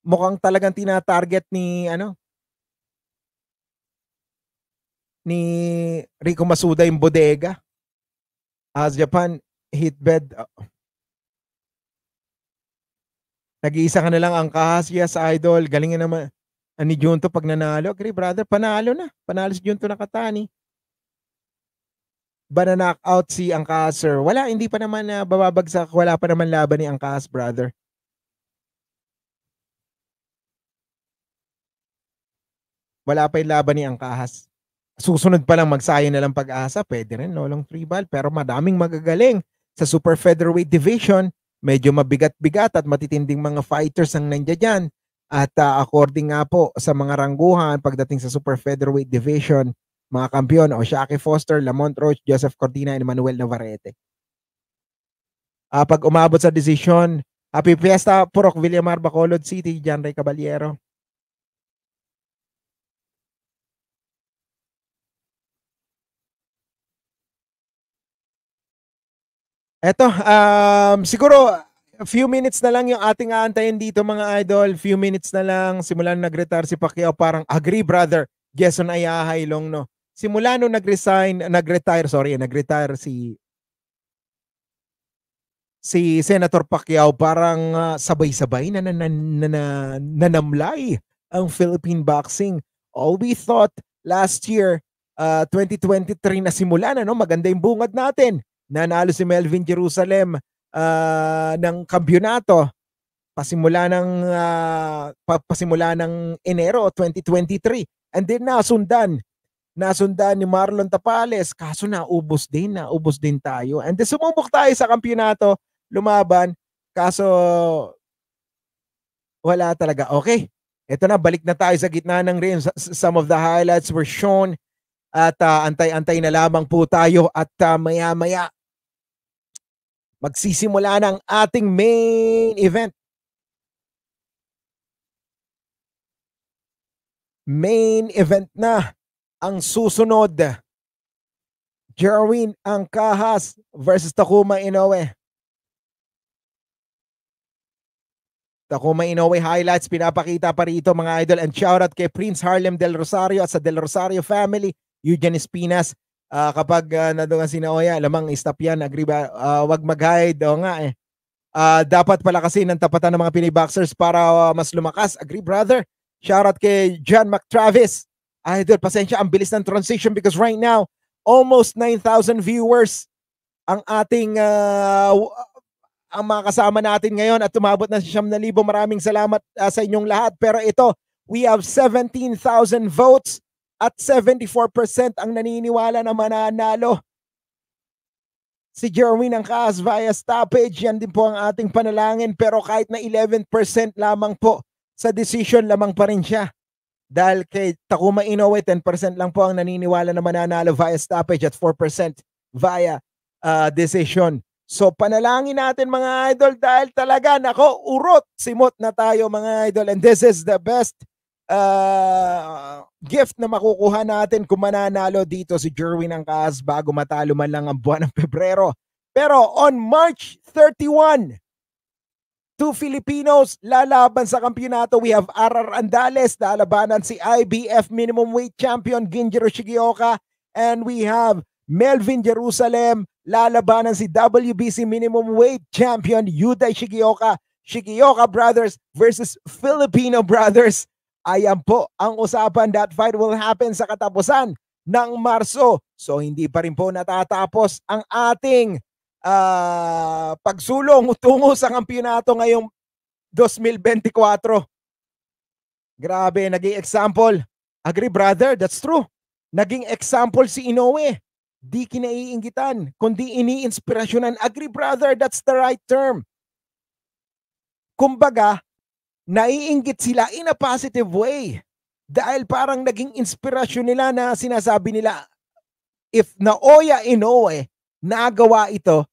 Mukhang talagang tina-target ni ano ni Rico Masuda yung bodega. As Japan hitbed uh, Nag-iisa ka na lang ang sa idol. Galing naman ni Junto pag nanalo. Okay, brother, panalo na. Panalo si Junto Nakatani ba na knockout si Angkas, sir? Wala, hindi pa naman na uh, bababagsak. Wala pa naman laban ni Angkas, brother. Wala pa yung laban ni Angkas. Susunod pa lang magsayo na lang pag-asa. Pwede rin, no? Long free ball. Pero madaming magagaling sa super featherweight division. Medyo mabigat-bigat at matitinding mga fighters ang nandiyan dyan. At uh, according nga po sa mga rangguhan, pagdating sa super featherweight division, mga kampiyon o oh, Shaki Foster, Lamont Roach, Joseph Cordina, and Manuel Navarrete. Uh, pag umabot sa desisyon, Happy Fiesta, Purok, Villamar, Bacolod City, John Ray Caballero. Eto, um, siguro a few minutes na lang yung ating aantayin dito mga idol. Few minutes na lang, simulan nag-retire si Pacquiao. Parang agree brother, Jason Ayahay Long, no? simula nung nag-resign, nag-retire, sorry, nag-retire si si Senator Pacquiao parang uh, sabay-sabay na, na, nanamlay ang Philippine boxing. All we thought last year, uh, ah, 2023 na simula na, no? maganda yung bungad natin. Nanalo si Melvin Jerusalem uh, ng kambyunato pasimula ng uh, pasimula ng Enero 2023 and then nasundan nasundan ni Marlon Tapales. Kaso na, ubos din, naubos din tayo. And then sumubok tayo sa kampiyonato, lumaban. Kaso wala talaga. Okay, ito na, balik na tayo sa gitna ng rim. Some of the highlights were shown. At uh, antay-antay na lamang po tayo at uh, maya-maya magsisimula na ang ating main event. Main event na ang susunod. Jerwin Angkahas versus Takuma Inoue. Takuma Inoue highlights, pinapakita pa rito mga idol. And shoutout kay Prince Harlem Del Rosario at sa Del Rosario family, Eugene Espinas. Uh, kapag uh, ah, nadungan si Naoya, lamang istap yan, agree ba? Uh, wag mag-hide, o nga eh. Uh, dapat pala kasi ng tapatan ng mga Pinay boxers para uh, mas lumakas. Agree brother? Shoutout kay John McTravis Idol, pasensya, ang bilis ng transition because right now, almost 9,000 viewers ang ating uh, ang mga kasama natin ngayon at tumabot na siyam na libo. Maraming salamat uh, sa inyong lahat. Pero ito, we have 17,000 votes at 74% ang naniniwala na mananalo. Si Jeremy ng kaas via stoppage. Yan din po ang ating panalangin. Pero kahit na 11% lamang po sa decision, lamang pa rin siya. Dahil kay Takuma Inoue, 10% lang po ang naniniwala na mananalo via stoppage at 4% via uh, decision. So panalangin natin mga idol dahil talaga nako urot simot na tayo mga idol and this is the best uh, gift na makukuha natin kung mananalo dito si Jerwin Angkas bago matalo man lang ang buwan ng Pebrero. Pero on March 31, Two Filipinos lalaban sa kampiyonato. We have RR Andales, lalabanan si IBF minimum weight champion Ginjiro Shigeoka. And we have Melvin Jerusalem, lalabanan si WBC minimum weight champion Yudai Shigeoka. Shigeoka Brothers versus Filipino Brothers. Ayan po ang usapan. That fight will happen sa katapusan ng Marso. So hindi pa rin po natatapos ang ating uh, ah, pagsulong tungo sa kampiyonato ngayong 2024. Grabe, naging example. Agree brother, that's true. Naging example si Inoue. Di kinaiingitan, kundi iniinspirasyonan. Agree brother, that's the right term. Kumbaga, naiinggit sila in a positive way. Dahil parang naging inspirasyon nila na sinasabi nila, if Naoya Inoue naagawa ito,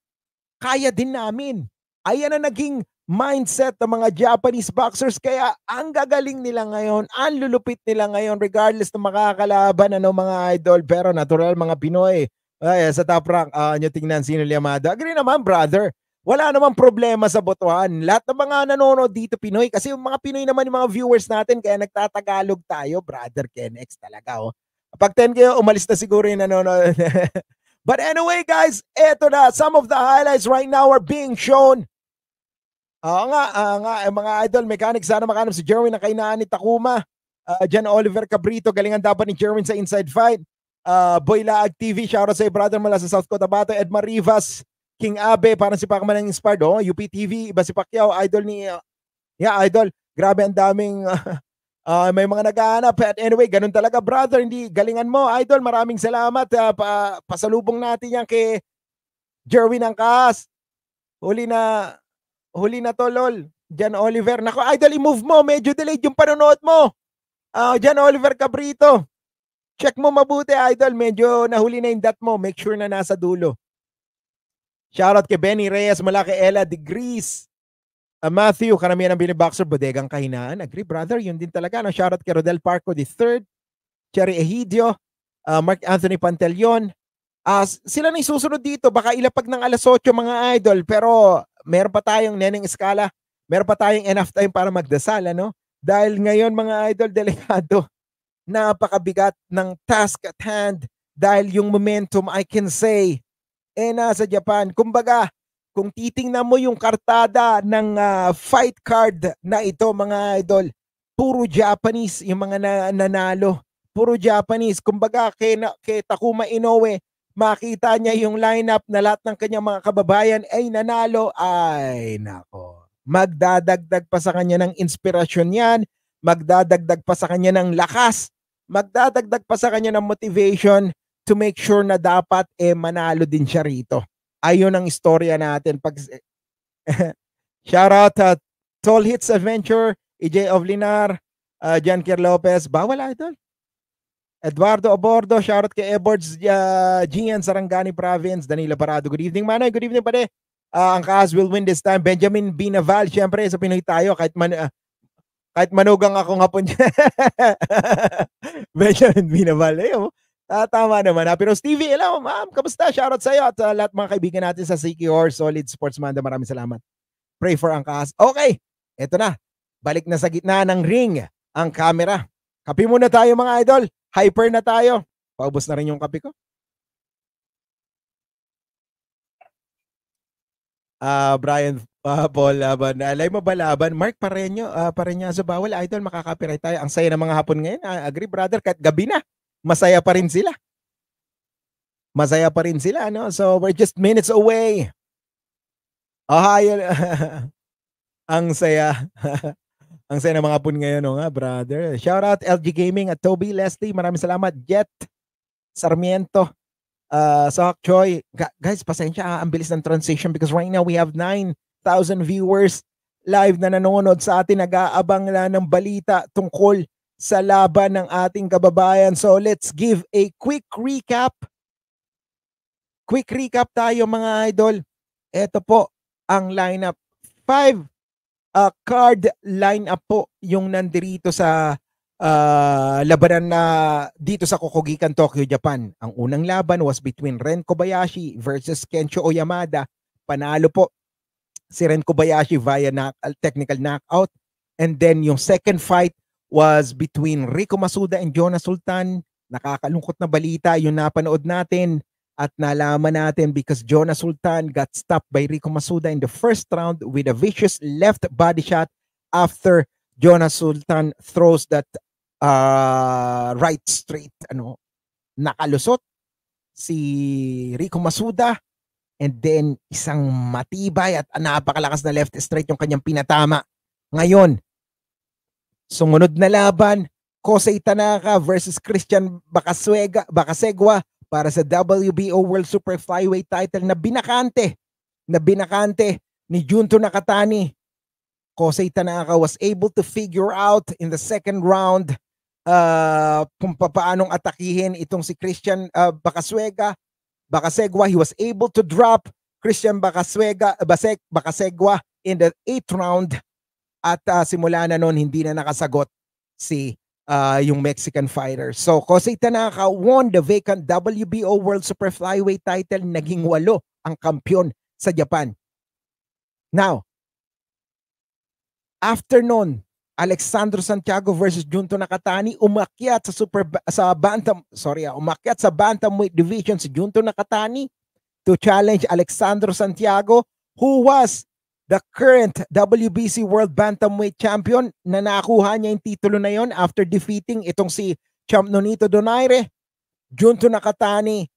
kaya din namin. Ayan na naging mindset ng mga Japanese boxers. Kaya ang gagaling nila ngayon, ang lulupit nila ngayon, regardless na makakalaban ano mga idol. Pero natural mga Pinoy, ay, sa top rank, uh, nyo tingnan sino Liamado. Agree naman, brother. Wala namang problema sa botohan. Lahat ng mga nanonood dito, Pinoy. Kasi yung mga Pinoy naman, yung mga viewers natin, kaya nagtatagalog tayo, brother Kenex, talaga. Oh. Pag 10 kayo, umalis na siguro yung nanonood. But anyway, guys, eto na. Some of the highlights right now are being shown. Oo nga, uh, nga, eh, mga idol, mechanic, sana makanap si Jerwin na kainaan ni Takuma. Uh, ah, Jan Oliver Cabrito, galingan dapat ni Jerwin sa inside fight. Uh, Boy Laag TV, shoutout sa brother mula sa South Cotabato. Edmar Rivas, King Abe, parang si Pacman ang inspired. Oh, UP TV, iba si Pacquiao, idol ni... Uh, yeah, idol. Grabe ang daming... Uh, Uh, may mga naghahanap. At anyway, ganun talaga brother. Hindi, galingan mo. Idol, maraming salamat. Uh, pa, pasalubong natin yan kay Jerwin Angkas. Huli na, huli na to, lol. Jan Oliver. Nako, idol, i-move mo. Medyo delayed yung panonood mo. Uh, Jan Oliver Cabrito. Check mo mabuti, idol. Medyo nahuli na yung dot mo. Make sure na nasa dulo. Shoutout kay Benny Reyes mula kay Ella Degrees. Uh, Matthew, karamihan ng biniboxer, bodegang kahinaan. Agree, brother. Yun din talaga. No? Shoutout kay Rodel Parco III, Cherry Ehidio, uh, ah, Mark Anthony Pantaleon. Uh, sila na susunod dito. Baka ilapag ng alas 8 mga idol. Pero meron pa tayong neneng iskala. Meron pa tayong enough time para magdasal. Ano? Dahil ngayon mga idol, delikado. Napakabigat ng task at hand. Dahil yung momentum, I can say, eh nasa Japan. Kumbaga, kung titingnan mo yung kartada ng uh, fight card na ito mga idol, puro Japanese yung mga na- nanalo. Puro Japanese. Kumbaga kay, na, kay Takuma Inoue, makita niya yung lineup na lahat ng kanyang mga kababayan ay nanalo. Ay, nako. Magdadagdag pa sa kanya ng inspirasyon yan. Magdadagdag pa sa kanya ng lakas. Magdadagdag pa sa kanya ng motivation to make sure na dapat eh manalo din siya rito. Ayun ang istorya natin. Pag, shout out at Tall Hits Adventure, EJ Ovlinar, uh, Jan Kier Lopez. Bawal idol. Eduardo Abordo, shoutout kay Ebords uh, GN Sarangani Province, Danilo Parado. Good evening, Manoy. Good evening, pare. Uh, ang Kaas will win this time. Benjamin Binaval, syempre, sa Pinoy tayo, kahit, man, uh, kahit manugang ako nga po Benjamin Binaval, eh, oh. Ah, tama naman. Uh, pero Stevie, hello, ma'am. Kamusta? Shoutout sa iyo at uh, lahat mga kaibigan natin sa CQR Solid Sports Manda. Maraming salamat. Pray for ang kaas. Okay, eto na. Balik na sa gitna ng ring ang camera. Kapi muna tayo mga idol. Hyper na tayo. Paubos na rin yung kape ko. Uh, Brian uh, Paul Laban. Alay mo ba laban? Mark Pareño, uh, Pareñazo, bawal idol. makaka Makakapiright tayo. Ang saya ng mga hapon ngayon. Uh, agree brother, kahit gabi na masaya pa rin sila. Masaya pa rin sila, no? So, we're just minutes away. Ohio, ang saya. ang saya ng mga pun ngayon, no nga, brother. Shout out LG Gaming at Toby Leslie. Maraming salamat. Jet Sarmiento. Uh, ah, Sock Choi. Ga- guys, pasensya. Ah, ang bilis ng transition because right now we have 9,000 viewers live na nanonood sa atin. Nag-aabang na ng balita tungkol sa laban ng ating kababayan. So let's give a quick recap. Quick recap tayo mga idol. Ito po ang lineup. Five uh, card lineup po yung nandirito sa uh, labanan na dito sa Kokugikan, Tokyo, Japan. Ang unang laban was between Ren Kobayashi versus Kencho Oyamada. Panalo po si Ren Kobayashi via knock- technical knockout. And then yung second fight was between Rico Masuda and Jonah Sultan. Nakakalungkot na balita yung napanood natin at nalaman natin because Jonah Sultan got stopped by Rico Masuda in the first round with a vicious left body shot after Jonah Sultan throws that uh, right straight ano nakalusot si Rico Masuda and then isang matibay at napakalakas na left straight yung kanyang pinatama. Ngayon, Sumunod na laban, Kosei Tanaka versus Christian Bakasuega, Bakasegwa para sa WBO World Super Flyweight title na binakante, na binakante ni Junto Nakatani. Kosei Tanaka was able to figure out in the second round uh, kung paanong atakihin itong si Christian uh, Bakasuega. Bakasegwa, he was able to drop Christian Bakasuega, Basek, Bakasegwa in the eighth round at uh, simula na noon, hindi na nakasagot si uh, yung Mexican fighter. So, Kosei Tanaka won the vacant WBO World Super Flyweight title. Naging walo ang kampiyon sa Japan. Now, afternoon, noon, Alexandro Santiago versus Junto Nakatani umakyat sa super sa bantam sorry ah, umakyat sa bantamweight division si Junto Nakatani to challenge Alexandro Santiago who was the current WBC World Bantamweight Champion na nakuha niya yung titulo na yon after defeating itong si Champ Nonito Donaire, Junto Nakatani,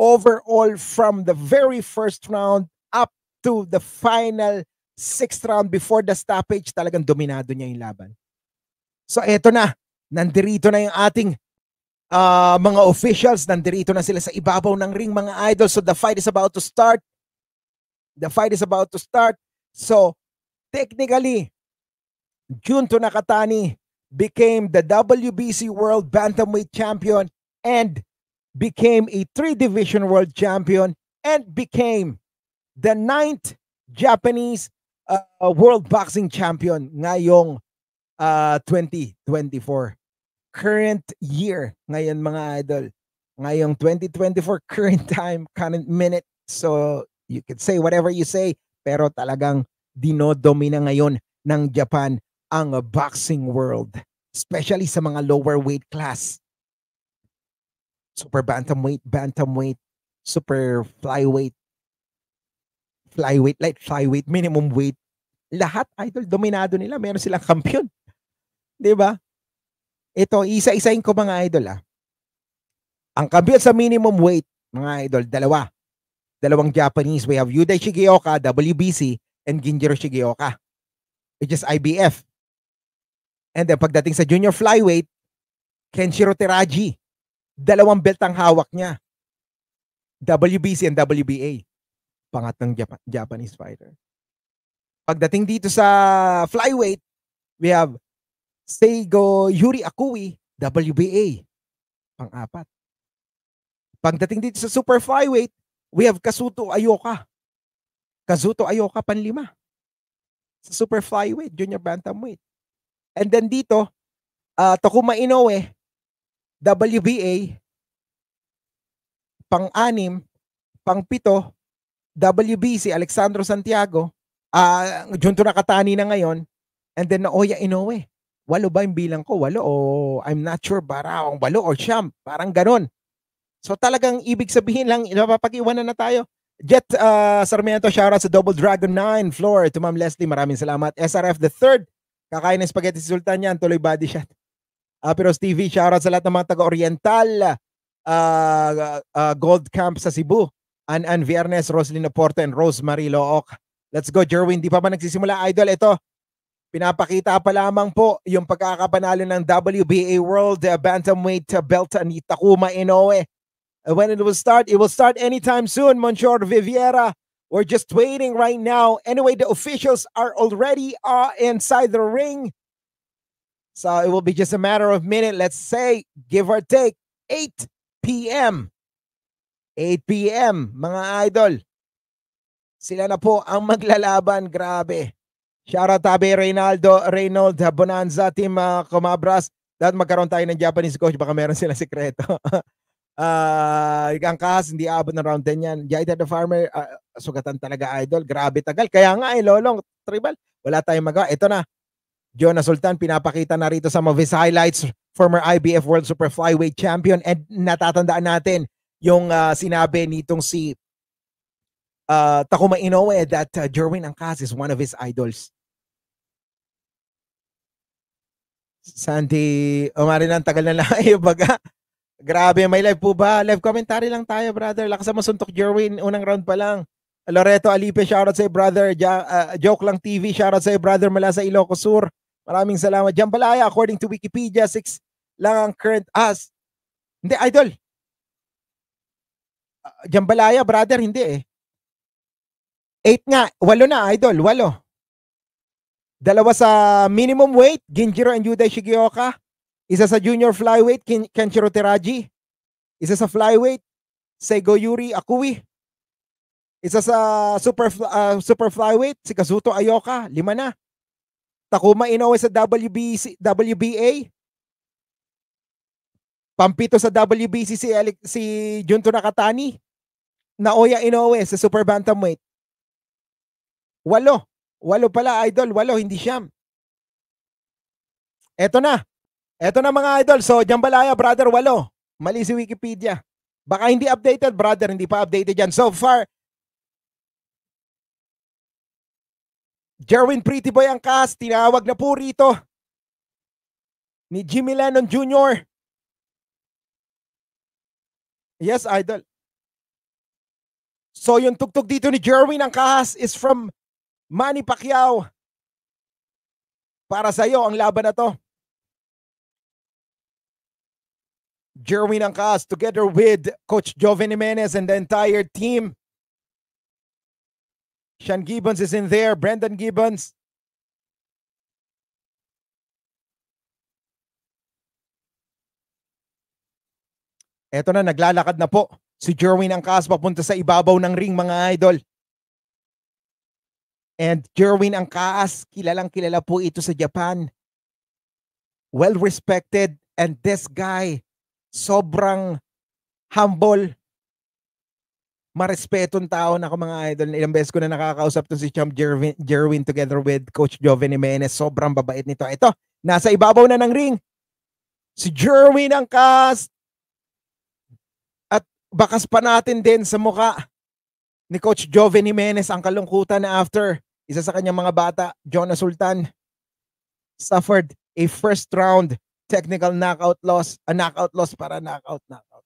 overall from the very first round up to the final sixth round before the stoppage, talagang dominado niya yung laban. So eto na, nandirito na yung ating uh, mga officials, nandirito na sila sa ibabaw ng ring mga idol. So the fight is about to start. The fight is about to start. So, technically, Junto Nakatani became the WBC World Bantamweight Champion and became a three-division world champion and became the ninth Japanese uh, world boxing champion ngayong uh, 2024. Current year ngayon mga idol. Ngayong 2024, current time, current minute. So you can say whatever you say pero talagang dinodomina ngayon ng Japan ang boxing world, especially sa mga lower weight class. Super bantamweight, bantamweight, super flyweight, flyweight, light flyweight, minimum weight. Lahat idol dominado nila, meron silang kampiyon. 'Di ba? Ito, isa-isahin ko mga idol ah. Ang kampiyon sa minimum weight, mga idol, dalawa dalawang Japanese. We have Yudai Shigeoka, WBC, and Ginjiro Shigeoka, which is IBF. And then pagdating sa junior flyweight, Kenshiro Teraji. Dalawang belt ang hawak niya. WBC and WBA. Pangat Jap- Japanese fighter. Pagdating dito sa flyweight, we have Seigo Yuri Akui, WBA. Pang-apat. Pagdating dito sa super flyweight, We have Kazuto Ayoka. Kazuto Ayoka panlima. Sa super flyweight, junior bantamweight. And then dito, uh, Takuma Inoue, WBA, pang-anim, pang-pito, WBC, Alexandro Santiago, uh, Junto Nakatani na ngayon, and then Naoya Inoue. Walo ba yung bilang ko? Walo o oh, I'm not sure, bara, ang walo or champ. Parang ganon. So talagang ibig sabihin lang, napapag-iwanan na tayo. Jet uh, Sarmiento, shoutout sa Double Dragon 9 floor. To Ma'am Leslie, maraming salamat. SRF the third, kakain ng spaghetti si Sultan yan, tuloy body shot. Uh, Piros TV, shoutout sa lahat ng mga taga-Oriental. Uh, uh, Gold Camp sa Cebu. Anan Viernes, Rosalina Porte, and Rosemary Look. Let's go, Jerwin. Di pa ba nagsisimula, Idol? Ito, Pinapakita pa lamang po yung pagkakapanalo ng WBA World Bantamweight Belt ni Takuma Inoue when it will start. It will start anytime soon, Monsieur Viviera. We're just waiting right now. Anyway, the officials are already uh, inside the ring. So it will be just a matter of minute. Let's say, give or take, 8 p.m. 8 p.m., mga idol. Sila na po ang maglalaban. Grabe. Shout out Tabe Reynaldo, Reynold, Bonanza, Team uh, Comabras. Dapat magkaroon tayo ng Japanese coach. Baka meron sila sikreto. Uh, ang kahas, hindi aabot ng round 10 yan. Jaida the Farmer, uh, sugatan talaga idol. Grabe tagal. Kaya nga eh, lolong, tribal. Wala tayong magawa. Ito na. Jonah Sultan, pinapakita na rito sa Mavis Highlights, former IBF World Super Flyweight Champion. And natatandaan natin yung uh, sinabi nitong si uh, Takuma Inoue that uh, Jerwin Angkas is one of his idols. Sandy, umari na, tagal na lang. Ay, baga, Grabe, may live po ba? Live commentary lang tayo, brother. Lakasan mo suntok Jerwin, unang round pa lang. Loreto Alipe, shoutout sa'yo, brother. Ja, uh, joke lang TV, shoutout sa'yo, brother, mula sa Ilocos Sur. Maraming salamat. Jambalaya, according to Wikipedia, 6 lang ang current as. Ah, hindi, idol. Uh, jambalaya, brother, hindi eh. 8 nga, walo na, idol, walo. Dalawa sa minimum weight, Ginjiro and Yudai Shigeoka. Isa sa junior flyweight, Ken Kenshiro Teraji. Isa sa flyweight, Seigo Yuri Akui. Isa sa super, uh, super flyweight, si Kazuto Ayoka. Lima na. Takuma Inoue sa WBC, WBA. Pampito sa WBC si, Alec, si Junto Nakatani. Naoya Inoue sa super bantamweight. Walo. Walo pala, idol. Walo, hindi siyam. Eto na. Eto na mga idol. So, Jambalaya, brother, walo. Mali si Wikipedia. Baka hindi updated, brother. Hindi pa updated yan. So far, Jerwin Prettyboy ang cast. Tinawag na po rito ni Jimmy Lennon Jr. Yes, idol. So yung tugtog dito ni Jerwin ang kahas is from Manny Pacquiao. Para sa'yo ang laban na to. Jerwin Angkas together with Coach Joven Jimenez and the entire team. Sean Gibbons is in there. Brendan Gibbons. Eto na, naglalakad na po si Jerwin Angkas papunta sa ibabaw ng ring mga idol. And Jerwin Angkas, kilalang kilala po ito sa Japan. Well respected and this guy sobrang humble, marespetong tao na ako mga idol. Ilang beses ko na nakakausap to si Champ Jerwin, Jerwin together with Coach Joven Jimenez. Sobrang babait nito. Ito, nasa ibabaw na ng ring. Si Jerwin ang cast. At bakas pa natin din sa muka ni Coach Joven Jimenez ang kalungkutan na after isa sa kanyang mga bata, Jonas Sultan, suffered a first round technical knockout loss, a ah, knockout loss para knockout knockout.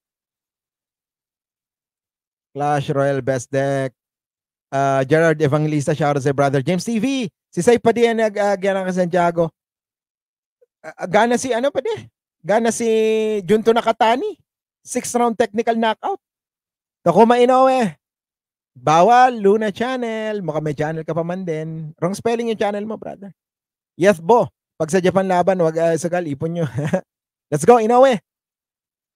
Clash Royale Best Deck. Uh, Gerard Evangelista, shout out sa brother James TV. Si Sai pa din nag uh, gana ka Santiago. Uh, gana si ano pa din? Gana si Junto Nakatani. Six round technical knockout. Takuma Inoue. Bawal, Luna Channel. Mukhang may channel ka pa man din. Wrong spelling yung channel mo, brother. Yes, bo. Pag sa Japan laban, wag uh, ah, sagal, ipon nyo. Let's go, Inoue.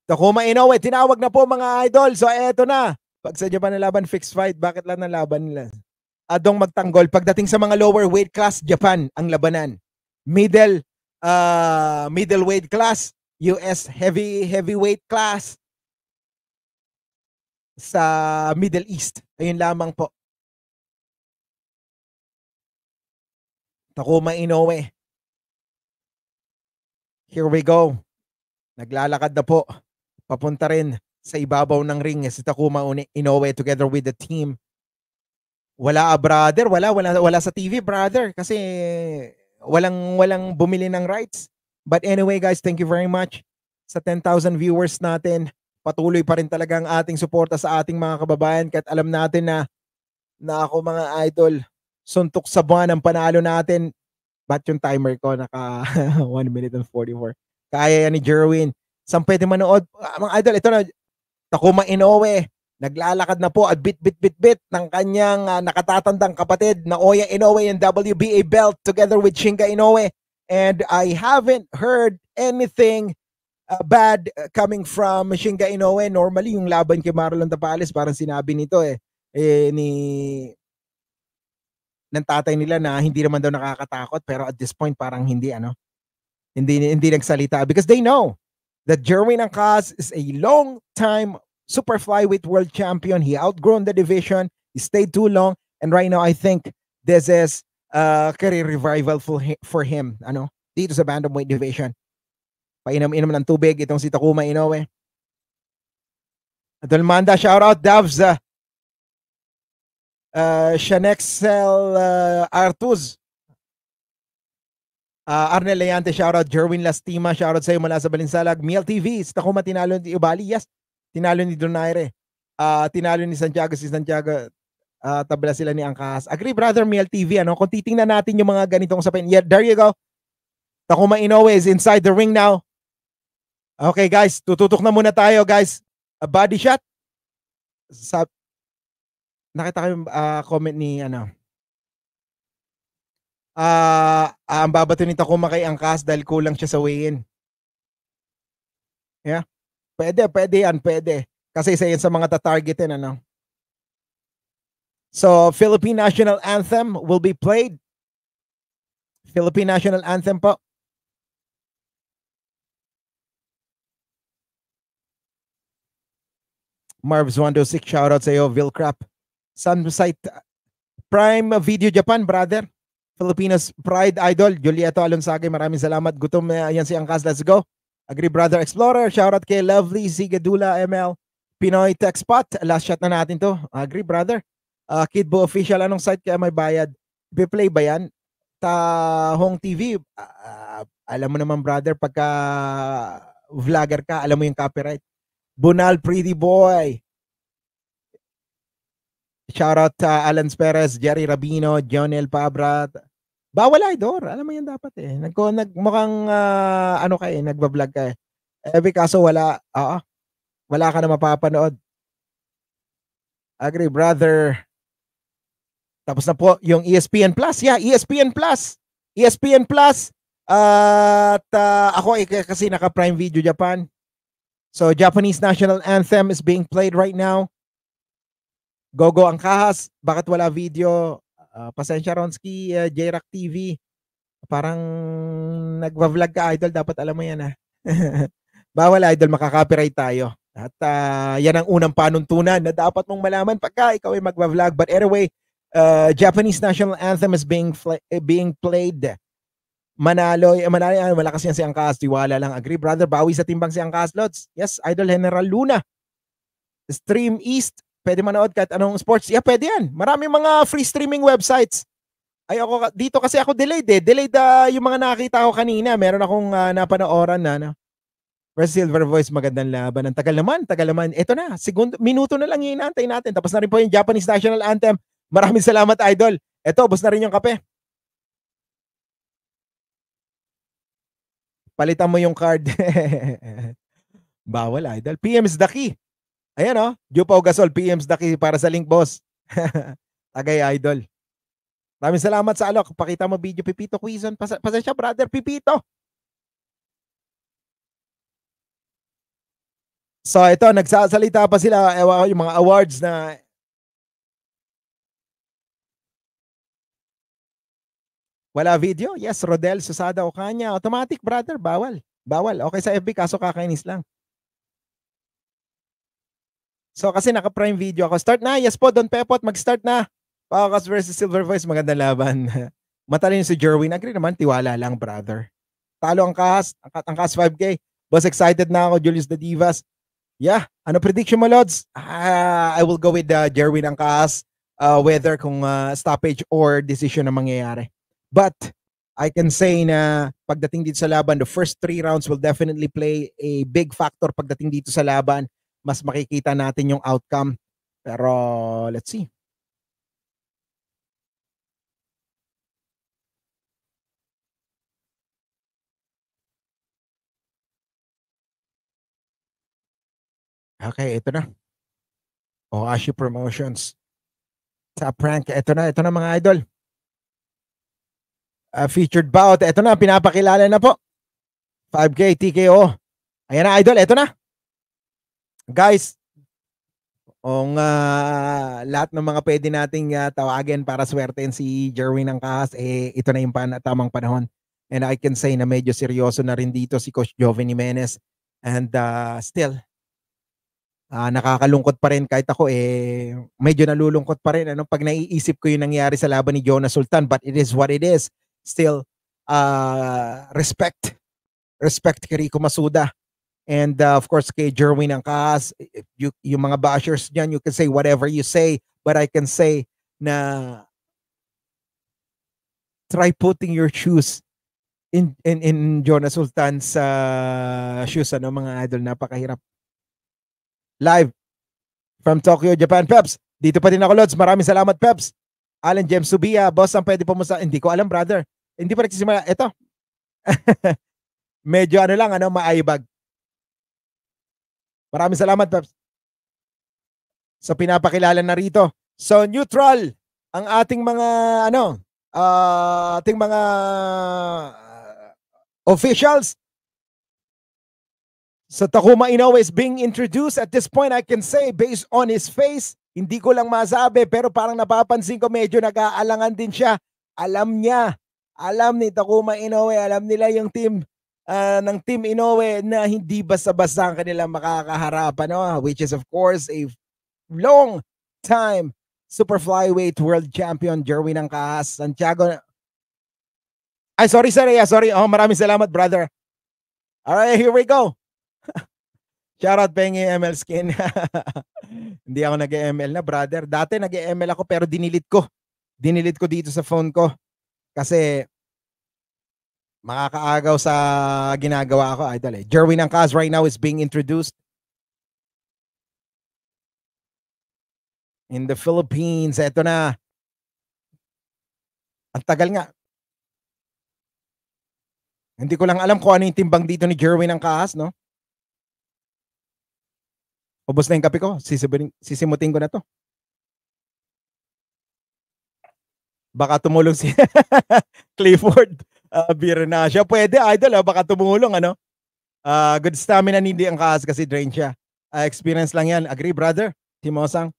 Takuma Inoue, tinawag na po mga idol. So eto na. Pag sa Japan na laban, fixed fight. Bakit lang na laban nila? Adong magtanggol. Pagdating sa mga lower weight class, Japan ang labanan. Middle, uh, middleweight class, US heavy heavyweight class sa Middle East. Ayun lamang po. Takuma Inoue. Here we go. Naglalakad na po. Papunta rin sa ibabaw ng ring eh, si Takuma Inoue together with the team. Wala ah, brother, wala wala wala sa TV brother kasi walang walang bumili ng rights. But anyway guys, thank you very much sa 10,000 viewers natin. Patuloy pa rin talaga ang ating suporta sa ating mga kababayan kahit alam natin na na ako mga idol suntok sa buwan ang panalo natin Ba't yung timer ko naka 1 minute and 44? Kaya yan ni Jerwin. Saan pwede manood? Ah, mga idol, ito na. Takuma Inoue. Naglalakad na po at bit bit bit bit ng kanyang uh, nakatatandang kapatid na Oya Inoue and WBA belt together with Shinga Inoue. And I haven't heard anything uh, bad coming from Shinga Inoue. Normally, yung laban kay Marlon Tapales, parang sinabi nito eh, eh ni ng tatay nila na hindi naman daw nakakatakot pero at this point parang hindi ano hindi hindi nagsalita because they know that Jerwin Angkas is a long time super flyweight world champion he outgrown the division he stayed too long and right now I think this is a career revival for him, for him ano dito sa bantamweight division painom-inom ng tubig itong si Takuma Inoue Adolmanda shout out Davs uh, uh, ah, Shanexel uh, ah, Artuz. Uh, Arnel Leante, shoutout. Jerwin Lastima, shoutout sa'yo mula sa Balinsalag. Miel TV, Stakuma tinalo ni Ibali. Oh, yes, tinalo ni Donaire. Uh, tinalo ni Santiago, si Santiago. Uh, tabla sila ni Angkas. Agree, brother, Miel TV. Ano? Kung titingnan natin yung mga ganitong sapin. Yeah, there you go. Takuma Inoue is inside the ring now. Okay, guys. Tututok na muna tayo, guys. A body shot. Sa nakita ko yung uh, comment ni ano. Ah, uh, ang babato ni Takuma kay Angkas dahil kulang siya sa weigh-in. Yeah. Pwede, pwede yan, pwede. Kasi isa yan sa mga tatargetin, ano. So, Philippine National Anthem will be played. Philippine National Anthem po. Marv's 126, sick out sa iyo, Vilcrap. Sun site Prime Video Japan, brother. Filipinas Pride Idol, Julieto Alonsage. Maraming salamat. Gutom na yan si Angkas. Let's go. Agree Brother Explorer. Shoutout kay Lovely Zigadula ML. Pinoy Tech Spot. Last shot na natin to. Agree Brother. Uh, ah, Kidbo Official. Anong site kaya may bayad? Biplay ba yan? Tahong TV. Uh, ah, alam mo naman brother, pagka vlogger ka, alam mo yung copyright. Bunal Pretty Boy. Shout out uh, Alan Perez, Jerry Rabino, Jonel Pabrat. Pabra. Bawal idol. Alam mo yan dapat eh. Nag, oh, nag mukhang uh, ano ka eh, nagba-vlog ka eh. Eh kaso wala, oo. Uh, wala ka na mapapanood. Agree, brother. Tapos na po yung ESPN Plus. Yeah, ESPN Plus. ESPN Plus. Uh, at uh, ako eh, kasi naka Prime Video Japan. So Japanese national anthem is being played right now. Gogo ang kahas, bakit wala video? Uh, pasensya Ronski, uh, ah, JRack TV. Parang nagva-vlog ka idol, dapat alam mo yan ah. Bawal idol, makaka-copyright tayo. At uh, yan ang unang panuntunan na dapat mong malaman pagka ikaw ay magva-vlog. But anyway, uh, Japanese national anthem is being fl- eh, being played. Manalo, eh, manalo, malakas yan si Angkas, tiwala lang. Agree, brother, bawi sa timbang si Angkas Lods. Yes, Idol General Luna. Stream East, pwede manood kahit anong sports. Yeah, pwede yan. Maraming mga free streaming websites. Ay ako, dito kasi ako delayed eh. Delayed uh, yung mga nakita ko kanina. Meron akong uh, napanooran na, no? Where's Silver Voice? Magandang laban. Ang tagal naman, tagal naman. Ito na, segundo, minuto na lang hinihintay natin. Tapos na rin po yung Japanese National Anthem. Maraming salamat, Idol. Ito, bus na rin yung kape. Palitan mo yung card. Bawal, Idol. PM is the key. Ayan o, oh, Jupao Gasol, PMs Daki para sa link boss. Tagay idol. Maraming salamat sa alok. Pakita mo video Pipito Quizon. Pas- pasensya brother Pipito. So ito, nagsasalita pa sila ewa, yung mga awards na Wala video? Yes, Rodel Susada o Kanya. Automatic, brother. Bawal. Bawal. Okay sa FB, kaso kakainis lang. So kasi naka-prime video ako. Start na. Yes po, Don Pepot. Mag-start na. Paukas versus Silver Voice. Magandang laban. Matalino si Jerwin. Agree naman. Tiwala lang, brother. Talo ang kas. Ang kas 5K. Boss, excited na ako. Julius the Divas. Yeah. Ano prediction mo, Lods? Uh, I will go with uh, Jerwin ang kas. Uh, whether kung uh, stoppage or decision na mangyayari. But I can say na pagdating dito sa laban, the first three rounds will definitely play a big factor pagdating dito sa laban mas makikita natin yung outcome. Pero let's see. Okay, ito na. oh, Oashi Promotions. Sa prank, ito na, ito na mga idol. Uh, featured bout, ito na, pinapakilala na po. 5K, TKO. Ayan na idol, ito na. Guys, ang uh, lahat ng mga pwede nating uh, tawagin para swertein si Jerwin ng Kahas, eh, ito na yung pan- tamang panahon. And I can say na medyo seryoso na rin dito si Coach Joven Jimenez. And uh, still, uh, nakakalungkot pa rin kahit ako eh, medyo nalulungkot pa rin. Ano, pag naiisip ko yung nangyari sa laban ni Jonas Sultan, but it is what it is. Still, uh, respect. Respect kay Rico Masuda And uh, of course, kay Jerwin Angkas, you, yung mga bashers niyan, you can say whatever you say. But I can say na try putting your shoes in in in Jonas Sultan's uh, shoes ano mga idol napakahirap live from Tokyo Japan Peps dito pa din ako Lods maraming salamat Peps Alan James Subia boss ang pwede mo sa... hindi ko alam brother hindi pa nagsisimula ito medyo ano lang ano maaibag Maraming salamat, Peps. So pinapakilala na rito. So neutral ang ating mga ano, uh, ating mga uh, officials. So Takuma Inoue is being introduced. At this point, I can say based on his face, hindi ko lang masabi pero parang napapansin ko medyo nag-aalangan din siya. Alam niya, alam ni Takuma Inoue, alam nila yung team uh, ng Team Inoue na hindi basta-basta ang kanilang makakaharap, no? which is of course a long time super flyweight world champion Jerwin ng Angkas Santiago. Ay, sorry, sorry, Yeah, sorry. Oh, maraming salamat, brother. All right, here we go. Shoutout Pengi ML Skin. Hindi ako nag-ML na, brother. Dati nag-ML ako pero dinilit ko. Dinilit ko dito sa phone ko. Kasi makakaagaw sa ginagawa ko, idol eh. Jerwin Angkas right now is being introduced in the Philippines. Ito na. Ang tagal nga. Hindi ko lang alam kung ano yung timbang dito ni Jerwin Angkas, no? Ubus na yung kape ko. sisimutin ko na to. Baka tumulong si Clifford uh, ah, beer na siya. Pwede, idol, ha? Ah, baka tumulong, ano? Uh, good stamina hindi ang kaas kasi drain siya. Uh, experience lang yan. Agree, brother? Timosang?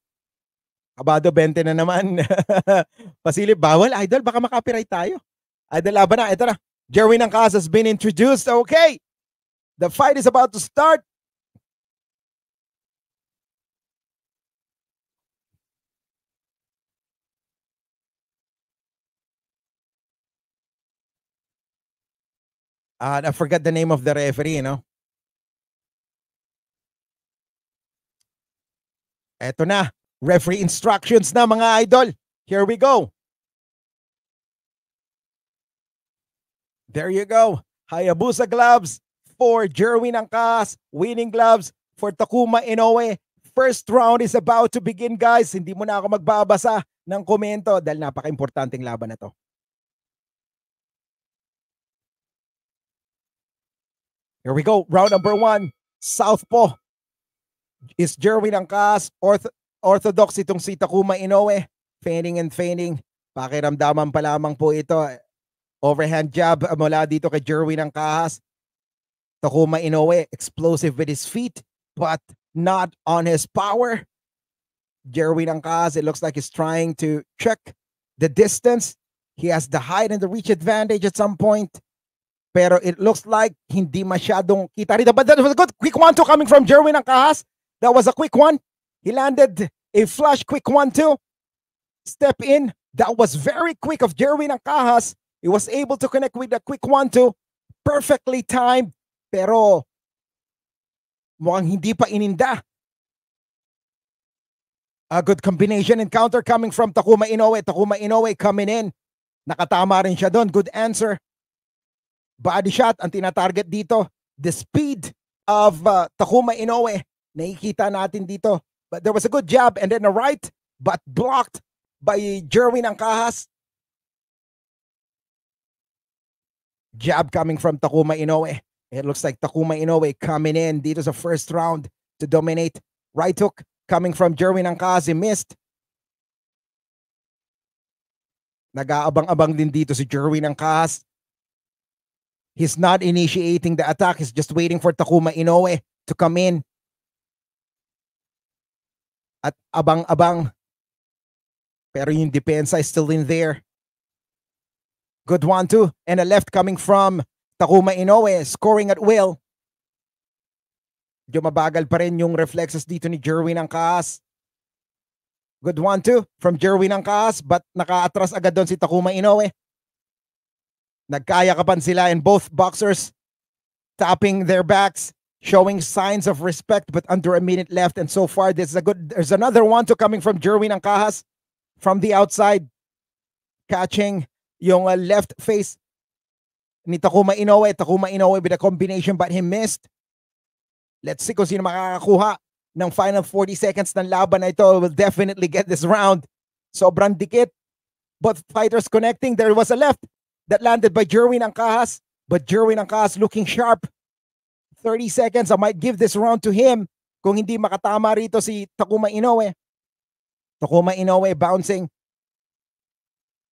Kabado 20 na naman. Pasilip, bawal, idol. Baka makapiright tayo. Idol, laban na. Ito na. Jerwin Angkas has been introduced. Okay. The fight is about to start. Uh, I forgot the name of the referee, you know? Eto na. Referee instructions na mga idol. Here we go. There you go. Hayabusa gloves for Jerwin Angkas. Winning gloves for Takuma Inoue. First round is about to begin guys. Hindi mo na ako magbabasa ng komento dahil napaka-importanting laban na to. Here we go. Round number one, Southpaw. Is Jerwin Angkas, orth- orthodox itong si Takuma Inoue. Feigning and feigning. Pakiramdaman pa lamang po ito. Overhand jab mula dito kay Jerwin Angkas. Takuma Inoue, explosive with his feet, but not on his power. Jerwin Angkas, it looks like he's trying to check the distance. He has the height and the reach advantage at some point. Pero it looks like hindi masyadong kita rito. But that was a good quick one too, coming from Jerwin Akahas. That was a quick one. He landed a flash quick one too. Step in. That was very quick of Jerwin Akahas. He was able to connect with the quick one too. Perfectly timed. Pero mukhang hindi pa ininda. A good combination encounter coming from Takuma Inoue. Takuma Inoue coming in. Nakatama rin siya doon. Good answer. body shot ang tinatarget dito. The speed of uh, Takuma Inoue, nakikita natin dito. But there was a good jab and then a right, but blocked by Jerwin Angkahas. Jab coming from Takuma Inoue. It looks like Takuma Inoue coming in dito sa first round to dominate. Right hook coming from Jerwin Angkahas, he missed. Nag-aabang-abang din dito si Jerwin Angkahas He's not initiating the attack. He's just waiting for Takuma Inoue to come in. At abang-abang. Pero yung depensa is still in there. Good one too. And a left coming from Takuma Inoue, scoring at will. Medyo mabagal pa rin yung reflexes dito ni Jerwin Angkas. Good one too from Jerwin Angkas but nakaatras agad doon si Takuma Inoue. Nagkayakapan sila and both boxers tapping their backs, showing signs of respect but under a minute left. And so far, this is a good, there's another one to coming from Jerwin Angkajas from the outside, catching yung uh, left face ni Takuma Inoue. Takuma Inoue with a combination but he missed. Let's see kung sino makakakuha ng final 40 seconds ng laban na ito. Will definitely get this round. Sobrang dikit. Both fighters connecting. There was a left that landed by Jerwin Angkas, but Jerwin Angkas looking sharp. 30 seconds, I might give this round to him kung hindi makatama rito si Takuma Inoue. Takuma Inoue bouncing.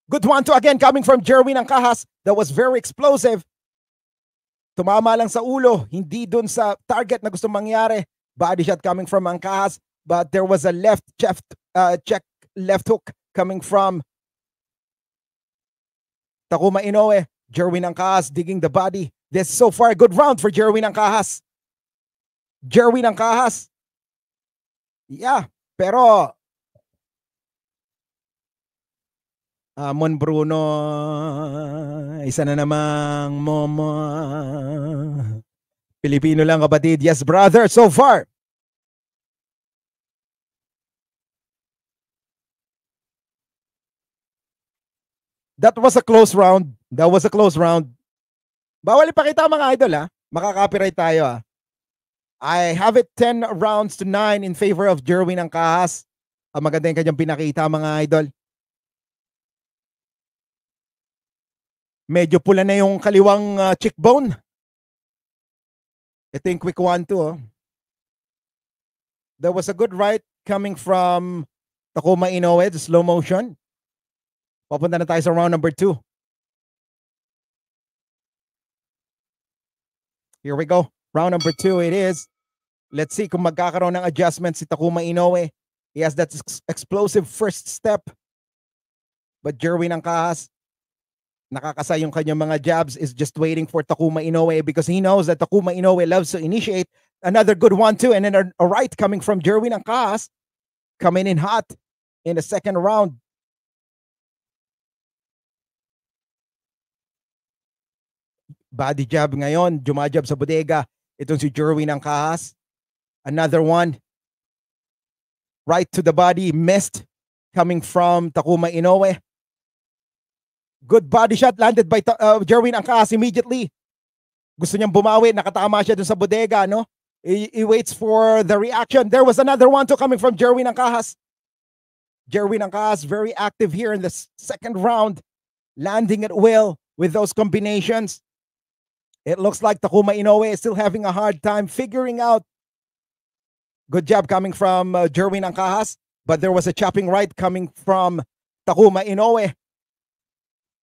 Good one to again coming from Jerwin Angkas that was very explosive. Tumama lang sa ulo, hindi dun sa target na gusto mangyari. Body shot coming from Angkas, but there was a left chest, uh, check left hook coming from Takuma Inoue, Jerwin Angkahas digging the body. This so far good round for Jerwin Angkahas. Jerwin Angkahas. Yeah, pero uh, Mon Bruno isa na namang Momo Pilipino lang kapatid. Yes, brother, so far that was a close round. That was a close round. Bawal ipakita mga idol ha. Ah. Makaka-copyright tayo ha. Ah. I have it 10 rounds to 9 in favor of Jerwin ang kahas. Ang maganda yung kanyang pinakita mga idol. Medyo pula na yung kaliwang uh, cheekbone. Ito yung quick one to. Oh. There was a good right coming from Takuma Inoue, slow motion. Papunta na tayo sa round number two. Here we go. Round number two it is. Let's see kung magkakaroon ng adjustment si Takuma Inoue. He has that explosive first step. But Jerwin Angkahas, nakakasa yung kanyang mga jabs, is just waiting for Takuma Inoue because he knows that Takuma Inoue loves to initiate. Another good one too. And then a right coming from Jerwin Angkahas, coming in hot in the second round. body job ngayon, jumajab sa bodega. Itong si Jerwin ng Kahas. Another one, right to the body, missed coming from Takuma Inoue. Good body shot landed by uh, Jerwin Angkas immediately. Gusto niyang bumawi, nakatama siya dun sa bodega, no? He, he waits for the reaction. There was another one too coming from Jerwin Angkas. Jerwin Angkas very active here in the second round, landing at will with those combinations. It looks like Takuma Inoue is still having a hard time figuring out. Good job coming from uh, Jerwin Angkahas, but there was a chopping right coming from Takuma Inoue.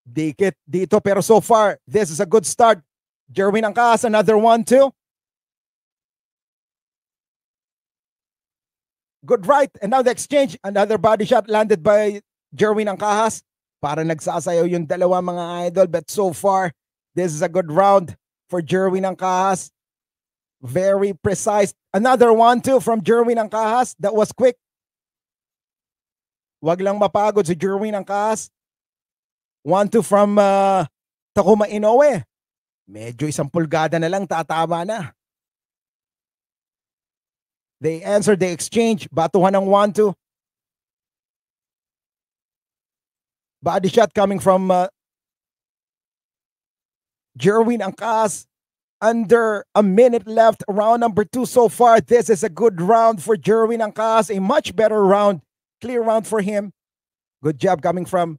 Dikit dito, pero so far, this is a good start. Jerwin Angkahas, another one too. Good right, and now the exchange, another body shot landed by Jerwin Angkahas. Para nagsasayaw yung dalawa mga idol, but so far, this is a good round for Jerwin Angkahas. Very precise. Another one too from Jerwin Angkahas that was quick. Wag lang mapagod si Jerwin Angkahas. One two from uh, Takuma Inoue. Medyo isang pulgada na lang, tatama na. They answered, they exchange. Batuhan ng one 2 Body shot coming from uh, Jerwin Angkas, under a minute left. Round number two so far. This is a good round for Jerwin Angkas. A much better round. Clear round for him. Good job coming from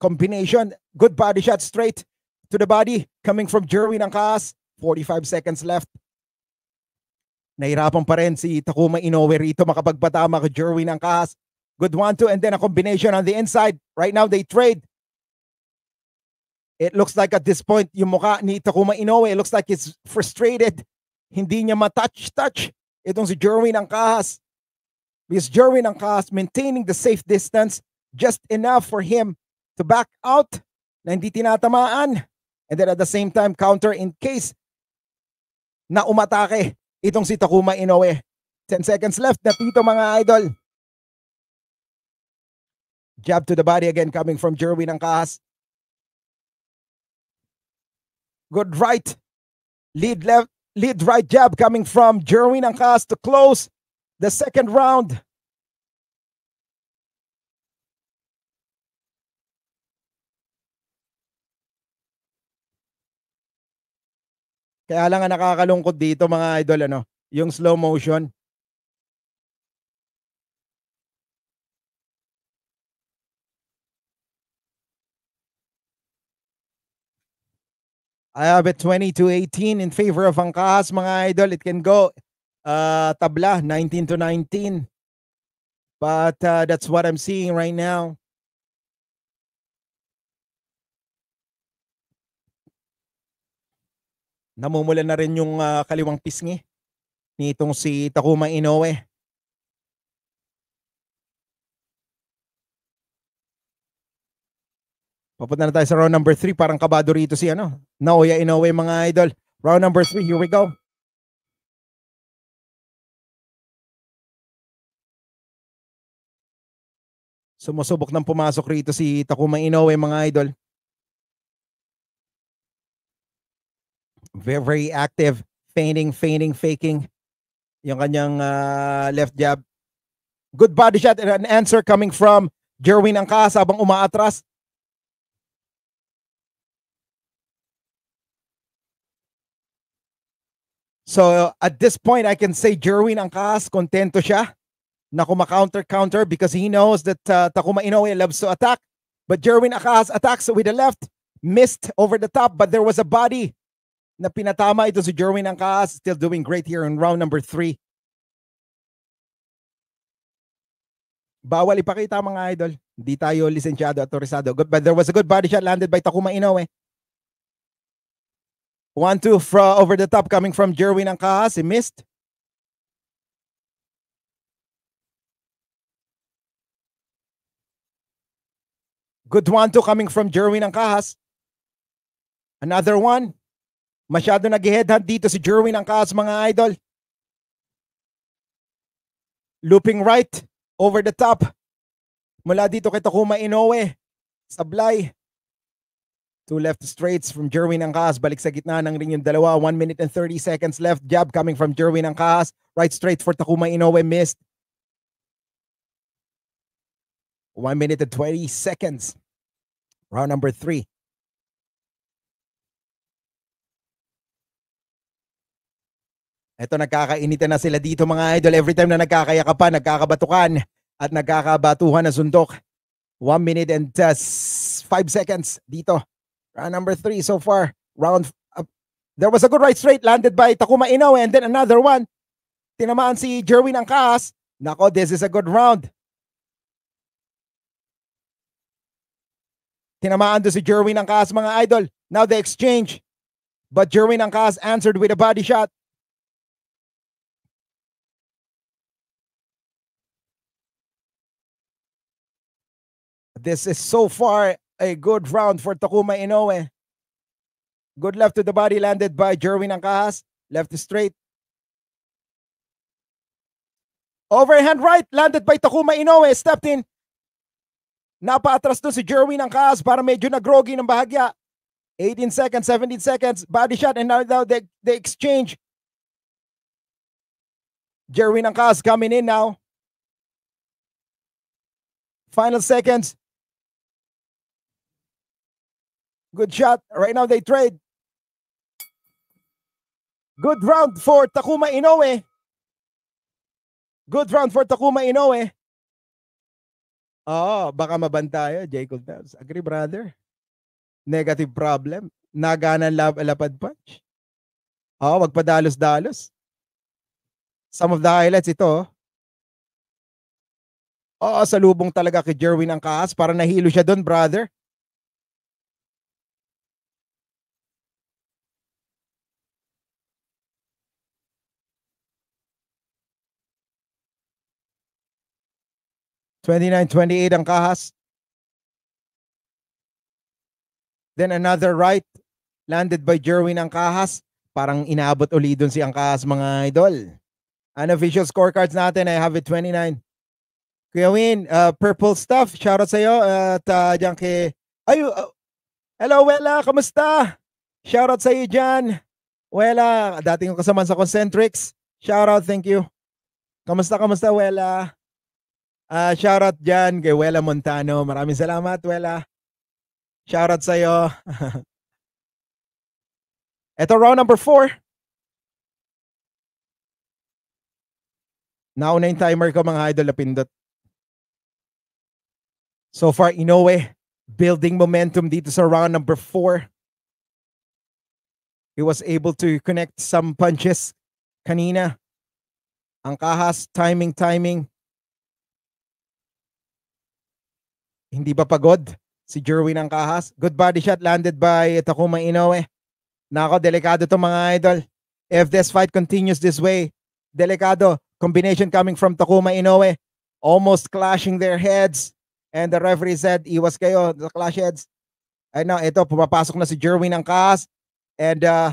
combination. Good body shot straight to the body coming from Jerwin Angkas. 45 seconds left. Nahirapan pa rin si Takuma Inoue rito makapagpatama kay Jerwin Angkas. Good one, two, and then a combination on the inside. Right now, they trade. It looks like at this point, yung mukha ni Takuma Inoue, it looks like he's frustrated. Hindi niya matouch-touch itong si Jerwin Angkahas. Because Jerwin Angkahas maintaining the safe distance just enough for him to back out na hindi tinatamaan. And then at the same time, counter in case na umatake itong si Takuma Inoue. 10 seconds left na dito mga idol. Jab to the body again coming from Jerwin Angkahas. Good right. Lead left. Lead right jab coming from Jerwin Angkas to close the second round. Kaya lang ang nakakalungkot dito mga idol ano, yung slow motion. I have it 20 to 18 in favor of Angkas, mga idol. It can go uh, tabla, 19 to 19. But uh, that's what I'm seeing right now. Namumula na rin yung uh, kaliwang pisngi nitong si Takuma Inoue. Papunta na tayo sa round number 3. Parang kabado rito si ano, Naoya Inoue mga idol. Round number 3, here we go. Sumusubok nang pumasok rito si Takuma Inoue mga idol. Very, very active. Feigning, feigning, faking. Yung kanyang uh, left jab. Good body shot and an answer coming from Jerwin Angkas habang umaatras. So at this point, I can say Jerwin Angkas, contento siya na kuma-counter-counter because he knows that uh, Takuma Inoue loves to attack. But Jerwin Angkas attacks with the left, missed over the top, but there was a body na pinatama ito si Jerwin Angkas, still doing great here in round number three. Bawal ipakita mga idol. Hindi tayo lisensyado at But there was a good body shot landed by Takuma Inoue. One, two, fra over the top coming from Jerwin Angkaha. He missed. Good one two coming from Jerwin Angkahas. Another one. Masyado nag-headhunt dito si Jerwin Angkahas mga idol. Looping right over the top. Mula dito kay Takuma Inoue. Sablay. Two left straights from Jerwin Angkas. Balik sa gitna ng ring yung dalawa. 1 minute and 30 seconds left. Jab coming from Jerwin Angkas. Right straight for Takuma Inoue. Missed. 1 minute and 20 seconds. Round number 3. Ito, nagkakainitan na sila dito mga idol. Every time na nagkakayakapan, nagkakabatukan at nagkakabatuhan na sundok. 1 minute and 5 uh, seconds dito Round ah, number three so far. Round uh, there was a good right straight landed by Takuma Inoue and then another one. Tinamaan si Jerwin Angkas. Nako, this is a good round. Tinamaan do si Jerwin Angkas mga idol. Now the exchange. But Jerwin Angkas answered with a body shot. This is so far a good round for Takuma Inoue. Good left to the body landed by Jerwin Angkahas. Left to straight. Overhand right landed by Takuma Inoue. Stepped in. Napaatras doon si Jerwin Angkahas para medyo nagrogi ng bahagya. 18 seconds, 17 seconds. Body shot and now the, the exchange. Jerwin Angkahas coming in now. Final seconds. Good shot. Right now they trade. Good round for Takuma Inoue. Good round for Takuma Inoue. Oo, oh, baka maban tayo, Jacob Downs. Agree, brother. Negative problem. Naganan lab, lapad punch. Oo, wag magpadalos-dalos. Some of the highlights ito. Oo, oh, sa lubong talaga kay Jerwin ang kaas. Para nahilo siya doon, brother. 29-28 ang Kahas. Then another right landed by Jerwin Angkahas. Parang inaabot uli doon si Angkahas mga idol. Unofficial scorecards natin, I have it 29. Kuya Win, uh, purple stuff, shout out sa'yo. Uh, at uh, dyan kay... Ay, uh, hello Wela, kamusta? Shout out sa'yo dyan. Wela, dating kong kasama sa Concentrix. Shout out, thank you. Kamusta, kamusta Wela? Uh, shoutout dyan kay Wela Montano. Maraming salamat, Wela. Shoutout sa'yo. Ito, round number four. Nauna yung timer ko, mga idol, pindot. So far, Inoue, building momentum dito sa round number four. He was able to connect some punches kanina. Ang kahas, timing, timing. Hindi ba pagod? Si Jerwin ang kahas. Good body shot landed by Takuma Inoue. Nako, delikado to mga idol. If this fight continues this way, delikado. Combination coming from Takuma Inoue. Almost clashing their heads. And the referee said, iwas kayo sa clash heads. Ay no, ito, pumapasok na si Jerwin ang kahas. And uh,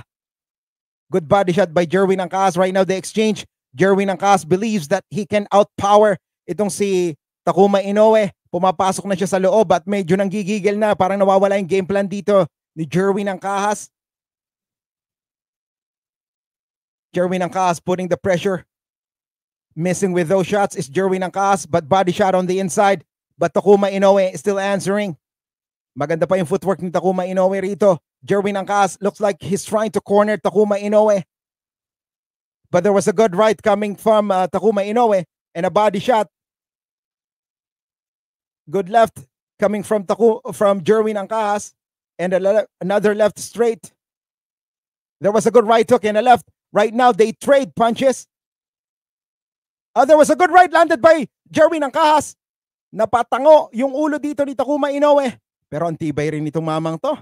good body shot by Jerwin ang kahas. Right now, the exchange. Jerwin Angkas believes that he can outpower itong si Takuma Inoue. Pumapasok na siya sa loob at medyo nanggigigil na. Parang nawawala yung game plan dito ni Jerwin Angkahas. Jerwin Angkahas putting the pressure. Missing with those shots is Jerwin Angkahas but body shot on the inside. But Takuma Inoue still answering. Maganda pa yung footwork ni Takuma Inoue rito. Jerwin Angkas looks like he's trying to corner Takuma Inoue. But there was a good right coming from uh, Takuma Inoue and a body shot Good left coming from Taku from Jerwin Angkas and another left straight. There was a good right hook and a left. Right now they trade punches. Uh, there was a good right landed by Jerwin Angkas. Napatango yung ulo dito ni Takuma Inoue. Pero ang tibay rin itong mamang to.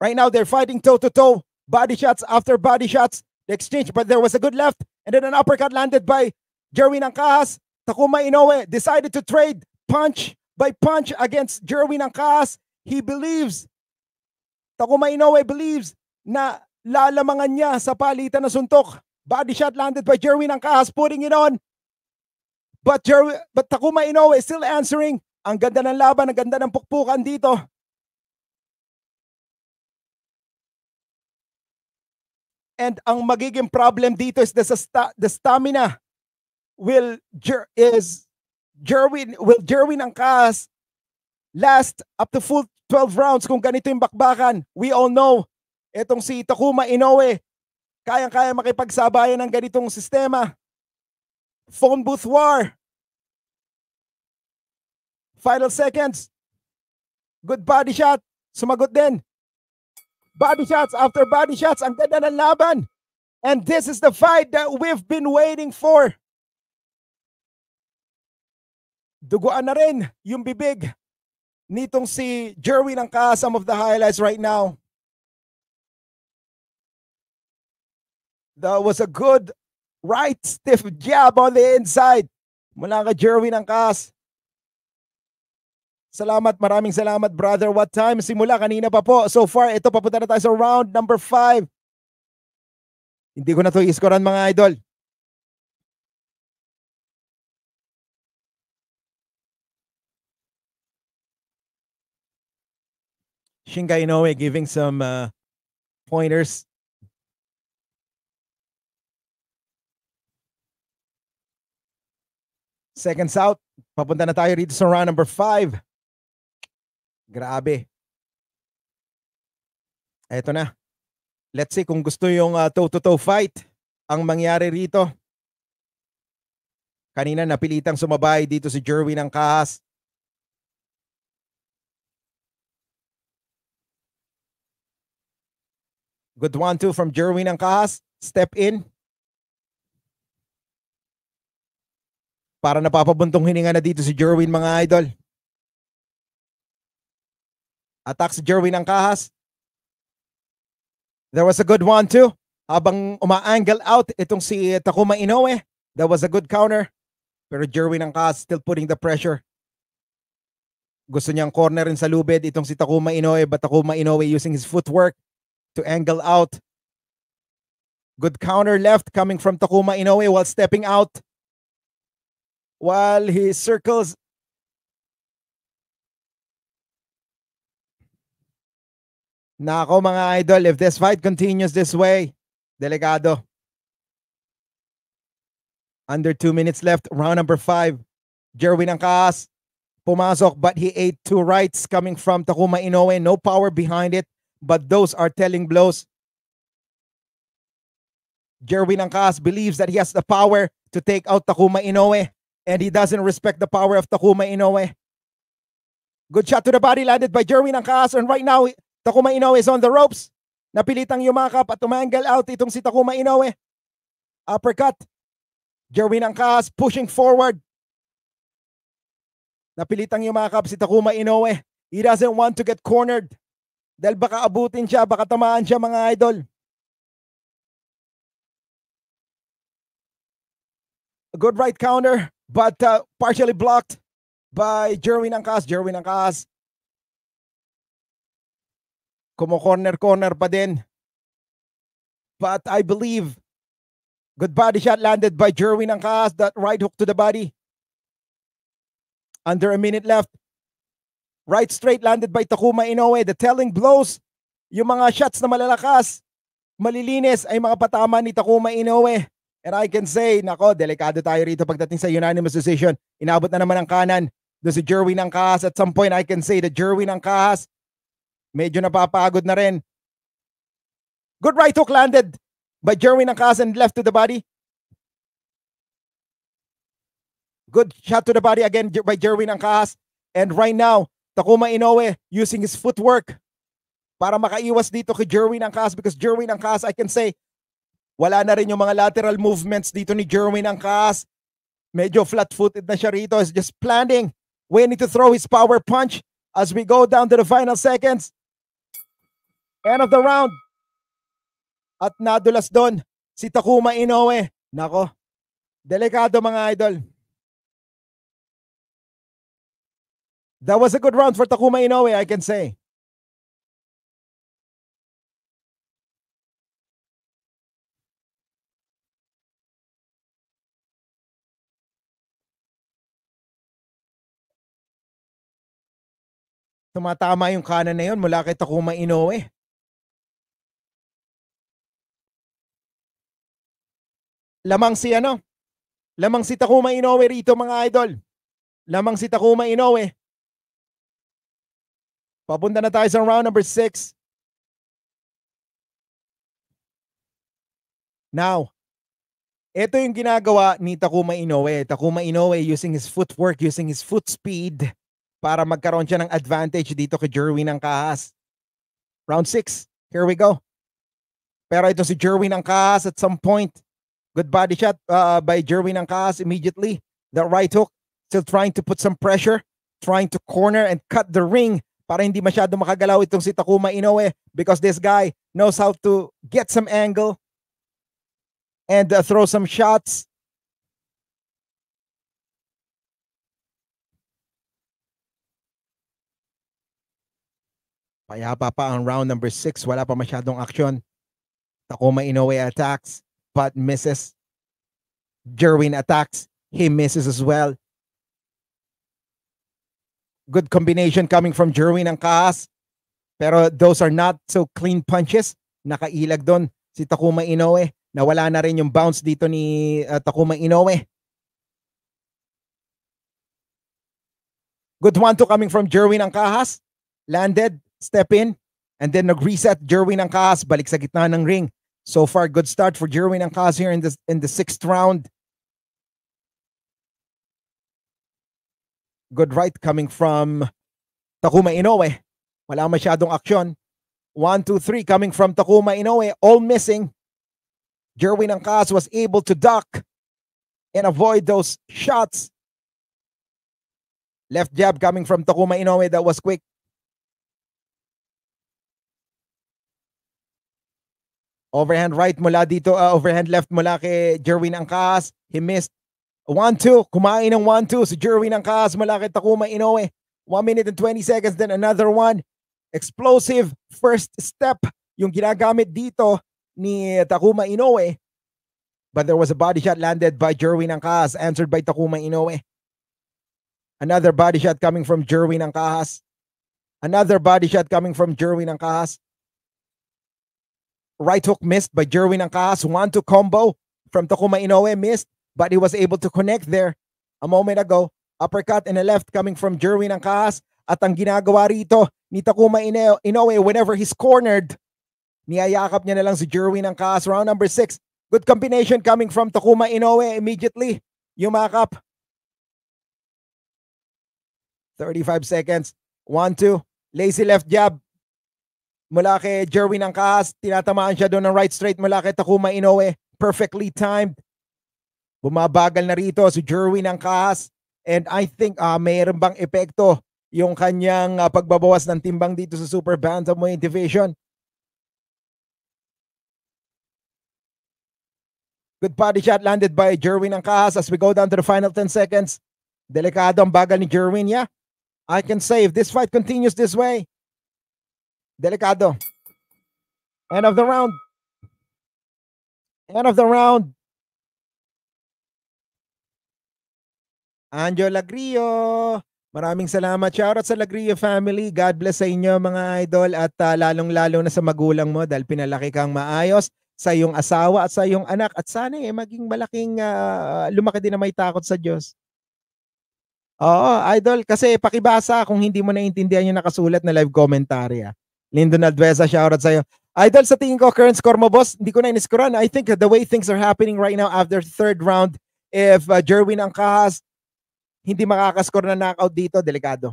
Right now they're fighting toe to toe. Body shots after body shots. The exchange but there was a good left and then an uppercut landed by Jerwin Angkas. Takuma Inoue decided to trade punch by punch against Jerwin Angkas. He believes, Takuma Inoue believes na lalamangan niya sa palitan na suntok. Body shot landed by Jerwin Angkas, putting it on. But, Jerwin, but Takuma Inoue is still answering. Ang ganda ng laban, ang ganda ng pukpukan dito. And ang magiging problem dito is the, the stamina will Jer is Jerwin will Jerwin Angkas last up to full 12 rounds kung ganito yung bakbakan. We all know etong si Takuma Inoue kayang-kaya makipagsabayan ng ganitong sistema. Phone booth war. Final seconds. Good body shot. Sumagot din. Body shots after body shots. Ang ganda ng laban. And this is the fight that we've been waiting for duguan na rin yung bibig nitong si Jerwin Angka. Some of the highlights right now. That was a good right stiff jab on the inside mula kay Jerwin Angkas. Salamat, maraming salamat brother. What time? Simula kanina pa po. So far, ito papunta na tayo sa round number 5. Hindi ko na to iskoran mga idol. Shingai Inoue giving some uh, pointers. Seconds out. Papunta na tayo rito sa round number 5. Grabe. Eto na. Let's see kung gusto yung uh, toe-to-toe fight ang mangyari rito. Kanina napilitang sumabay dito si Jerwin ng kahas. Good one, two from Jerwin Angkas. Step in. Para napapabuntong hininga na dito si Jerwin mga idol. Attack si Jerwin Angkas. There was a good one too. Habang uma-angle out itong si Takuma Inoue. That was a good counter. Pero Jerwin Angkas still putting the pressure. Gusto niyang cornerin sa lubid itong si Takuma Inoue but Takuma Inoue using his footwork to angle out. Good counter left coming from Takuma Inoue while stepping out. While he circles. Nako mga idol, if this fight continues this way, Delegado. Under two minutes left, round number five. Jerwin Angkas pumasok but he ate two rights coming from Takuma Inoue. No power behind it. but those are telling blows. Jerwin Angkas believes that he has the power to take out Takuma Inoue, and he doesn't respect the power of Takuma Inoue. Good shot to the body landed by Jerwin Angkas, and right now, Takuma Inoue is on the ropes. Napilitang yumakap at tumangle out itong si Takuma Inoue. Uppercut. Jerwin Angkas pushing forward. Napilitang yumakap si Takuma Inoue. He doesn't want to get cornered. Dahil baka abutin siya, baka tamaan siya mga idol. A good right counter, but uh, partially blocked by Jerwin Angkas. Jerwin Angkas. Kumo corner-corner pa din. But I believe good body shot landed by Jerwin Angkas. That right hook to the body. Under a minute left. Right straight landed by Takuma Inoue. The telling blows. Yung mga shots na malalakas, malilinis ay mga patama ni Takuma Inoue. And I can say, nako, delikado tayo rito pagdating sa unanimous decision. Inabot na naman ang kanan. Do si Jerwin ng Kahas. At some point, I can say that Jerwin ng Kahas, medyo napapagod na rin. Good right hook landed by Jerwin ng Kahas and left to the body. Good shot to the body again by Jerwin ng Kahas. And right now, Takuma Inoue using his footwork para makaiwas dito kay Jerwin Angkas because Jerwin Angkas, I can say, wala na rin yung mga lateral movements dito ni Jerwin Angkas. Medyo flat-footed na siya rito. He's just planning, waiting to throw his power punch as we go down to the final seconds. End of the round. At nadulas doon si Takuma Inoue. Nako, delikado mga idol. That was a good round for Takuma Inoue, I can say. Tumatama yung kanan na yun mula kay Takuma Inoue. Lamang si ano? Lamang si Takuma Inoue rito mga idol. Lamang si Takuma Inoue. Papunta na tayo sa round number 6. Now, ito yung ginagawa ni Takuma Inoue. Takuma Inoue using his footwork, using his foot speed para magkaroon siya ng advantage dito kay Jerwin ng Kahas. Round 6. Here we go. Pero ito si Jerwin ng Kahas at some point. Good body shot uh, by Jerwin ng Kahas immediately. The right hook still trying to put some pressure, trying to corner and cut the ring para hindi masyado makagalaw itong si Takuma Inoue because this guy knows how to get some angle and uh, throw some shots. Payapa pa ang round number 6. Wala pa masyadong action. Takuma Inoue attacks but misses. Jerwin attacks. He misses as well. Good combination coming from Jerwin Angkas. Pero those are not so clean punches. Nakailag doon si Takuma Inoue. Nawala na rin yung bounce dito ni uh, Takuma Inoue. Good one to coming from Jerwin Angkas. Landed, step in, and then nag-reset Jerwin Angkas. Balik sa gitna ng ring. So far, good start for Jerwin Angkas here in the, in the sixth round. Good right coming from Takuma Inoue. Wala masyadong aksyon. 1, 2, 3 coming from Takuma Inoue. All missing. Jerwin Angkas was able to duck and avoid those shots. Left jab coming from Takuma Inoue. That was quick. Overhand right mula dito, uh, overhand left mula kay Jerwin Angkas. He missed. 1-2. Kumain ng 1-2 si Jerwin ng Kaas. Malaki Takuma Inoue. 1 minute and 20 seconds. Then another one. Explosive first step. Yung ginagamit dito ni Takuma Inoue. But there was a body shot landed by Jerwin ng Kaas. Answered by Takuma Inoue. Another body shot coming from Jerwin ng Kaas. Another body shot coming from Jerwin ng Kaas. Right hook missed by Jerwin ng Kaas. 1-2 combo from Takuma Inoue missed but he was able to connect there a moment ago. Uppercut and a left coming from Jerwin Angkas at ang ginagawa rito ni Takuma Inoue whenever he's cornered, niyayakap niya na lang si Jerwin Angkas. Round number 6, good combination coming from Takuma Inoue immediately. Yumakap. 35 seconds. 1-2. Lazy left jab. Mula kay Jerwin Angkas, tinatamaan siya doon ng right straight mula kay Takuma Inoue. Perfectly timed. Bumabagal na rito si Jerwin Angkas and I think uh, mayroon bang epekto yung kanyang uh, pagbabawas ng timbang dito sa Super Bantamweight Division. Good body shot landed by Jerwin Angkas as we go down to the final 10 seconds. Delikado ang bagal ni Jerwin, yeah. I can say if this fight continues this way, delikado. End of the round. End of the round. Angel Lagrio. Maraming salamat. Shoutout sa Lagrio family. God bless sa inyo mga idol at uh, lalong-lalo na sa magulang mo dahil pinalaki kang maayos sa iyong asawa at sa iyong anak at sana eh maging malaking uh, lumaki din na may takot sa Diyos. Oo, idol, kasi pakibasa kung hindi mo naintindihan yung nakasulat na live commentary. Ah. Lindo Naldwesa, shoutout iyo. Idol, sa tingin ko, current score mo, boss, hindi ko na iniskuran. I think the way things are happening right now after third round, if uh, Jerwin Angkahas hindi makakascore na knockout dito, delikado.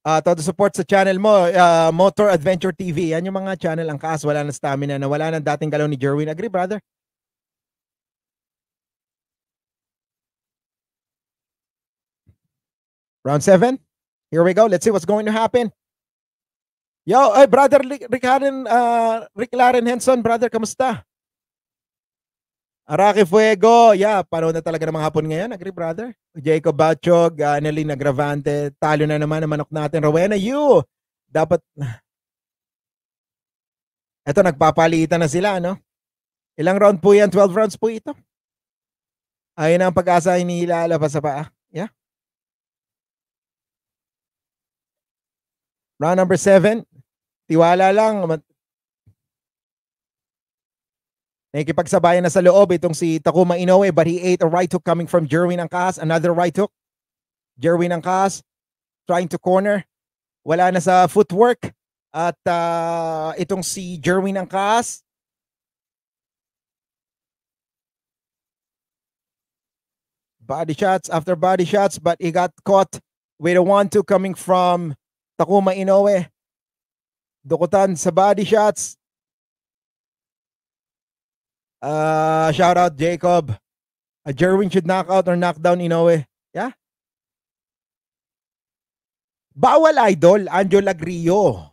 Uh, ah, todo support sa channel mo, uh, Motor Adventure TV. Yan yung mga channel ang kaas, wala na stamina, na wala na dating galaw ni Jerwin. Agree, brother? Round 7. Here we go. Let's see what's going to happen. Yo, ay brother Rick, Rick, uh, Rick Laren Henson, brother, kamusta? Araki Fuego, yeah, panahon na talaga ng mga hapon ngayon. Agree, brother? Jacob Bachog, uh, Annalyn Agravante, talo na naman ang manok natin. Rowena, you! Dapat... Eto, nagpapalitan na sila, no? Ilang round po yan? 12 rounds po ito. Ayun ang pag-asa hinihilala pa sa paa. Yeah. Round number 7. Tiwala lang, Nakikipagsabayan na sa loob itong si Takuma Inoue but he ate a right hook coming from Jerwin Angkas. Another right hook. Jerwin Angkas trying to corner. Wala na sa footwork. At uh, itong si Jerwin Angkas body shots after body shots, but he got caught with a one-two coming from Takuma Inoue. Dukutan sa body shots. Uh, ah, shout out Jacob. A ah, Jerwin should knock out or knock down Inoue. Yeah? Bawal idol, Angel Agrio.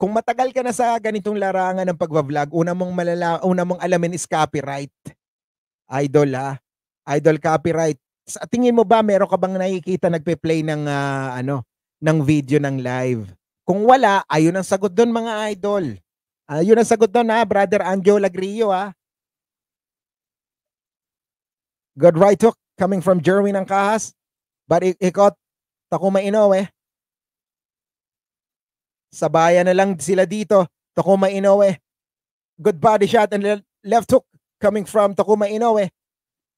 Kung matagal ka na sa ganitong larangan ng pagbablog, una mong malala, una mong alamin is copyright. Idol ha. Idol copyright. Sa tingin mo ba meron ka bang nakikita nagpe-play ng uh, ano, ng video ng live? Kung wala, ayun ang sagot doon mga idol. Ayun ang sagot doon ha, brother Angel Agrio ha. Good right hook coming from Jerwin Angkahas. But he, he caught Takuma Inoue. Eh. Sabayan na lang sila dito. Takuma Inoue. Eh. Good body shot and left hook coming from Takuma Inoue. Eh.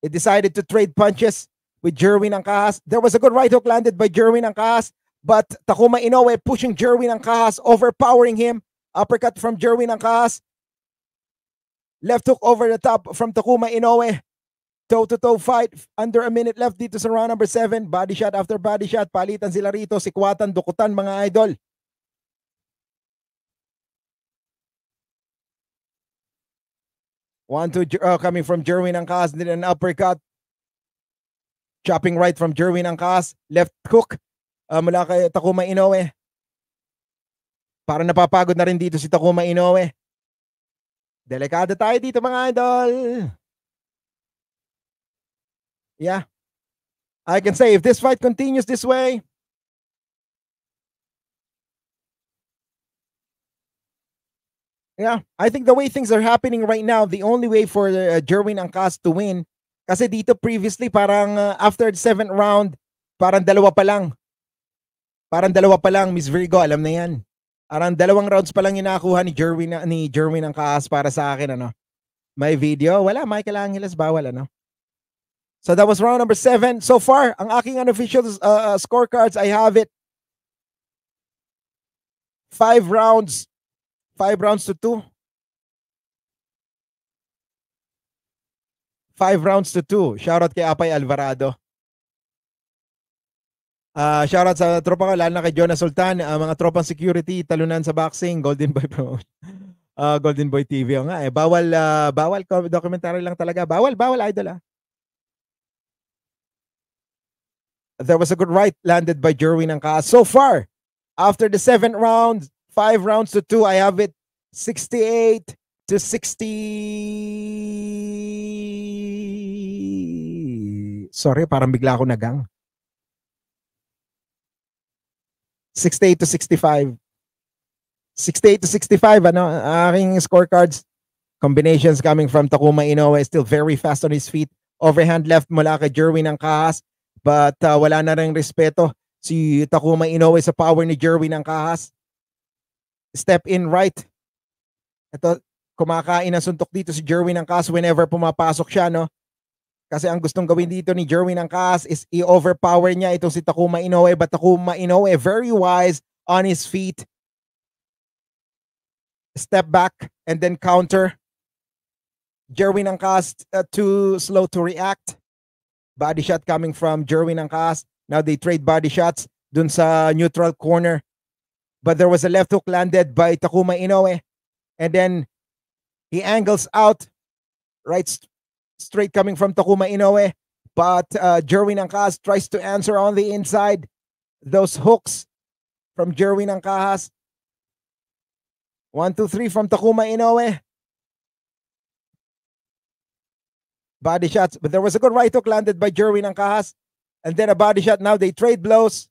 He decided to trade punches with Jerwin Angkahas. There was a good right hook landed by Jerwin Angkahas. But Takuma Inoue pushing Jerwin Angkahas, overpowering him. Uppercut from Jerwin Angkahas. Left hook over the top from Takuma Inoue. Toe-to-toe fight, under a minute left dito sa round number 7. Body shot after body shot, palitan sila rito, sikwatan, dukutan mga idol. One, two, uh, coming from Jerwin Angkas, did an uppercut. Chopping right from Jerwin Angkas, left hook uh, mula kay Takuma Inoue. Para napapagod na rin dito si Takuma Inoue. Delikado tayo dito mga idol. Yeah. I can say if this fight continues this way, Yeah, I think the way things are happening right now, the only way for uh, Jerwin Angkas to win, kasi dito previously parang uh, after the seventh round, parang dalawa pa lang. Parang dalawa pa lang, Miss Virgo, alam na yan. Parang dalawang rounds pa lang inakuha ni Jerwin, ni Jerwin Angkas para sa akin, ano. May video? Wala, Michael Angeles, bawal, ano. So that was round number seven. So far, ang aking unofficial uh, uh, scorecards, I have it five rounds, five rounds to two. Five rounds to two. Shout out kay Apay Alvarado. Uh, ah, shout out sa tropa ko, lalo na kay Jonah Sultan, uh, mga tropang security, talunan sa boxing, Golden Boy Pro. Uh, ah, Golden Boy TV o nga eh. Bawal, uh, bawal documentary lang talaga. Bawal, bawal idol ah. There was a good right landed by Jerwin Angka. So far, after the seventh round, five rounds to two, I have it 68 to 60. Sorry, parang bigla ako nagang. 68 to 65. 68 to 65, ano, aking scorecards. Combinations coming from Takuma Inoue, still very fast on his feet. Overhand left mula kay Jerwin Angkahas. But uh, wala na rin respeto. Si Takuma Inoue sa power ni Jerwin ang kahas. Step in right. Ito, kumakain ng suntok dito si Jerwin ang kahas whenever pumapasok siya, no? Kasi ang gustong gawin dito ni Jerwin ang kahas is i-overpower niya itong si Takuma Inoue. But Takuma Inoue, very wise on his feet. Step back and then counter. Jerwin ang cast uh, too slow to react. body shot coming from Jerwin Angkas. Now they trade body shots dun sa neutral corner. But there was a left hook landed by Takuma Inoue. And then he angles out, right st- straight coming from Takuma Inoue. But uh, Jerwin Angkas tries to answer on the inside. Those hooks from Jerwin Angkas. One, two, three from Takuma Inoue. body shots. But there was a good right hook landed by Jerwin Angkahas. And then a body shot. Now they trade blows.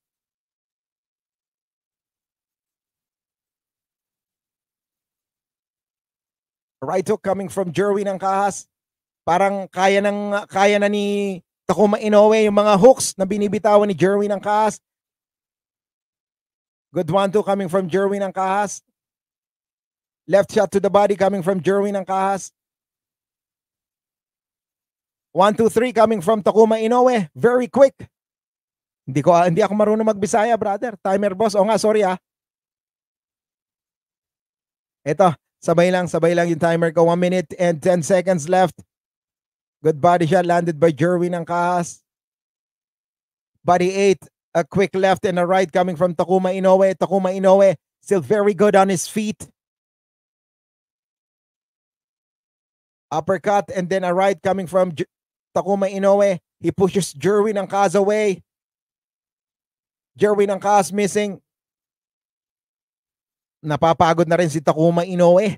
right hook coming from Jerwin Angkahas. Parang kaya, ng, kaya na ni Takuma Inoue yung mga hooks na binibitawan ni Jerwin Angkahas. Good one two coming from Jerwin Angkahas. Left shot to the body coming from Jerwin Angkahas. 1 2 3 coming from Takuma Inoue. Very quick. Hindi ko hindi ako marunong magbisaya, brother. Timer boss. O nga, sorry ah. Ito, sabay lang, sabay lang yung timer ko. 1 minute and 10 seconds left. Good body shot landed by Jerwin ng Kahas. Body 8, a quick left and a right coming from Takuma Inoue. Takuma Inoue still very good on his feet. uppercut and then a right coming from Takuma Inoue. He pushes Jerwin Angkaz away. Jerwin Kaz missing. Napapagod na rin si Takuma Inoue.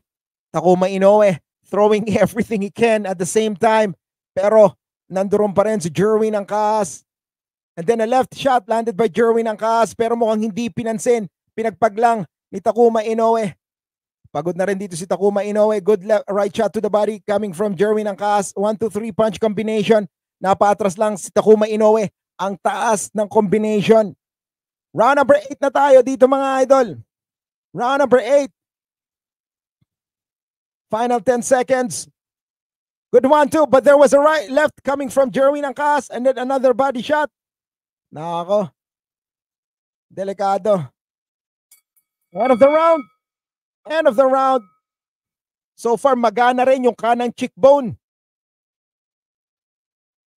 Takuma Inoue throwing everything he can at the same time. Pero nandoon pa rin si Jerwin Kaz. And then a left shot landed by Jerwin Kaz. pero mukhang hindi pinansin. Pinagpaglang ni Takuma Inoue. Pagod na rin dito si Takuma Inoue. Good left, right shot to the body coming from Jerwin Angkas. 1-2-3 punch combination. Napaatras lang si Takuma Inoue. Ang taas ng combination. Round number 8 na tayo dito mga idol. Round number 8. Final 10 seconds. Good one too. But there was a right left coming from Jerwin Angkas. And then another body shot. Nako. Delikado. One of the round. End of the round. So far, magana rin yung kanang cheekbone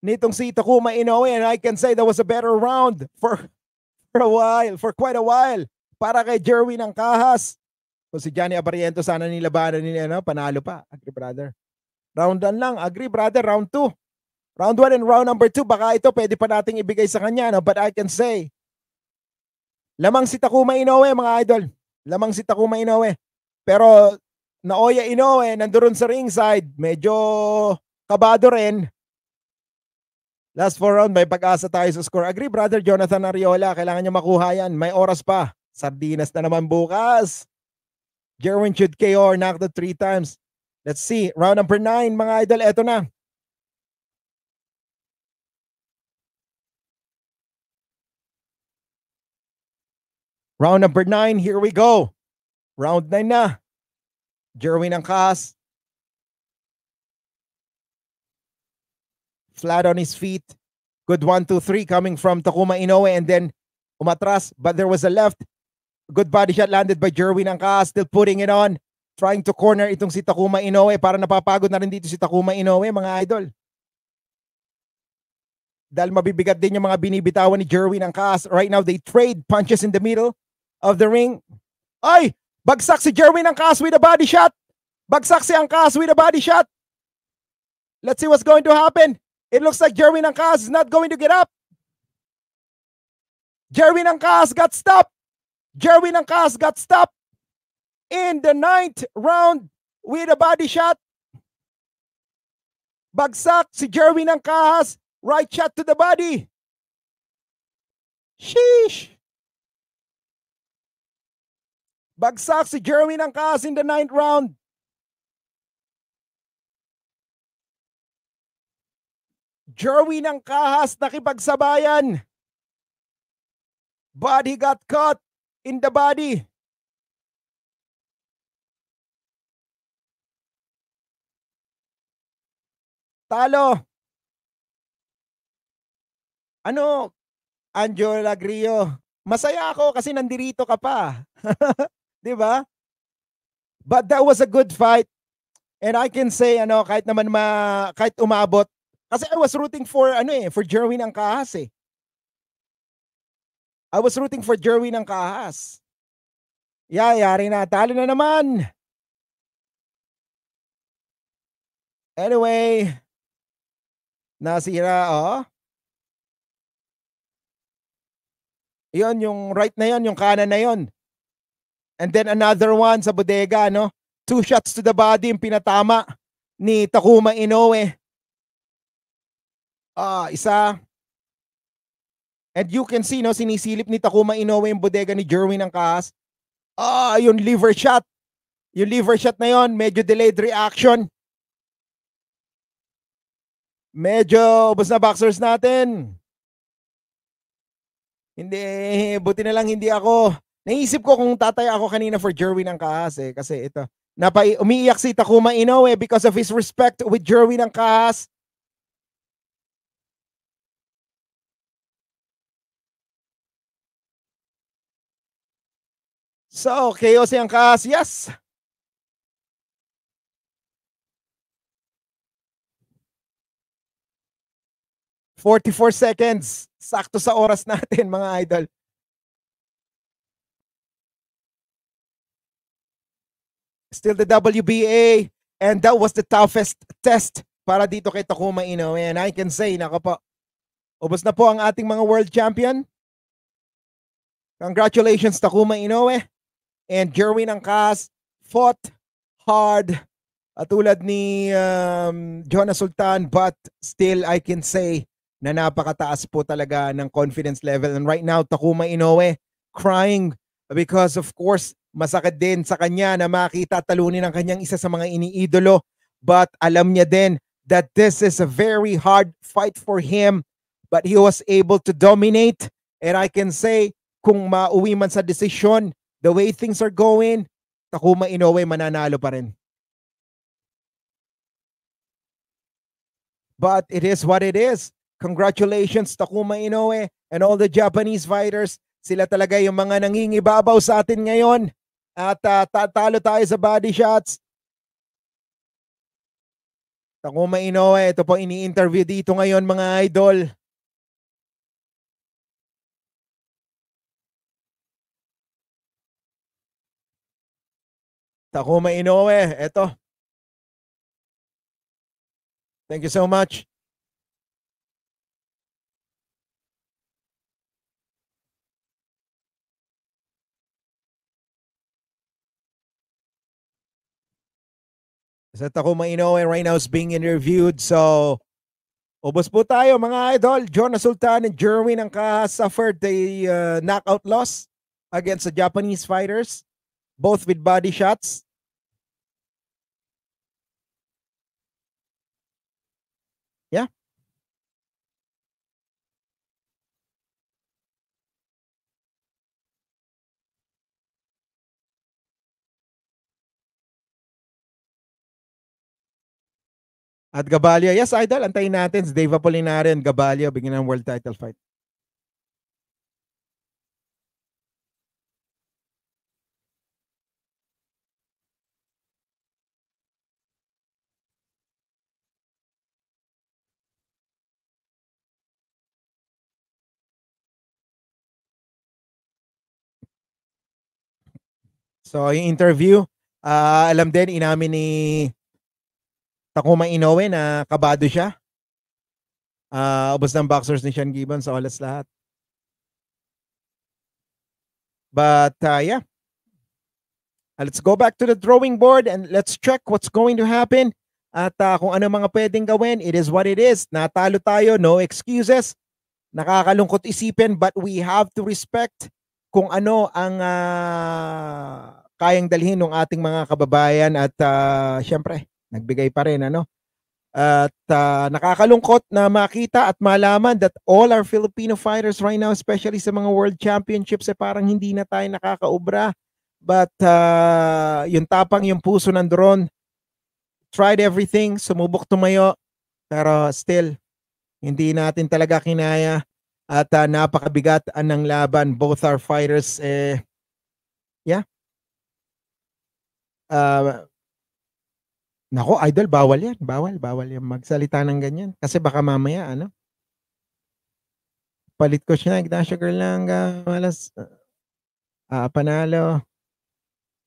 nitong si Takuma Inoue and I can say that was a better round for for a while, for quite a while para kay Jerwin ng Kahas. Kung so si Johnny Abariento sana nilabanan nila, ano, panalo pa. Agree, brother. Round 1 lang. Agree, brother. Round 2. Round 1 and round number 2. Baka ito pwede pa nating ibigay sa kanya. No? But I can say, lamang si Takuma Inoue, mga idol. Lamang si Takuma Inoue. Pero Naoya Inoue nandoon sa ringside, medyo kabado rin. Last four round, may pag-asa tayo sa score. Agree, brother Jonathan Ariola. Kailangan niya makuha yan. May oras pa. Sardinas na naman bukas. Jerwin should KO or knocked out three times. Let's see. Round number nine, mga idol. Eto na. Round number nine, here we go. Round 9 na. Jerwin Angkas. Flat on his feet. Good 1, 2, 3 coming from Takuma Inoue and then umatras. But there was a left. Good body shot landed by Jerwin Angkas. Still putting it on. Trying to corner itong si Takuma Inoue. Para napapagod na rin dito si Takuma Inoue mga idol dahil mabibigat din yung mga binibitawan ni Jerwin ang kaas. Right now, they trade punches in the middle of the ring. Ay! Bagsak si Jerwin Angkas with a body shot. Bagsak si Angkas with a body shot. Let's see what's going to happen. It looks like Jerwin Angkas is not going to get up. Jerwin Angkas got stopped. Jerwin Angkas got stopped in the ninth round with a body shot. Bagsak si Jerwin Angkas. Right shot to the body. Sheesh. Bagsak si Jeremy ng Angkas in the ninth round. Jeremy ng Kahas nakipagsabayan. But he got caught in the body. Talo. Ano, Angela Grillo? Masaya ako kasi nandirito ka pa. Di ba? But that was a good fight. And I can say, ano, kahit naman ma, kahit umabot, kasi I was rooting for, ano eh, for Jerwin ang kahas eh. I was rooting for Jerwin ang kahas. Yayari yeah, na, talo na naman. Anyway, nasira, oh. Yon, yung right na yon, yung kanan na yon. And then another one sa bodega, no? Two shots to the body yung pinatama ni Takuma Inoue. Ah, uh, isa. And you can see, no, sinisilip ni Takuma Inoue yung bodega ni Jerwin ng kahas. Ah, yung liver shot. Yung liver shot na yon, medyo delayed reaction. Medyo ubos na boxers natin. Hindi, buti na lang hindi ako Naisip ko kung tataya ako kanina for Jerwin ang kahas eh. Kasi ito, napa, umiiyak si Takuma Inoue because of his respect with Jerwin ang kahas. So, chaos ang kahas. Yes! Forty-four seconds. Sakto sa oras natin, mga idol. still the WBA. And that was the toughest test para dito kay Takuma Inoue. And I can say, nako po, ubos na po ang ating mga world champion. Congratulations, Takuma Inoue. Eh. And Jerwin Angkas fought hard at tulad ni um, Jonas Sultan but still I can say na napakataas po talaga ng confidence level and right now Takuma Inoue eh, crying because of course Masakit din sa kanya na makita talunin ang kanyang isa sa mga iniidolo. But alam niya din that this is a very hard fight for him. But he was able to dominate. And I can say, kung mauwi man sa desisyon, the way things are going, Takuma Inoue mananalo pa rin. But it is what it is. Congratulations, Takuma Inoue and all the Japanese fighters. Sila talaga yung mga nangingibabaw sa atin ngayon. At uh, ah, tatalo tayo sa body shots. Takuma Inoue, ito po ini-interview dito ngayon mga idol. Takuma Inoue, ito. Thank you so much. Sa Takuma Inoue eh, right now is being interviewed. So, ubos po tayo mga idol. Jonah Sultan and Jerwin ang suffered the uh, knockout loss against the Japanese fighters. Both with body shots. Yeah. At Gabalia. Yes, Idol, antayin natin si Dave Apolinare and Gabalia bigyan ng world title fight. So, yung interview, uh, alam din, inamin ni Takuma Inoue na kabado siya. Uh, ubos ng boxers ni Sean Gibbons sa olas lahat. But uh, yeah, uh, let's go back to the drawing board and let's check what's going to happen at uh, kung ano mga pwedeng gawin. It is what it is. Natalo tayo, no excuses. Nakakalungkot isipin but we have to respect kung ano ang uh, kayang dalhin ng ating mga kababayan at uh, syempre Nagbigay pa rin, ano? At uh, nakakalungkot na makita at malaman that all our Filipino fighters right now, especially sa mga world championships, eh parang hindi na tayo nakakaubra. But uh, yung tapang, yung puso ng drone, tried everything, sumubok tumayo, pero still, hindi natin talaga kinaya. At uh, napakabigat ng laban. Both our fighters, eh, yeah. Uh, Nako, idol, bawal yan. Bawal, bawal yan. Magsalita ng ganyan. Kasi baka mamaya, ano? Palit ko siya, Ignacio Garlanga, malas, uh, panalo.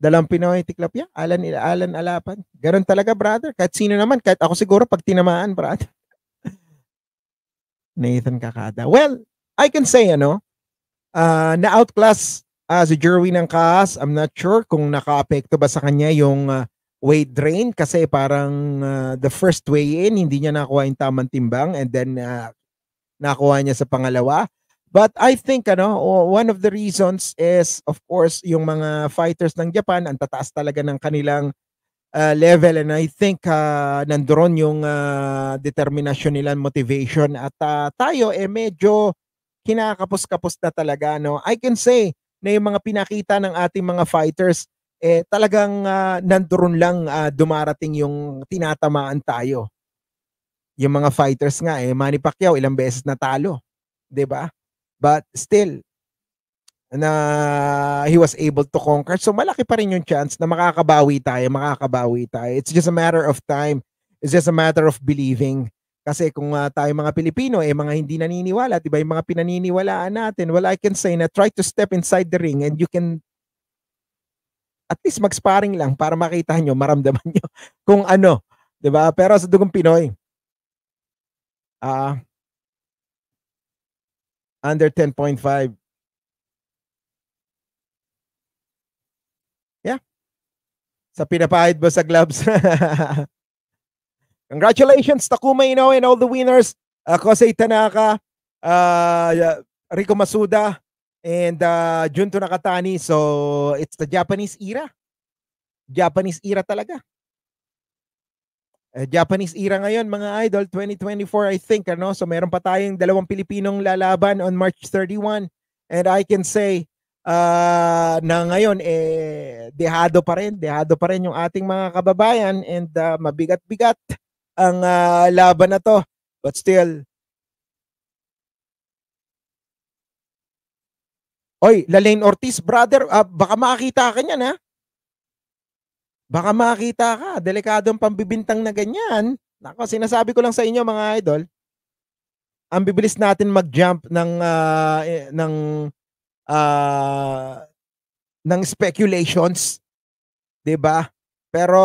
Dalang Pinoy, tiklap yan. Alan, Alan Alapan. Ganon talaga, brother. Kahit sino naman, kahit ako siguro, pag tinamaan, brother. Nathan Kakada. Well, I can say, ano, uh, na-outclass uh, si Jerwin ng Kaas. I'm not sure kung naka-apekto ba sa kanya yung uh, weight drain kasi parang uh, the first weigh-in, hindi niya nakuha yung tamang timbang and then uh, nakuha niya sa pangalawa. But I think ano, one of the reasons is of course yung mga fighters ng Japan, ang tataas talaga ng kanilang uh, level and I think uh, nandoon yung uh, determination nila, motivation at uh, tayo eh medyo kinakapos-kapos na talaga no. I can say na yung mga pinakita ng ating mga fighters eh talagang uh, nandoon lang uh, dumarating yung tinatamaan tayo. Yung mga fighters nga eh Manny Pacquiao ilang beses natalo, 'di ba? But still na he was able to conquer. So malaki pa rin yung chance na makakabawi tayo, makakabawi tayo. It's just a matter of time. It's just a matter of believing. Kasi kung uh, tayo mga Pilipino, eh mga hindi naniniwala, 'di ba? Yung mga pinaniniwalaan natin, well I can say na try to step inside the ring and you can at least mag-sparring lang para makita nyo, maramdaman nyo kung ano. ba diba? Pero sa dugong Pinoy, ah, uh, under 10.5. Yeah. Sa pinapahid ba sa gloves. Congratulations, Takuma Inoue and all the winners. Uh, ah, Kosei Tanaka, uh, Rico Masuda, and uh, Junto Nakatani. So it's the Japanese era. Japanese era talaga. Uh, Japanese era ngayon mga idol 2024 I think ano so meron pa tayong dalawang Pilipinong lalaban on March 31 and I can say uh, na ngayon eh dehado pa rin dehado pa rin yung ating mga kababayan and uh, mabigat-bigat ang uh, laban na to but still Oy, Lalaine Ortiz, brother, uh, baka makakita ka niyan, ha? Baka makita ka. Delikadong pambibintang na ganyan. Nako, sinasabi ko lang sa inyo, mga idol. Ang bibilis natin mag-jump ng, uh, ng, uh, ng speculations. 'di ba? Pero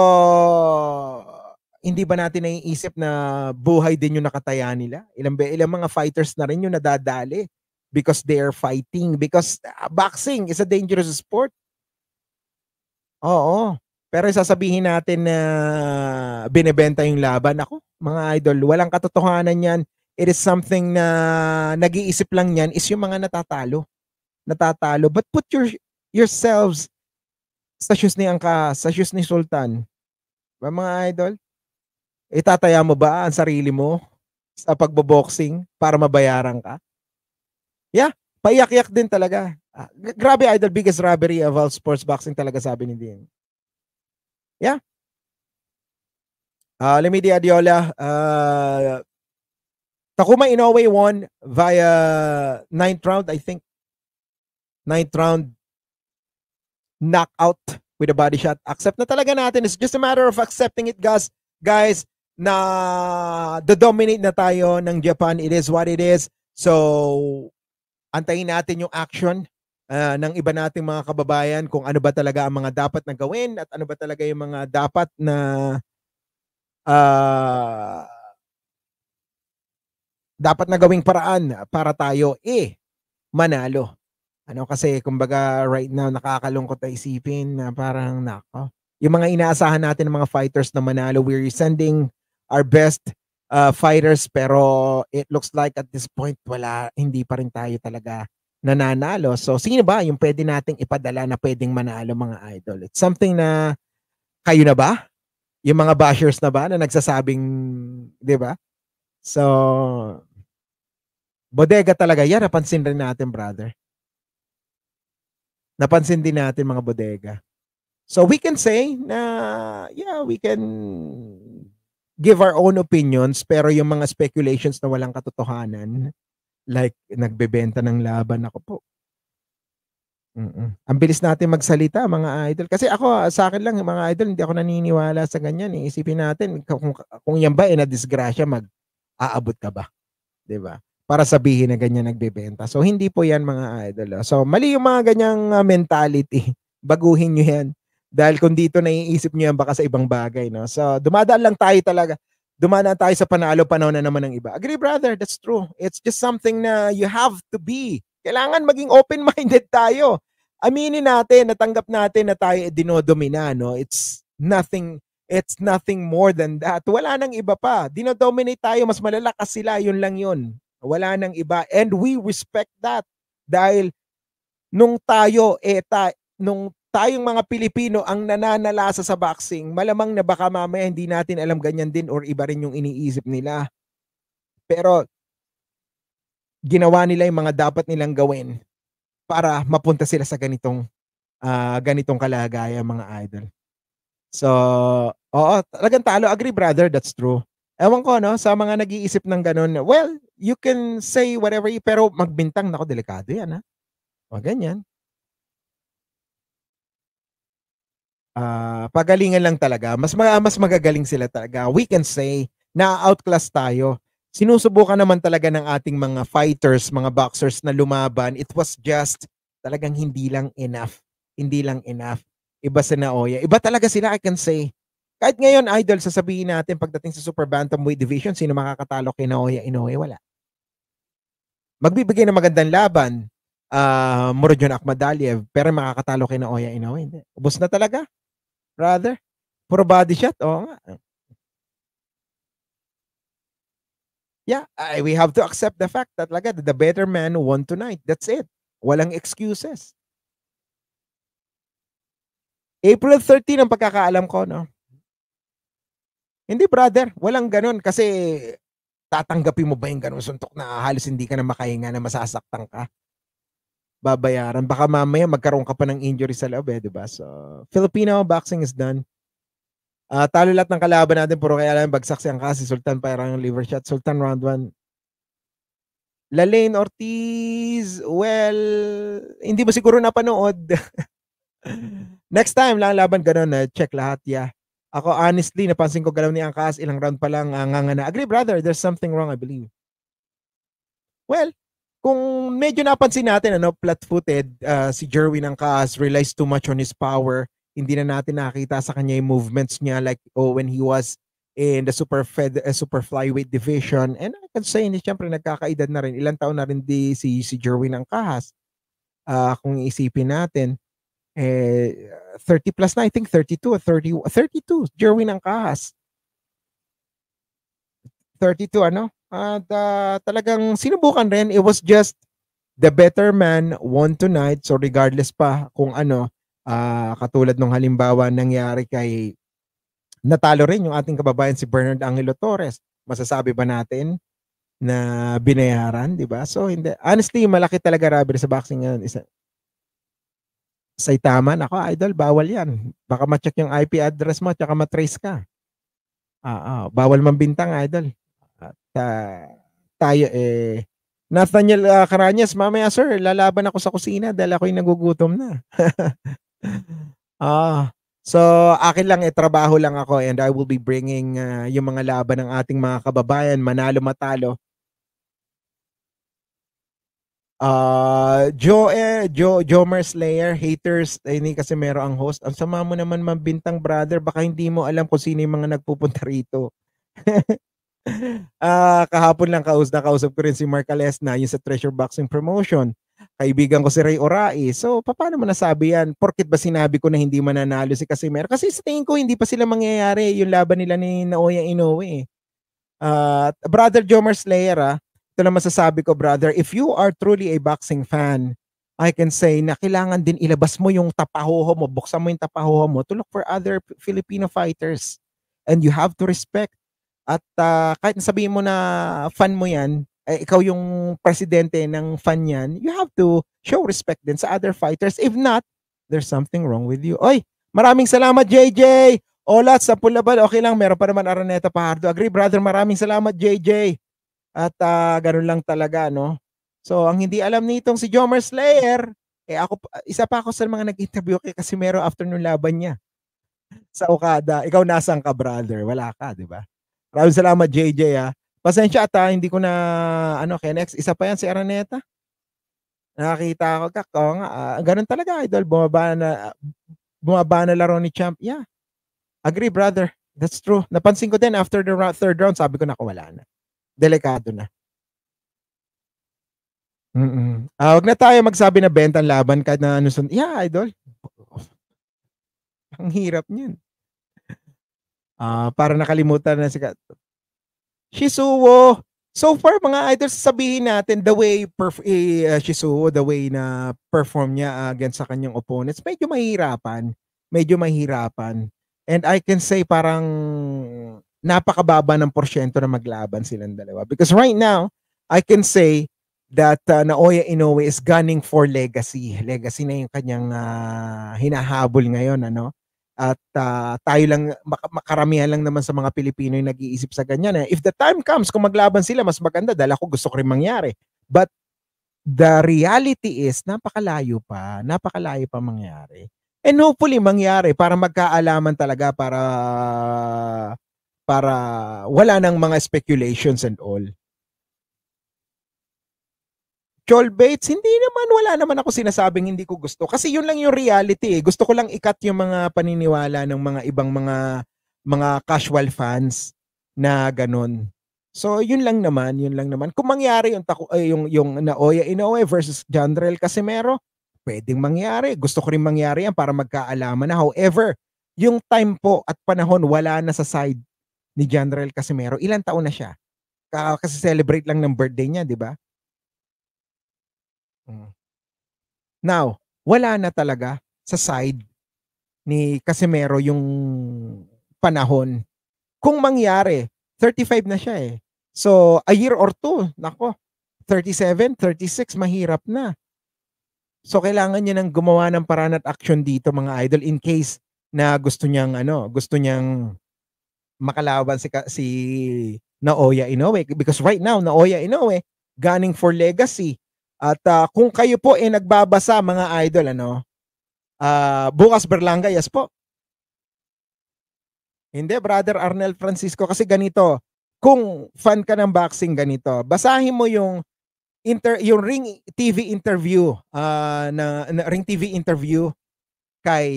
hindi ba natin naiisip na buhay din yung nakataya nila? Ilang ilang mga fighters na rin yung nadadali because they are fighting because ah, boxing is a dangerous sport. Oo. Pero sasabihin natin na binebenta yung laban. Ako, mga idol, walang katotohanan yan. It is something na nag-iisip lang yan is yung mga natatalo. Natatalo. But put your yourselves sa shoes ni Angka, sa shoes ni Sultan. Ba mga idol? Itataya mo ba ang sarili mo sa pagboboxing para mabayaran ka? Yeah, paiyak-iyak din talaga. Ah, grabe idol, biggest robbery of all sports boxing talaga sabi ni Dean. Yeah. Uh, ah, Lemidi Adiola, uh, Takuma Inoue won via ninth round, I think. Ninth round knockout with a body shot. Accept na talaga natin. It's just a matter of accepting it, guys. Guys, na the dominate na tayo ng Japan. It is what it is. So, Antayin natin yung action uh, ng iba nating mga kababayan kung ano ba talaga ang mga dapat na gawin at ano ba talaga yung mga dapat na uh, dapat na gawing paraan para tayo eh manalo. Ano kasi kumbaga right now nakakalungkot ay isipin na parang nako. Yung mga inaasahan natin ng mga fighters na manalo, we're sending our best uh, fighters pero it looks like at this point wala hindi pa rin tayo talaga nananalo. So sino ba yung pwede nating ipadala na pwedeng manalo mga idol? It's something na kayo na ba? Yung mga bashers na ba na nagsasabing, 'di ba? So bodega talaga. Yan napansin rin natin, brother. Napansin din natin mga bodega. So we can say na yeah, we can give our own opinions pero yung mga speculations na walang katotohanan like nagbebenta ng laban ako po. Mm-mm. Ang bilis natin magsalita mga idol kasi ako sa akin lang mga idol hindi ako naniniwala sa ganyan eh. Isipin natin kung kung yan ba eh na disgrasya mag aabot ka ba? 'Di ba? Para sabihin na ganyan nagbebenta. So hindi po yan mga idol. Ah. So mali yung mga ganyang ah, mentality. Baguhin niyo yan. Dahil kung dito naiisip niyo yan baka sa ibang bagay, no? So, dumadaan lang tayo talaga. Dumadaan tayo sa panalo, panahon na naman ng iba. Agree, brother. That's true. It's just something na you have to be. Kailangan maging open-minded tayo. Aminin natin, natanggap natin na tayo dinodomina, no? It's nothing It's nothing more than that. Wala nang iba pa. Dinodominate tayo, mas malalakas sila, yun lang yun. Wala nang iba. And we respect that. Dahil nung tayo, eh, ta, nung tayong mga Pilipino ang nananalasa sa boxing, malamang na baka mamaya hindi natin alam ganyan din or iba rin yung iniisip nila. Pero ginawa nila yung mga dapat nilang gawin para mapunta sila sa ganitong uh, ganitong kalagayan mga idol. So, oo, talagang talo. Agree brother, that's true. Ewan ko, no, sa mga nag-iisip ng ganun, well, you can say whatever, pero magbintang, nako, delikado yan, ha? O, ganyan. uh, pagalingan lang talaga. Mas mag- mas magagaling sila talaga. We can say na outclass tayo. Sinusubukan naman talaga ng ating mga fighters, mga boxers na lumaban. It was just talagang hindi lang enough. Hindi lang enough. Iba si Naoya. Iba talaga sila, I can say. Kahit ngayon, idol, sasabihin natin pagdating sa Super Bantamweight Division, sino makakatalo kay Naoya Inoue? Wala. Magbibigay ng magandang laban, uh, ah, Murjon Akmadaliev, pero makakatalo kay Naoya Inoue. Hindi. Ubus na talaga. Brother, puro body shot. Oo nga. Yeah, I, we have to accept the fact that talaga, the better man won tonight. That's it. Walang excuses. April 13 ang pagkakaalam ko, no? Hindi, brother. Walang ganun. Kasi tatanggapin mo ba yung ganun suntok na halos hindi ka na makahinga na masasaktan ka? babayaran. Baka mamaya magkaroon ka pa ng injury sa loob eh, di ba? So, Filipino boxing is done. Uh, talo lahat ng kalaban natin, puro kaya lang bagsak siyang kasi Sultan parang liver shot. Sultan round 1. Lalaine Ortiz, well, hindi mo siguro napanood. Next time lang laban ganun, uh, check lahat, yeah. Ako honestly, napansin ko galaw ni Angkas, ilang round pa lang uh, nga na. Agree brother, there's something wrong I believe. Well, kung medyo napansin natin ano flat-footed uh, si Jerwin Angkas relies too much on his power hindi na natin nakita sa kanya yung movements niya like oh when he was in the super fed uh, super flyweight division and I can say ni syempre nagkakaedad na rin ilang taon na rin di si si Jerwin Angkas uh, ah, kung isipin natin eh 30 plus na I think 32 or 30 32 Jerwin Angkas 32 ano at uh, talagang sinubukan rin. It was just the better man won tonight. So regardless pa kung ano, uh, katulad ng halimbawa nangyari kay natalo rin yung ating kababayan si Bernard Angelo Torres. Masasabi ba natin na binayaran, di ba? So hindi honestly malaki talaga robbery sa boxing ngayon. Isa Saitama, nako idol, bawal 'yan. Baka ma-check yung IP address mo at saka ma-trace ka. Ah, ah, bawal mambintang idol ta tayo eh Nathaniel uh, Caranyas, mamaya sir, lalaban ako sa kusina dahil ako'y nagugutom na. ah, so akin lang eh trabaho lang ako and I will be bringing uh, yung mga laban ng ating mga kababayan, manalo matalo. Uh, ah, Joe, eh, Joe, Jomer Slayer, haters, eh, hindi kasi meron ang host. Ang sama mo naman mabintang brother, baka hindi mo alam kung sino yung mga nagpupunta rito. uh, kahapon lang kaus na kausap ko rin si Mark Alesna, yung sa Treasure Boxing Promotion. Kaibigan ko si Ray Orai. So, paano mo nasabi yan? Porkit ba sinabi ko na hindi mananalo si Casimero? Kasi sa tingin ko, hindi pa sila mangyayari eh, yung laban nila ni Naoya Inoue. Eh. Uh, Brother Jomer Slayer, ah, ito lang masasabi ko, brother. If you are truly a boxing fan, I can say na kailangan din ilabas mo yung tapahoho mo, buksan mo yung tapahoho mo to look for other Filipino fighters. And you have to respect at uh, kahit sabihin mo na fan mo yan, eh, ikaw yung presidente ng fan yan, you have to show respect din sa other fighters. If not, there's something wrong with you. Oy, maraming salamat JJ! Olat sa Pulabal, okay lang, meron pa naman Araneta Pahardo. Agree brother, maraming salamat JJ! At uh, ganun lang talaga, no? So, ang hindi alam nitong si Jomer Slayer, eh ako, isa pa ako sa mga nag-interview kay Casimero after nung laban niya sa Okada. Ikaw nasaan ka, brother? Wala ka, di ba? Maraming salamat, JJ. Ah. Pasensya at ah, hindi ko na, ano, Kenex, isa pa yan si Araneta. Nakakita ako, kak, oo nga, ah, ganun talaga, idol. Bumaba na, bumaba na laro ni Champ. Yeah. Agree, brother. That's true. Napansin ko din after the round, third round, sabi ko na wala na. Delikado na. Mm-mm. Ah, wag na tayo magsabi na bentang laban kahit na ano Yeah, idol. Ang hirap niyan. Uh, para nakalimutan na si Kat. So far, mga idols, sabihin natin, the way perf- uh, Shisuo, the way na perform niya ah, against sa kanyang opponents, medyo mahirapan. Medyo mahirapan. And I can say parang napakababa ng porsyento na maglaban silang dalawa. Because right now, I can say that uh, Naoya Inoue is gunning for legacy. Legacy na yung kanyang uh, hinahabol ngayon, ano? At uh, tayo lang, mak- makaramihan lang naman sa mga Pilipino yung nag-iisip sa ganyan. Eh. If the time comes, kung maglaban sila, mas maganda dahil ako gusto ko rin mangyari. But the reality is, napakalayo pa, napakalayo pa mangyari. And hopefully mangyari para magkaalaman talaga para para wala nang mga speculations and all. Chol Bates, hindi naman, wala naman ako sinasabing hindi ko gusto. Kasi yun lang yung reality. Eh. Gusto ko lang ikat yung mga paniniwala ng mga ibang mga mga casual fans na ganun. So, yun lang naman, yun lang naman. Kung mangyari yung, taku, eh, yung, yung Naoya Inoue versus Jandrel Casimero, pwedeng mangyari. Gusto ko rin mangyari yan para magkaalaman na. However, yung time po at panahon, wala na sa side ni Jandrel Casimero. Ilan taon na siya? Kasi celebrate lang ng birthday niya, di ba? Mm. Now, wala na talaga sa side ni Casimero yung panahon. Kung mangyari, 35 na siya eh. So, a year or two, nako, 37, 36, mahirap na. So, kailangan niya ng gumawa ng paraan at action dito mga idol in case na gusto niyang ano, gusto niyang makalaban si si Naoya Inoue because right now Naoya Inoue gunning for legacy at uh, kung kayo po ay eh, nagbabasa mga idol, ano, uh, bukas Berlanga, yes po. Hindi, brother Arnel Francisco, kasi ganito, kung fan ka ng boxing ganito, basahin mo yung inter yung Ring TV interview uh, na, na Ring TV interview kay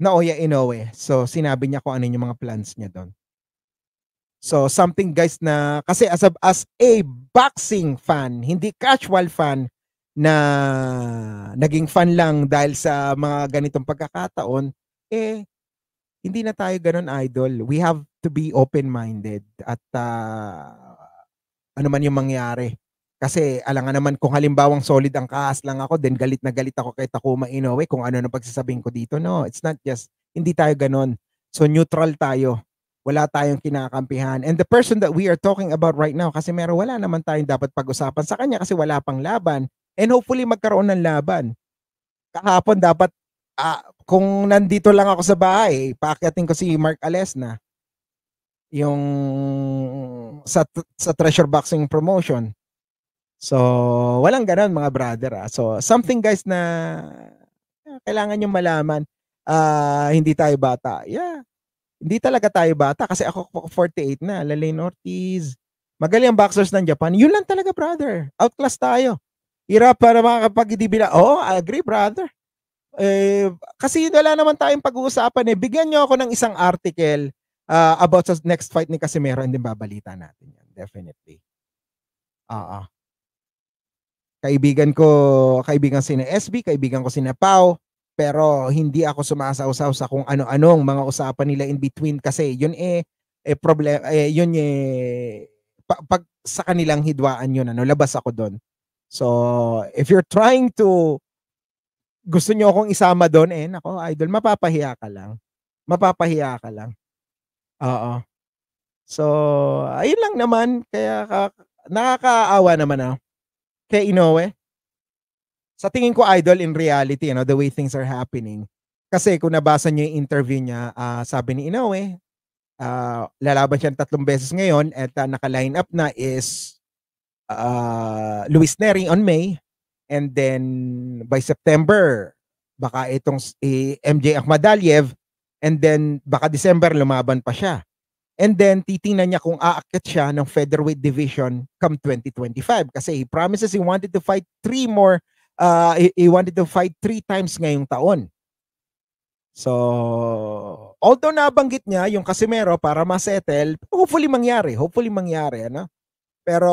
Naoya Inoue. So sinabi niya kung ano yung mga plans niya doon. So something guys na kasi as a, as a boxing fan, hindi casual fan na naging fan lang dahil sa mga ganitong pagkakataon, eh hindi na tayo ganun idol. We have to be open-minded at uh, ano man yung mangyari. Kasi alangan naman kung halimbawang solid ang kaas lang ako, then galit na galit ako kay Takuma Inoue kung ano na pagsasabihin ko dito. No, it's not just, hindi tayo ganun. So neutral tayo wala tayong kinakampihan. And the person that we are talking about right now, kasi meron wala naman tayong dapat pag-usapan sa kanya kasi wala pang laban. And hopefully magkaroon ng laban. Kahapon dapat, ah, kung nandito lang ako sa bahay, paakyatin ko si Mark Alesna yung sa, sa treasure boxing promotion. So, walang ganun mga brother. Ah. So, something guys na kailangan nyo malaman. Uh, hindi tayo bata. Yeah, hindi talaga tayo bata kasi ako 48 na, Lalain Ortiz. Magaling ang boxers ng Japan. Yun lang talaga, brother. Outclass tayo. Hirap para makakapagidibila. Oo, oh, I agree, brother. Eh, kasi wala naman tayong pag-uusapan eh. Bigyan nyo ako ng isang article uh, about sa next fight ni Casimero and then babalita natin yan. Definitely. Oo. uh Kaibigan ko, kaibigan sina SB, kaibigan ko sina Pau pero hindi ako sumasausaw sa kung ano-anong mga usapan nila in between kasi yun eh, eh problem eh yun eh pag, sa kanilang hidwaan yun ano labas ako doon. So if you're trying to gusto niyo akong isama doon eh nako idol mapapahiya ka lang. Mapapahiya ka lang. Oo. So ayun lang naman kaya ka, nakakaawa naman ah. Kay Inoue sa tingin ko idol in reality, you know, the way things are happening. Kasi kung nabasa niyo yung interview niya, uh, sabi ni Inoue, uh, lalaban siya tatlong beses ngayon at uh, naka-line up na is uh, Luis Neri on May and then by September baka itong eh, MJ Akmadaliev and then baka December lumaban pa siya. And then titingnan niya kung aakyat siya ng featherweight division come 2025 kasi he promises he wanted to fight three more uh, he, he wanted to fight three times ngayong taon. So, although nabanggit niya yung Casimero para masettle, hopefully mangyari, hopefully mangyari, ano? Pero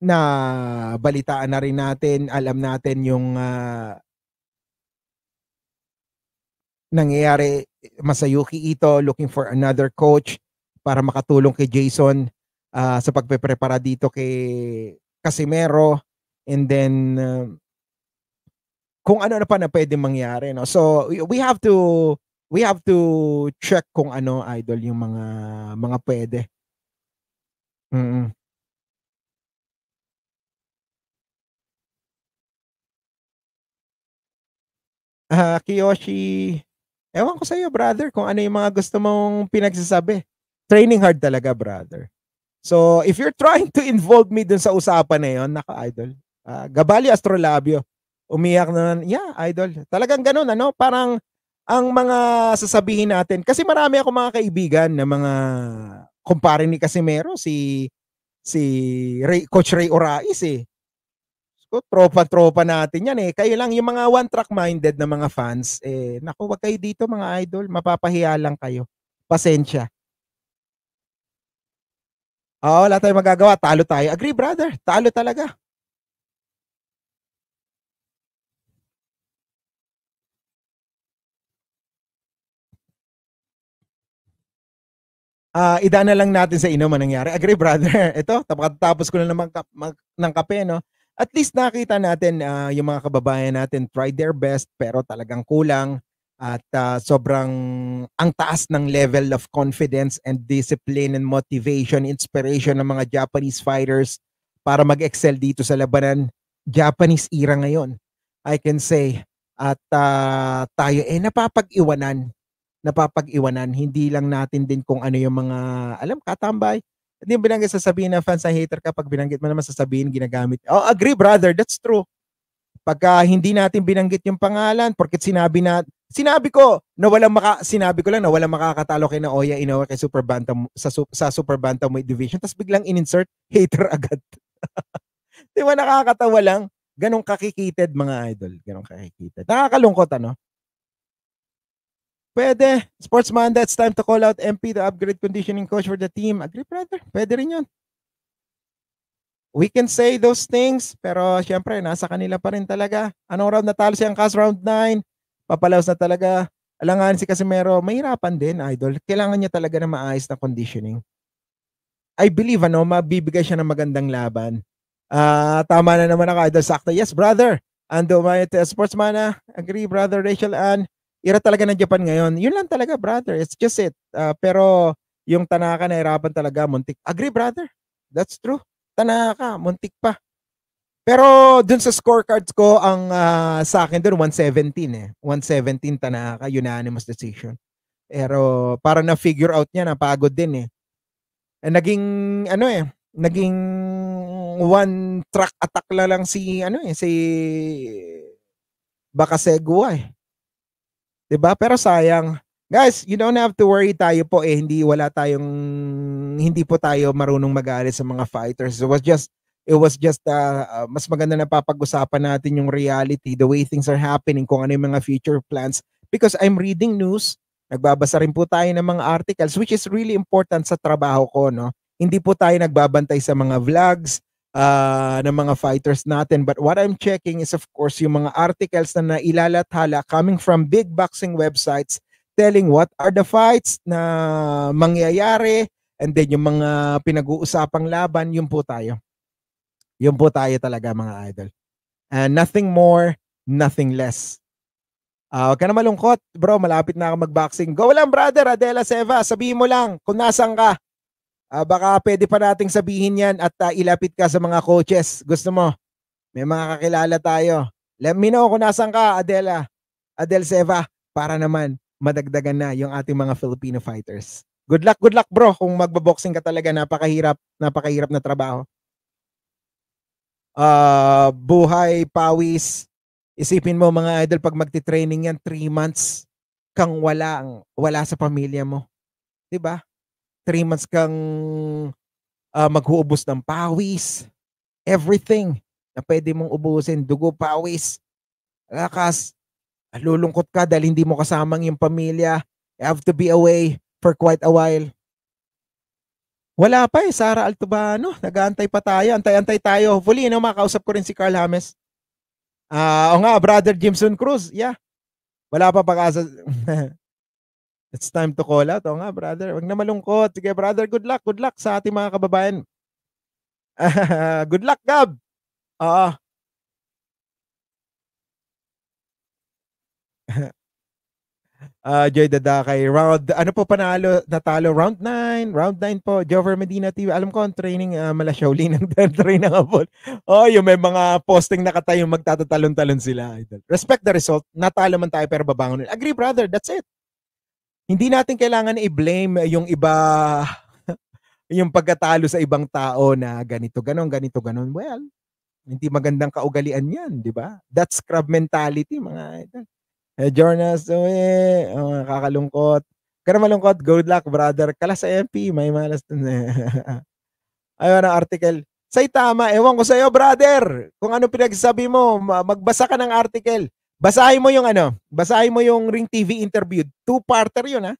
na balitaan na rin natin, alam natin yung uh, nangyayari Masayuki Ito looking for another coach para makatulong kay Jason uh, sa pagpeprepara dito kay Casimero and then uh, kung ano na pa na pwede mangyari no so we have to we have to check kung ano idol yung mga mga pwede mm uh, Kiyoshi, ewan ko sa iyo, brother, kung ano yung mga gusto mong pinagsasabi. Training hard talaga, brother. So, if you're trying to involve me dun sa usapan na yon, naka-idol, Uh, ah, Gabali Astrolabio. Umiyak naman, yeah, idol. Talagang ganun, ano? Parang ang mga sasabihin natin, kasi marami ako mga kaibigan na mga kumpare ni Casimero, si si Ray, Coach Ray Orais eh. So, tropa-tropa natin yan eh. Kayo lang, yung mga one-track-minded na mga fans, eh, naku, wag kayo dito mga idol, mapapahiya lang kayo. Pasensya. Oo, oh, ah, wala tayong magagawa. Talo tayo. Agree, brother. Talo talaga. uh, ah, idana lang natin sa inom ang nangyari. Agree, brother. Ito, tapos ko na naman kap- mag- ng kape, no? At least nakita natin uh, yung mga kababayan natin try their best pero talagang kulang at uh, sobrang ang taas ng level of confidence and discipline and motivation, inspiration ng mga Japanese fighters para mag-excel dito sa labanan. Japanese era ngayon, I can say. At uh, tayo eh napapag-iwanan napapag-iwanan. Hindi lang natin din kung ano yung mga, alam, katambay. Hindi yung binanggit sasabihin na fans na hater ka, pag binanggit mo naman sasabihin, ginagamit. Oh, agree brother, that's true. Pagka hindi natin binanggit yung pangalan, porket sinabi na, sinabi ko na walang maka, sinabi ko lang na walang makakatalo kay Naoya Inoue kay Super Bantam, sa, sa Super Bantamweight division, tapos biglang in-insert hater agad. Di ba nakakatawa lang? Ganong kakikited mga idol. Ganong kakikited. Nakakalungkot ano? Pwede. Sportsman, that's time to call out MP to upgrade conditioning coach for the team. Agree, brother. Pwede rin yun. We can say those things, pero syempre, nasa kanila pa rin talaga. Anong round natalo si Angkas? Round 9. Papalaos na talaga. Alangan si Casimero, mahirapan din, idol. Kailangan niya talaga na maayos na conditioning. I believe, ano, mabibigay siya ng magandang laban. Ah, uh, tama na naman ako, idol. Sakto. Yes, brother. Ando my sportsman ah. Agree, brother Rachel Ann. Ira talaga ng Japan ngayon. Yun lang talaga, brother. It's just it. Uh, pero yung Tanaka nahirapan talaga, muntik. Agree, brother. That's true. Tanaka, muntik pa. Pero dun sa scorecards ko, ang uh, sa akin dun, 117 eh. 117 Tanaka, unanimous decision. Pero para na-figure out niya, napagod din eh. And eh, naging, ano eh, naging one track attack la lang si ano eh si Bakasegwa eh. 'Diba? Pero sayang. Guys, you don't have to worry tayo po eh hindi wala tayong hindi po tayo marunong mag-aari sa mga fighters. It was just it was just uh, uh, mas maganda na papag-usapan natin yung reality, the way things are happening, kung ano yung mga future plans because I'm reading news, nagbabasa rin po tayo ng mga articles which is really important sa trabaho ko, no? Hindi po tayo nagbabantay sa mga vlogs, uh, ng mga fighters natin. But what I'm checking is of course yung mga articles na nailalathala coming from big boxing websites telling what are the fights na mangyayari and then yung mga pinag-uusapang laban, yun po tayo. Yun po tayo talaga mga idol. And nothing more, nothing less. Uh, huwag ka na malungkot, bro. Malapit na ako mag-boxing. Go lang, brother. Adela Seva, sabihin mo lang kung nasan ka. Uh, baka pwede pa nating sabihin yan at uh, ilapit ka sa mga coaches. Gusto mo? May mga kakilala tayo. Let me know kung nasan ka, Adela. Adel Seva, para naman madagdagan na yung ating mga Filipino fighters. Good luck, good luck bro kung magbo-boxing ka talaga. Napakahirap, napakahirap na trabaho. Uh, buhay, pawis. Isipin mo mga idol, pag magti-training yan, 3 months kang wala, wala sa pamilya mo. 'Di ba? three months kang uh, maghuubos ng pawis, everything na pwede mong ubusin, dugo, pawis, lakas, lulungkot ka dahil hindi mo kasamang yung pamilya, you have to be away for quite a while. Wala pa eh, Sara Altubano. Nag-aantay pa tayo. Antay-antay tayo. Hopefully, you know, makausap ko rin si Carl Hames. Ah, uh, o nga, brother Jimson Cruz. Yeah. Wala pa pag-asa. It's time to call out. O nga, brother. Huwag na malungkot. Sige, brother. Good luck. Good luck sa ating mga kababayan. good luck, Gab. Oo. uh, Joy Dadakay, round, ano po panalo, natalo, round 9, round 9 po, Jover Medina TV, alam ko ang training, uh, ah, mala Shaolin ang train ng Apol. Oh, yung may mga posting nakatayo, magtatatalon-talon sila. Idol. Respect the result, natalo man tayo pero babangon. Agree brother, that's it hindi natin kailangan i-blame yung iba yung pagkatalo sa ibang tao na ganito ganon ganito ganon well hindi magandang kaugalian yan di ba that's crab mentality mga eh, Jonas eh, oh, kakalungkot kaya malungkot good luck brother kala sa MP may malas dun eh. ayun ang article say tama ewan ko sa iyo brother kung ano pinagsasabi mo magbasa ka ng article Basahin mo yung ano, basahin mo yung Ring TV interview. Two-parter yun ha.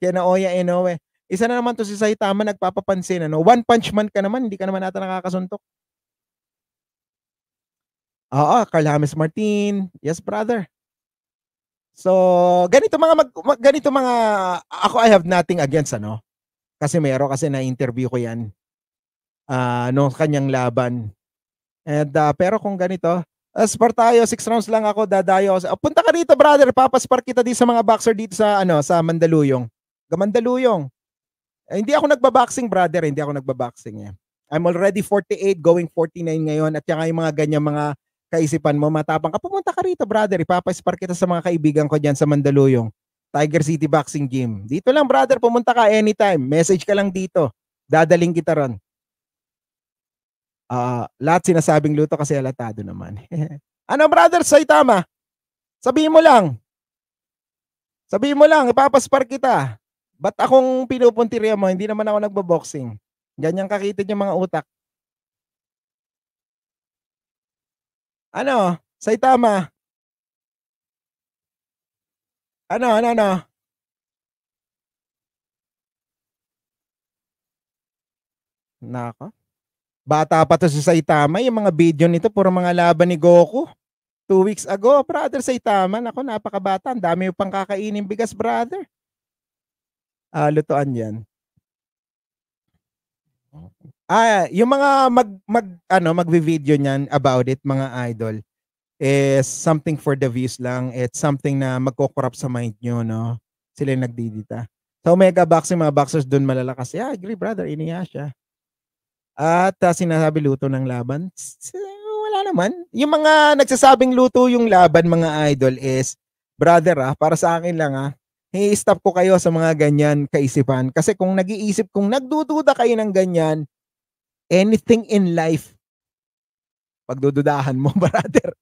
Kaya na Inoue. Isa na naman to si Saitama nagpapapansin. Ano? One punch man ka naman, hindi ka naman ata nakakasuntok. Oo, Carl James Martin. Yes, brother. So, ganito mga mag, mag, ganito mga ako I have nothing against ano. Kasi mayro kasi na-interview ko 'yan. Ah, uh, no kanyang laban. And uh, pero kung ganito, Spar tayo, six rounds lang ako, dadayo ako. Oh, punta ka rito, brother, papaspark kita dito sa mga boxer dito sa, ano, sa Mandaluyong. Gamandaluyong. Eh, hindi ako nagbaboxing, brother, hindi ako nagbaboxing. Eh. I'm already 48, going 49 ngayon, at saka yung mga ganyan mga kaisipan mo, matapang ka, pumunta ka rito, brother, ipapaspark kita sa mga kaibigan ko dyan sa Mandaluyong. Tiger City Boxing Gym. Dito lang, brother, pumunta ka anytime. Message ka lang dito. Dadaling kita ron. Uh, lahat sinasabing luto kasi alatado naman. ano brother, say tama. Sabihin mo lang. Sabihin mo lang, ipapaspar kita. Ba't akong pinupuntirya mo? Hindi naman ako nagbo-boxing. Ganyan kakitid yung mga utak. Ano? Saitama? tama. Ano, ano, ano? Nako. Bata pa to sa Saitama, yung mga video nito, puro mga laban ni Goku. Two weeks ago, brother Saitama, nako napakabata, ang dami yung pangkakainin bigas, brother. Ah, lutuan yan. Ah, yung mga mag mag ano magvi-video niyan about it mga idol is something for the views lang. It's something na magko-corrupt sa mind niyo, no? Sila yung nagdidita. So Omega Boxing, mga boxers doon malalakas. Yeah, agree, brother. Iniya siya. At uh, sinasabi luto ng laban, eh, wala naman. Yung mga nagsasabing luto yung laban mga idol is, brother ah, para sa akin lang ah, i-stop ko kayo sa mga ganyan kaisipan. Kasi kung nag-iisip, kung nagdududa kayo ng ganyan, anything in life, pagdududahan mo, brother.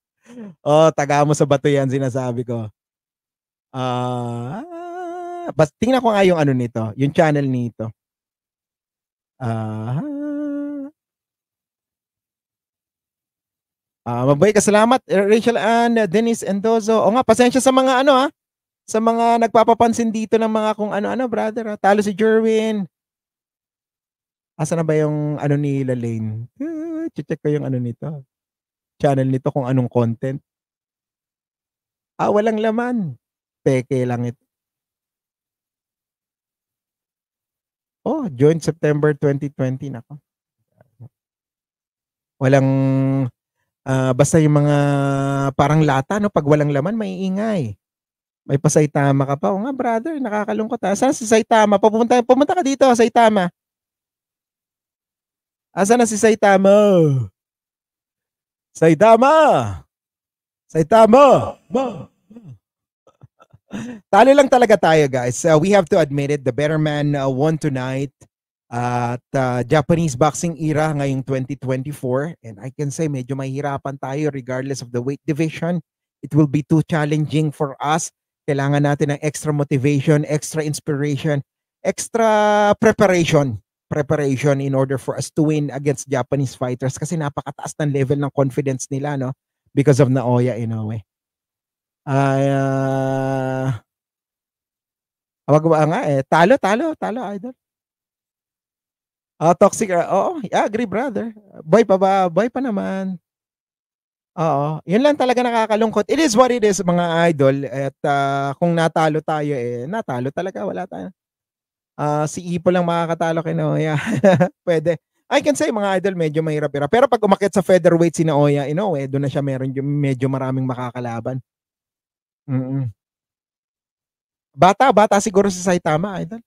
oh, taga mo sa bato yan, sinasabi ko. Ah, uh, basta tingnan ko nga yung ano nito, yung channel nito. Ah, uh, Uh, ah, mabuhay ka salamat Rachel Ann, Dennis Endozo. O nga, pasensya sa mga ano ha, ah, sa mga nagpapapansin dito ng mga kung ano-ano brother ha. Ah. Talo si Jerwin. Asa na ba yung ano ni Lalaine? Uh, check ko yung ano nito. Channel nito kung anong content. Ah, walang laman. Peke lang ito. Oh, join September 2020 na ko. Walang Uh, basta yung mga parang lata, no? Pag walang laman, may ingay. May pasaytama ka pa. O nga, brother, nakakalungkot. Ha? Ah. Saan si Saitama? Pupunta, pumunta ka dito, Saitama. Asa na si Saitama? Saitama! Saitama! Ma! Talo lang talaga tayo, guys. Uh, we have to admit it. The better man uh, won tonight at uh, Japanese boxing era ngayong 2024 and I can say medyo mahirapan tayo regardless of the weight division. It will be too challenging for us. Kailangan natin ng extra motivation, extra inspiration, extra preparation, preparation in order for us to win against Japanese fighters kasi napakataas ng level ng confidence nila no because of Naoya Inoue. Uh, Wag ba ah, nga eh. Talo, talo, talo, idol. Oh, toxic. Uh, oo, yeah, agree brother. Boy pa ba? Boy pa naman. Oo, yun lang talaga nakakalungkot. It is what it is mga idol at uh, kung natalo tayo eh, natalo talaga wala tayo. Uh, si Ipo lang makakatalo kay Noya. Pwede. I can say mga idol medyo mahirap-hirap. Pero pag umakyat sa featherweight si Naoya, you know, eh, doon na siya meron medyo maraming makakalaban. Mm-mm. Bata, bata siguro si Saitama, idol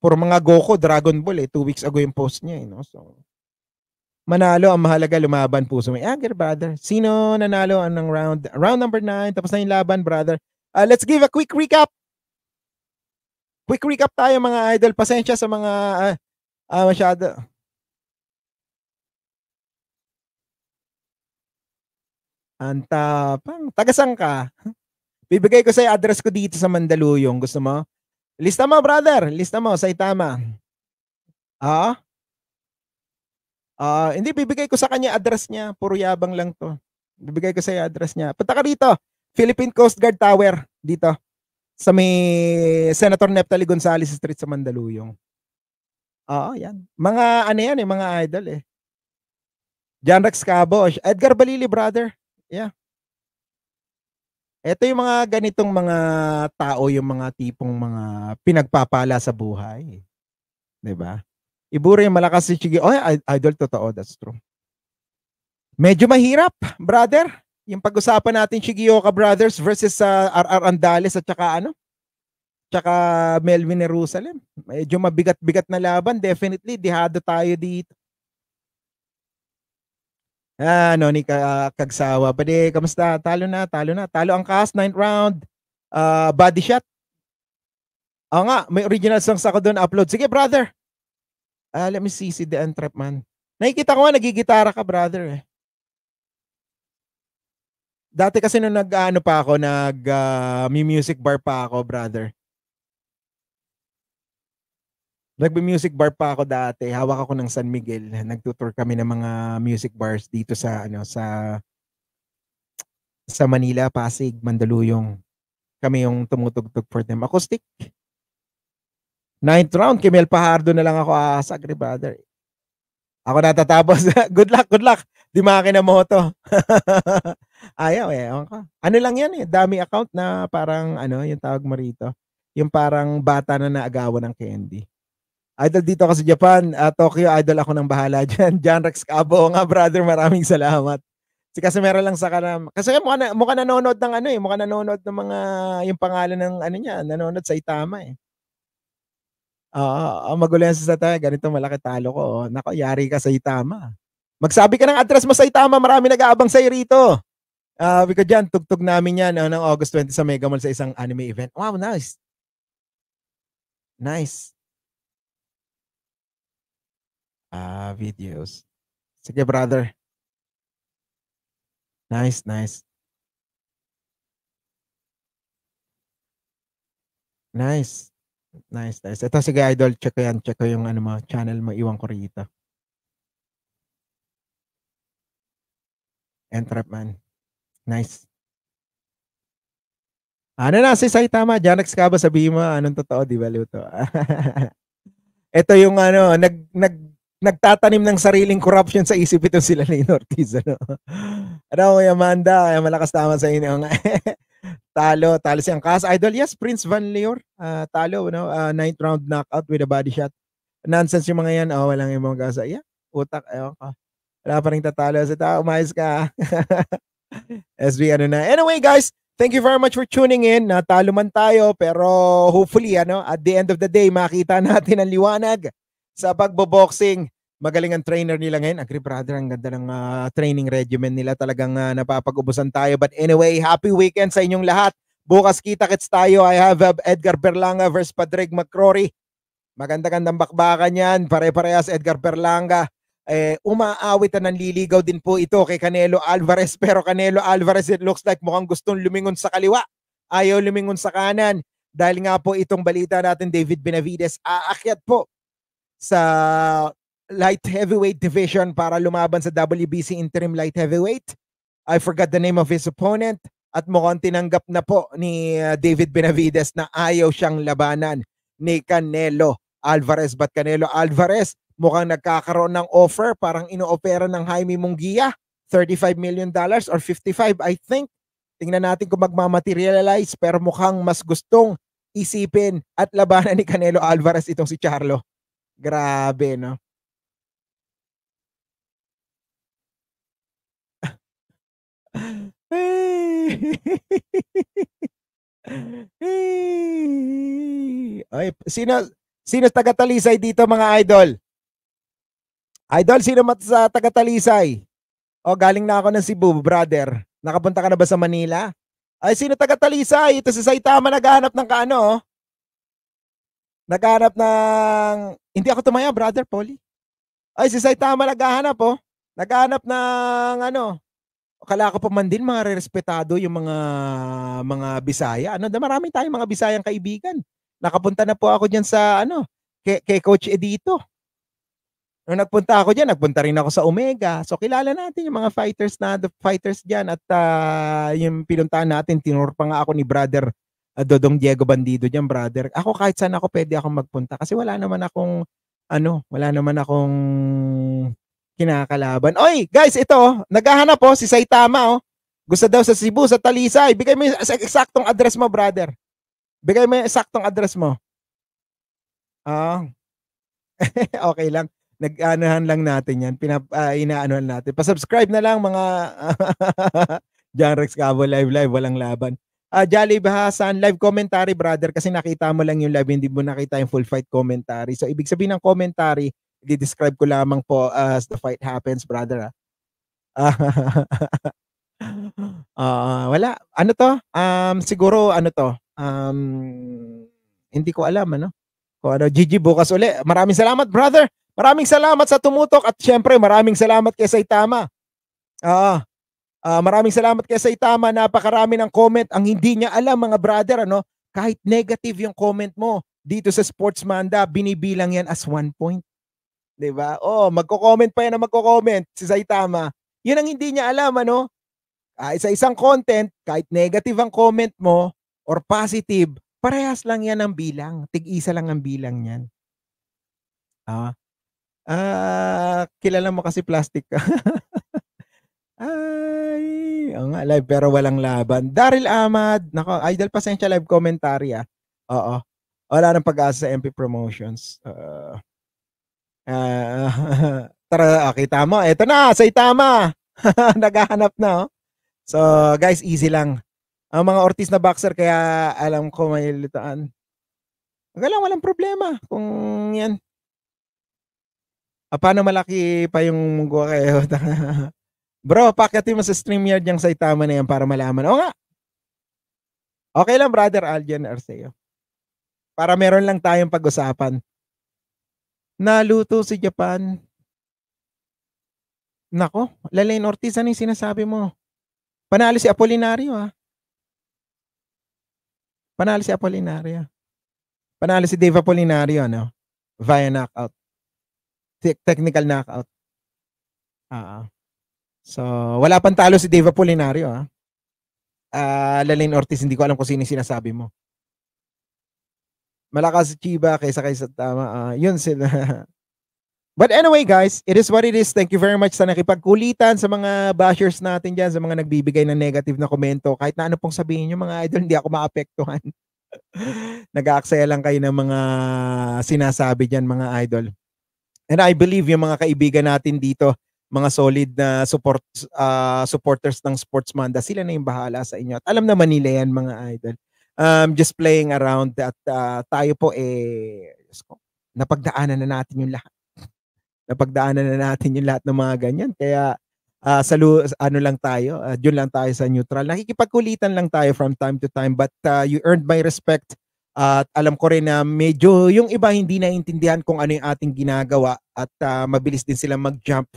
for mga Goku, Dragon Ball eh. Two weeks ago yung post niya eh, no? So, manalo ang mahalaga lumaban po puso mo. Anger, brother. Sino nanalo ng round? Round number 9. Tapos na yung laban, brother. Uh, let's give a quick recap. Quick recap tayo mga idol. Pasensya sa mga uh, uh, masyado. Ang tapang. Tagasang ka. Bibigay ko sa address ko dito sa Mandaluyong. Gusto mo? Lista mo, brother. Lista mo, Saitama. Ah? Uh, ah, uh, hindi, bibigay ko sa kanya address niya. Puro yabang lang to. Bibigay ko sa iyo address niya. Punta ka dito. Philippine Coast Guard Tower. Dito. Sa may Senator Neptali Gonzales Street sa Mandaluyong. Oo, ah, yan. Mga ano yan eh, mga idol eh. John Rex Cabo. Edgar Balili, brother. Yeah. Ito yung mga ganitong mga tao, yung mga tipong mga pinagpapala sa buhay. 'Di ba? Ibura yung malakas si Chigi. Oh, idol totoo, that's true. Medyo mahirap, brother. Yung pag-usapan natin Shigeoka Brothers versus sa uh, RR Andales at saka ano? Tsaka Melvin Jerusalem. Medyo mabigat-bigat na laban. Definitely, dihado tayo dito. Ah, no ni ka, Kagsawa. Pwede, kamusta? Talo na, talo na. Talo ang cast, ninth round. Uh, body shot. Oo nga, may original songs ako doon upload. Sige, brother. Uh, let me see si The Entrap Man. Nakikita ko nga, nagigitara ka, brother. Eh. Dati kasi nung nag-ano pa ako, nag-music uh, ah, music bar pa ako, brother. Nagbe-music bar pa ako dati. Hawak ako ng San Miguel. Nagtutour kami ng mga music bars dito sa ano sa sa Manila, Pasig, Mandaluyong. Kami yung tumutugtog for them. Acoustic. Ninth round, Kimel Pahardo na lang ako aasagri, brother. Ako natatapos. good luck, good luck. Di makina mo to. Ayaw eh. Ka. Ano lang yan eh. Dami account na parang ano, yung tawag mo rito. Yung parang bata na naagawan ng candy. Idol dito ako sa Japan. Uh, Tokyo, idol ako nang bahala dyan. John Rex Cabo nga, brother. Maraming salamat. Si kasi meron lang sa kanam. Kasi mukha, na, mukha nanonood ng ano eh. Mukha nanonood ng mga, yung pangalan ng ano niya. Nanonood sa Itama eh. Ah, uh, magulo sa tayo. Ganito malaki talo ko. Oh. Nako, yari ka sa Itama. Magsabi ka ng address mo sa Itama. Marami nag-aabang sa'yo rito. Uh, because dyan, tugtog namin yan uh, ng August 20 sa Mega Mall sa isang anime event. Wow, nice. Nice. Ah, videos. Sige, brother. Nice, nice. Nice. Nice, nice. Ito sige idol, check ko yan. Check ko yung ano mo, channel mo. Iwan ko rito. Entrap man. Nice. Ano na si Saitama, Janex ba sabi mo anong totoo, di ba Luto? Ito yung ano, nag nag nagtatanim ng sariling corruption sa isip ito sila ni Ortiz. Ano? ano, Kuya Amanda, malakas tama sa inyo. talo, talo si Angkas. Idol, yes, Prince Van Leor. Uh, talo, no? Uh, ah, ninth round knockout with a body shot. Nonsense yung mga yan. Oh, walang ibang gasa. Yeah, utak. Ewan ka. Wala pa rin tatalo sa tao. Umayos ka. SB, ano na. Anyway, guys, thank you very much for tuning in. Natalo man tayo, pero hopefully, ano, at the end of the day, makita natin ang liwanag sa pagboboxing. Magaling ang trainer nila ngayon. Agree brother, ang ganda ng uh, training regimen nila. Talagang uh, napapag-ubusan tayo. But anyway, happy weekend sa inyong lahat. Bukas kita-kits tayo. I have uh, Edgar Berlanga versus Padraig McCrory. Maganda-gandang bakbakan yan. Pare-parehas Edgar Berlanga eh, umaawit na nanliligaw din po ito kay Canelo Alvarez. Pero Canelo Alvarez, it looks like mukhang gustong lumingon sa kaliwa. Ayaw lumingon sa kanan. Dahil nga po itong balita natin, David Benavides, aakyat po sa light heavyweight division para lumaban sa WBC interim light heavyweight. I forgot the name of his opponent at mukhang tinanggap na po ni uh, David Benavides na ayaw siyang labanan ni Canelo Alvarez. But Canelo Alvarez mukhang nagkakaroon ng offer, parang inoopera ng Jaime Munguia, 35 million dollars or 55 I think. Tingnan natin kung magmamaterialize pero mukhang mas gustong isipin at labanan ni Canelo Alvarez itong si Charlo. Grabe, no? Ay, sino sino taga-Talisay dito mga idol? Idol, sino mat sa taga-Talisay? O oh, galing na ako ng Cebu, brother. Nakapunta ka na ba sa Manila? Ay, sino taga-Talisay? Ito si Saitama naghahanap ng kaano, oh. Naghanap ng... Hindi ako tumaya, brother, Polly. Ay, si Saitama naghahanap, oh. Naghahanap ng ano... Kala ko pa man din, mga respetado yung mga mga Bisaya. Ano, marami tayong mga Bisayang kaibigan. Nakapunta na po ako diyan sa ano, kay, kay Coach Edito. Nung nagpunta ako diyan, nagpunta rin ako sa Omega. So kilala natin yung mga fighters na the fighters diyan at uh, yung pinuntahan natin tinur pa nga ako ni brother Ah, Dodong Diego Bandido diyan, brother. Ako kahit saan ako pwede akong magpunta kasi wala naman akong ano, wala naman akong kinakalaban. Oy, guys, ito, oh. naghahanap po oh, si Saitama oh. Gusto daw sa Cebu, sa Talisay. Bigay mo yung eksaktong address mo, brother. Bigay mo yung eksaktong address mo. Ah. Uh, okay lang. Nag-anuhan lang natin 'yan. Pinap uh, inaanuhan natin. Pa-subscribe na lang mga John Rex Cabo Live Live walang laban uh, ah, Jolly Bahasan, live commentary brother kasi nakita mo lang yung live, hindi mo nakita yung full fight commentary. So ibig sabihin ng commentary, i-describe ko lamang po uh, as the fight happens brother. Ah. uh, wala. Ano to? Um, siguro ano to? Um, hindi ko alam ano. ko ano, Gigi bukas uli. Maraming salamat brother. Maraming salamat sa tumutok at syempre maraming salamat kay Saitama. Ah. Uh, maraming salamat kay Saitama. Napakarami ng comment. Ang hindi niya alam mga brother, ano, kahit negative yung comment mo dito sa Sports Manda, binibilang yan as one point. 'Di ba? Oh, magko-comment pa yan na magko-comment si Saitama. 'Yun ang hindi niya alam ano. Uh, ah, isa isang content, kahit negative ang comment mo or positive, parehas lang yan ang bilang. Tig-isa lang ang bilang niyan. Ah. Uh, ah, uh, kilala mo kasi plastic ka. Ay, o nga, live pero walang laban. Daryl Ahmad, nako, idol pasensya live commentary ah. Oo. Wala nang pag-asa sa MP Promotions. Uh, uh, tara, okay, tama. Ito na, sa Itama. Naghahanap na, oh. So, guys, easy lang. Ang mga Ortiz na boxer, kaya alam ko may lutaan. Magalang, walang problema. Kung yan. Ah, paano malaki pa yung munggo kayo? Bro, pakyatin mo sa StreamYard yung Saitama na yan para malaman. O nga. Okay lang, brother Aljan Arceo. Para meron lang tayong pag-usapan. Naluto si Japan. Nako, Lalain Ortiz, ano yung sinasabi mo? Panalo si Apolinario, ha? Ah. Panalo si Apolinario. Panalo si Dave Apolinario, ano? Via knockout. technical knockout. Ah. Uh-huh. So, wala pang talo si Deva Polinario, ha? Ah. Uh, Lalain Ortiz, hindi ko alam kung sino sinasabi mo. Malakas si Chiba kaysa kaysa tama. Uh, yun sila. But anyway, guys, it is what it is. Thank you very much sa nakipagkulitan, sa mga bashers natin dyan, sa mga nagbibigay ng negative na komento. Kahit na ano pong sabihin nyo, mga idol, hindi ako maapektuhan. Nag-aaksaya lang kayo ng mga sinasabi dyan, mga idol. And I believe yung mga kaibigan natin dito, mga solid na support uh, supporters ng Sportsmanda, sila na yung bahala sa inyo. At alam naman nila yan mga idol. Um, just playing around at uh, tayo po eh ko, napagdaanan na natin yung lahat. Napagdaanan na natin yung lahat ng mga ganyan. Kaya uh, ah, sa ano lang tayo, uh, yun lang tayo sa neutral. Nakikipagkulitan lang tayo from time to time but uh, you earned my respect at alam ko rin na medyo yung iba hindi naiintindihan kung ano yung ating ginagawa at uh, mabilis din silang mag-jump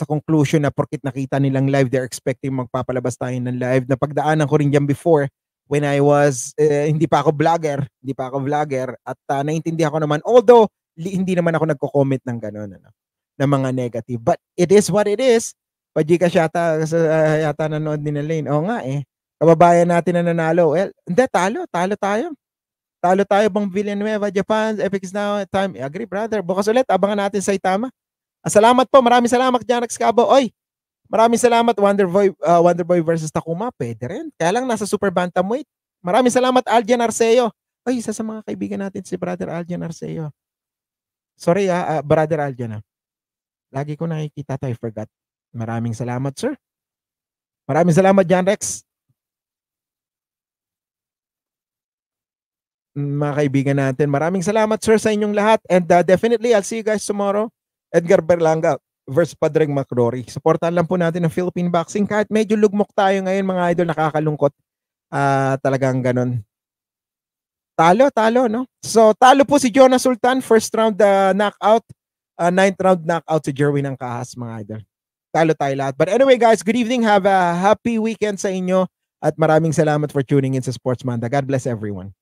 sa conclusion na porkit nakita nilang live, they're expecting magpapalabas tayo ng live. Napagdaanan ko rin dyan before when I was, uh, hindi pa ako vlogger, hindi pa ako vlogger, at uh, naintindihan ko naman, although hindi naman ako nagko-comment ng ganun, ano, ng mga negative. But it is what it is. Pajika yata, uh, yata nanood ni Nalane. Oo nga eh. Kababayan natin na nanalo. Well, hindi, talo. Talo tayo. Talo tayo bang Villanueva, Japan, Epics Now, Time. Agree, brother. Bukas ulit, abangan natin sa Itama. Ah, salamat po. Maraming salamat, Janax Cabo. Oy, maraming salamat, Wonderboy, uh, ah, Wonderboy versus Takuma. Pwede rin. Kaya lang, nasa Super Bantamweight. Maraming salamat, Aljan Arceo. Oy, isa sa mga kaibigan natin, si Brother Aljan Arceo. Sorry, ah, uh, Brother Aljan. Ah. Lagi ko nakikita to. I forgot. Maraming salamat, sir. Maraming salamat, Jan Rex. Mm, mga kaibigan natin, maraming salamat, sir, sa inyong lahat. And uh, definitely, I'll see you guys tomorrow. Edgar Berlanga versus Padreng McCrory. Supportan lang po natin ang Philippine boxing kahit medyo lugmok tayo ngayon mga idol, nakakalungkot. Ah, uh, talagang ganun. Talo, talo, no? So, talo po si Jonah Sultan, first round uh, knockout, uh, ninth round knockout si Jerwin ng kahas mga idol. Talo tayo lahat. But anyway guys, good evening. Have a happy weekend sa inyo at maraming salamat for tuning in sa Sports Manda. God bless everyone.